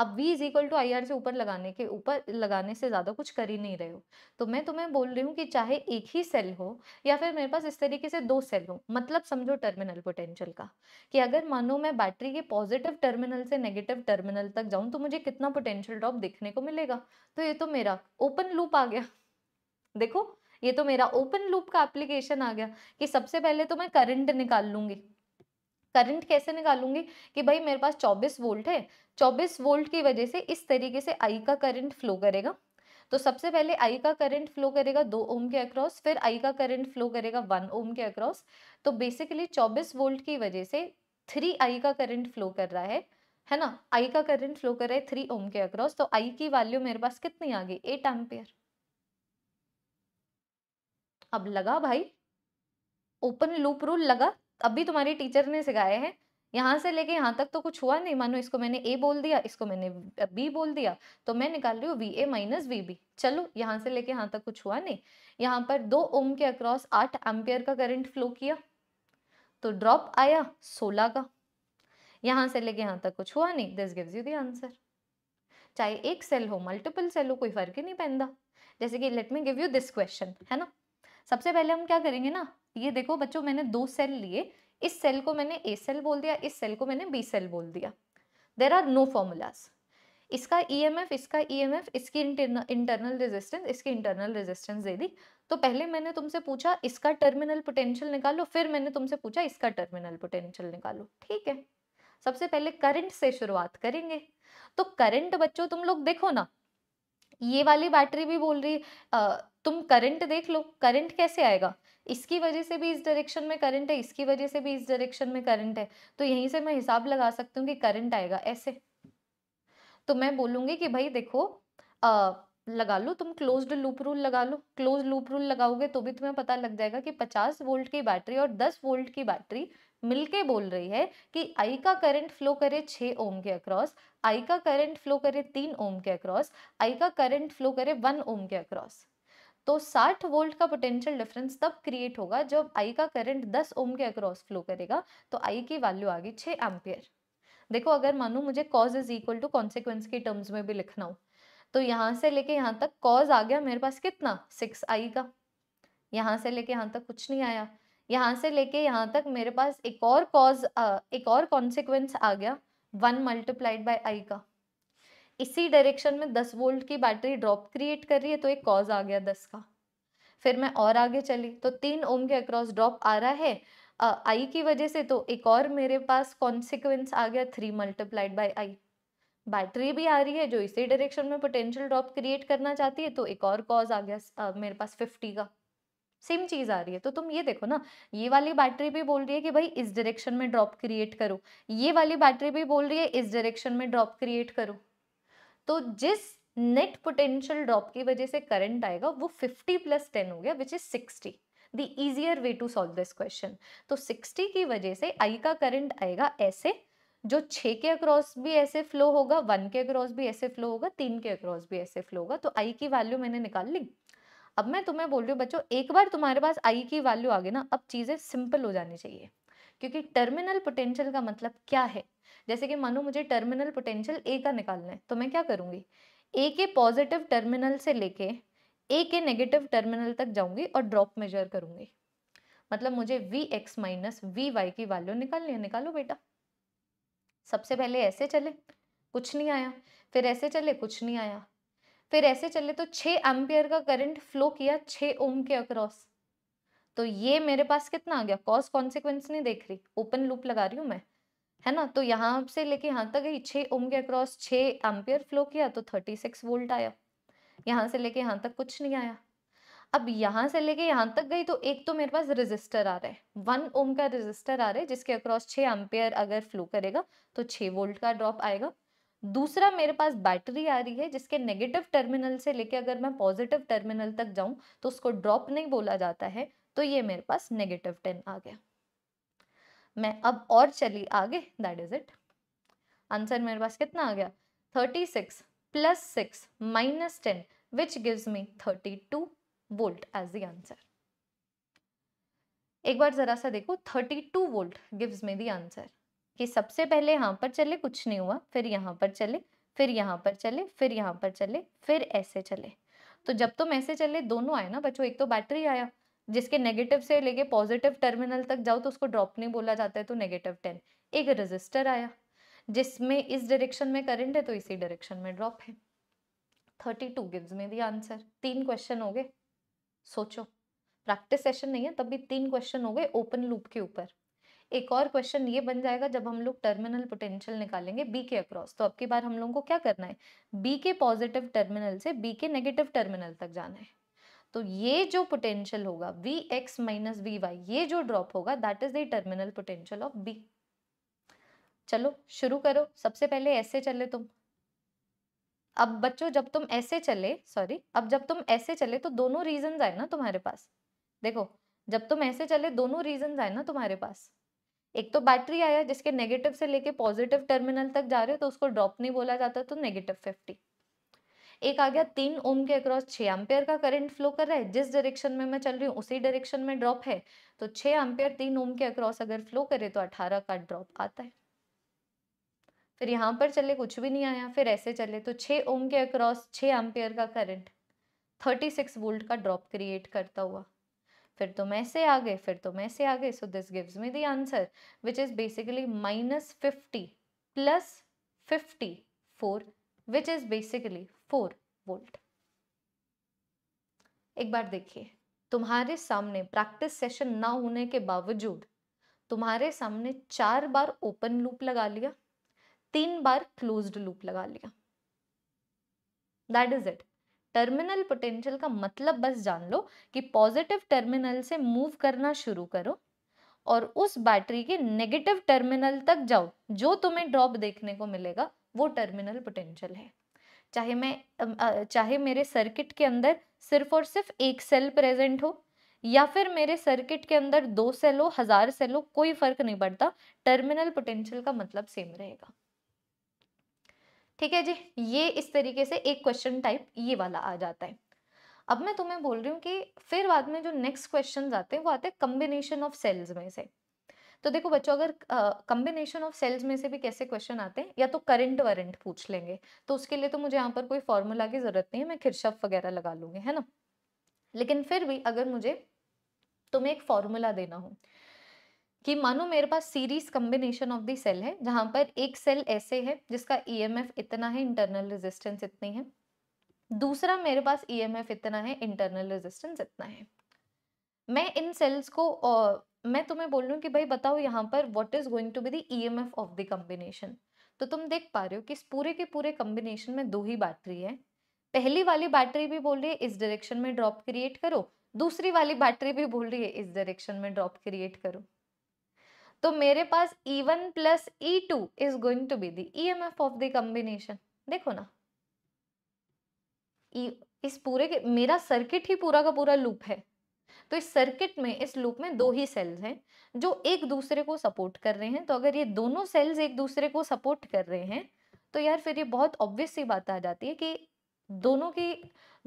अब v is equal to I R से ऊपर लगाने के ऊपर लगाने से ज़्यादा कुछ कर ही नहीं रहे हो तो मैं तुम्हें बोल रही हूँ कि चाहे एक ही सेल हो या फिर मेरे पास इस तरीके से दो सेल हो मतलब समझो टर्मिनल पोटेंशियल का कि अगर मानो मैं बैटरी के पॉजिटिव टर्मिनल से नेगेटिव टर्मिनल तक जाऊँ तो मुझे कितना पोटेंशियल ड्रॉप देखने को मिलेगा तो ये तो मेरा ओपन लूप आ गया देखो ये तो मेरा ओपन लूप का एप्लीकेशन आ गया कि सबसे पहले तो मैं करंट निकाल लूंगी करंट कैसे निकालूंगी कि भाई मेरे पास 24 वोल्ट है 24 वोल्ट की वजह से इस तरीके से आई का करंट फ्लो करेगा तो सबसे पहले आई का करंट फ्लो करेगा दो ओम के अक्रॉस फिर आई का करंट फ्लो करेगा वन ओम के अक्रॉस तो बेसिकली 24 वोल्ट की वजह से थ्री आई का करंट फ्लो कर रहा है है ना आई का करंट फ्लो कर रहा है थ्री ओम के अक्रॉस तो आई की वैल्यू मेरे पास कितनी आ गई एट एम्पियर अब लगा भाई ओपन लूप रूल लगा अभी तुम्हारी टीचर ने सिखाए हैं यहाँ से लेके यहाँ तक तो कुछ हुआ नहीं मानो इसको मैंने ए बोल दिया इसको मैंने बी बोल दिया तो मैं निकाल रही हूँ V A minus V B चलो यहाँ से लेके यहाँ तक कुछ हुआ नहीं यहाँ पर दो ओम के अक्रॉस आठ एम्पियर का करंट फ्लो किया तो ड्रॉप आया सोलह का यहाँ से लेके यहाँ तक कुछ हुआ नहीं this gives you the answer चाहे एक सेल हो मल्टीपल सेल हो कोई फर्क ही नहीं पैदा जैसे कि let me give you this question है ना सबसे पहले हम क्या करेंगे ना ये देखो बच्चों मैंने दो सेल लिए इस सेल को मैंने ए सेल बोल दिया इस सेल को मैंने बी सेल बोल दिया देर आर नो फॉर्मूलाज इसका ई एम एफ इसका ई एम एफ इसकी इंटरनल रेजिस्टेंस इसकी इंटरनल रेजिस्टेंस दे दी तो पहले मैंने तुमसे पूछा इसका टर्मिनल पोटेंशियल निकालो फिर मैंने तुमसे पूछा इसका टर्मिनल पोटेंशियल निकालो ठीक है सबसे पहले करंट से शुरुआत करेंगे तो करंट बच्चों तुम लोग देखो ना ये वाली बैटरी भी बोल रही है तुम करंट देख लो करंट कैसे आएगा इसकी वजह से भी इस डायरेक्शन में करंट है इसकी वजह से भी इस डायरेक्शन में करंट है तो यहीं से मैं हिसाब लगा सकती हूँ कि करंट आएगा ऐसे तो मैं बोलूंगी कि भाई देखो आ, लगा लो तुम क्लोज्ड लूप रूल लगा लो क्लोज लूप रूल लगाओगे तो भी तुम्हें पता लग जाएगा कि 50 वोल्ट की बैटरी और 10 वोल्ट की बैटरी मिलके बोल रही है कि आई का करंट फ्लो करे 6 ओम के अक्रॉस आई का करंट फ्लो करे 3 ओम के अक्रॉस आई का करंट फ्लो करे 1 ओम के अक्रॉस तो 60 वोल्ट का पोटेंशियल डिफरेंस तब क्रिएट होगा जब आई का करंट 10 ओम के अक्रॉस फ्लो करेगा तो आई की वैल्यू आ गई छः एम्पियर देखो अगर मानो मुझे cause is equal to consequence के टर्म्स में भी लिखना हो तो यहाँ से लेके यहाँ तक कॉज आ गया मेरे पास कितना सिक्स आई का यहाँ से लेके यहाँ तक कुछ नहीं आया यहाँ से लेके यहाँ तक मेरे पास एक और कॉज एक और कॉन्सिक्वेंस आ गया वन मल्टीप्लाइड बाई आई का इसी डायरेक्शन में 10 वोल्ट की बैटरी ड्रॉप क्रिएट कर रही है तो एक कॉज आ गया 10 का फिर मैं और आगे चली तो तीन ओम के अक्रॉस ड्रॉप आ रहा है आई की वजह से तो एक और मेरे पास कॉन्सिक्वेंस आ गया three multiplied by I battery भी आ रही है जो इसी डायरेक्शन में पोटेंशियल ड्रॉप क्रिएट करना चाहती है तो एक और कॉज आ गया आ, मेरे पास फिफ्टी का सेम चीज़ आ रही है तो तुम ये देखो ना ये वाली बैटरी भी बोल रही है कि भाई इस डायरेक्शन में ड्रॉप क्रिएट करो ये वाली बैटरी भी बोल रही है इस डायरेक्शन में ड्रॉप क्रिएट करो तो जिस नेट पोटेंशियल ड्रॉप की वजह से करंट आएगा वो 50 प्लस 10 हो गया which is 60 the easier way to solve this question तो 60 की वजह से आई का करंट आएगा ऐसे जो छ के अक्रॉस भी ऐसे फ्लो होगा वन के अक्रॉस भी ऐसे फ्लो होगा तीन के अक्रॉस भी ऐसे फ्लो होगा तो आई की वैल्यू मैंने निकाल ली अब मैं तुम्हें बोल रही हूँ बच्चों एक बार तुम्हारे पास आई की वैल्यू आ गई ना अब चीज़ें सिंपल हो जानी चाहिए क्योंकि टर्मिनल पोटेंशियल का मतलब क्या है जैसे कि मानो मुझे टर्मिनल पोटेंशियल ए का निकालना है तो मैं क्या करूँगी ए के पॉजिटिव टर्मिनल से लेके ए के नेगेटिव टर्मिनल तक जाऊंगी और ड्रॉप मेजर करूंगी मतलब मुझे V X minus V Y की वैल्यू निकालनी है निकालो बेटा सबसे पहले ऐसे चले कुछ नहीं आया फिर ऐसे चले कुछ नहीं आया फिर ऐसे चले तो छः एम्पियर का करंट फ्लो किया छः ओम के अक्रॉस तो ये मेरे पास कितना आ गया कॉज कॉन्सिक्वेंस नहीं देख रही ओपन लूप लगा रही हूँ मैं है ना तो यहाँ से लेके यहाँ तक छे ओम के अक्रॉस छे एम्पियर फ्लो किया तो थर्टी सिक्स वोल्ट आया यहाँ से लेके यहाँ तक कुछ नहीं आया अब यहाँ से लेके यहाँ तक गई तो एक तो मेरे पास रेजिस्टर आ रहा है वन ओम का रेजिस्टर आ रहा है जिसके अक्रॉस छः एम्पियर अगर फ्लो करेगा तो छः वोल्ट का ड्रॉप आएगा दूसरा मेरे पास बैटरी आ रही है जिसके नेगेटिव टर्मिनल से लेके अगर मैं पॉजिटिव टर्मिनल तक जाऊं तो उसको ड्रॉप नहीं बोला जाता है तो ये मेरे पास नेगेटिव टेन आ गया मैं अब और चली आगे दैट इज इट आंसर मेरे पास कितना आ गया thirty six plus six minus ten which gives me thirty two volt as the answer एक बार जरा सा देखो thirty two volt gives me the answer कि सबसे पहले यहां पर चले कुछ नहीं हुआ फिर यहां पर चले फिर यहां पर चले फिर यहां पर चले फिर ऐसे चले तो जब तुम ऐसे चले दोनों आए ना बच्चों एक तो बैटरी आया जिसके नेगेटिव से लेके पॉजिटिव टर्मिनल तक जाओ तो उसको ड्रॉप नहीं बोला जाता है तो नेगेटिव टेन एक रजिस्टर आया जिसमें इस डायरेक्शन में करंट है तो इसी डायरेक्शन में ड्रॉप है थर्टी टू गिव्स में दी आंसर तीन क्वेश्चन हो गए सोचो प्रैक्टिस सेशन नहीं है तब भी तीन क्वेश्चन हो गए ओपन लूप के ऊपर एक और क्वेश्चन ये बन जाएगा जब हम लोग टर्मिनल पोटेंशियल निकालेंगे बी के अक्रॉस तो अब की बार हम लोगों को क्या करना है बी के पॉजिटिव टर्मिनल से बी के नेगेटिव टर्मिनल तक जाना है तो ये जो पोटेंशियल होगा V X minus V Y ये जो ड्रॉप होगा that is the terminal potential of B चलो शुरू करो सबसे पहले ऐसे चले तुम अब बच्चों जब तुम ऐसे चले सॉरी अब जब तुम ऐसे चले तो दोनों रीजन आए ना तुम्हारे पास देखो जब तुम ऐसे चले दोनों रीजन आए ना तुम्हारे पास एक तो बैटरी आया जिसके नेगेटिव से लेके पॉजिटिव टर्मिनल तक जा रहे हो तो उसको ड्रॉप नहीं बोला जाता तो नेगेटिव फिफ्टी एक आ गया तीन ओम के अक्रॉस छः एम्पेयर का करंट फ्लो कर रहा है जिस डायरेक्शन में मैं चल रही हूँ उसी डायरेक्शन में ड्रॉप है तो छः एम्पेयर तीन ओम के अक्रॉस अगर फ्लो करे तो अठारह का ड्रॉप आता है फिर यहां पर चले कुछ भी नहीं आया फिर ऐसे चले तो छः ओम के अक्रॉस छः एम्पेयर का करंट थर्टी सिक्स वोल्ट का ड्रॉप क्रिएट करता हुआ फिर तुम ऐसे आ गए फिर तुम ऐसे आ गए so this gives me the answer which is basically minus fifty plus fifty four which is basically four volt एक बार देखिए तुम्हारे सामने प्रैक्टिस सेशन ना होने के बावजूद तुम्हारे सामने चार बार ओपन लूप लगा लिया तीन बार क्लोज्ड लूप लगा लिया that is it terminal potential का मतलब बस जान लो कि पॉजिटिव टर्मिनल से मूव करना शुरू करो और उस बैटरी के नेगेटिव टर्मिनल तक जाओ जो तुम्हें ड्रॉप देखने को मिलेगा वो टर्मिनल पोटेंशियल है चाहे मैं चाहे मेरे सर्किट के अंदर सिर्फ और सिर्फ एक सेल प्रेजेंट हो या फिर मेरे सर्किट के अंदर दो सेल हो हजार सेल हो कोई फर्क नहीं पड़ता टर्मिनल पोटेंशियल का मतलब सेम रहेगा ठीक है जी ये इस तरीके से एक क्वेश्चन टाइप ये वाला आ जाता है अब मैं तुम्हें बोल रही हूँ कि फिर बाद में जो नेक्स्ट क्वेश्चन आते हैं वो आते हैं कम्बिनेशन ऑफ सेल्स में से तो देखो बच्चों अगर कम्बिनेशन ऑफ सेल्स में से भी कैसे क्वेश्चन आते हैं या तो करंट वरेंट पूछ लेंगे तो उसके लिए तो मुझे यहाँ पर कोई फॉर्मूला की जरूरत नहीं है मैं खिरशफ वगैरह लगा लूंगी है ना लेकिन फिर भी अगर मुझे तुम्हें एक फॉर्मूला देना हो कि मानो मेरे पास series combination of the cell है जहां पर एक सेल ऐसे है जिसका ई e इतना है इंटरनल रेजिस्टेंस इतनी है दूसरा मेरे पास ई e इतना है इंटरनल रेजिस्टेंस इतना है मैं इन सेल्स को मैं तुम्हें बोल रही हूँ कि भाई बताओ यहाँ पर what is going to be the E of the combination तो तुम देख पा रहे हो कि इस पूरे के पूरे कम्बिनेशन में दो ही बैटरी है पहली वाली बैटरी भी बोल रही है इस डायरेक्शन में ड्रॉप क्रिएट करो दूसरी वाली बैटरी भी बोल रही है इस डायरेक्शन में ड्रॉप क्रिएट करो तो मेरे पास E1 one plus E two is going to be the E M F of the combination देखो ना e, इस पूरे के मेरा सर्किट ही पूरा का पूरा लूप है तो इस सर्किट में इस लूप में दो ही सेल्स हैं जो एक दूसरे को सपोर्ट कर रहे हैं तो अगर ये दोनों सेल्स एक दूसरे को सपोर्ट कर रहे हैं तो यार फिर ये बहुत ऑब्वियस सी बात आ जाती है कि दोनों की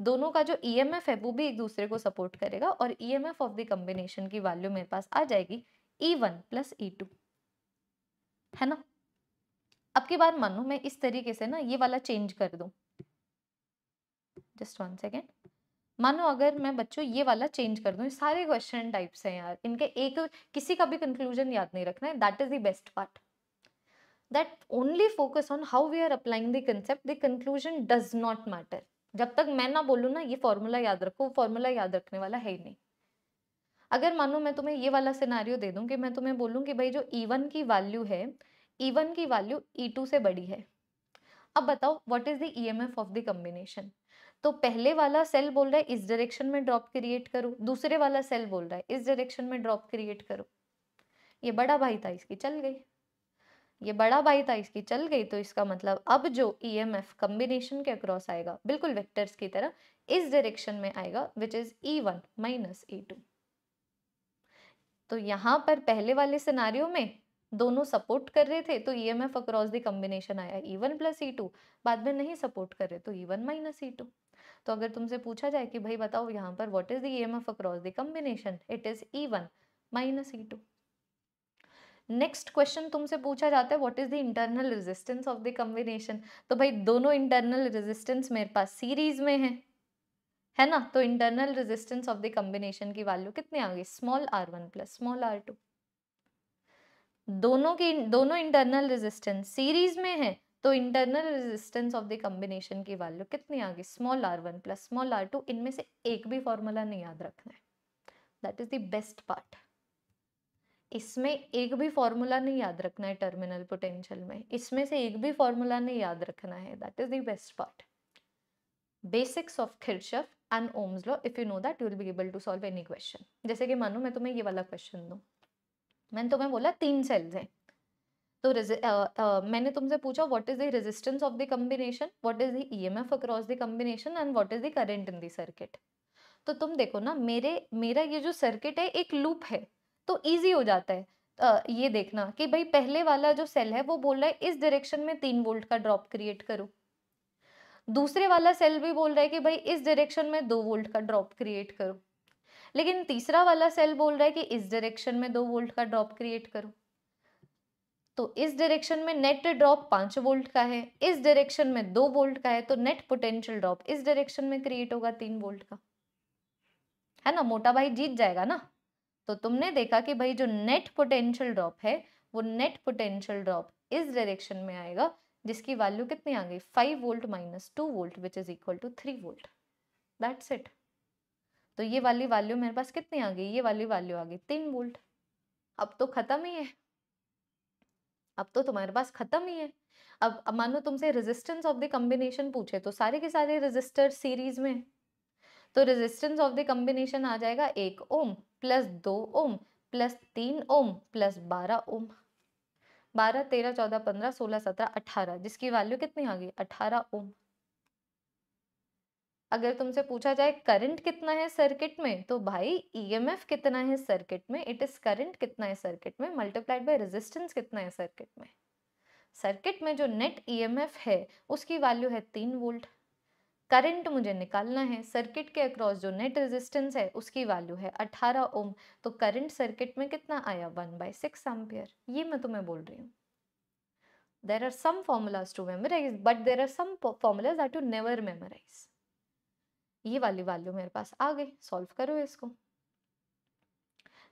दोनों का जो ई e है वो भी एक दूसरे को सपोर्ट करेगा और E M F of the combination की वैल्यू मेरे पास आ जाएगी E one plus E two है ना अब की बार मानो मैं इस तरीके से ना ये वाला चेंज कर दू जस्ट वन सेकेंड मानो अगर मैं बच्चों ये वाला चेंज कर दूँ सारे क्वेश्चन टाइप्स हैं यार इनके एक किसी का भी कंक्लूजन याद नहीं रखना है that is the best part that only focus on how we are applying the concept the conclusion does not matter जब तक मैं ना बोलूँ ना ये फॉर्मूला याद रखो फॉर्मूला याद रखने वाला है ही नहीं अगर मानो मैं तुम्हें ये वाला सिनारियो दे दूँ कि मैं तुम्हें बोलूँ कि भाई जो ई e की वैल्यू है ई e की वैल्यू ई e से बड़ी है अब बताओ what is the E of the combination तो पहले वाला सेल बोल रहा है इस डायरेक्शन में ड्रॉप क्रिएट करो दूसरे वाला सेल बोल रहा है इस डायरेक्शन में ड्रॉप क्रिएट करो ये बड़ा भाई था इसकी चल गई ये बड़ा भाई था इसकी चल गई तो इसका मतलब अब जो ई एम एफ कम्बिनेशन के अक्रॉस आएगा बिल्कुल वेक्टर्स की तरह इस डायरेक्शन में आएगा which is E one minus E two तो यहां पर पहले वाले सिनारियों में दोनों सपोर्ट कर रहे थे तो E M F across the combination आया E one plus E two बाद में नहीं सपोर्ट कर रहे तो E one minus E two तो अगर तुमसे पूछा जाए कि भाई बताओ यहाँ पर what is the E F across the combination it is E one minus E two next question तुमसे पूछा जाता है what is the internal resistance of the combination तो भाई दोनों इंटरनल रेजिस्टेंस मेरे पास सीरीज में है है ना तो internal resistance of the combination की वैल्यू कितने आ गई small R one plus small R two दोनों की दोनों इंटरनल रेजिस्टेंस सीरीज में है तो internal resistance of the combination की वैल्यू कितनी आ गई small R one plus small R two इनमें से एक भी फॉर्मूला नहीं याद रखना है that is the best part इसमें एक भी फॉर्मूला नहीं याद रखना है टर्मिनल पोटेंशियल में इसमें से एक भी फॉर्मूला नहीं याद रखना है that is the best part basics of Kirchhoff and Ohm's law if you know that you will be able to solve any question जैसे कि मानो मैं तुम्हें ये वाला क्वेश्चन दूँ मैंने तुम्हें बोला तीन सेल्स हैं तो मैंने तुमसे पूछा what is the resistance of the combination what is the EMF across the combination and what is the current in the circuit तो तुम देखो ना मेरे मेरा ये जो सर्किट है एक लूप है तो ईजी हो जाता है ये देखना कि भाई पहले वाला जो सेल है वो बोल रहा है इस डायरेक्शन में तीन वोल्ट का ड्रॉप क्रिएट करो दूसरे वाला सेल भी बोल रहा है कि भाई इस डायरेक्शन में दो वोल्ट का ड्रॉप क्रिएट करो लेकिन तीसरा वाला सेल बोल रहा है कि इस डायरेक्शन में दो वोल्ट का ड्रॉप क्रिएट करो तो इस डायरेक्शन में नेट ड्रॉप पांच वोल्ट का है इस डायरेक्शन में दो वोल्ट का है तो नेट पोटेंशियल ड्रॉप इस डायरेक्शन में क्रिएट होगा तीन वोल्ट का है ना मोटा भाई जीत जाएगा ना तो तुमने देखा कि भाई जो नेट पोटेंशियल ड्रॉप है वो नेट पोटेंशियल ड्रॉप इस डायरेक्शन में आएगा जिसकी वैल्यू कितनी आ गई five volt minus two volt which is equal to three volt that's it तो ये वाली वैल्यू मेरे पास कितनी आ गई ये वाली वैल्यू आ गई तीन वोल्ट अब तो खत्म ही है अब तो तुम्हारे पास खत्म ही है अब, अब मानो तुमसे रेजिस्टेंस ऑफ द कम्बिनेशन पूछे तो सारे के सारे रेजिस्टर सीरीज में तो रेजिस्टेंस ऑफ द कम्बिनेशन आ जाएगा एक ओम प्लस दो ओम प्लस तीन ओम प्लस बारह ओम बारह तेरह चौदह पंद्रह सोलह सत्रह अठारह जिसकी वैल्यू कितनी आ गई अठारह ओम अगर तुमसे पूछा जाए करंट कितना है सर्किट में तो भाई ईएमएफ e कितना है सर्किट में इट इज करंट कितना है सर्किट में मल्टीप्लाइड बाय रेजिस्टेंस कितना है सर्किट में सर्किट में जो नेट ईएमएफ e है उसकी वैल्यू है तीन वोल्ट करंट मुझे निकालना है सर्किट के अक्रॉस जो नेट रेजिस्टेंस है उसकी वैल्यू है अठारह ओम तो करंट सर्किट में कितना आया वन बाई सिक्स ये मैं तुम्हें बोल रही हूँ there are some formulas to memorize but there are some formulas are to never memorize ये वाली वैल्यू मेरे पास आ गई सॉल्व करो इसको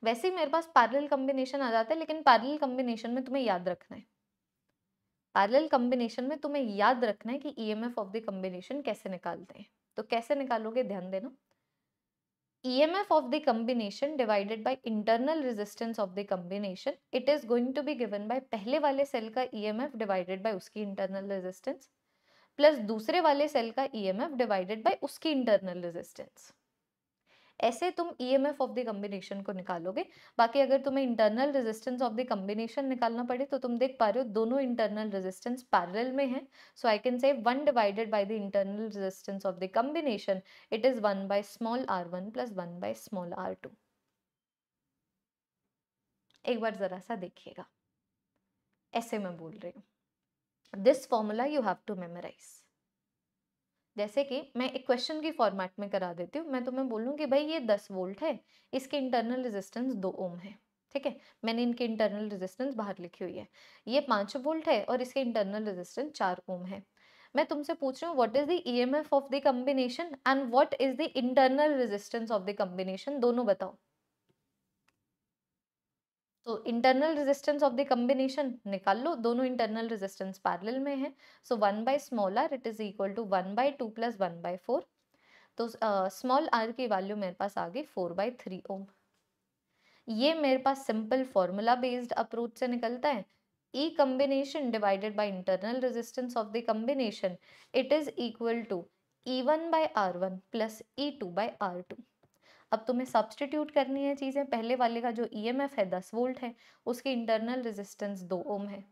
वैसे ही मेरे पास पैरेलल कॉम्बिनेशन आ जाता है लेकिन पैरेलल कॉम्बिनेशन में तुम्हें याद रखना है पैरेलल कॉम्बिनेशन में तुम्हें याद रखना है कि ईएमएफ ऑफ द कॉम्बिनेशन कैसे निकालते हैं तो कैसे निकालोगे ध्यान देना EMF of the combination divided by internal resistance of the combination it is going to be given by पहले वाले सेल का ईएमएफ डिवाइडेड बाय उसकी इंटरनल रेजिस्टेंस प्लस दूसरे वाले सेल का ईएमएफ डिवाइडेड बाय उसकी इंटरनल रेजिस्टेंस ऐसे तुम ईएमएफ ऑफ द कम्बिनेशन को निकालोगे बाकी अगर तुम्हें internal resistance of the combination निकालना पड़े तो तुम देख पा रहे हो दोनों इंटरनल रेजिस्टेंस पैरेलल में है so I can say one divided by the internal resistance of the combination it is one by small R one plus one by small R two एक बार जरा सा देखिएगा ऐसे मैं बोल रही हूँ this formula you have to memorize जैसे कि मैं एक क्वेश्चन की फॉर्मेट में करा देती हूँ मैं तुम्हें बोलूँ कि भाई ये दस वोल्ट है इसके इंटरनल रेजिस्टेंस दो ओम है ठीक है मैंने इनकी इंटरनल रेजिस्टेंस बाहर लिखी हुई है ये पाँच वोल्ट है और इसके इंटरनल रेजिस्टेंस चार ओम है मैं तुमसे पूछ रही हूँ what is the EMF of the combination and what is the internal resistance of the combination दोनों बताओ तो internal resistance of the combination निकाल लो दोनों इंटरनल रेजिस्टेंस पैरेलल में है so one by small R it is equal to one by two plus one by four तो small uh, R की वैल्यू मेरे पास आ गई फोर बाई थ्री ओम ये मेरे पास सिंपल फॉर्मूला बेस्ड अप्रोच से निकलता है E combination divided by internal resistance of the combination it is equal to E one by R one plus E two by R two अब तुम्हें substitute करनी है चीज़ें पहले वाले का जो ई e है दस वोल्ट है उसके इंटरनल रेजिस्टेंस दो ओम है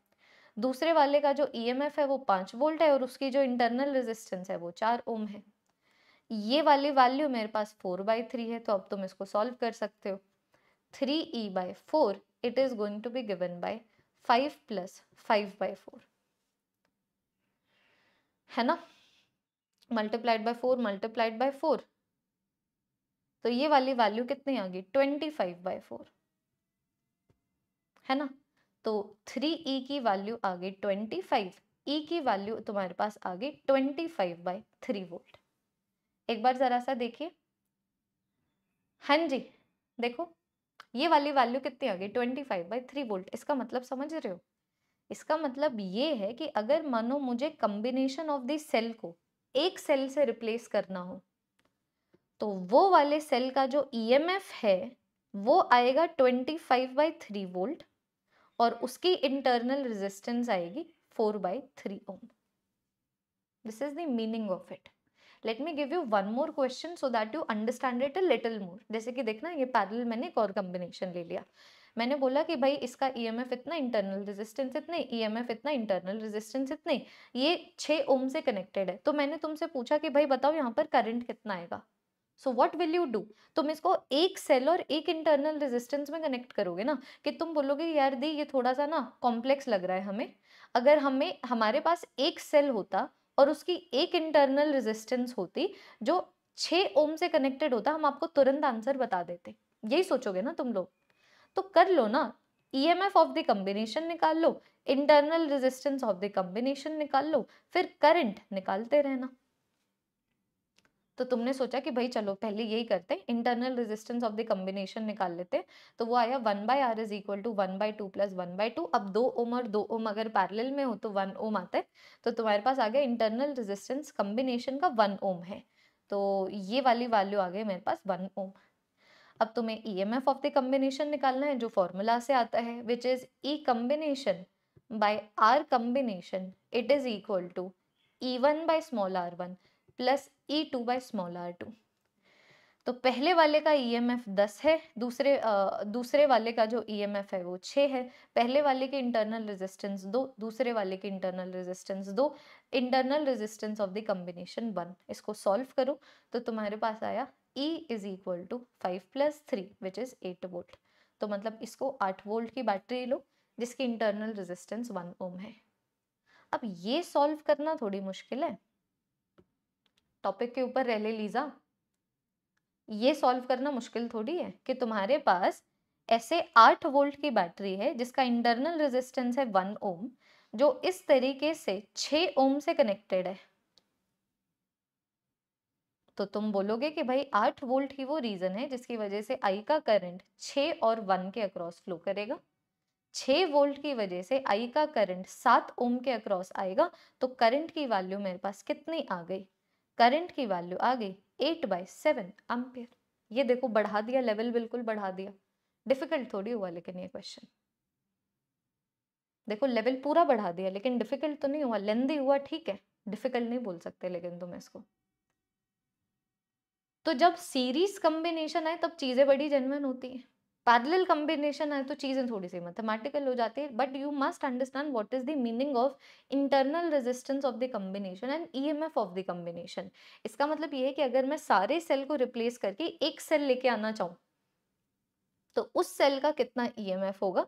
दूसरे वाले का जो ई e है वो पाँच वोल्ट है और उसकी जो इंटरनल रेजिस्टेंस है वो चार ओम है ये वाली वैल्यू मेरे पास फोर बाई थ्री है तो अब तुम इसको सॉल्व कर सकते हो three E by four it is going to be given by five plus five by four है ना multiplied by four multiplied by four तो ये वाली वैल्यू कितनी आ गई ट्वेंटी फाइव बाई फोर है ना तो थ्री ई e की वैल्यू आ गई ट्वेंटी फाइव ई की वैल्यू तुम्हारे पास आ गई twenty five by three volt एक बार ज़रा सा देखिए हाँ जी देखो ये वाली वैल्यू कितनी आ गई twenty five by three volt इसका मतलब समझ रहे हो इसका मतलब ये है कि अगर मानो मुझे कम्बिनेशन ऑफ द सेल को एक सेल से रिप्लेस करना हो तो वो वाले सेल का जो ईएमएफ e है वो आएगा twenty five by three volt और उसकी इंटरनल रेजिस्टेंस आएगी four by three ohm this is the meaning of it let me give you one more question so that you understand it a little more जैसे कि देखना ये parallel मैंने एक और कॉम्बिनेशन ले लिया मैंने बोला कि भाई इसका ईएमएफ e इतना इंटरनल रेजिस्टेंस इतने ईएमएफ e इतना इंटरनल रेजिस्टेंस इतने ये छः ओम से कनेक्टेड है तो मैंने तुमसे पूछा कि भाई बताओ यहाँ पर करंट कितना आएगा so what will you do तुम इसको एक सेल और एक इंटरनल रेजिस्टेंस में कनेक्ट करोगे ना कि तुम बोलोगे यार दी ये थोड़ा सा ना कॉम्प्लेक्स लग रहा है हमें अगर हमें हमारे पास एक सेल होता और उसकी एक इंटरनल रेजिस्टेंस होती जो छः ओम से कनेक्टेड होता हम आपको तुरंत आंसर बता देते यही सोचोगे ना तुम लोग तो कर लो ना E M F of the combination निकाल लो internal resistance of the combination निकाल लो फिर करंट निकालते रहना तो तुमने सोचा कि भाई चलो पहले यही करते हैं internal resistance of the combination निकाल लेते तो वो आया one by R is equal to one by two plus one by two अब दो ओम और दो ओम अगर पैरेलल में हो तो वन ओम आता है तो तुम्हारे पास आ गया इंटरनल रेजिस्टेंस कम्बिनेशन का वन ओम है तो ये वाली वैल्यू आ गई मेरे पास वन ओम अब तुम्हें E M F of the combination निकालना है जो फॉर्मूला से आता है which is E combination by R combination it is equal to E one by small R one plus E two by small R two तो पहले वाले का ई एम एफ दस है दूसरे आ, दूसरे वाले का जो ई एम एफ है वो छः है पहले वाले के इंटरनल रेजिस्टेंस दो दूसरे वाले के इंटरनल रेजिस्टेंस दो internal resistance of the combination one इसको सॉल्व करो तो तुम्हारे पास आया E is equal to five plus three which is eight volt तो मतलब इसको आठ वोल्ट की बैटरी लो जिसकी इंटरनल रेजिस्टेंस वन ओम है अब ये सॉल्व करना थोड़ी मुश्किल है टॉपिक के ऊपर रह ले लीजा ये सॉल्व करना मुश्किल थोड़ी है कि तुम्हारे पास ऐसे आठ वोल्ट की बैटरी है जिसका इंटरनल रेजिस्टेंस है वन ओम जो इस तरीके से छः ओम से कनेक्टेड है तो तुम बोलोगे कि भाई आठ वोल्ट ही वो रीज़न है जिसकी वजह से आई का करंट छ और वन के अक्रॉस फ्लो करेगा छ वोल्ट की वजह से आई का करंट सात ओम के अक्रॉस आएगा तो करंट की वैल्यू मेरे पास कितनी आ गई करंट की वैल्यू आ गई एट बाई सेवन एम्पियर ये देखो बढ़ा दिया लेवल बिल्कुल बढ़ा दिया डिफिकल्ट थोड़ी हुआ लेकिन ये क्वेश्चन देखो लेवल पूरा बढ़ा दिया लेकिन डिफिकल्ट तो नहीं हुआ लेंदी हुआ ठीक है डिफिकल्ट नहीं बोल सकते लेकिन तुम इसको तो जब सीरीज कम्बिनेशन आए तब चीज़ें बड़ी जेनवन होती हैं पैरेलल कम्बिनेशन है तो चीज़ें थोड़ी सी मैथमेटिकल हो जाती है but you must understand what is the meaning of internal resistance of the combination and EMF of the combination इसका मतलब ये है कि अगर मैं सारे सेल को रिप्लेस करके एक सेल लेके आना चाहूँ तो उस सेल का कितना ई एम एफ होगा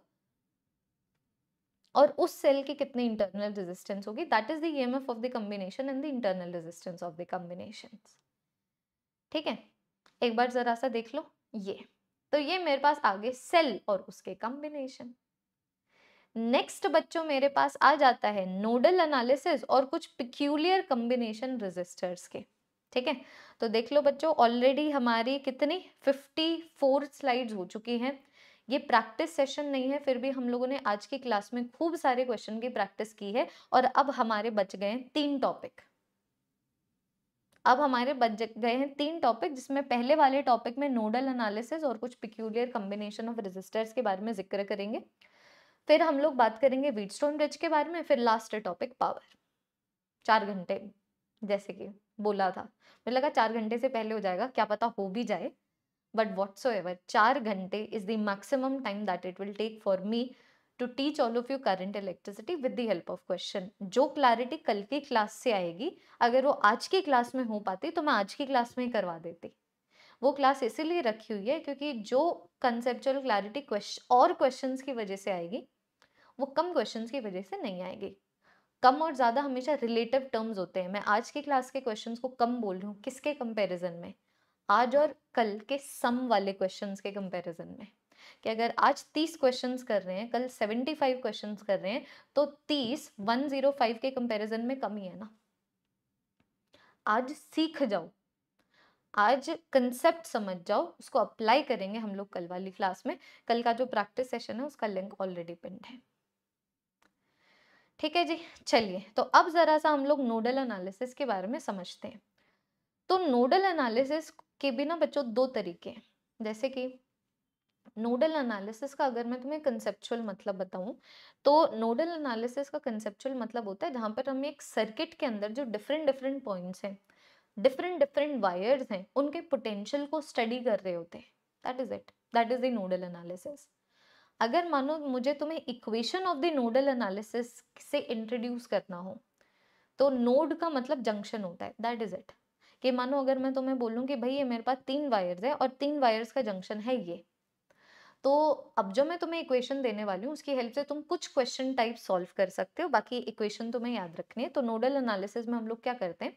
और उस सेल के कितने इंटरनल रेजिस्टेंस होगी that is the E M F of the combination and the internal resistance of the combination ठीक है एक बार जरा सा देख लो ये yeah. तो ये मेरे पास आगे सेल और उसके कॉम्बिनेशन नेक्स्ट बच्चों मेरे पास आ जाता है नोडल एनालिसिस और कुछ पिक्यूलियर कॉम्बिनेशन रजिस्टर्स के ठीक है तो देख लो बच्चों ऑलरेडी हमारी कितनी 54 स्लाइड्स हो चुकी हैं ये प्रैक्टिस सेशन नहीं है फिर भी हम लोगों ने आज की क्लास में खूब सारे क्वेश्चन की प्रैक्टिस की है और अब हमारे बच गए तीन टॉपिक अब हमारे बच गए हैं तीन टॉपिक जिसमें पहले वाले टॉपिक में नोडल एनालिसिस और कुछ पिक्यूलियर कम्बिनेशन ऑफ रजिस्टर्स के बारे में जिक्र करेंगे फिर हम लोग बात करेंगे वीटस्टोन ब्रिज के बारे में फिर लास्ट टॉपिक पावर चार घंटे जैसे कि बोला था मुझे लगा चार घंटे से पहले हो जाएगा क्या पता हो भी जाए बट वॉट्स एवर चार घंटे is the maximum time that it will take for me to teach all of you current electricity with the help of question जो क्लैरिटी कल की क्लास से आएगी अगर वो आज की क्लास में हो पाती तो मैं आज की क्लास में ही करवा देती वो क्लास इसीलिए रखी हुई है क्योंकि जो कंसेप्चुअल क्लैरिटी क्वेश्चन और क्वेश्चंस की वजह से आएगी वो कम क्वेश्चंस की वजह से नहीं आएगी कम और ज़्यादा हमेशा रिलेटिव टर्म्स होते हैं मैं आज की क्लास के क्वेश्चंस को कम बोल रही हूँ किसके कंपैरिजन में आज और कल के सम वाले क्वेश्चंस के कंपैरिजन में कि अगर आज तीस क्वेश्चन कर रहे हैं कल सेवेंटी फाइव क्वेश्चन कर रहे हैं तो तीस वन जीरो फाइव के कंपेरिजन में कमी है ना आज सीख जाओ आज कंसेप्ट समझ जाओ उसको अप्लाई करेंगे हम लोग कल वाली क्लास में कल का जो प्रैक्टिस सेशन है उसका लिंक ऑलरेडी पिंड है ठीक है जी चलिए तो अब ज़रा सा हम लोग नोडल एनालिसिस के बारे में समझते हैं तो नोडल एनालिसिस के भी ना बच्चों दो तरीके हैं जैसे कि नोडल एनालिसिस का अगर मैं तुम्हें कंसेप्चुअल मतलब बताऊं तो नोडल एनालिसिस का कंसेप्चुअल मतलब होता है जहां पर हम एक सर्किट के अंदर जो डिफरेंट डिफरेंट पॉइंट्स हैं डिफरेंट डिफरेंट वायर्स हैं उनके पोटेंशियल को स्टडी कर रहे होते हैं that is it that is the nodal analysis अगर मानो मुझे तुम्हें equation of the nodal analysis से इंट्रोड्यूस करना हो तो नोड का मतलब जंक्शन होता है दैट इज इट कि मानो अगर मैं तुम्हें बोलूँ कि भाई ये मेरे पास तीन वायर्स है और तीन वायर्स का जंक्शन है ये तो अब जो मैं तुम्हें इक्वेशन देने वाली हूँ उसकी हेल्प से तुम कुछ क्वेश्चन टाइप सॉल्व कर सकते हो बाकी इक्वेशन तुम्हें याद रखनी है तो नोडल एनालिसिस में हम लोग क्या करते हैं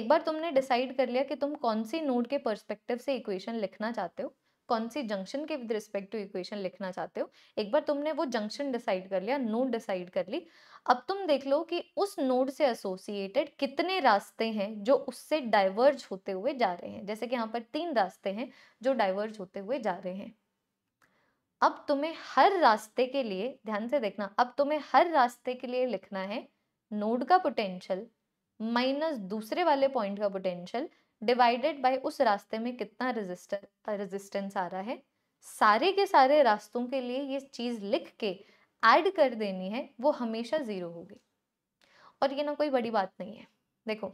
एक बार तुमने डिसाइड कर लिया कि तुम कौन सी नोड के पर्सपेक्टिव से इक्वेशन लिखना चाहते हो कौन सी जंक्शन के विद रिस्पेक्ट टू इक्वेशन लिखना चाहते हो एक बार तुमने वो जंक्शन डिसाइड कर लिया नोड डिसाइड कर ली अब तुम देख लो कि उस नोड से एसोसिएटेड कितने रास्ते हैं जो उससे डाइवर्ज होते हुए जा रहे हैं जैसे कि यहाँ पर तीन रास्ते हैं जो डाइवर्ज होते हुए जा रहे हैं अब तुम्हें हर रास्ते के लिए ध्यान से देखना अब तुम्हें हर रास्ते के लिए लिखना है नोड का पोटेंशियल माइनस दूसरे वाले पॉइंट का पोटेंशियल डिवाइडेड बाय उस रास्ते में कितना रेजिस्टर रेजिस्टेंस आ रहा है सारे के सारे रास्तों के लिए ये चीज़ लिख के ऐड कर देनी है वो हमेशा ज़ीरो होगी और ये ना कोई बड़ी बात नहीं है देखो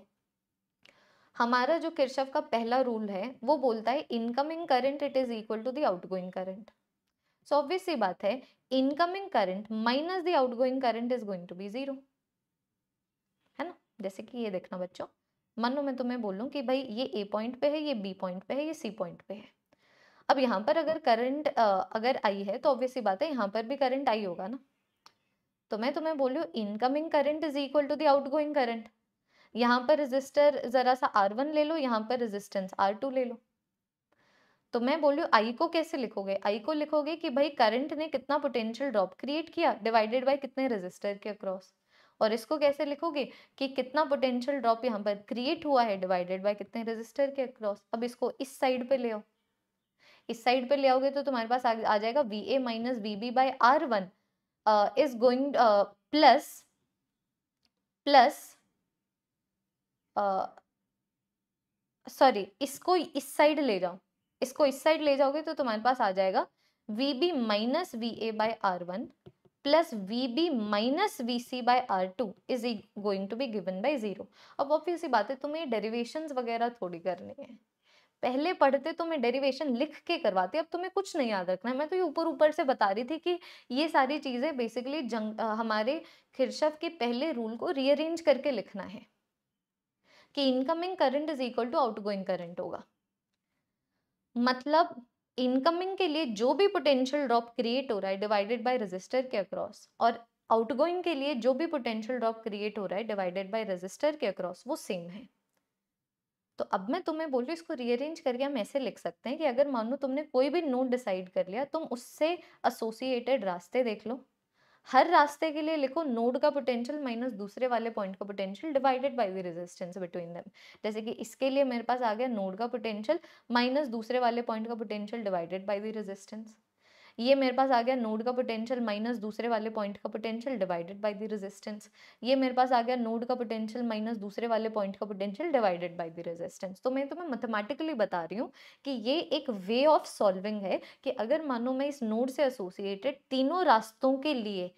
हमारा जो किरशव का पहला रूल है वो बोलता है incoming current it is equal to the outgoing current so obvious सी बात है incoming current minus the outgoing current is going to be zero है ना जैसे कि ये देखना बच्चों मानो मैं तुम्हें बोलूँ कि भाई ये ए पॉइंट पे है ये बी पॉइंट पे है ये सी पॉइंट पे है अब यहाँ पर अगर करंट अगर आई है तो ऑब्वियस सी बात है यहाँ पर भी करंट आई होगा ना तो मैं तुम्हें बोलूँ incoming current is equal to the outgoing current यहाँ पर रजिस्टर जरा सा आर वन ले लो यहाँ पर रेजिस्टेंस आर टू ले लो तो मैं बोल रही हूँ आई को कैसे लिखोगे आई को लिखोगे कि भाई करंट ने कितना पोटेंशियल ड्रॉप क्रिएट किया डिवाइडेड बाय कितने रेजिस्टर के अक्रॉस और इसको कैसे लिखोगे कि कितना पोटेंशियल ड्रॉप यहाँ पर क्रिएट हुआ है डिवाइडेड बाय कितने रेजिस्टर के अक्रॉस अब इसको इस साइड पे ले आओ इस साइड पे ले आओगे तो तुम्हारे पास आ, आ जाएगा V A minus B B by R one is going plus plus sorry इसको इस साइड ले जाओ इसको इस साइड ले जाओगे तो तुम्हारे पास आ जाएगा V B minus V A by R one plus V B minus V C by R two is going to be given by zero अब ऑब्वियस ही बात है तुम्हें डेरिवेशन वगैरह थोड़ी करनी है पहले पढ़ते तो मैं डेरिवेशन लिख के करवाती अब तुम्हें कुछ नहीं याद रखना है मैं तो ये ऊपर ऊपर से बता रही थी कि ये सारी चीज़ें बेसिकली जंग हमारे खिरशफ के पहले रूल को रीअरेंज करके लिखना है कि incoming current is equal to outgoing current होगा मतलब इनकमिंग के लिए जो भी पोटेंशियल ड्रॉप क्रिएट हो रहा है डिवाइडेड बाय रजिस्टर के अक्रॉस और आउटगोइंग के लिए जो भी पोटेंशियल ड्रॉप क्रिएट हो रहा है डिवाइडेड बाय रजिस्टर के अक्रॉस वो सेम है तो अब मैं तुम्हें बोलूँ इसको रीअरेंज करके हम ऐसे लिख सकते हैं कि अगर मानो तुमने कोई भी नोट डिसाइड कर लिया तुम उससे एसोसिएटेड रास्ते देख लो हर रास्ते के लिए लिखो नोड का पोटेंशियल माइनस दूसरे वाले पॉइंट का potential divided by the resistance between them जैसे कि इसके लिए मेरे पास आ गया नोड का पोटेंशियल माइनस दूसरे वाले पॉइंट का potential divided by the resistance ये मेरे पास आ गया नोड का पोटेंशियल माइनस दूसरे वाले पॉइंट का potential divided by the resistance ये मेरे पास आ गया नोड का पोटेंशियल माइनस दूसरे वाले पॉइंट का potential divided by the resistance तो मैं तुम्हें मैथमेटिकली बता रही हूँ कि ये एक वे ऑफ सॉल्विंग है कि अगर मानो मैं इस नोड से एसोसिएटेड तीनों रास्तों के लिए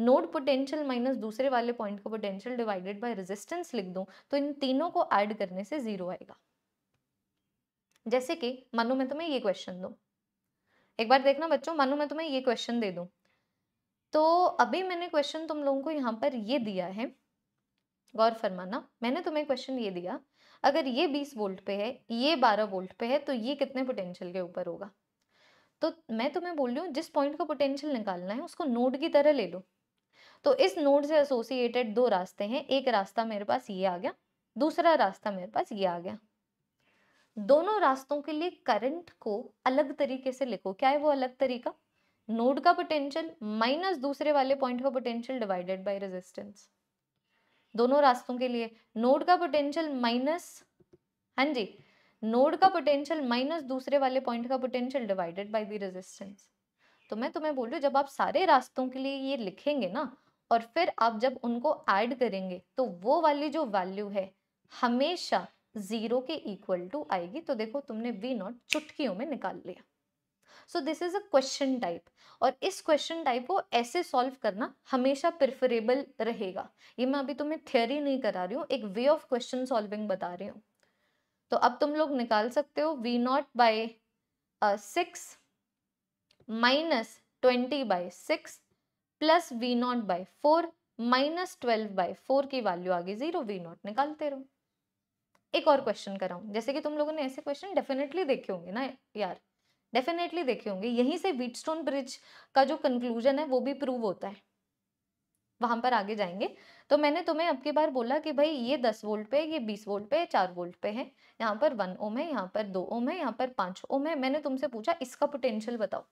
नोड पोटेंशियल माइनस दूसरे वाले पॉइंट का पोटेंशियल डिवाइडेड बाय रेजिस्टेंस लिख दूं तो इन तीनों को ऐड करने से जीरो आएगा जैसे कि मानो मैं तुम्हें ये क्वेश्चन दूं एक बार देखना बच्चों मानो मैं तुम्हें ये क्वेश्चन दे दू तो अभी मैंने क्वेश्चन तुम लोगों को यहाँ पर ये दिया है गौर फरमाना मैंने तुम्हें क्वेश्चन ये दिया अगर ये 20 वोल्ट पे है ये 12 वोल्ट पे है तो ये कितने पोटेंशियल के ऊपर होगा तो मैं तुम्हें बोल रही हूँ जिस पॉइंट का पोटेंशियल निकालना है उसको नोड की तरह ले लो तो इस नोड से एसोसिएटेड दो रास्ते हैं एक रास्ता मेरे पास ये आ गया दूसरा रास्ता मेरे पास ये आ गया दोनों रास्तों के लिए करंट को अलग तरीके से लिखो क्या है वो अलग तरीका नोड का पोटेंशियल माइनस दूसरे वाले पॉइंट का पोटेंशियल डिवाइडेड बाय रेजिस्टेंस दोनों रास्तों के लिए नोड का पोटेंशियल माइनस हाँ जी नोड का पोटेंशियल माइनस दूसरे वाले पॉइंट का potential divided by the resistance तो मैं तुम्हें बोल रही हूँ जब आप सारे रास्तों के लिए ये लिखेंगे ना और फिर आप जब उनको ऐड करेंगे तो वो वाली जो वैल्यू है हमेशा जीरो के इक्वल टू आएगी तो देखो तुमने वी नॉट चुटकियों में निकाल लिया so this is a question type और इस क्वेश्चन टाइप को ऐसे सॉल्व करना हमेशा प्रिफरेबल रहेगा ये मैं अभी तुम्हें थियोरी नहीं करा रही हूँ एक वे ऑफ क्वेश्चन सॉल्विंग बता रही हूँ तो अब तुम लोग निकाल सकते हो V naught by six minus twenty by six plus V naught by four minus twelve by four की वैल्यू आ गई जीरो वी नॉट निकालते रहो एक और क्वेश्चन कराऊँ जैसे कि तुम लोगों ने ऐसे क्वेश्चन डेफिनेटली देखे होंगे ना यार डेफिनेटली देखे होंगे यहीं से व्हीटस्टोन ब्रिज का जो कंक्लूजन है वो भी प्रूव होता है वहां पर आगे जाएंगे तो मैंने तुम्हें अब की बार बोला कि भाई ये दस वोल्ट पे ये बीस वोल्ट पे चार वोल्ट पे है यहाँ पर वन ओम है यहाँ पर दो ओम है यहाँ पर पांच ओम है मैंने तुमसे पूछा इसका पोटेंशियल बताओ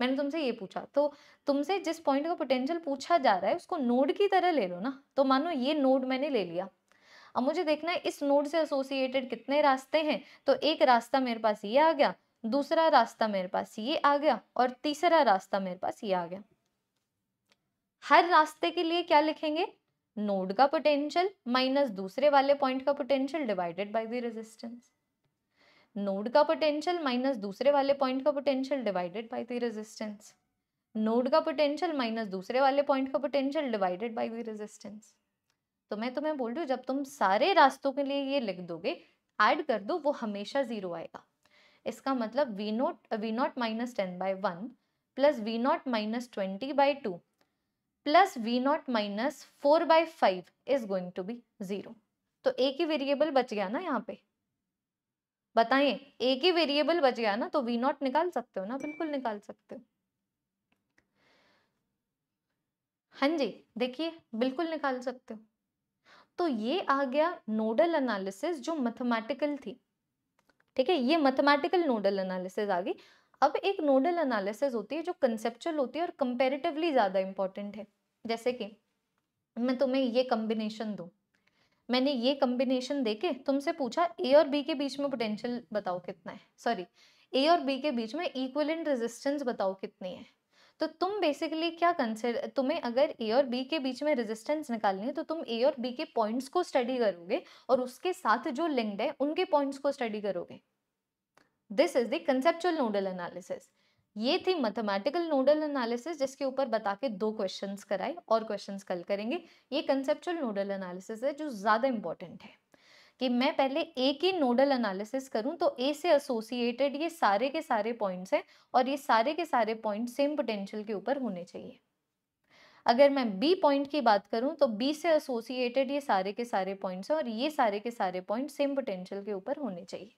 मैंने तुमसे ये पूछा तो तुमसे जिस पॉइंट का पोटेंशियल पूछा जा रहा है उसको नोड की तरह ले लो ना तो मानो ये नोड मैंने ले लिया अब मुझे देखना है इस नोड से एसोसिएटेड कितने रास्ते हैं तो एक रास्ता मेरे पास ये आ गया दूसरा रास्ता मेरे पास ये आ गया और तीसरा रास्ता मेरे पास ये आ गया हर रास्ते के लिए क्या लिखेंगे नोड का पोटेंशियल माइनस दूसरे वाले पॉइंट का potential divided by the resistance node का पोटेंशियल माइनस दूसरे वाले पॉइंट का potential divided by the resistance node का पोटेंशियल माइनस दूसरे वाले पॉइंट का potential divided by the resistance तो मैं तुम्हें बोल रही हूँ जब तुम सारे रास्तों के लिए ये लिख दोगे ऐड कर दो वो हमेशा ज़ीरो आएगा इसका मतलब V naught V naught minus ten by one plus V naught minus twenty by two plus V naught minus four by five is going to be zero तो एक ही वेरिएबल बच गया ना यहाँ पे बताइए एक ही वेरिएबल बच गया ना तो वी नॉट निकाल सकते हो ना बिल्कुल निकाल सकते हो हाँ जी देखिए बिल्कुल निकाल सकते हो तो ये आ गया नोडल एनालिसिस जो मैथमेटिकल थी ठीक है ये मैथमेटिकल नोडल एनालिसिस आ गई अब एक नोडल एनालिसिस होती है जो कंसेप्चुअल होती है और कंपेरेटिवली ज़्यादा इंपॉर्टेंट है जैसे कि मैं तुम्हें ये कम्बिनेशन दू मैंने ये कम्बिनेशन देके तुमसे पूछा ए और बी के बीच में पोटेंशियल बताओ कितना है सॉरी ए और बी के बीच में इक्वलेंट रेजिस्टेंस बताओ कितनी है तो तुम बेसिकली क्या कंसिडर तुम्हें अगर ए और बी के बीच में रेजिस्टेंस निकालनी है तो तुम ए और बी के पॉइंट्स को स्टडी करोगे और उसके साथ जो लिंक्ड है उनके पॉइंट्स को स्टडी करोगे this is the conceptual nodal analysis ये थी मैथमेटिकल नोडल एनालिसिस जिसके ऊपर बता के दो क्वेश्चंस कराए और क्वेश्चंस कल करेंगे ये कंसेप्चुअल नोडल एनालिसिस है जो ज़्यादा इंपॉर्टेंट है कि मैं पहले ए की नोडल एनालिसिस करूं तो ए से एसोसिएटेड ये सारे के सारे पॉइंट्स हैं और ये सारे के सारे पॉइंट सेम पोटेंशियल के ऊपर होने चाहिए अगर मैं बी पॉइंट की बात करूं तो बी से एसोसिएटेड ये सारे के सारे पॉइंट्स हैं और ये सारे के सारे पॉइंट सेम पोटेंशियल के ऊपर होने चाहिए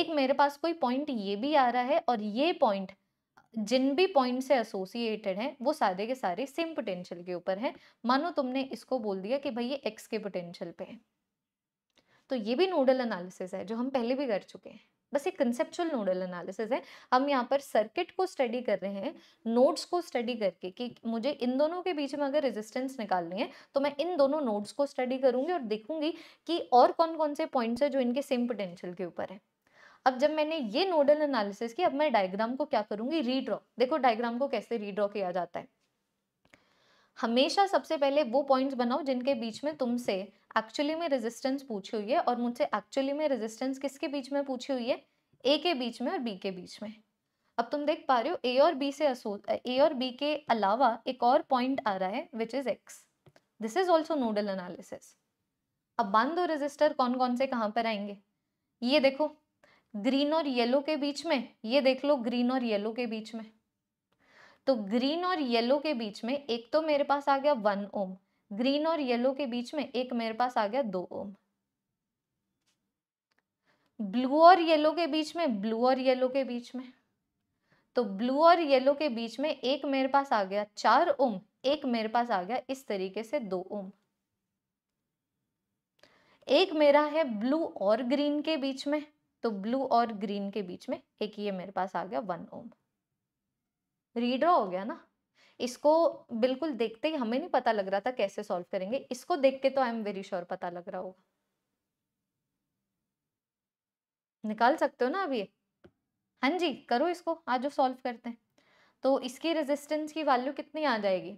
एक मेरे पास कोई पॉइंट ये भी आ रहा है और ये पॉइंट जिन भी पॉइंट से एसोसिएटेड है वो सारे के सारे सेम पोटेंशियल के ऊपर है मानो तुमने इसको बोल दिया कि भाई ये एक्स के पोटेंशियल पे है तो ये भी नोडल एनालिसिस है जो हम पहले भी कर चुके हैं बस एक कंसेप्चुअल नोडल एनालिसिस है हम यहाँ पर सर्किट को स्टडी कर रहे हैं नोड्स को स्टडी करके कि मुझे इन दोनों के बीच में अगर रेजिस्टेंस निकालनी है तो मैं इन दोनों नोड्स को स्टडी करूँगी और देखूंगी कि और कौन कौन से पॉइंट्स हैं जो इनके सेम पोटेंशियल के ऊपर है अब जब मैंने ये नोडल एनालिसिस की अब मैं डायग्राम को क्या करूंगी रीड्रॉ देखो डायग्राम को कैसे रीड्रॉ किया जाता है हमेशा सबसे पहले वो पॉइंट्स बनाओ जिनके बीच में तुमसे एक्चुअली में रेजिस्टेंस पूछी हुई है और मुझसे एक्चुअली में रेजिस्टेंस किसके बीच में पूछी हुई है ए के बीच में और बी के बीच में अब तुम देख पा रहे हो ए और बी से ए और बी के अलावा एक और पॉइंट आ रहा है which is X this is also nodal analysis अब बंद और रजिस्टर कौन कौन से कहाँ पर आएंगे ये देखो ग्रीन और येलो के बीच में ये देख लो ग्रीन और येलो के बीच में तो ग्रीन और येलो के बीच में एक तो मेरे पास आ गया वन ओम ग्रीन और येलो के बीच में एक मेरे पास आ गया दो ओम ब्लू और येलो के बीच में ब्लू और येलो के बीच में तो ब्लू और येलो के बीच में एक मेरे पास आ गया चार ओम एक मेरे पास आ गया इस तरीके से दो ओम एक मेरा है ब्लू और ग्रीन के बीच में तो ब्लू और ग्रीन के बीच में एक ये मेरे पास आ गया वन ओम रीड्रॉ हो गया ना इसको बिल्कुल देखते ही हमें नहीं पता लग रहा था कैसे सॉल्व करेंगे इसको देख के तो आई एम वेरी श्योर पता लग रहा होगा निकाल सकते हो ना अब ये हाँ जी करो इसको आज जो सॉल्व करते हैं तो इसकी रेजिस्टेंस की वैल्यू कितनी आ जाएगी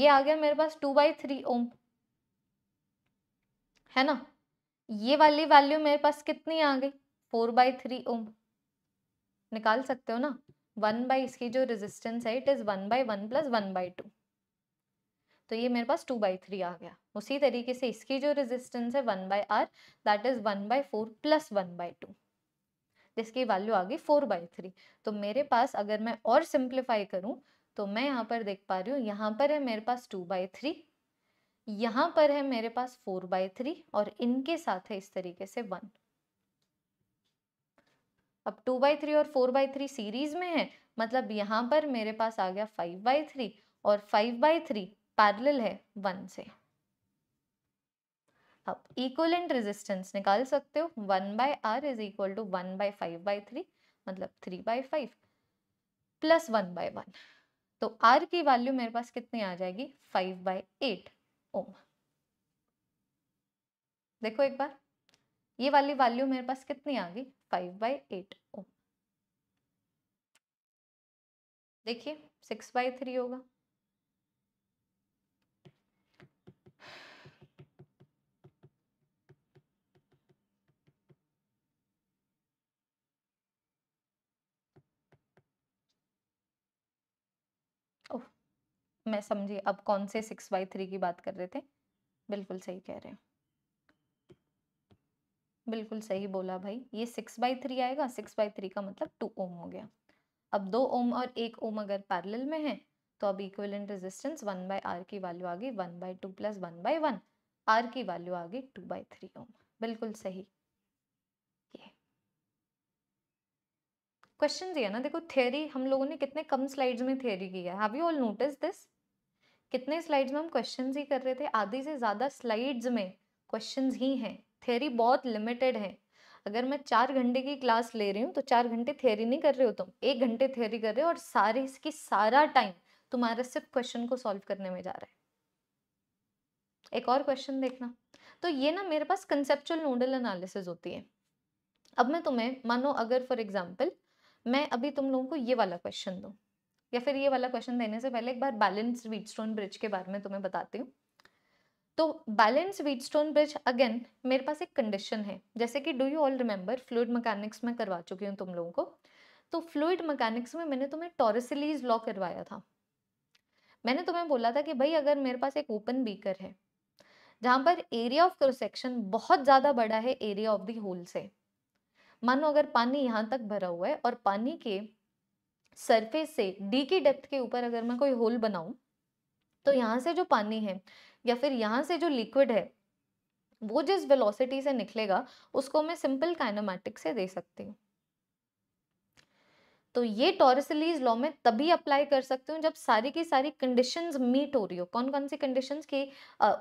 ये आ गया मेरे पास टू बाई थ्री ओम है ना ये वाली वैल्यू मेरे पास कितनी आ गई फोर बाई थ्री ओम निकाल सकते हो ना वन बाई इसकी जो रेजिस्टेंस है it is one by one plus one by two तो ये मेरे पास टू बाई थ्री आ गया उसी तरीके से इसकी जो रेजिस्टेंस है one by R that is one by four plus one by two जिसकी वैल्यू आ गई फोर बाई थ्री तो मेरे पास अगर मैं और सिंप्लीफाई करूँ तो मैं यहाँ पर देख पा रही हूँ यहाँ पर है मेरे पास टू बाई थ्री यहाँ पर है मेरे पास फोर बाई थ्री और इनके साथ है इस तरीके से वन अब टू बाई थ्री और फोर बाई थ्री सीरीज में है मतलब यहाँ पर मेरे पास आ गया फाइव बाई थ्री और फाइव बाई थ्री पैरल है वन से अब इक्वलेंट रेजिस्टेंस निकाल सकते हो one by R is equal to one by five by three मतलब three by five plus one by one तो आर की वैल्यू मेरे पास कितनी आ जाएगी फाइव बाय एट ओम देखो एक बार ये वाली वैल्यू मेरे पास कितनी आ गई फाइव बाई एट ओम देखिए सिक्स बाई थ्री होगा ओह मैं समझी अब कौन से सिक्स बाई थ्री की बात कर रहे थे बिल्कुल सही कह रहे हैं बिल्कुल सही बोला भाई ये सिक्स बाई थ्री आएगा सिक्स बाई थ्री का मतलब टू ओम हो गया अब दो ओम और एक ओम अगर पैरेलल में है तो अब equivalent resistance one by R की वैल्यू आ गई one by two plus one by one R की वैल्यू आ गई टू बाई थ्री ओम बिल्कुल सही ये क्वेश्चन दिया ना देखो थ्योरी हम लोगों ने कितने कम स्लाइड्स में थ्योरी की है have you all notice this कितने स्लाइड्स में हम क्वेश्चंस ही कर रहे थे आधी से ज़्यादा स्लाइड्स में क्वेश्चंस ही हैं थेरी बहुत लिमिटेड है अगर मैं चार घंटे की क्लास ले रही हूँ तो चार घंटे थेरी नहीं कर रहे हो तुम एक घंटे थेरी कर रहे हो और सारे इसकी सारा टाइम तुम्हारा सिर्फ क्वेश्चन को सॉल्व करने में जा रहा है एक और क्वेश्चन देखना तो ये ना मेरे पास कंसेप्चुअल नोडल एनालिसिस होती है अब मैं तुम्हें मानो अगर फॉर एग्जाम्पल मैं अभी तुम लोगों को ये वाला क्वेश्चन दूँ या फिर ये वाला क्वेश्चन देने से पहले एक बार बैलेंस वीटस्टोन ब्रिज के बारे में तुम्हें बताती हूँ तो बैलेंस व्हीटस्टोन ब्रिज अगेन मेरे पास एक कंडीशन है जैसे कि do you all remember fluid mechanics में करवा चुकी हूँ तुम लोगों को तो फ्लूड मैकेनिक्स में मैंने तुम्हें टॉरसिलीज लॉ करवाया था मैंने तुम्हें बोला था कि भाई अगर मेरे पास एक ओपन बीकर है जहां पर एरिया ऑफ क्रॉस सेक्शन बहुत ज़्यादा बड़ा है एरिया ऑफ द होल से मानो अगर पानी यहाँ तक भरा हुआ है और पानी के सरफेस से डी की डेप्थ के ऊपर अगर मैं कोई होल बनाऊं तो यहाँ से जो पानी है या फिर यहाँ से जो लिक्विड है वो जिस वेलोसिटी से निकलेगा उसको मैं सिंपल काइनोमैटिक से दे सकती हूँ तो ये टोरिसलीज लॉ में तभी अप्लाई कर सकती हूँ जब सारी की सारी कंडीशंस मीट हो रही हो कौन कौन सी कंडीशंस की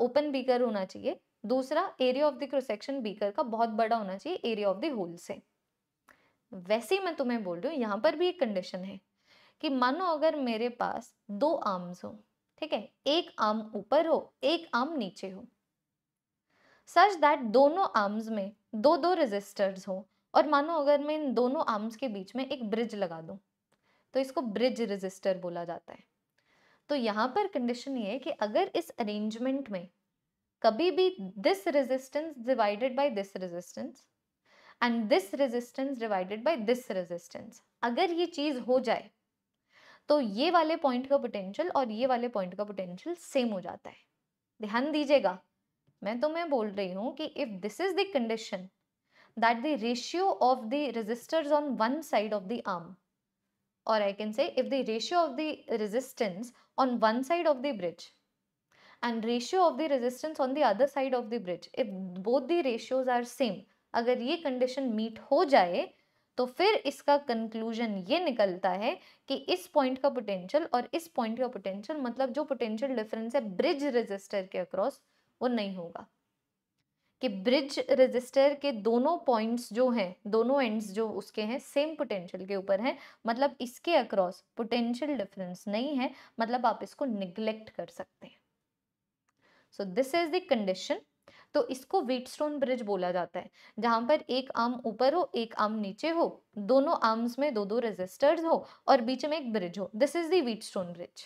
ओपन बीकर होना चाहिए दूसरा area of the cross section beaker का बहुत बड़ा होना चाहिए एरिया ऑफ द होल से वैसे ही मैं तुम्हें बोल रही हूँ यहाँ पर भी एक कंडीशन है कि मानो अगर मेरे पास दो आर्म्स हों ठीक है एक आर्म ऊपर हो एक आर्म नीचे हो सच दैट दोनों आर्म्स में दो दो रजिस्टर्स हो और मानो अगर मैं इन दोनों आर्म्स के बीच में एक ब्रिज लगा दूं तो इसको ब्रिज रजिस्टर बोला जाता है तो यहाँ पर कंडीशन ये है कि अगर इस अरेंजमेंट में कभी भी this resistance divided by this resistance and this resistance divided by this resistance अगर ये चीज़ हो जाए तो ये वाले पॉइंट का पोटेंशियल और ये वाले पॉइंट का पोटेंशियल सेम हो जाता है ध्यान दीजिएगा मैं तो मैं बोल रही हूँ कि if this is the condition that the ratio of the resistors on one side of the arm और I can say if the ratio of the resistance on one side of the bridge and ratio of the resistance on the other side of the bridge if both the ratios are same अगर ये condition meet हो जाए तो फिर इसका conclusion ये निकलता है कि इस पॉइंट का पोटेंशियल और इस पॉइंट का पोटेंशियल मतलब जो पोटेंशियल डिफरेंस है ब्रिज रेजिस्टर के अक्रॉस वो नहीं होगा कि ब्रिज रेजिस्टर के दोनों पॉइंट्स जो हैं दोनों एंड्स जो उसके हैं सेम पोटेंशियल के ऊपर हैं मतलब इसके अक्रॉस पोटेंशियल डिफरेंस नहीं है मतलब आप इसको निग्लेक्ट कर सकते हैं so this is the condition तो इसको व्हीटस्टोन ब्रिज बोला जाता है जहां पर एक आर्म ऊपर हो एक आर्म नीचे हो दोनों आर्म्स में दो दो रेजिस्टर्स हो और बीच में एक ब्रिज हो this is the Wheatstone bridge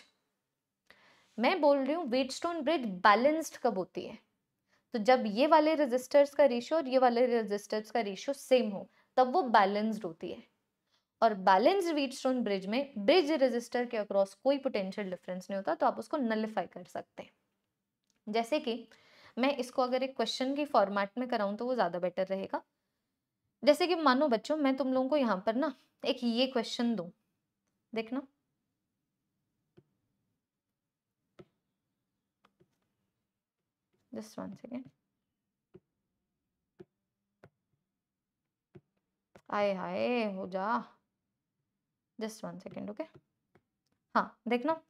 मैं बोल रही हूँ व्हीटस्टोन ब्रिज बैलेंस्ड कब होती है तो जब ये वाले रजिस्टर्स का रेशियो और ये वाले रजिस्टर्स का रेशियो सेम हो तब वो बैलेंस्ड होती है और बैलेंस्ड व्हीटस्टोन ब्रिज में ब्रिज रजिस्टर के अक्रॉस कोई पोटेंशियल डिफरेंस नहीं होता तो आप उसको नलिफाई कर सकते हैं जैसे कि मैं इसको अगर एक क्वेश्चन की फॉर्मेट में कराऊं तो वो ज़्यादा बेटर रहेगा जैसे कि मानो बच्चों मैं तुम लोगों को यहाँ पर ना एक ये क्वेश्चन दू देखना जस्ट वन सेकेंड आए हाय हो जा जस्ट वन सेकेंड ओके हाँ देखना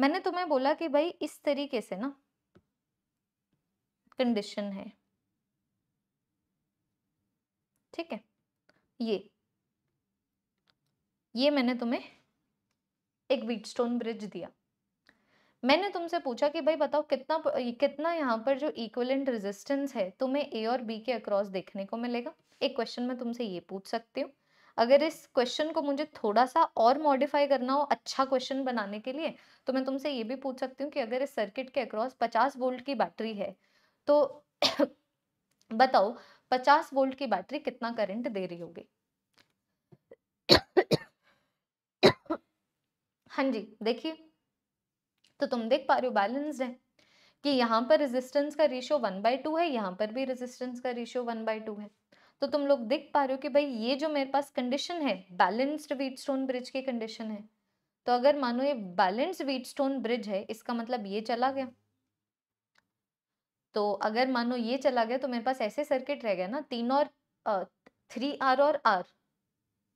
मैंने तुम्हें बोला कि भाई इस तरीके से ना कंडीशन है ठीक है ये ये मैंने तुम्हें एक स्टोन ब्रिज दिया मैंने तुमसे पूछा कि भाई बताओ कितना कितना यहाँ पर जो इक्वलेंट रेजिस्टेंस है तुम्हें ए और बी के अक्रॉस देखने को मिलेगा एक क्वेश्चन मैं तुमसे ये पूछ सकती हूँ अगर इस क्वेश्चन को मुझे थोड़ा सा और मॉडिफाई करना हो अच्छा क्वेश्चन बनाने के लिए तो मैं तुमसे ये भी पूछ सकती हूँ कि अगर इस सर्किट के अक्रॉस पचास वोल्ट की बैटरी है तो (coughs) बताओ पचास वोल्ट की बैटरी कितना करंट दे रही होगी (coughs) हाँ जी देखिए तो तुम देख पा रहे हो बैलेंस्ड है कि यहाँ पर रेजिस्टेंस का रेशियो वन बाई टू है यहाँ पर भी रेजिस्टेंस का रेशियो वन बाई टू है तो तुम लोग देख पा रहे हो कि भाई ये जो मेरे पास कंडीशन है बैलेंस्ड वीट स्टोन ब्रिज की कंडीशन है तो अगर मानो ये बैलेंस वीट स्टोन ब्रिज है इसका मतलब ये चला गया तो अगर मानो ये चला गया तो मेरे पास ऐसे सर्किट रह गया ना तीन और थ्री आर और आर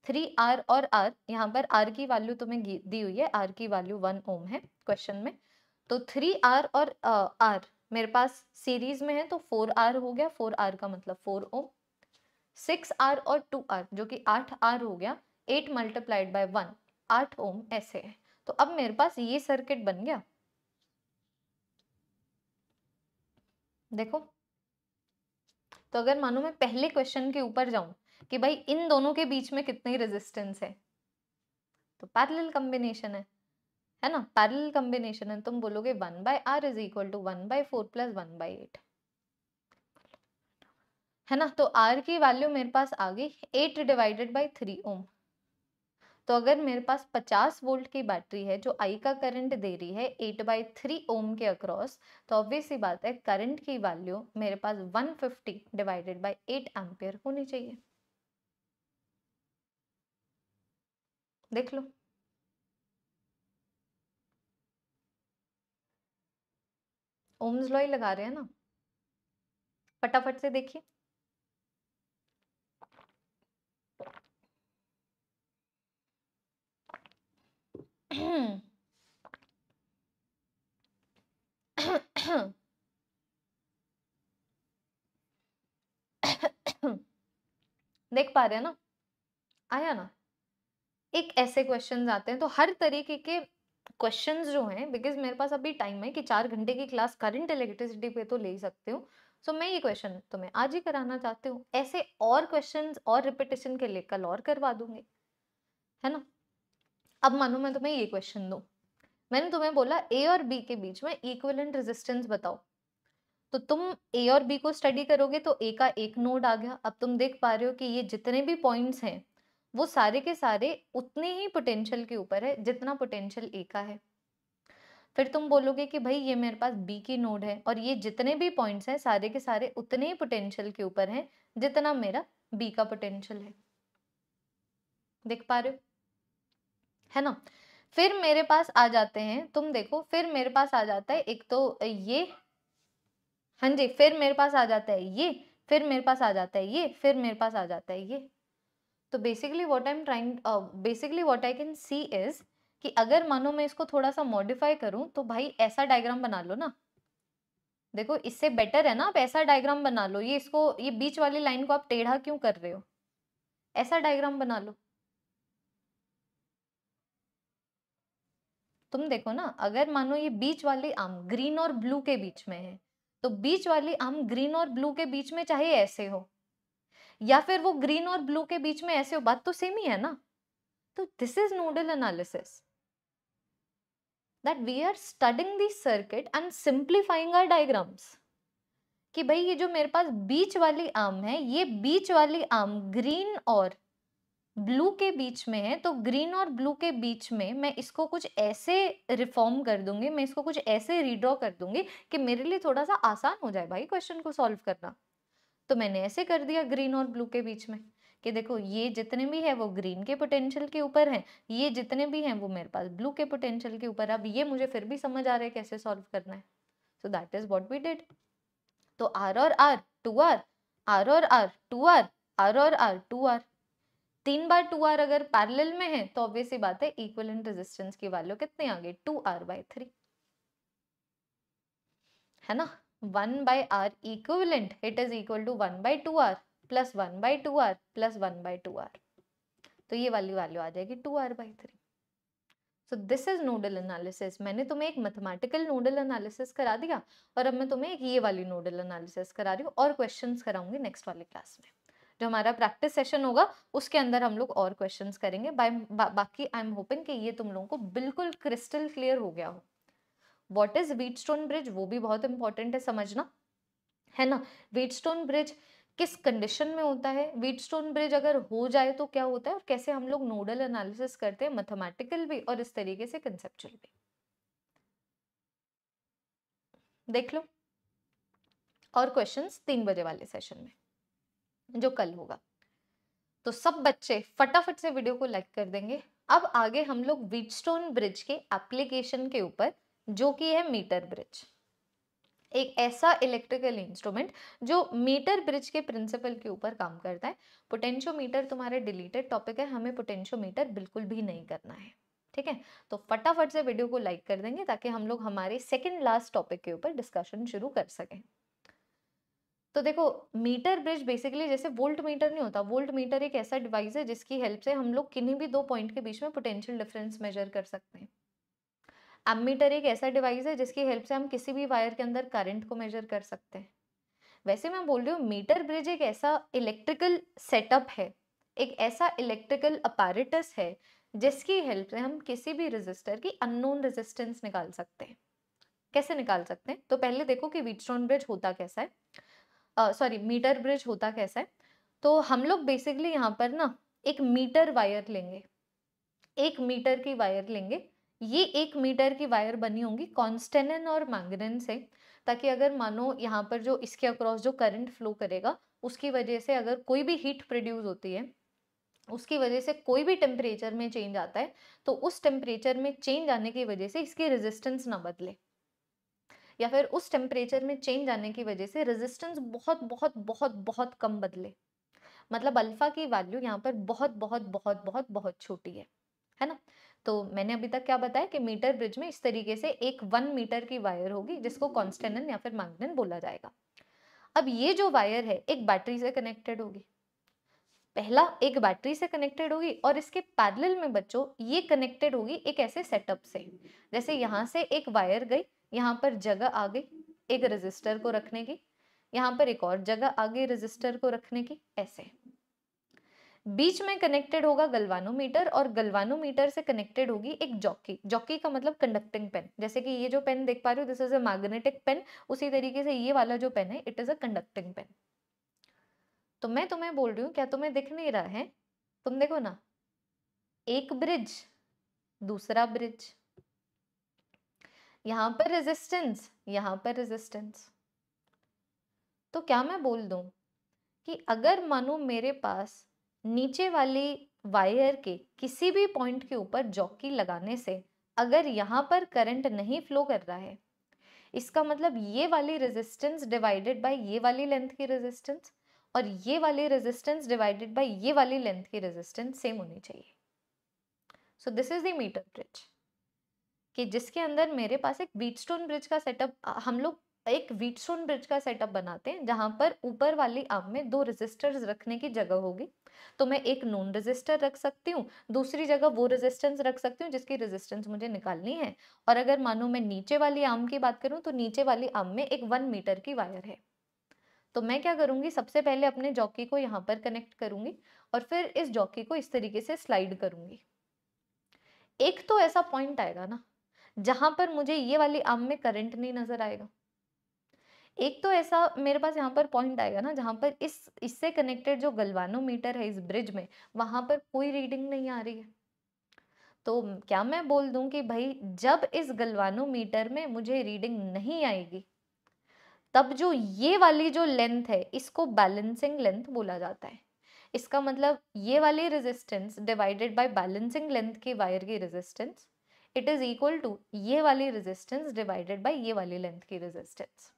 थ्री आर और आर यहाँ पर आर की वैल्यू तुम्हें तो दी हुई है आर की वैल्यू वन ओम है क्वेश्चन में तो थ्री आर और आर मेरे पास सीरीज में है तो फोर आर हो गया फोर आर का मतलब फोर ओम सिक्स आर और टू आर जो कि आठ आर हो गया एट मल्टीप्लाइड बाय वन आठ ओम ऐसे है तो अब मेरे पास ये सर्किट बन गया देखो तो अगर मानो मैं पहले क्वेश्चन के ऊपर जाऊं कि भाई इन दोनों के बीच में कितनी रेजिस्टेंस है तो पैरेलल कॉम्बिनेशन है है ना पैरेलल कॉम्बिनेशन है तुम बोलोगे one by R is equal to one by four plus one by eight है ना तो आर की वैल्यू मेरे पास आ गई eight divided by three ohm तो अगर मेरे पास 50 वोल्ट की बैटरी है जो आई का करंट दे रही है एट बाई थ्री ओम के अक्रॉस तो ऑब्वियस ही बात है करंट की वैल्यू मेरे पास 150 डिवाइडेड बाई एट एम्पियर होनी चाहिए देख लो ओम्स लॉ ही लगा रहे हैं ना फटाफट से देखिए (coughs) देख पा रहे हैं ना आया ना एक ऐसे क्वेश्चन आते हैं तो हर तरीके के क्वेश्चन जो हैं बिकॉज मेरे पास अभी टाइम है कि चार घंटे की क्लास करंट इलेक्ट्रिसिटी पे तो ले ही सकते हो सो so, मैं ये क्वेश्चन तुम्हें आज ही कराना चाहती हूँ ऐसे और क्वेश्चन और रिपीटेशन के लिए कल और करवा दूंगी है ना अब मानो मैं तुम्हें ये क्वेश्चन दू मैंने तुम्हें बोला ए और बी के बीच में इक्वलेंट रेजिस्टेंस बताओ तो तुम ए और बी को स्टडी करोगे तो ए का एक नोड आ गया अब तुम देख पा रहे हो कि ये जितने भी पॉइंट्स हैं वो सारे के सारे उतने ही पोटेंशियल के ऊपर है जितना पोटेंशियल ए का है फिर तुम बोलोगे कि भाई ये मेरे पास बी की नोड है और ये जितने भी पॉइंट्स हैं सारे के सारे उतने ही पोटेंशियल के ऊपर है जितना मेरा बी का पोटेंशियल है देख पा रहे हो है ना फिर मेरे पास आ जाते हैं तुम देखो फिर मेरे पास आ जाता है एक तो ये हाँ जी फिर मेरे पास आ जाता है ये फिर मेरे पास आ जाता है ये फिर मेरे पास आ जाता है ये तो basically what I am trying basically what I can see is कि अगर मानो मैं इसको थोड़ा सा मॉडिफाई करूं तो भाई ऐसा डायग्राम बना लो ना देखो इससे बेटर है ना आप ऐसा डायग्राम बना लो ये इसको ये बीच वाली लाइन को आप टेढ़ा क्यों कर रहे हो ऐसा डायग्राम बना लो तुम देखो ना अगर मानो ये बीच वाले आम ग्रीन और ब्लू के बीच में है तो बीच वाले आम ग्रीन और ब्लू के बीच में चाहे ऐसे हो या फिर वो ग्रीन और ब्लू के बीच में ऐसे हो बात तो सेम ही है ना तो this is nodal analysis that we are studying the circuit and simplifying our diagrams कि भाई ये जो मेरे पास बीच वाली आम है ये बीच वाली आम ग्रीन और ब्लू के बीच में है तो ग्रीन और ब्लू के बीच में मैं इसको कुछ ऐसे रिफॉर्म कर दूंगी मैं इसको कुछ ऐसे रिड्रॉ कर दूंगी कि मेरे लिए थोड़ा सा आसान हो जाए भाई क्वेश्चन को सॉल्व करना तो मैंने ऐसे कर दिया ग्रीन और ब्लू के बीच में कि देखो ये जितने भी है वो ग्रीन के पोटेंशियल के ऊपर हैं ये जितने भी हैं वो मेरे पास ब्लू के पोटेंशियल के ऊपर अब ये मुझे फिर भी समझ आ रहा है कैसे सॉल्व करना है so that is what we did तो आर और आर टू आर आर और आर टू आर आर और आर टू आर तीन बार टू आर अगर पैरेलल में है तो ऑब्वियस बात है इक्वलेंट रेजिस्टेंस की वैल्यू कितनी आ गई टू आर बाई थ्री है ना one by R equivalent it is equal to one by two R plus one by two R plus one by two R तो ये वाली वैल्यू आ जाएगी two R by three so this is nodal analysis मैंने तुम्हें एक mathematical nodal analysis करा दिया और अब मैं तुम्हें एक ये वाली नोडल एनालिसिस करा रही हूँ और क्वेश्चंस कराऊंगी नेक्स्ट वाले क्लास में जो हमारा प्रैक्टिस सेशन होगा उसके अंदर हम लोग और क्वेश्चन करेंगे बाय बा, बाकी आई एम होपिंग कि ये तुम लोगों को बिल्कुल क्रिस्टल क्लियर हो गया हो what is Wheatstone bridge वो भी बहुत इंपॉर्टेंट है समझना है ना वीट स्टोन ब्रिज किस कंडीशन में होता है वीट स्टोन ब्रिज अगर हो जाए तो क्या होता है और कैसे हम लोग नोडल एनालिसिस करते हैं मैथमेटिकल भी और इस तरीके से कंसेप्चुअल भी देख लो और क्वेश्चंस तीन बजे वाले सेशन में जो कल होगा तो सब बच्चे फटाफट से वीडियो को लाइक कर देंगे अब आगे हम लोग वीटस्टोन ब्रिज के एप्लीकेशन के ऊपर जो कि है मीटर ब्रिज एक ऐसा इलेक्ट्रिकल इंस्ट्रूमेंट जो मीटर ब्रिज के प्रिंसिपल के ऊपर काम करता है पोटेंशियोमीटर तुम्हारे डिलीटेड टॉपिक है हमें पोटेंशियोमीटर बिल्कुल भी नहीं करना है ठीक है तो फटाफट से वीडियो को लाइक कर देंगे ताकि हम लोग हमारे सेकेंड लास्ट टॉपिक के ऊपर डिस्कशन शुरू कर सकें तो देखो मीटर ब्रिज बेसिकली जैसे वोल्ट मीटर नहीं होता वोल्ट मीटर एक ऐसा डिवाइस है जिसकी हेल्प से हम लोग किन्हीं भी दो पॉइंट के बीच में पोटेंशियल डिफरेंस मेजर कर सकते हैं एमीटर एक ऐसा डिवाइस है जिसकी हेल्प से हम किसी भी वायर के अंदर करंट को मेजर कर सकते हैं वैसे मैं बोल रही हूँ मीटर ब्रिज एक ऐसा इलेक्ट्रिकल सेटअप है एक ऐसा इलेक्ट्रिकल अपारेटस है जिसकी हेल्प से हम किसी भी रजिस्टर की अननोन रजिस्टेंस निकाल सकते हैं कैसे निकाल सकते हैं तो पहले देखो कि वीटस्टोन ब्रिज होता कैसा है सॉरी मीटर ब्रिज होता कैसा है तो हम लोग बेसिकली यहाँ पर ना एक मीटर वायर लेंगे एक मीटर की वायर लेंगे ये एक मीटर की वायर बनी होंगी कॉन्स्टेनन और मैंगनन से ताकि अगर मानो यहाँ पर जो इसके अक्रॉस जो करंट फ्लो करेगा उसकी वजह से अगर कोई भी हीट प्रोड्यूस होती है उसकी वजह से कोई भी टेम्परेचर में चेंज आता है तो उस टेम्परेचर में चेंज आने की वजह से इसकी रेजिस्टेंस ना बदले या फिर उस टेम्परेचर में चेंज आने की वजह से रेजिस्टेंस बहुत बहुत बहुत बहुत कम बदले मतलब अल्फ़ा की वैल्यू यहाँ पर बहुत बहुत बहुत बहुत बहुत छोटी है है ना तो मैंने अभी तक क्या बताया कि मीटर ब्रिज में इस तरीके से एक वन मीटर की वायर होगी जिसको कॉन्स्टेनन या फिर मैगनन बोला जाएगा अब ये जो वायर है एक बैटरी से कनेक्टेड होगी पहला एक बैटरी से कनेक्टेड होगी और इसके पैरेलल में बच्चों ये कनेक्टेड होगी एक ऐसे सेटअप से जैसे यहाँ से एक वायर गई यहाँ पर जगह आ गई एक रजिस्टर को रखने की यहाँ पर एक और जगह आगे रजिस्टर को रखने की ऐसे बीच में कनेक्टेड होगा गलवानोमीटर और गलवानोमीटर से कनेक्टेड होगी एक जॉकी जॉकी का मतलब कंडक्टिंग पेन जैसे कि ये जो पेन देख पा रहे हो this is a magnetic pen उसी तरीके से ये वाला जो पेन है it is a conducting pen तो मैं तुम्हें बोल रही हूँ क्या तुम्हें दिख नहीं रहा है तुम देखो ना एक ब्रिज दूसरा ब्रिज यहाँ पर रेजिस्टेंस यहाँ पर रेजिस्टेंस तो क्या मैं बोल दू कि अगर मानो मेरे पास नीचे वाली वायर के किसी भी पॉइंट के ऊपर जॉकी लगाने से अगर यहाँ पर करंट नहीं फ्लो कर रहा है इसका मतलब ये वाली रेजिस्टेंस डिवाइडेड बाय ये वाली लेंथ की रेजिस्टेंस और ये वाली रेजिस्टेंस डिवाइडेड बाय ये वाली लेंथ की रेजिस्टेंस सेम होनी चाहिए so this is the metre bridge कि जिसके अंदर मेरे पास एक वीटस्टोन ब्रिज का सेटअप हम लोग एक वीटस्टोन ब्रिज का सेटअप बनाते हैं जहां पर ऊपर वाली आम में दो रजिस्टर रखने की जगह होगी तो मैं एक नॉन रजिस्टर रख सकती हूँ दूसरी जगह वो रेजिस्टेंस रख सकती हूँ जिसकी रेजिस्टेंस मुझे निकालनी है और अगर मानो मैं नीचे वाली आम की बात करूँ तो नीचे वाली आम में एक वन मीटर की वायर है तो मैं क्या करूँगी सबसे पहले अपने जॉकी को यहाँ पर कनेक्ट करूंगी और फिर इस जॉकी को इस तरीके से स्लाइड करूँगी एक तो ऐसा पॉइंट आएगा ना जहाँ पर मुझे ये वाली आम में करंट नहीं नज़र आएगा एक तो ऐसा मेरे पास यहाँ पर पॉइंट आएगा ना जहाँ पर इस इससे कनेक्टेड जो गलवानोमीटर है इस ब्रिज में वहां पर कोई रीडिंग नहीं आ रही है तो क्या मैं बोल दूं कि भाई जब इस गलवानोमीटर में मुझे रीडिंग नहीं आएगी तब जो ये वाली जो लेंथ है इसको बैलेंसिंग लेंथ बोला जाता है इसका मतलब ये वाली resistance divided by balancing length की वायर की resistance it is equal to ये वाली रेजिस्टेंस डिवाइडेड बाय ये वाली लेंथ की रेजिस्टेंस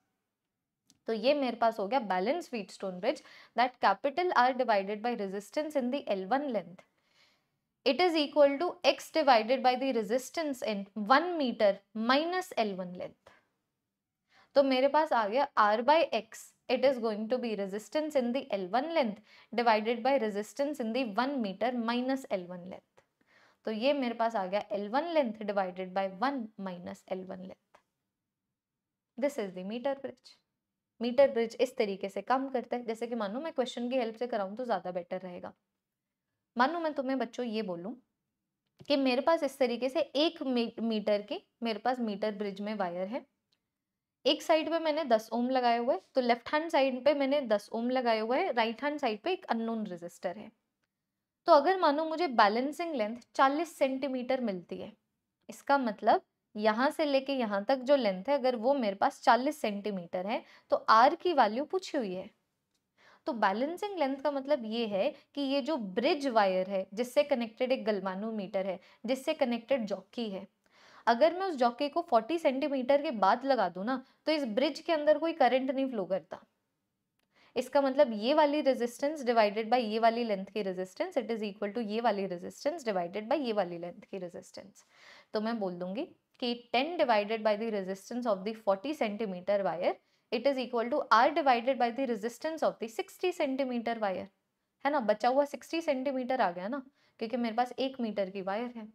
तो ये मेरे पास हो गया balance Wheatstone bridge that capital R divided by resistance in the L one length it is equal to x divided by the resistance in 1 meter minus L1 length. तो मेरे पास आ गया R by x. It is going to be resistance in the L1 length divided by resistance in the 1 meter minus L1 length. तो ये मेरे पास आ गया L one length divided by one minus L one length this is the metre bridge metre bridge इस तरीके से काम करता है जैसे कि मानो मैं क्वेश्चन की हेल्प से कराऊं तो ज़्यादा बेटर रहेगा मानो मैं तुम्हें बच्चों ये बोलूं कि मेरे पास इस तरीके से एक मीटर की मेरे पास मीटर ब्रिज में वायर है एक साइड पे मैंने 10 ओम लगाए हुए तो लेफ्ट हैंड साइड पे मैंने 10 ओम लगाए हुए राइट हैंड साइड पे एक अननोन रजिस्टर है तो अगर मानो मुझे बैलेंसिंग लेंथ 40 सेंटीमीटर मिलती है इसका मतलब यहाँ से लेके यहाँ तक जो लेंथ है अगर वो मेरे पास 40 सेंटीमीटर है तो आर की वैल्यू पूछी हुई है तो बैलेंसिंग लेंथ का मतलब ये है कि ये जो ब्रिज वायर है जिससे कनेक्टेड एक गलमानोमीटर है जिससे कनेक्टेड जॉकी है अगर मैं उस जॉकी को 40 सेंटीमीटर के बाद लगा दूँ ना तो इस ब्रिज के अंदर कोई करंट नहीं फ्लो करता इसका मतलब ये वाली रेजिस्टेंस डिवाइडेड बाय ये वाली लेंथ की resistance it is equal to ये वाली रेजिस्टेंस डिवाइडेड बाय ये वाली लेंथ की रेजिस्टेंस तो मैं बोल दूंगी कि ten divided by the resistance of the forty centimetre wire it is equal to R divided by the resistance of the 60 centimetre wire है ना बचा हुआ सिक्सटी सेंटीमीटर आ गया ना क्योंकि मेरे पास एक मीटर की वायर है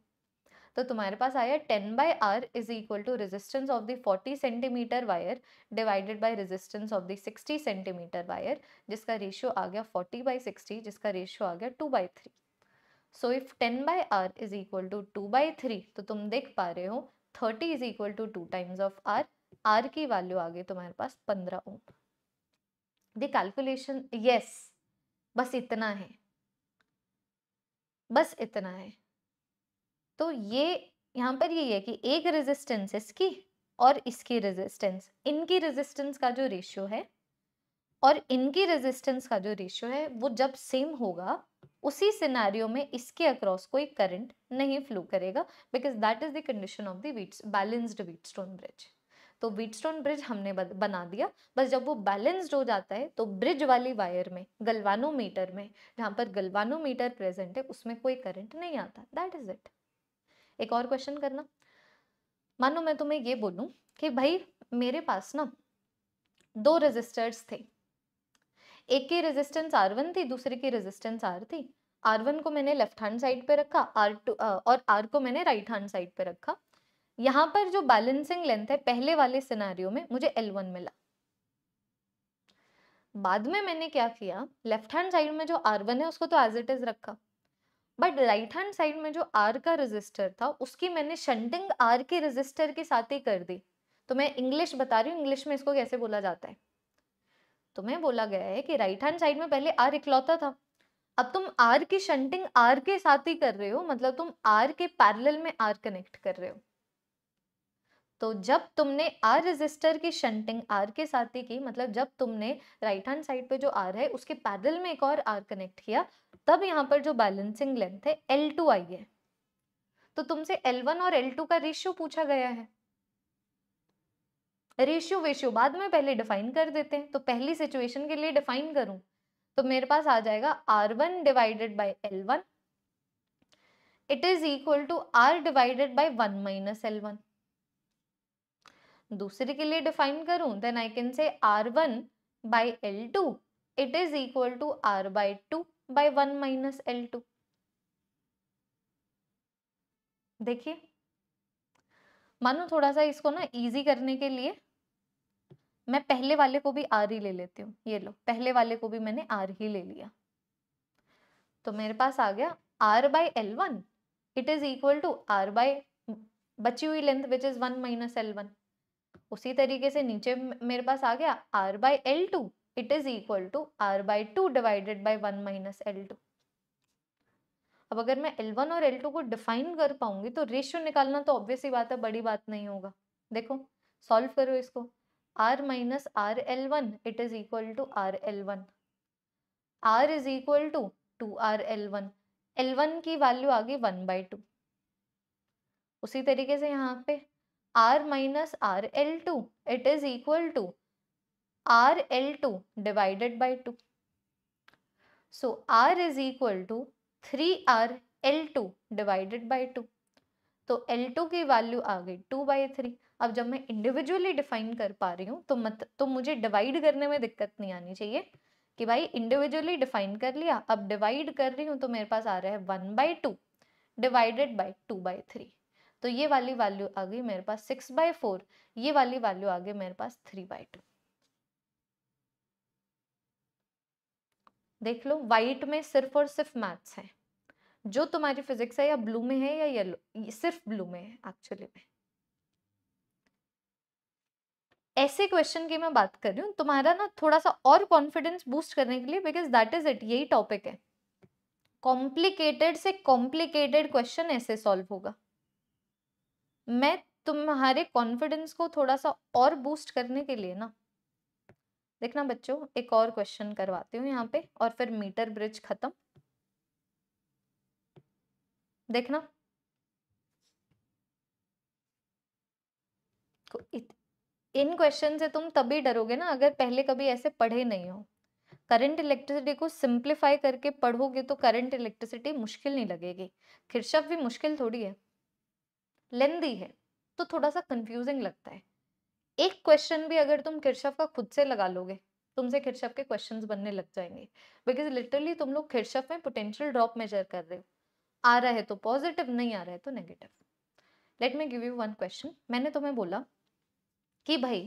तो तुम्हारे पास आया ten by R is equal to resistance of the forty centimetre wire divided by resistance of the sixty centimetre wire जिसका रेशियो आ गया फोर्टी बाई सिक्सटी जिसका रेशियो आ गया two by three so if ten by R is equal to two by three तो तुम देख पा रहे हो thirty is equal to two times of R R की वैल्यू आ गई तुम्हारे पास पंद्रह ओम द कैलकुलेशन यस बस इतना है बस इतना है तो ये यहाँ पर यही है कि एक रेजिस्टेंस इसकी और इसकी रेजिस्टेंस इनकी रेजिस्टेंस का जो रेशियो है और इनकी रेजिस्टेंस का जो रेशियो है वो जब सेम होगा उसी सिनेरियो में इसके अक्रॉस कोई करंट नहीं फ्लो करेगा because that is the condition of the wheat balanced Wheatstone bridge तो वीट स्टोन ब्रिज हमने बना दिया बस जब वो बैलेंस्ड हो जाता है तो ब्रिज वाली वायर में गलवानोमीटर में जहाँ पर गलवानोमीटर प्रेजेंट है उसमें कोई करंट नहीं आता दैट इज इट एक और क्वेश्चन करना मानो मैं तुम्हें ये बोलूं कि भाई मेरे पास ना दो रेजिस्टर्स थे एक की रेजिस्टेंस आर वन थी दूसरे की रेजिस्टेंस आर थी आर वन को मैंने लेफ्ट हैंड साइड पे रखा आर टू और आर को मैंने राइट हैंड साइड पे रखा यहां पर जो बैलेंसिंग लेंथ है पहले वाले सिनारियो में मुझे एल वन मिला बाद में मैंने क्या किया लेफ्ट हैंड साइड में जो आर वन है उसको तो एज इट इज रखा बट राइट हैंड साइड में जो आर का रजिस्टर था उसकी मैंने शंटिंग आर के रजिस्टर के साथ ही कर दी तो मैं इंग्लिश बता रही हूँ इंग्लिश में इसको कैसे बोला जाता है तुम्हें तो बोला गया है कि राइट हैंड साइड में पहले आर इकलौता था अब तुम आर की शंटिंग आर के साथ ही कर रहे हो मतलब तुम आर के पैरेलल में आर कनेक्ट कर रहे हो तो जब तुमने आर रजिस्टर की शंटिंग आर के साथ ही की मतलब जब तुमने राइट हैंड साइड पे जो आर है उसके पैदल में एक और आर कनेक्ट किया तब यहाँ पर जो बैलेंसिंग लेंथ है एल टू आई है तो तुमसे एल वन और एल टू का रेशियो पूछा गया है रेशियो वेशियो बाद में पहले डिफाइन कर देते हैं तो पहली सिचुएशन के लिए डिफाइन करूं तो मेरे पास आ जाएगा R one divided by L one it is equal to R divided by one minus L one दूसरे के लिए डिफाइन करूं then I can say R one by L two it is equal to R by two by one minus L two देखिए मानो थोड़ा सा इसको ना इजी करने के लिए मैं पहले वाले को भी आर ही ले लेती हूँ ये लो पहले वाले को भी मैंने आर ही ले लिया तो मेरे पास आ गया R by L one it is equal to R by बची हुई length which is one minus L one उसी तरीके से नीचे मेरे पास आ गया R by L two it is equal to R by two divided by one minus L two अब अगर मैं एल वन और एल टू को डिफाइन कर पाऊंगी तो रेशियो निकालना तो ऑब्वियसली बात है बड़ी बात नहीं होगा देखो सॉल्व करो इसको R minus R L one it is equal to R L one R is equal to two R L one L one की वैल्यू आ गई वन बाई टू उसी तरीके से यहाँ पे R minus two It is equal to by divided by 2. So R is equal to L L2 divided by two तो L2 की वैल्यू आ गई टू बाई थ्री अब जब मैं इंडिविजुअली डिफाइन कर पा रही हूँ तो मत तो मुझे डिवाइड करने में दिक्कत नहीं आनी चाहिए कि भाई इंडिविजुअली डिफाइन कर लिया अब डिवाइड कर रही हूँ तो मेरे पास आ रहा है one by two divided by two by three तो ये वाली वैल्यू आ गई मेरे पास सिक्स बाय फोर ये वाली वैल्यू आ गई मेरे पास थ्री बाय टू देख लो वाइट में सिर्फ और सिर्फ मैथ्स है जो तुम्हारी फिजिक्स है या ब्लू में है या येलो सिर्फ ब्लू में है एक्चुअली में ऐसे क्वेश्चन की मैं बात कर रही हूँ तुम्हारा ना थोड़ा सा और कॉन्फिडेंस बूस्ट करने के लिए बिकॉज दैट इज इट यही टॉपिक है कॉम्प्लिकेटेड से कॉम्प्लिकेटेड क्वेश्चन ऐसे सॉल्व होगा मैं तुम्हारे कॉन्फिडेंस को थोड़ा सा और बूस्ट करने के लिए ना देखना बच्चों एक और क्वेश्चन करवाती हूँ यहाँ पे और फिर मीटर ब्रिज खत्म देखना इन क्वेश्चन से तुम तभी डरोगे ना अगर पहले कभी ऐसे पढ़े नहीं हो करंट इलेक्ट्रिसिटी को सिंप्लीफाई करके पढ़ोगे तो करंट इलेक्ट्रिसिटी मुश्किल नहीं लगेगी खिरशफ भी मुश्किल थोड़ी है लेंदी है तो थोड़ा सा कंफ्यूजिंग लगता है एक क्वेश्चन भी अगर तुम किरशफ का खुद से लगा लोगे तुमसे खिरशफ के क्वेश्चन बनने लग जाएंगे बिकॉज लिटरली तुम लोग खिरशफ में पोटेंशियल ड्रॉप मेजर कर रहे हो आ रहा है तो पॉजिटिव नहीं आ रहा है तो negative let me give you one question मैंने तुम्हें बोला कि भाई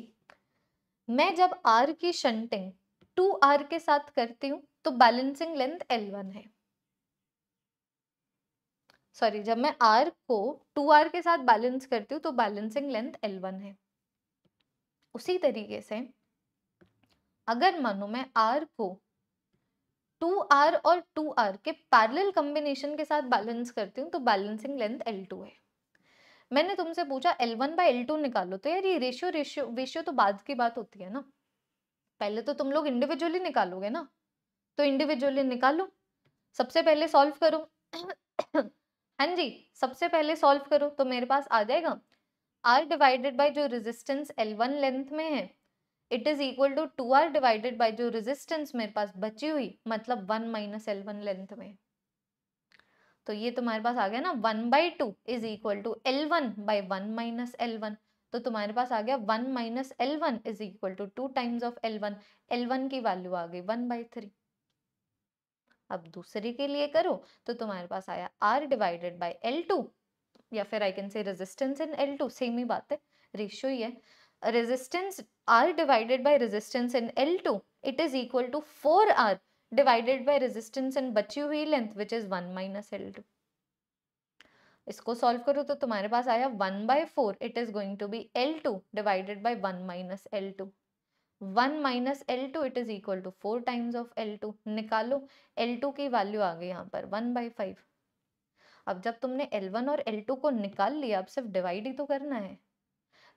मैं जब आर की शंटिंग टू आर के साथ करती हूँ तो बैलेंसिंग लेंथ एल वन है सॉरी जब मैं आर को टू आर के साथ बैलेंस करती हूँ तो बैलेंसिंग लेंथ एल वन है उसी तरीके से अगर मानो मैं आर को टू आर और टू आर के पैरेलल कम्बिनेशन के साथ बैलेंस करती हूँ तो बैलेंसिंग लेंथ एल टू है मैंने तुमसे पूछा L one by L two निकालो तो यार ये रेशियो रेशियो रेशियो तो बाद की बात होती है ना पहले तो तुम लोग इंडिविजुअली निकालोगे ना तो इंडिविजुअली निकालो सबसे पहले सॉल्व करो हाँ जी सबसे पहले सॉल्व करो तो मेरे पास आ जाएगा आर डिवाइडेड बाई जो रेजिस्टेंस एल वन लेंथ में है it is equal to two R divided by जो रेजिस्टेंस मेरे पास बची हुई मतलब one minus L one length में तो ये तुम्हारे पास आ गया ना one by two is equal to L one by one minus L one तो तुम्हारे पास आ गया one minus L one is equal to two times of L one L one की वैल्यू आ गई वन बाई थ्री अब दूसरे के लिए तो करो तो तुम्हारे पास आया R divided by L two या फिर I can say resistance in L two same ही बात है रेशियो ही है resistance R divided by resistance in L two it is equal to four R divided by resistance in बची हुई length which is one minus L two इसको solve करो तो तुम्हारे पास आया one by four it is going to be L two divided by one minus L two one minus L two it is equal to four times of L two निकालो L two की value आ गई यहाँ पर one by five अब जब तुमने L one और एल टू को निकाल लिया अब सिर्फ डिवाइड ही तो करना है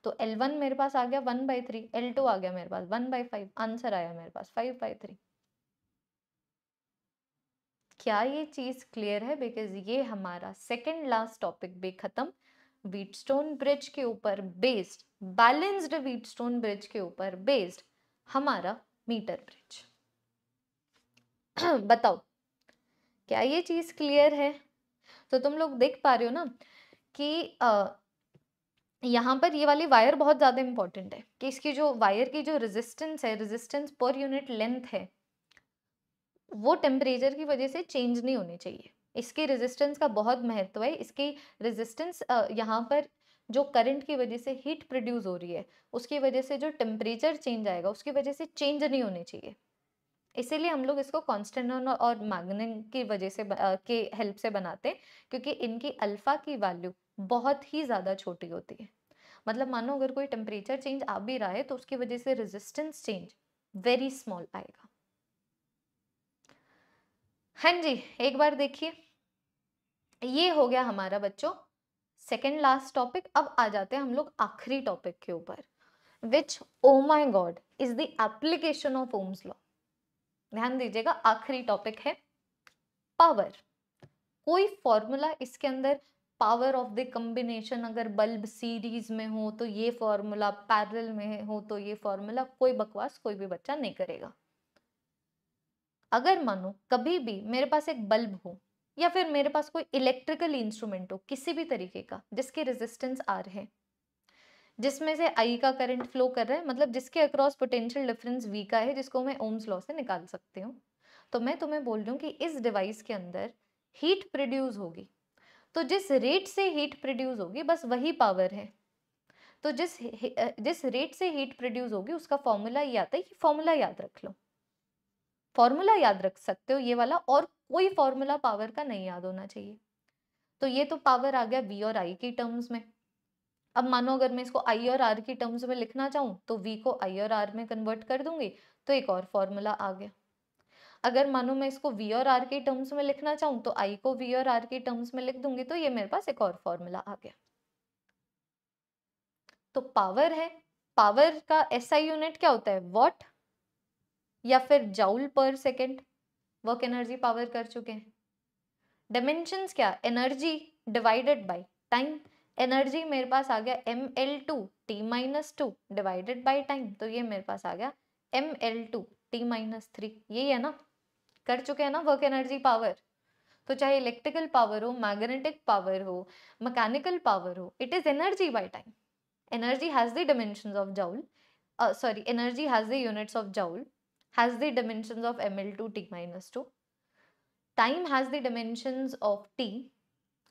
तो एल वन मेरे पास आ गया one by three L two आ गया मेरे पास वन बाई फाइव आंसर आया मेरे पास फाइव बाई थ्री क्या ये चीज़ क्लियर है बिकॉज ये हमारा सेकेंड लास्ट टॉपिक भी खत्म व्हीटस्टोन ब्रिज के ऊपर बेस्ड बैलेंस्ड व्हीटस्टोन ब्रिज के ऊपर बेस्ड हमारा मीटर ब्रिज (clears throat) बताओ क्या ये चीज़ क्लियर है तो तुम लोग देख पा रहे हो ना कि आ, यहाँ पर ये वाली वायर बहुत ज़्यादा इंपॉर्टेंट है कि इसकी जो वायर की जो रेजिस्टेंस है रेजिस्टेंस पर यूनिट लेंथ है वो टेम्परेचर की वजह से चेंज नहीं होनी चाहिए इसकी रेजिस्टेंस का बहुत महत्व है इसकी रेजिस्टेंस यहाँ पर जो करंट की वजह से हीट प्रोड्यूस हो रही है उसकी वजह से जो टेम्परेचर चेंज आएगा उसकी वजह से चेंज नहीं होनी चाहिए इसीलिए हम लोग इसको कॉन्स्टेंटन और मैग्नेन की वजह से के हेल्प से बनाते हैं क्योंकि इनकी अल्फ़ा की वैल्यू बहुत ही ज़्यादा छोटी होती है मतलब मानो अगर कोई टेम्परेचर चेंज आ भी रहा है तो उसकी वजह से रेजिस्टेंस चेंज वेरी स्मॉल आएगा हाँ जी एक बार देखिए ये हो गया हमारा बच्चों सेकेंड लास्ट टॉपिक अब आ जाते हैं हम लोग आखिरी टॉपिक के ऊपर which oh my god is the application of Ohm's law ध्यान दीजिएगा आखिरी टॉपिक है पावर कोई फॉर्मूला इसके अंदर पावर ऑफ द कम्बिनेशन अगर बल्ब सीरीज में हो तो ये फॉर्मूला पैरल में हो तो ये फॉर्मूला कोई बकवास कोई भी बच्चा नहीं करेगा अगर मानो कभी भी मेरे पास एक बल्ब हो या फिर मेरे पास कोई इलेक्ट्रिकल इंस्ट्रूमेंट हो किसी भी तरीके का जिसके रेजिस्टेंस आर है जिसमें से आई का करंट फ्लो कर रहा है मतलब जिसके अक्रॉस पोटेंशियल डिफरेंस वी का है जिसको मैं ओम्स लॉ से निकाल सकती हूँ तो मैं तुम्हें बोल रही हूँ कि इस डिवाइस के अंदर हीट प्रोड्यूस होगी तो जिस रेट से हीट प्रोड्यूस होगी बस वही पावर है तो जिस जिस रेट से हीट प्रोड्यूस होगी उसका फॉर्मूला ये आता है कि फॉर्मूला याद रख लो फॉर्मूला याद रख सकते हो ये वाला और कोई फॉर्मूला पावर का नहीं याद होना चाहिए तो ये तो पावर आ गया वी और आई की टर्म्स में अब मानो अगर मैं इसको आई और आर की टर्म्स में लिखना चाहूँ तो वी को आई और आर में कन्वर्ट कर दूंगी तो एक और फॉर्मूला आ गया अगर मानो मैं इसको वी और आर की टर्म्स में लिखना चाहूँ तो आई को वी और आर की टर्म्स में लिख दूंगी तो ये मेरे पास एक और फॉर्मूला आ गया तो पावर है पावर का एसआई यूनिट क्या होता है वॉट या फिर जाउल पर सेकेंड वर्क एनर्जी पावर कर चुके हैं डायमेंशन क्या energy divided by time energy मेरे पास आ गया M L two T minus two divided by time तो ये मेरे पास आ गया M L two T minus three यही है ना कर चुके हैं ना वर्क एनर्जी पावर तो चाहे इलेक्ट्रिकल पावर हो मैग्नेटिक पावर हो मैकेनिकल पावर हो it is energy by time energy has the dimension of joule sorry energy has the units of joule has the dimensions of ml2 t minus 2 time has the dimensions of t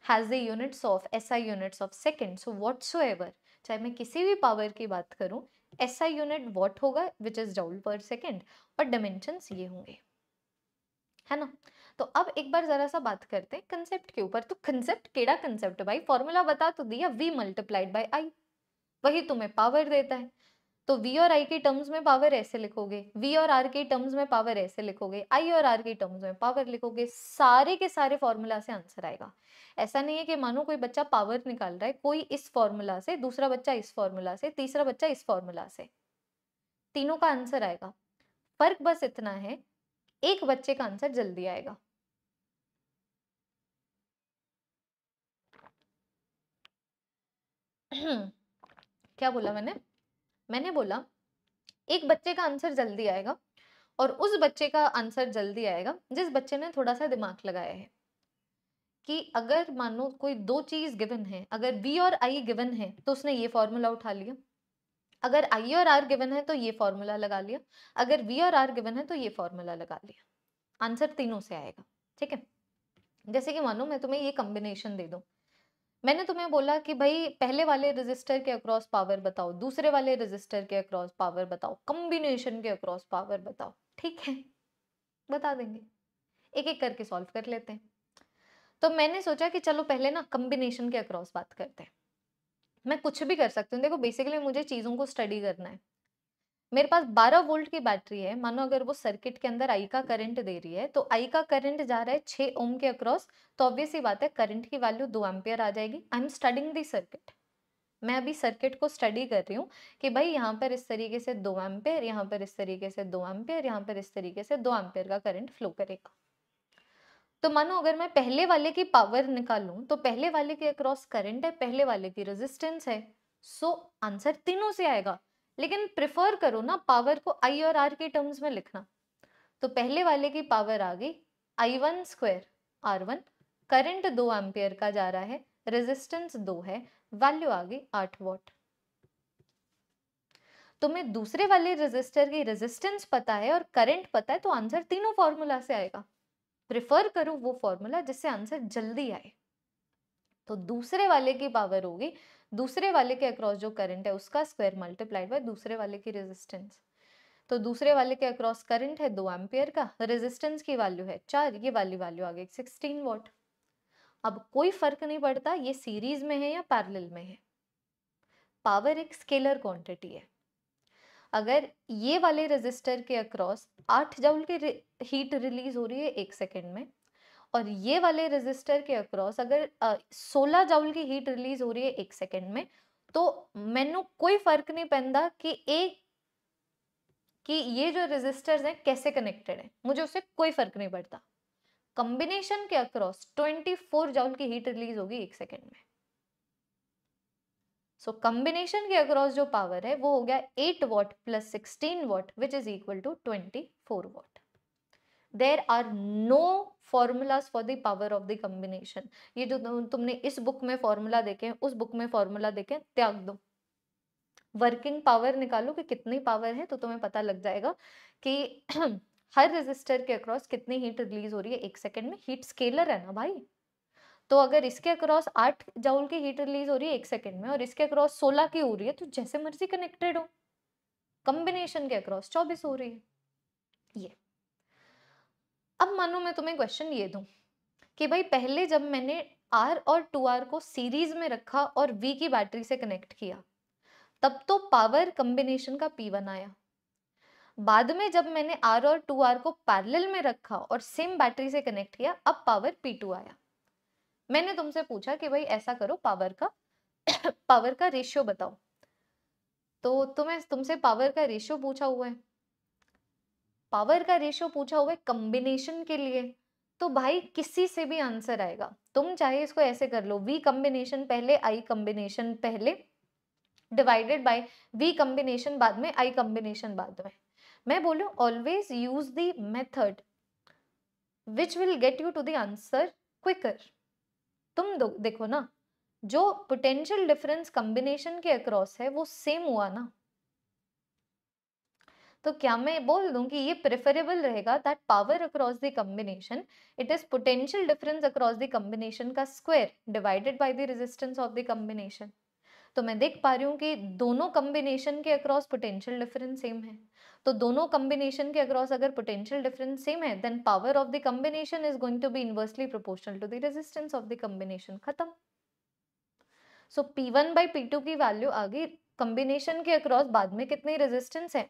has the units of SI units of second so whatsoever चाहे मैं किसी भी power की बात करूं SI unit what होगा which is डाउल पर second और डायमेंशंस ये होंगे है ना तो अब एक बार जरा सा बात करते हैं कंसेप्ट के ऊपर तो कंसेप्ट केड़ा कंसेप्ट भाई फॉर्मूला बता तो दिया वी मल्टीप्लाइड बाय आई वही तुम्हें पावर देता है तो वी और आई के टर्म्स में पावर ऐसे लिखोगे वी और आर के टर्म्स में पावर ऐसे लिखोगे आई और आर के टर्म्स में पावर लिखोगे सारे के सारे फॉर्मूला से आंसर आएगा ऐसा नहीं है कि मानो कोई बच्चा पावर निकाल रहा है कोई इस फॉर्मूला से दूसरा बच्चा इस फॉर्मूला से तीसरा बच्चा इस फॉर्मूला से तीनों का आंसर आएगा फर्क बस इतना है एक बच्चे का आंसर जल्दी आएगा (clears throat) क्या बोला मैंने मैंने बोला एक बच्चे का आंसर जल्दी आएगा और उस बच्चे का आंसर जल्दी आएगा जिस बच्चे ने थोड़ा सा दिमाग लगाया है कि अगर मानो कोई दो चीज गिवन है अगर बी और आई गिवन है तो उसने ये फॉर्मूला उठा लिया अगर आई और आर गिवन है तो ये फॉर्मूला लगा लिया अगर वी और आर गिवन है तो ये फॉर्मूला लगा लिया आंसर तीनों से आएगा ठीक है जैसे कि मानो मैं तुम्हें ये कॉम्बिनेशन दे दूँ मैंने तुम्हें बोला कि भाई पहले वाले रजिस्टर के अक्रॉस पावर बताओ दूसरे वाले रजिस्टर के अक्रॉस पावर बताओ कम्बिनेशन के अक्रॉस पावर बताओ ठीक है बता देंगे एक एक करके सॉल्व कर लेते हैं तो मैंने सोचा कि चलो पहले ना कम्बिनेशन के अक्रॉस बात करते हैं मैं कुछ भी कर सकती हूँ देखो बेसिकली मुझे चीज़ों को स्टडी करना है मेरे पास 12 वोल्ट की बैटरी है मानो अगर वो सर्किट के अंदर आई का करंट दे रही है तो आई का करंट जा रहा है 6 ओम के अक्रॉस तो ऑब्वियस ही बात है करंट की वैल्यू दो एम्पियर आ जाएगी I am studying the circuit मैं अभी सर्किट को स्टडी कर रही हूँ कि भाई यहाँ पर इस तरीके से दो एम्पेयर यहाँ पर इस तरीके से दो एम्पेयर यहाँ पर इस तरीके से दो एम्पेयर का करंट फ्लो करेगा तो मानो अगर मैं पहले वाले की पावर निकालू तो पहले वाले के अक्रॉस करंट है पहले वाले की रेजिस्टेंस है सो so, आंसर तीनों से आएगा लेकिन प्रिफर करो ना पावर को आई और आर के टर्म्स में लिखना तो पहले वाले की पावर आ गई I one square R one current दो एम्पेयर का जा रहा है रेजिस्टेंस दो है वैल्यू आ गई आठ वॉट तुम्हें तो दूसरे वाले रेजिस्टर की रेजिस्टेंस पता है और करंट पता है तो आंसर तीनों फॉर्मूला से आएगा प्रिफर करो वो फॉर्मूला जिससे आंसर जल्दी आए तो दूसरे वाले की पावर होगी दूसरे वाले के अक्रॉस जो करंट है उसका स्क्वायर मल्टीप्लाइड बाय दूसरे वाले की रेजिस्टेंस तो दूसरे वाले के अक्रॉस करंट है दो एम्पियर का रेजिस्टेंस की वैल्यू है चार ये वाली वैल्यू आ गई सिक्सटीन वॉट अब कोई फर्क नहीं पड़ता ये सीरीज में है या पैरेलल में है पावर एक स्केलर क्वांटिटी है अगर ये वाले रेजिस्टर के अक्रॉस आठ जाउल की हीट रिलीज हो रही है एक सेकेंड में और ये वाले रेजिस्टर के अक्रॉस अगर सोलह जाउल की हीट रिलीज हो रही है एक सेकेंड में तो मैनू कोई फर्क नहीं पैदा कि एक कि ये जो रेजिस्टर्स हैं कैसे कनेक्टेड है मुझे उससे कोई फर्क नहीं पड़ता कॉम्बिनेशन के अक्रॉस 24 जाउल की हीट रिलीज होगी एक सेकेंड में सो so, कॉम्बिनेशन के अक्रॉस जो पावर है वो हो गया 8 watt plus 16 watt which is equal to 24 watt there are no formulas for the power of the combination ये जो तुमने इस बुक में फॉर्मूला देखे उस बुक में फॉर्मूला देखे त्याग दो वर्किंग पावर निकालो कि कितनी पावर है तो तुम्हें पता लग जाएगा कि (clears throat) हर रेजिस्टर के अक्रॉस कितनी हीट रिलीज हो रही है एक सेकंड में हीट स्केलर है ना भाई तो अगर इसके अक्रॉस आठ जाउल की हीट रिलीज हो रही है एक सेकंड में और इसके अक्रॉस सोलह की हो रही है तो जैसे मर्जी कनेक्टेड हो कॉम्बिनेशन के अक्रॉस चौबीस हो रही है ये अब मानो मैं तुम्हें क्वेश्चन ये दूं कि भाई पहले जब मैंने आर और टू आर को सीरीज में रखा और वी की बैटरी से कनेक्ट किया तब तो पावर कम्बिनेशन का पी वन आया बाद में जब मैंने आर और टू आर को पैरेलल में रखा और सेम बैटरी से कनेक्ट किया अब पावर पी टू आया मैंने तुमसे पूछा कि भाई ऐसा करो पावर का पावर (coughs) का रेशियो बताओ तो तुम्हें तुमसे पावर का रेशियो पूछा हुआ है पावर का रेशियो पूछा हुआ है कम्बिनेशन के लिए तो भाई किसी से भी आंसर आएगा तुम चाहे इसको ऐसे कर लो वी कम्बिनेशन पहले आई कम्बिनेशन पहले डिवाइडेड बाय वी कम्बिनेशन बाद में आई कम्बिनेशन बाद में मैं बोलूँ always use the method which will get you to the answer quicker तुम देखो ना जो पोटेंशियल डिफरेंस कम्बिनेशन के अक्रॉस है वो सेम हुआ ना तो क्या मैं बोल दूं कि ये प्रेफरेबल रहेगा that power across the combination it is potential difference across the combination का square divided by the resistance of the combination तो मैं देख पा रही हूँ कि दोनों कम्बिनेशन के अक्रॉस पोटेंशियल डिफरेंस सेम है तो दोनों कम्बिनेशन के अक्रॉस अगर पोटेंशियल डिफरेंस सेम है then power of the combination is going to be inversely proportional to the resistance of the combination खत्म so P one by P two की value आ गई कम्बिनेशन के अक्रॉस बाद में कितने रेजिस्टेंस है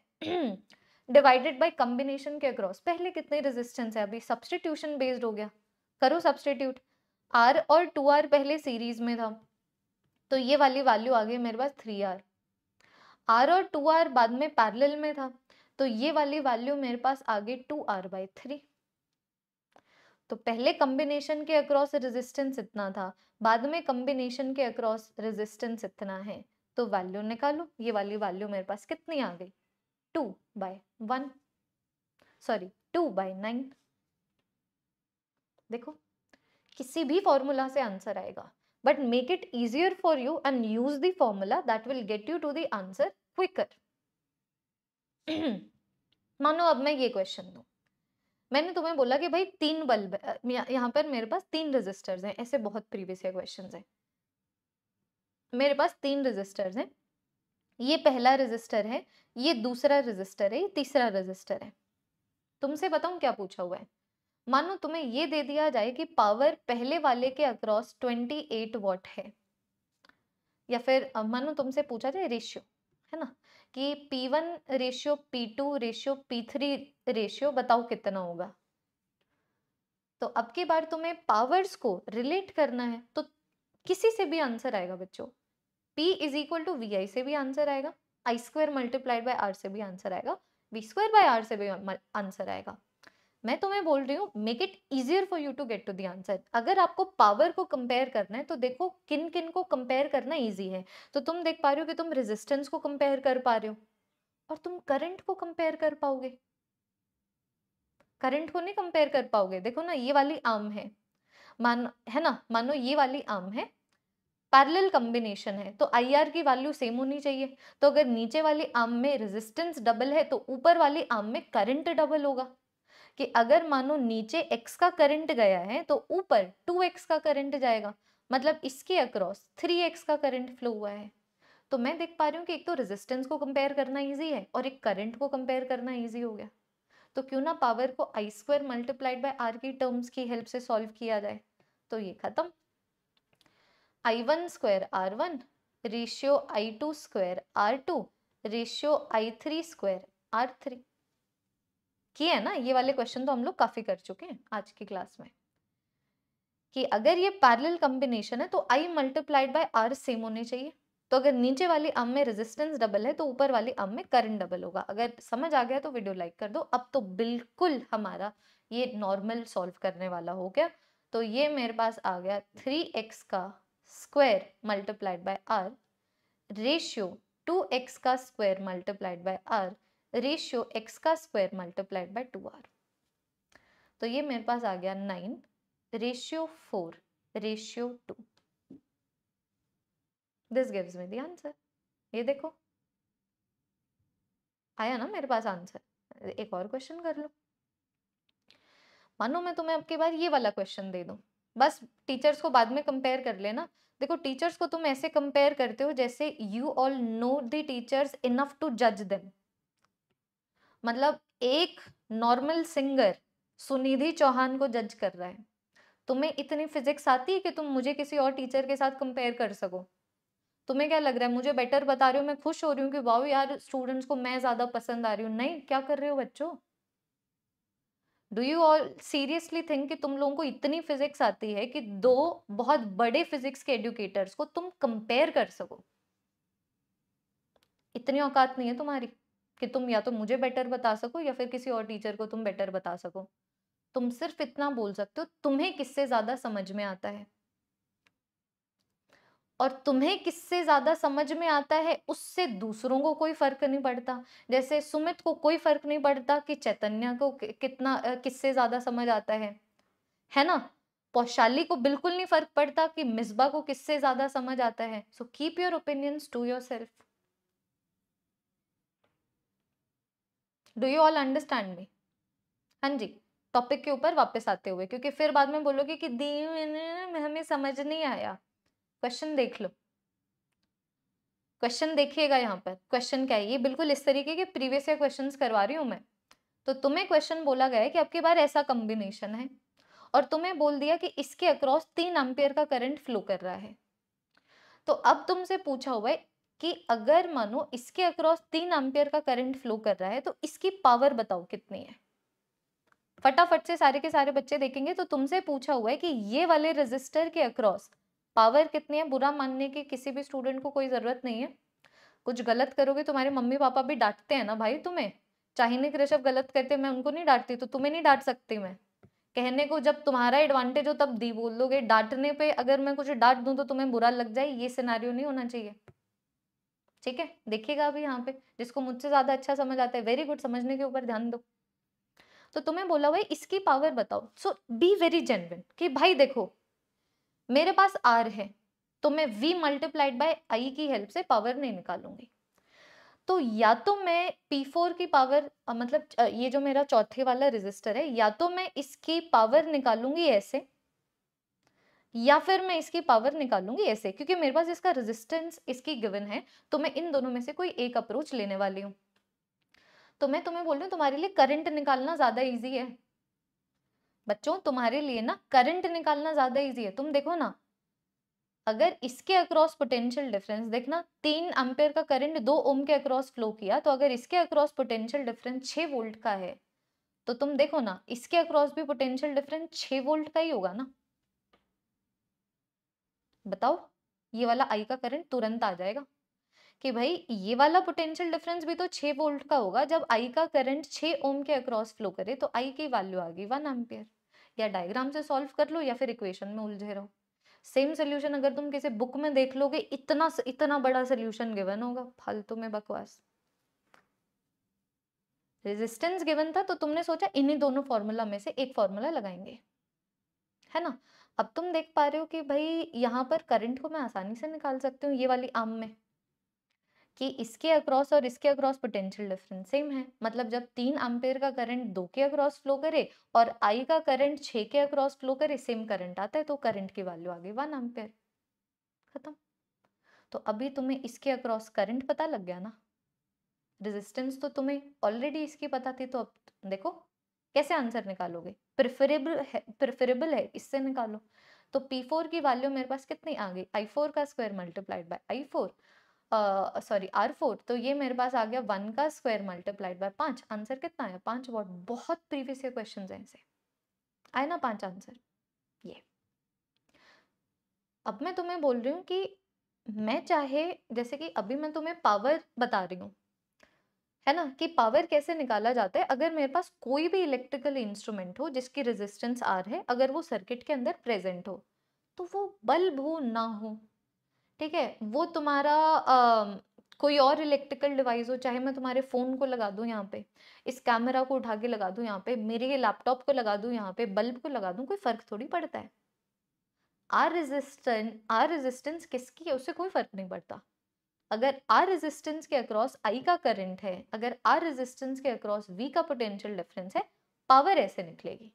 डिवाइडेड बाई कम्बिनेशन के अक्रॉस पहले कितने रेजिस्टेंस है अभी सब्सटीट्यूशन बेस्ड हो गया करो सब्सटीट्यूट आर और टू आर पहले सीरीज में था तो ये वाली वैल्यू आ गई मेरे पास थ्री आर आर और टू आर बाद में पैरेलल में था तो ये वाली वैल्यू मेरे पास आ गई टू आर बाई थ्री तो पहले कम्बिनेशन के अक्रॉस रेजिस्टेंस इतना था बाद में कम्बिनेशन के अक्रॉस रेजिस्टेंस इतना है तो वैल्यू निकालो ये वाली वैल्यू मेरे पास कितनी आ गई two by one sorry two by nine देखो किसी भी फॉर्मूला से आंसर आएगा but make it easier for you and use the formula that will get you to the answer quicker मानो अब मैं ये क्वेश्चन दूं मैंने तुम्हें बोला कि भाई तीन बल्ब यहाँ पर मेरे पास तीन रजिस्टर्स हैं ऐसे बहुत प्रीवियस क्वेश्चन हैं मेरे पास तीन रजिस्टर्स हैं ये पहला रजिस्टर है ये दूसरा रजिस्टर है ये तीसरा रजिस्टर है तुमसे बताऊं क्या पूछा हुआ है मानो तुम्हें ये दे दिया जाए कि पावर पहले वाले के अक्रॉस 28 वॉट है या फिर मानो तुमसे पूछा जाए रेशियो है ना कि P1 ratio two ratio three ratio बताओ कितना होगा तो अब की बार तुम्हें पावर्स को रिलेट करना है तो किसी से भी आंसर आएगा बच्चों P is equal to V I से भी आंसर आएगा I square multiplied by R से भी आंसर आएगा वी स्क्वायर बाई आर से भी आंसर आएगा मैं तुम्हें बोल रही हूँ make it easier for you to get to the answer अगर आपको पावर को कंपेयर करना है तो देखो किन किन को कंपेयर करना ईजी है तो तुम देख पा रहे हो कि तुम रेजिस्टेंस को कंपेयर कर पा रहे हो और तुम करंट को कंपेयर कर पाओगे करंट को नहीं कंपेयर कर पाओगे देखो ना ये वाली आम है मान है ना मानो ये वाली आम है पैरेलल कॉम्बिनेशन है तो आई आर की वैल्यू सेम होनी चाहिए तो अगर नीचे वाली आर्म में रेजिस्टेंस डबल है तो ऊपर वाली आर्म में करंट डबल होगा कि अगर मानो नीचे x का करंट गया है तो ऊपर एक्स का करंट जाएगा मतलब इसके अक्रॉस थ्री एक्स का करंट फ्लो हुआ है तो मैं देख पा रही हूँ कि एक तो रेजिस्टेंस को कंपेयर करना ईजी है और एक करंट को कंपेयर करना ईजी हो गया तो क्यों ना पावर को I square multiplied by R की टर्म्स की हेल्प से सॉल्व किया जाए तो ये खत्म I one square R one ratio I two square R two ratio I three square R three किए है ना ये वाले क्वेश्चन तो हम लोग काफी कर चुके हैं आज की क्लास में कि अगर ये पैरेलल कॉम्बिनेशन है तो I multiplied by R same होने चाहिए तो अगर नीचे वाली अम में रेजिस्टेंस डबल है तो ऊपर वाली अम में करंट डबल होगा अगर समझ आ गया तो वीडियो लाइक कर दो अब तो बिल्कुल हमारा ये नॉर्मल सॉल्व करने वाला हो गया तो ये मेरे पास आ गया थ्री एक्स का square multiplied by R ratio two X का square multiplied by R ratio X का square multiplied by two R तो ये मेरे पास आ गया nine ratio four ratio two this gives me the answer ये देखो आया ना मेरे पास आंसर एक और क्वेश्चन कर लो मानो मैं तुम्हें अब की बार ये वाला क्वेश्चन दे दूं बस टीचर्स को बाद में कंपेयर कर लेना देखो टीचर्स को तुम ऐसे कंपेयर करते हो जैसे you all know the teachers enough to जज देम मतलब एक नॉर्मल सिंगर सुनिधि चौहान को जज कर रहा है तुम्हें इतनी फिजिक्स आती है कि तुम मुझे किसी और टीचर के साथ कंपेयर कर सको तुम्हें क्या लग रहा है मुझे बेटर बता रहे हो मैं खुश हो रही हूँ कि वाह यार स्टूडेंट्स को मैं ज़्यादा पसंद आ रही हूँ नहीं क्या कर रहे हो बच्चों do you all seriously think कि तुम लोगों को इतनी फिजिक्स आती है कि दो बहुत बड़े फिजिक्स के एडुकेटर्स को तुम कंपेयर कर सको इतनी औकात नहीं है तुम्हारी कि तुम या तो मुझे बेटर बता सको या फिर किसी और टीचर को तुम बेटर बता सको तुम सिर्फ इतना बोल सकते हो तुम्हें किससे ज्यादा समझ में आता है और तुम्हें किससे ज़्यादा समझ में आता है उससे दूसरों को कोई फ़र्क नहीं पड़ता जैसे सुमित को कोई फ़र्क नहीं पड़ता कि चैतन्य को कितना किससे ज़्यादा समझ आता है है ना पौशाली को बिल्कुल नहीं फ़र्क पड़ता कि मिसबा को किससे ज़्यादा समझ आता है so keep your opinions to yourself do you all understand me हाँ जी टॉपिक के ऊपर वापस आते हुए क्योंकि फिर बाद में बोलोगे कि दी हमें समझ नहीं आया क्वेश्चन देख लो क्वेश्चन देखिएगा यहाँ पर क्वेश्चन क्या है ये बिल्कुल इस तरीके के प्रीवियस ईयर क्वेश्चन करवा रही हूँ मैं तो तुम्हें क्वेश्चन बोला गया है कि आपके बार ऐसा कॉम्बिनेशन है और तुम्हें बोल दिया कि इसके अक्रॉस तीन एम्पियर का करंट फ्लो कर रहा है तो अब तुमसे पूछा हुआ है कि अगर मानो इसके अक्रॉस तीन एम्पियर का करंट फ्लो कर रहा है तो इसकी पावर बताओ कितनी है फटाफट से सारे के सारे बच्चे देखेंगे तो तुमसे पूछा हुआ है कि ये वाले रजिस्टर के अक्रॉस पावर कितनी है बुरा मानने की किसी भी स्टूडेंट को कोई ज़रूरत नहीं है कुछ गलत करोगे तुम्हारे तो मम्मी पापा भी डांटते हैं ना भाई तुम्हें चाहिए ऋषभ गलत करते मैं उनको नहीं डांटती तो तुम्हें नहीं डांट सकती मैं कहने को जब तुम्हारा एडवांटेज हो तब दी बोल दोगे डांटने पे अगर मैं कुछ डांट दूं तो तुम्हें बुरा लग जाए ये सिनारियो नहीं होना चाहिए ठीक है देखिएगा अभी यहाँ पे जिसको मुझसे ज्यादा अच्छा समझ आता है वेरी गुड समझने के ऊपर ध्यान दो तो तुम्हें बोला भाई इसकी पावर बताओ सो बी वेरी जेनविन कि भाई देखो मेरे पास आर है तो मैं वी मल्टीप्लाइड बाय आई की हेल्प से पावर नहीं निकालूंगी तो या तो मैं P4 की पावर मतलब ये जो मेरा चौथे वाला रेजिस्टर है या तो मैं इसकी पावर निकालूंगी ऐसे या फिर मैं इसकी पावर निकालूंगी ऐसे क्योंकि मेरे पास इसका रेजिस्टेंस इसकी गिवन है तो मैं इन दोनों में से कोई एक अप्रोच लेने वाली हूँ तो मैं तुम्हें बोल रही हूँ तुम्हारे लिए करंट निकालना ज़्यादा ईजी है बच्चों तुम्हारे लिए ना करंट निकालना ज्यादा इजी है तुम देखो ना अगर इसके अक्रॉस पोटेंशियल डिफरेंस देखना तीन अम्पेयर का करंट दो ओम के अक्रॉस फ्लो किया तो अगर इसके अक्रॉस पोटेंशियल डिफरेंस छः वोल्ट का है तो तुम देखो ना इसके अक्रॉस भी पोटेंशियल डिफरेंस छः वोल्ट का ही होगा ना बताओ ये वाला आई का करंट तुरंत आ जाएगा कि भाई ये वाला पोटेंशियल डिफरेंस भी तो छः वोल्ट का होगा जब आई का करंट छः ओम के अक्रॉस फ्लो करे तो आई की वैल्यू आ गई वन एम्पियर या डायग्राम से सॉल्व कर लो या फिर इक्वेशन में उलझे रहो सेम सोल्यूशन अगर तुम किसी बुक में देख लोगे इतना इतना बड़ा सोल्यूशन गिवन होगा फालतू में बकवास रेजिस्टेंस गिवन था तो तुमने सोचा इन्हीं दोनों फॉर्मूला में से एक फॉर्मूला लगाएंगे है ना अब तुम देख पा रहे हो कि भाई यहाँ पर करंट को मैं आसानी से निकाल सकती हूँ ये वाली आम में कि इसके अक्रॉस और इसके अक्रॉस पोटेंशियल डिफरेंस सेम है मतलब जब तीन अम्पेयर का करंट दो के अक्रॉस फ्लो करे और आई का करंट छः के अक्रॉस फ्लो करे सेम करंट आता है तो करंट की वैल्यू आ गई वन अम्पेयर खत्म तो अभी तुम्हें इसके अक्रॉस करंट पता लग गया ना रेजिस्टेंस तो तुम्हें ऑलरेडी इसकी पता थी तो अब देखो कैसे आंसर निकालोगे प्रिफरेबल है प्रिफरेबल है इससे निकालो तो P4 की वैल्यू मेरे पास कितनी आ गई I4 का square multiplied by I4 sorry R four तो ये मेरे पास आ गया वन का स्क्वायर मल्टीप्लाइड बाय पांच आंसर कितना आया पांच वॉट बहुत प्रीवियस क्वेश्चन है इनसे आए ना पांच आंसर ये अब मैं तुम्हें बोल रही हूँ कि मैं चाहे जैसे कि अभी मैं तुम्हें पावर बता रही हूँ है ना कि पावर कैसे निकाला जाता है अगर मेरे पास कोई भी इलेक्ट्रिकल इंस्ट्रूमेंट हो जिसकी रेजिस्टेंस आर है अगर वो सर्किट के अंदर प्रेजेंट हो तो वो बल्ब हो ना हो ठीक है वो तुम्हारा आ, कोई और इलेक्ट्रिकल डिवाइस हो चाहे मैं तुम्हारे फ़ोन को लगा दूँ यहाँ पे इस कैमरा को उठा के लगा दूँ यहाँ पे मेरे लैपटॉप को लगा दूँ यहाँ पे बल्ब को लगा दूँ कोई फ़र्क थोड़ी पड़ता है आर रेजिस्टेंस आर रेजिस्टेंस किसकी है उससे कोई फ़र्क नहीं पड़ता अगर आर रेजिस्टेंस के अक्रॉस आई का करंट है अगर आर रेजिस्टेंस के अक्रॉस वी का पोटेंशियल डिफरेंस है पावर ऐसे निकलेगी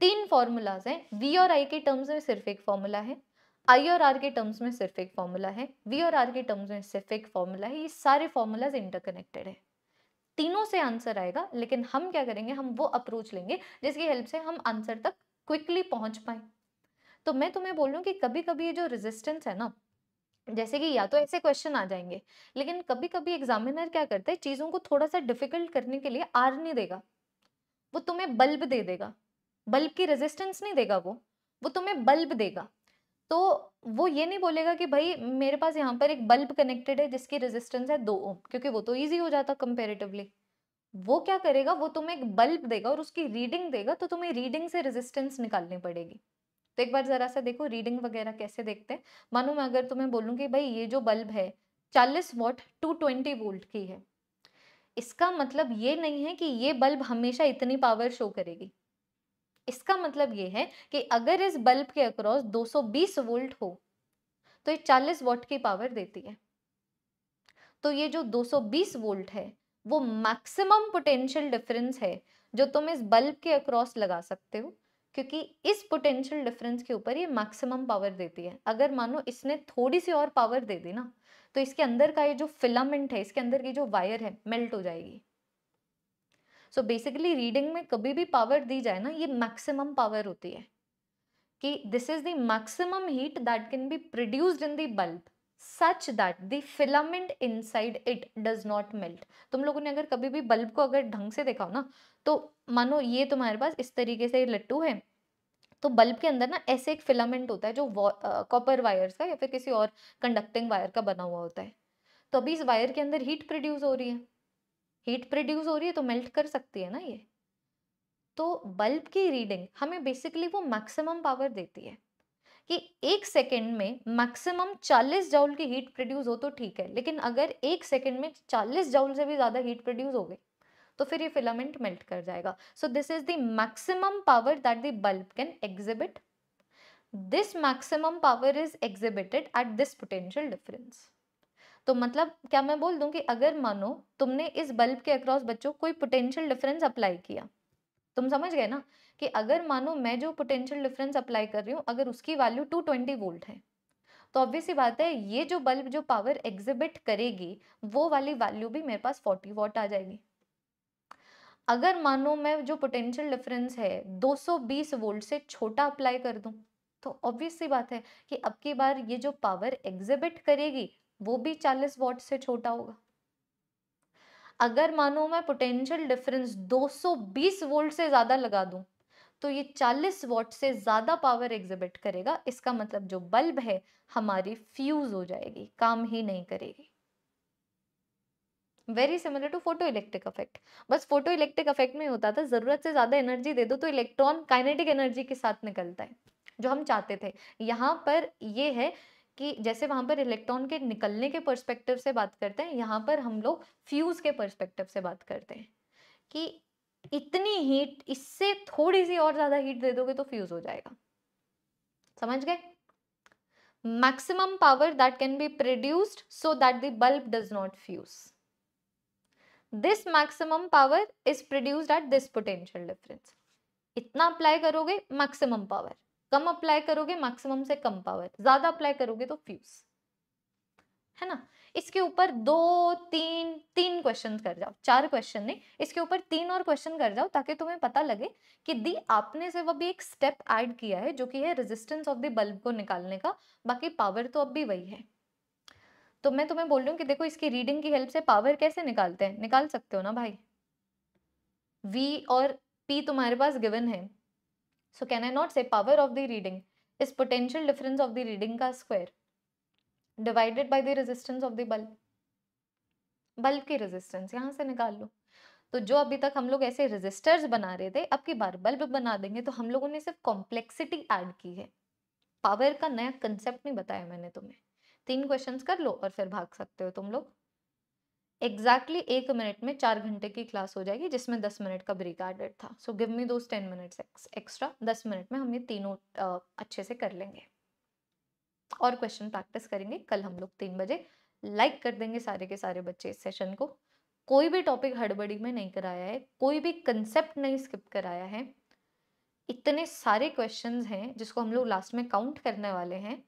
तीन फॉर्मूलाज हैं वी और आई के टर्म्स में सिर्फ एक फॉर्मूला है आई और आर के टर्म्स में सिर्फ एक फॉर्मूला है वी और आर के टर्म्स में सिर्फ एक फॉर्मूला है ये सारे फॉर्मूलाज इंटरकनेक्टेड है तीनों से आंसर आएगा लेकिन हम क्या करेंगे हम वो अप्रोच लेंगे जिसकी हेल्प से हम आंसर तक क्विकली पहुंच पाए तो मैं तुम्हें बोल रहा हूँ कि कभी कभी ये जो रेजिस्टेंस है ना जैसे कि या तो ऐसे क्वेश्चन आ जाएंगे लेकिन कभी कभी एग्जामिनर क्या करते हैं चीज़ों को थोड़ा सा डिफिकल्ट करने के लिए आर नहीं देगा वो तुम्हें बल्ब दे देगा बल्ब की रेजिस्टेंस नहीं देगा वो वो तुम्हें बल्ब देगा तो वो ये नहीं बोलेगा कि भाई मेरे पास यहाँ पर एक बल्ब कनेक्टेड है जिसकी रेजिस्टेंस है दो ओम क्योंकि वो तो ईजी हो जाता कंपेरेटिवली वो क्या करेगा वो तुम्हें एक बल्ब देगा और उसकी रीडिंग देगा तो तुम्हें रीडिंग से रेजिस्टेंस निकालनी पड़ेगी तो एक बार ज़रा सा देखो रीडिंग वगैरह कैसे देखते हैं मानो मैं अगर तुम्हें बोलूँ कि भाई ये जो बल्ब है चालीस वॉट टू ट्वेंटी वोल्ट की है इसका मतलब ये नहीं है कि ये बल्ब हमेशा इतनी पावर शो करेगी इसका मतलब ये है कि अगर इस बल्ब के अक्रॉस 220 वोल्ट हो तो ये 40 वॉट की पावर देती है तो ये जो 220 वोल्ट है वो मैक्सिमम पोटेंशियल डिफरेंस है जो तुम इस बल्ब के अक्रॉस लगा सकते हो क्योंकि इस पोटेंशियल डिफरेंस के ऊपर ये मैक्सिमम पावर देती है अगर मानो इसने थोड़ी सी और पावर दे दी ना तो इसके अंदर का ये जो फिलामेंट है इसके अंदर की जो वायर है मेल्ट हो जाएगी सो बेसिकली रीडिंग में कभी भी पावर दी जाए ना ये मैक्सिमम पावर होती है कि this is the maximum heat that can be produced in the bulb such that the filament inside it does not melt तुम लोगों ने अगर कभी भी बल्ब को अगर ढंग से देखा हो ना तो मानो ये तुम्हारे पास इस तरीके से लट्टू है तो बल्ब के अंदर ना ऐसे एक फिलामेंट होता है जो कॉपर वायर का या फिर किसी और कंडक्टिंग वायर का बना हुआ होता है तो अभी इस वायर के अंदर हीट प्रोड्यूस हो रही है हीट प्रोड्यूस हो रही है तो मेल्ट कर सकती है ना ये तो बल्ब की रीडिंग हमें बेसिकली वो मैक्सिमम पावर देती है कि एक सेकेंड में मैक्सिमम 40 जाउल की हीट प्रोड्यूस हो तो ठीक है लेकिन अगर एक सेकेंड में 40 जाउल से भी ज़्यादा हीट प्रोड्यूस हो गई तो फिर ये फिलामेंट मेल्ट कर जाएगा so this is the maximum power that the bulb can exhibit this maximum power is exhibited at this potential difference तो मतलब क्या मैं बोल दूं कि अगर मानो तुमने इस बल्ब के अक्रॉस बच्चों कोई पोटेंशियल डिफरेंस अप्लाई किया तुम समझ गए ना कि अगर मानो मैं जो पोटेंशियल डिफरेंस अप्लाई कर रही हूँ अगर उसकी वैल्यू टू वोल्ट है तो ऑब्वियस ही बात है ये जो बल्ब जो पावर एग्जिबिट करेगी वो वाली वैल्यू भी मेरे पास फोर्टी वॉट आ जाएगी अगर मानो मैं जो पोटेंशियल डिफरेंस है 220 वोल्ट से छोटा अप्लाई कर दूं तो ऑब्वियस सी बात है कि अब की बार ये जो पावर एग्जिबिट करेगी वो भी चालीस वॉट से छोटा होगा अगर मानो मैं पोटेंशियल डिफरेंस 220 वोल्ट से ज़्यादा लगा दूं तो ये 40 वॉट से ज़्यादा पावर एग्जिबिट करेगा इसका मतलब जो बल्ब है हमारी फ्यूज हो जाएगी काम ही नहीं करेगी very similar to photo electric effect बस फोटो इलेक्ट्रिक इफेक्ट में होता था ज़रूरत से ज़्यादा एनर्जी दे दो तो इलेक्ट्रॉन काइनेटिक एनर्जी के साथ निकलता है जो हम चाहते थे यहाँ पर ये है कि जैसे वहां पर इलेक्ट्रॉन के निकलने के पर्सपेक्टिव से बात करते हैं यहाँ पर हम लोग फ्यूज़ के पर्सपेक्टिव से बात करते हैं कि इतनी हीट इससे थोड़ी सी और ज़्यादा हीट दे दोगे तो फ्यूज़ हो जाएगा समझ गए maximum power that can be produced so that the does not fuse this maximum power is produced at this potential difference इतना अप्लाई करोगे मैक्सिमम पावर कम अप्लाई करोगे मैक्सिमम से कम पावर ज्यादा अप्लाई करोगे तो फ्यूज है ना इसके ऊपर दो तीन तीन क्वेश्चन कर जाओ चार क्वेश्चन नहीं इसके ऊपर तीन और क्वेश्चन कर जाओ ताकि तुम्हें पता लगे कि दी आपने सिर्फ अभी एक स्टेप ऐड किया है जो कि है रेजिस्टेंस ऑफ द बल्ब को निकालने का बाकी पावर तो अब भी वही है तो मैं तुम्हें बोल रही हूँ कि देखो इसकी रीडिंग की हेल्प से पावर कैसे निकालते हैं निकाल सकते हो ना भाई वी और पी तुम्हारे पास गिवन है so can I not say power of the reading is potential difference of the reading का square divided by the resistance of the bulb bulb की रेजिस्टेंस यहाँ से निकाल लो तो जो अभी तक हम लोग ऐसे रेजिस्टर्स बना रहे थे अब की बार बल्ब बना देंगे तो हम लोगों ने सिर्फ कॉम्प्लेक्सिटी ऐड की है पावर का नया कंसेप्ट नहीं बताया मैंने तुम्हें तीन क्वेश्चंस कर लो और फिर भाग सकते हो तुम लोग एग्जैक्टली exactly एक मिनट में चार घंटे की क्लास हो जाएगी जिसमें दस मिनट का ब्रेक एडेड था so give me those ten minutes extra दस मिनट में हम ये तीनों अच्छे से कर लेंगे और क्वेश्चन प्रैक्टिस करेंगे कल हम लोग तीन बजे लाइक कर देंगे सारे के सारे बच्चे इस सेशन को कोई भी टॉपिक हड़बड़ी में नहीं कराया है कोई भी कंसेप्ट नहीं स्किप कराया है इतने सारे क्वेश्चन हैं जिसको हम लोग लास्ट में काउंट करने वाले हैं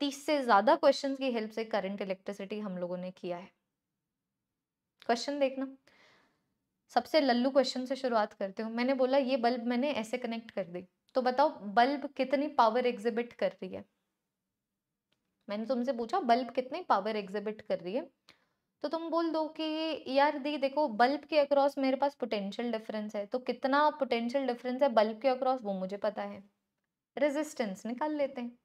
तीस से ज़्यादा क्वेश्चन की हेल्प से करंट इलेक्ट्रिसिटी हम लोगों ने किया है क्वेश्चन देखना सबसे लल्लू क्वेश्चन से शुरुआत करते हो मैंने बोला ये बल्ब मैंने ऐसे कनेक्ट कर दी तो बताओ बल्ब कितनी पावर एग्जिबिट कर रही है मैंने तुमसे पूछा बल्ब कितनी पावर एग्जिबिट कर रही है तो तुम बोल दो कि यार दी देखो बल्ब के अक्रॉस मेरे पास पोटेंशियल डिफरेंस है तो कितना पोटेंशियल डिफरेंस है बल्ब के अक्रॉस वो मुझे पता है रेजिस्टेंस निकाल लेते हैं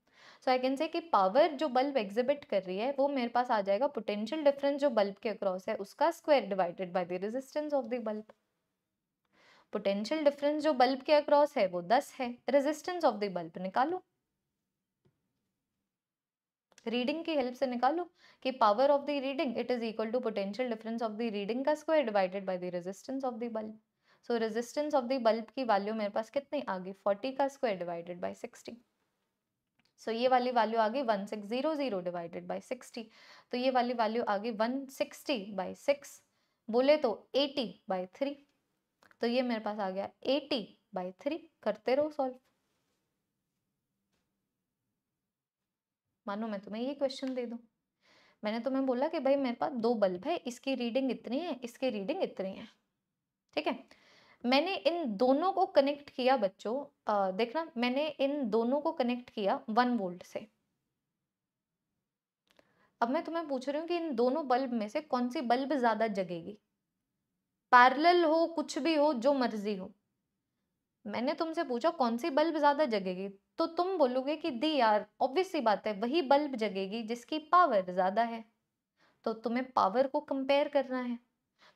सो आई कैन से कि पावर जो बल्ब एग्जिबिट कर रही है वो मेरे पास आ जाएगा पोटेंशियल डिफरेंस जो बल्ब के अक्रॉस है उसका square divided by the resistance of the bulb potential difference जो बल्ब के अक्रॉस है वो 10 है रेजिस्टेंस ऑफ द बल्ब निकालो रीडिंग की हेल्प से निकालो कि power of the reading it is equal to potential difference of the reading का square divided by the resistance of the bulb so resistance of the bulb की value मेरे पास कितनी आ गई 40 का स्क्वायर डिवाइडेड बाय 60 सो ये वाली वैल्यू आ गई one six zero zero divided by sixty तो ये वाली वैल्यू आ गई वन सिक्सटी बाई सिक्स बोले तो एटी बाई थ्री तो ये मेरे पास आ गया एटी बाई थ्री करते रहो सॉल्व मानो मैं तुम्हें ये क्वेश्चन दे दूं मैंने तुम्हें बोला कि भाई मेरे पास दो बल्ब है इसकी रीडिंग इतनी है इसकी रीडिंग इतनी है ठीक है मैंने इन दोनों को कनेक्ट किया बच्चों देखना मैंने इन दोनों को कनेक्ट किया वन वोल्ट से अब मैं तुम्हें पूछ रही हूँ कि इन दोनों बल्ब में से कौन सी बल्ब ज़्यादा जगेगी पैरल हो कुछ भी हो जो मर्जी हो मैंने तुमसे पूछा कौन सी बल्ब ज़्यादा जगेगी तो तुम बोलोगे कि दी यार ऑब्वियस सी बात है वही बल्ब जगेगी जिसकी पावर ज़्यादा है तो तुम्हें पावर को कंपेयर करना है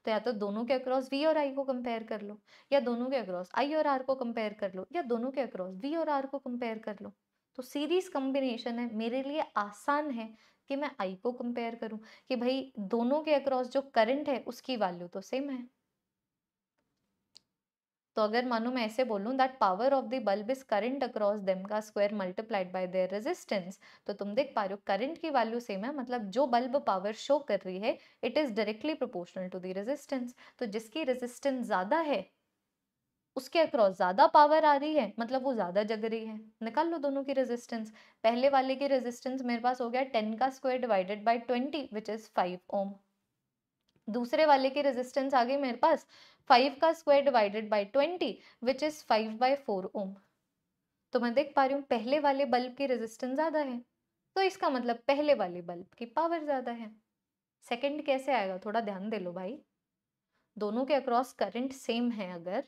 तो या तो दोनों के अक्रॉस वी और आई को कंपेयर कर लो या दोनों के अक्रॉस आई और आर को कंपेयर कर लो या दोनों के अक्रॉस वी और आर को कंपेयर कर लो तो सीरीज कॉम्बिनेशन है मेरे लिए आसान है कि मैं आई को कंपेयर करूं कि भाई दोनों के अक्रॉस जो करंट है उसकी वैल्यू तो सेम है तो अगर मानो मैं ऐसे बोलूँ that power of the bulb is current across them का square multiplied by their resistance तो तुम देख पा रहे हो करंट की वैल्यू सेम है मतलब जो बल्ब पावर शो कर रही है it is directly proportional to the resistance तो जिसकी रेजिस्टेंस ज़्यादा है उसके अक्रॉस ज़्यादा पावर आ रही है मतलब वो ज़्यादा जग रही है निकाल लो दोनों की रेजिस्टेंस पहले वाले की रेजिस्टेंस मेरे पास हो गया टेन का square divided by twenty which is five ohm दूसरे वाले की रेजिस्टेंस आ गई मेरे पास फाइव का square divided by twenty which is five by four ohm तो मैं देख पा रही हूँ पहले वाले बल्ब की रेजिस्टेंस ज़्यादा है तो इसका मतलब पहले वाले बल्ब की पावर ज़्यादा है सेकेंड कैसे आएगा थोड़ा ध्यान दे लो भाई दोनों के अक्रॉस करंट सेम है अगर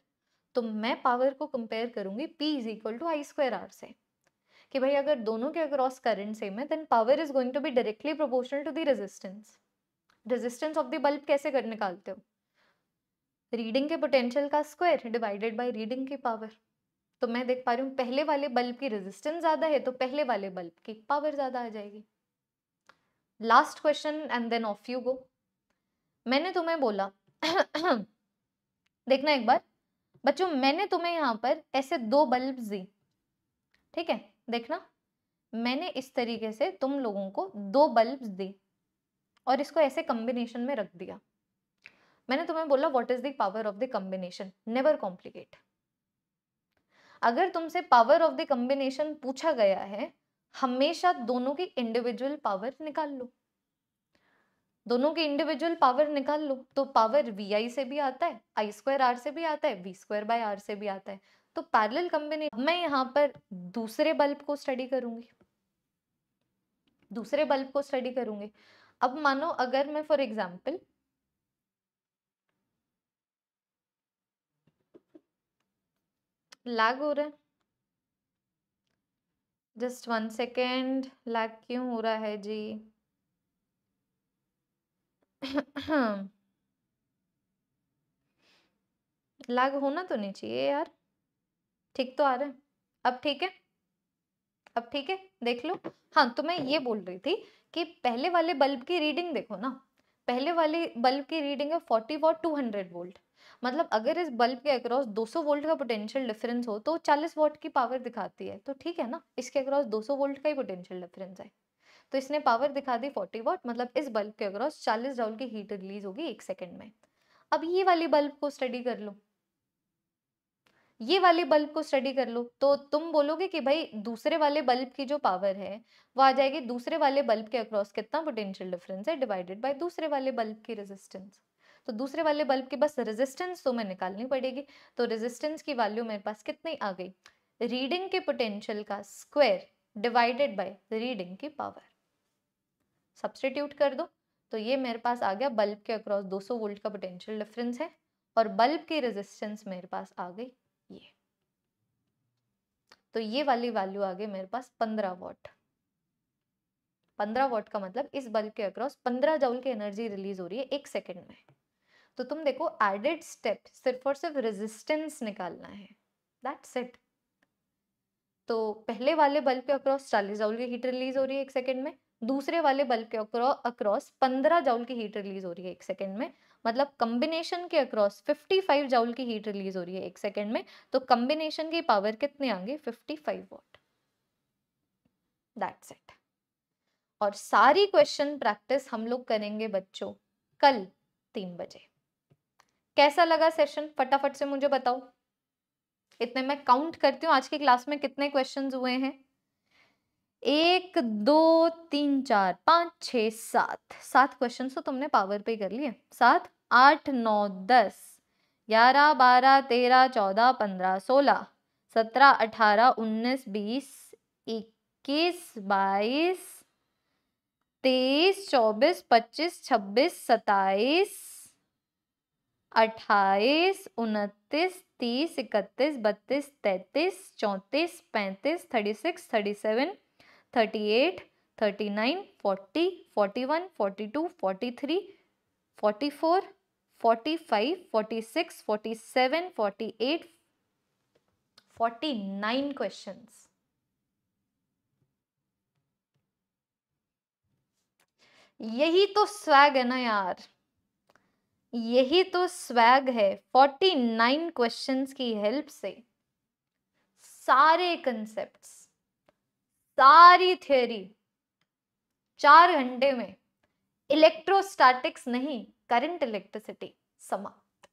तो मैं पावर को कंपेयर करूंगी P is equal to I square R से कि भाई अगर दोनों के अक्रॉस करंट सेम है then power is going to be directly proportional to the resistance resistance of the bulb कैसे कर निकालते हो रीडिंग के पोटेंशियल का स्क्वायर डिवाइडेड बाय रीडिंग की पावर तो मैं देख पा रही हूँ पहले वाले बल्ब की रेजिस्टेंस ज़्यादा है तो पहले वाले बल्ब की पावर ज़्यादा आ जाएगी last question and then off you go मैंने तुम्हें बोला देखना एक बार बच्चों मैंने तुम्हें यहाँ पर ऐसे दो बल्ब दी ठीक है देखना मैंने इस तरीके से तुम लोगों को दो बल्ब दी और इसको ऐसे कम्बिनेशन में रख दिया मैंने तुम्हें बोला what is the power of the combination never complicate अगर तुमसे पावर ऑफ द कम्बिनेशन पूछा गया है हमेशा दोनों की इंडिविजुअल पावर निकाल लो दोनों की इंडिविजुअल पावर निकाल लो तो पावर वी आई से भी आता है आई स्क्वायर आर से भी आता है वी स्क्वायर बाय आर से भी आता है तो पैरेलल कम्बिनेशन मैं यहाँ पर दूसरे बल्ब को स्टडी करूंगी दूसरे बल्ब को स्टडी करूंगी अब मानो अगर मैं फॉर एग्जाम्पल लैग हो रहा है जस्ट वन सेकेंड लैग क्यों हो रहा है जी लैग होना तो नहीं चाहिए यार ठीक तो आ रहा है अब ठीक है अब ठीक है देख लो हाँ तो मैं ये बोल रही थी कि पहले वाले बल्ब की रीडिंग देखो ना पहले वाले बल्ब की रीडिंग है forty watt two hundred volt मतलब अगर इस बल्ब के अक्रॉस 200 वोल्ट का पोटेंशियल डिफरेंस हो तो 40 वोल्ट की पावर दिखाती है तो ठीक है ना इसके अक्रॉस 200 वोल्ट का ही पोटेंशियल डिफरेंस है तो इसने पावर दिखा दी 40 वॉट मतलब इस बल्ब के अक्रॉस 40 डाउल की हीट रिलीज होगी एक सेकेंड में अब ये वाली बल्ब को स्टडी कर लो ये वाले बल्ब को स्टडी कर लो तो तुम बोलोगे कि भाई दूसरे वाले बल्ब की जो पावर है वो आ जाएगी दूसरे वाले बल्ब के अक्रॉस कितना पोटेंशियल डिफरेंस है डिवाइडेड बाय दूसरे वाले बल्ब की रेजिस्टेंस तो दूसरे वाले बल्ब की बस रेजिस्टेंस तो मैं निकालनी पड़ेगी तो रेजिस्टेंस की वैल्यू मेरे पास कितनी आ गई रीडिंग के पोटेंशियल का स्क्वेयर डिवाइडेड बाय रीडिंग की पावर सब्सटीट्यूट कर दो तो ये मेरे पास आ गया बल्ब के अक्रॉस 200 वोल्ट का पोटेंशियल डिफरेंस है और बल्ब की रेजिस्टेंस मेरे पास आ गई ये तो ये वाली वैल्यू आ गई मेरे पास पंद्रह वॉट पंद्रह वॉट का मतलब इस बल्ब के अक्रॉस पंद्रह जाउल की एनर्जी रिलीज हो रही है एक सेकेंड में तो तुम देखो एडेड स्टेप सिर्फ और सिर्फ रेजिस्टेंस निकालना है दैट्स इट तो पहले वाले बल्ब के अक्रॉस चालीस जाउल की हीट रिलीज हो रही है एक सेकेंड में दूसरे वाले बल्ब के अक्रॉस पंद्रह जाउल की हीट रिलीज हो रही है एक सेकेंड में मतलब कम्बिनेशन के अक्रॉस 55 जाउल की हीट रिलीज हो रही है एक सेकेंड में तो कम्बिनेशन की पावर कितने आएंगे 55 वॉट दैट्स इट और सारी क्वेश्चन प्रैक्टिस हम लोग करेंगे बच्चों कल तीन बजे कैसा लगा सेशन फटाफट से मुझे बताओ इतने मैं काउंट करती हूँ आज की क्लास में कितने क्वेश्चंस हुए हैं एक दो तीन चार पाँच छ सात सात क्वेश्चन तो तुमने पावर पे कर लिए सात आठ नौ दस ग्यारह बारह तेरह चौदह पंद्रह सोलह सत्रह अठारह उन्नीस बीस इक्कीस बाईस तेईस चौबीस पच्चीस छब्बीस सत्ताईस अट्ठाईस उनतीस तीस इकतीस बत्तीस तैतीस चौंतीस पैंतीस thirty six thirty seven thirty eight thirty nine forty forty one forty two forty three forty four forty five forty six forty seven forty eight forty nine question यही तो स्वैग है ना यार यही तो स्वैग है फोर्टी नाइन क्वेश्चन की help से सारे कंसेप्ट सारी थ्योरी चार घंटे में इलेक्ट्रोस्टैटिक्स नहीं करंट इलेक्ट्रिसिटी समाप्त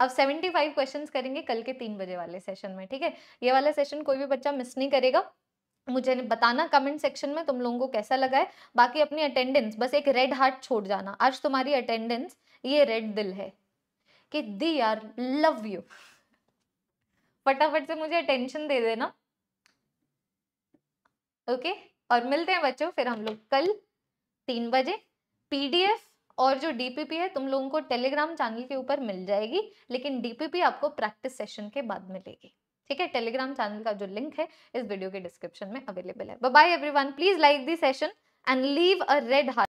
अब 75 क्वेश्चंस करेंगे कल के तीन बजे वाले सेशन में ठीक है ये वाला सेशन कोई भी बच्चा मिस नहीं करेगा मुझे बताना कमेंट सेक्शन में तुम लोगों को कैसा लगा है बाकी अपनी अटेंडेंस बस एक रेड हार्ट छोड़ जाना आज तुम्हारी अटेंडेंस ये रेड दिल है कि दी आर लव यू फटाफट से मुझे अटेंशन दे देना ओके और मिलते हैं बच्चों फिर हम लोग कल तीन बजे पीडीएफ और जो डीपीपी है तुम लोगों को टेलीग्राम चैनल के ऊपर मिल जाएगी लेकिन डीपीपी आपको प्रैक्टिस सेशन के बाद मिलेगी ठीक है टेलीग्राम चैनल का जो लिंक है इस वीडियो के डिस्क्रिप्शन में अवेलेबल है bye everyone please like the session and leave a red heart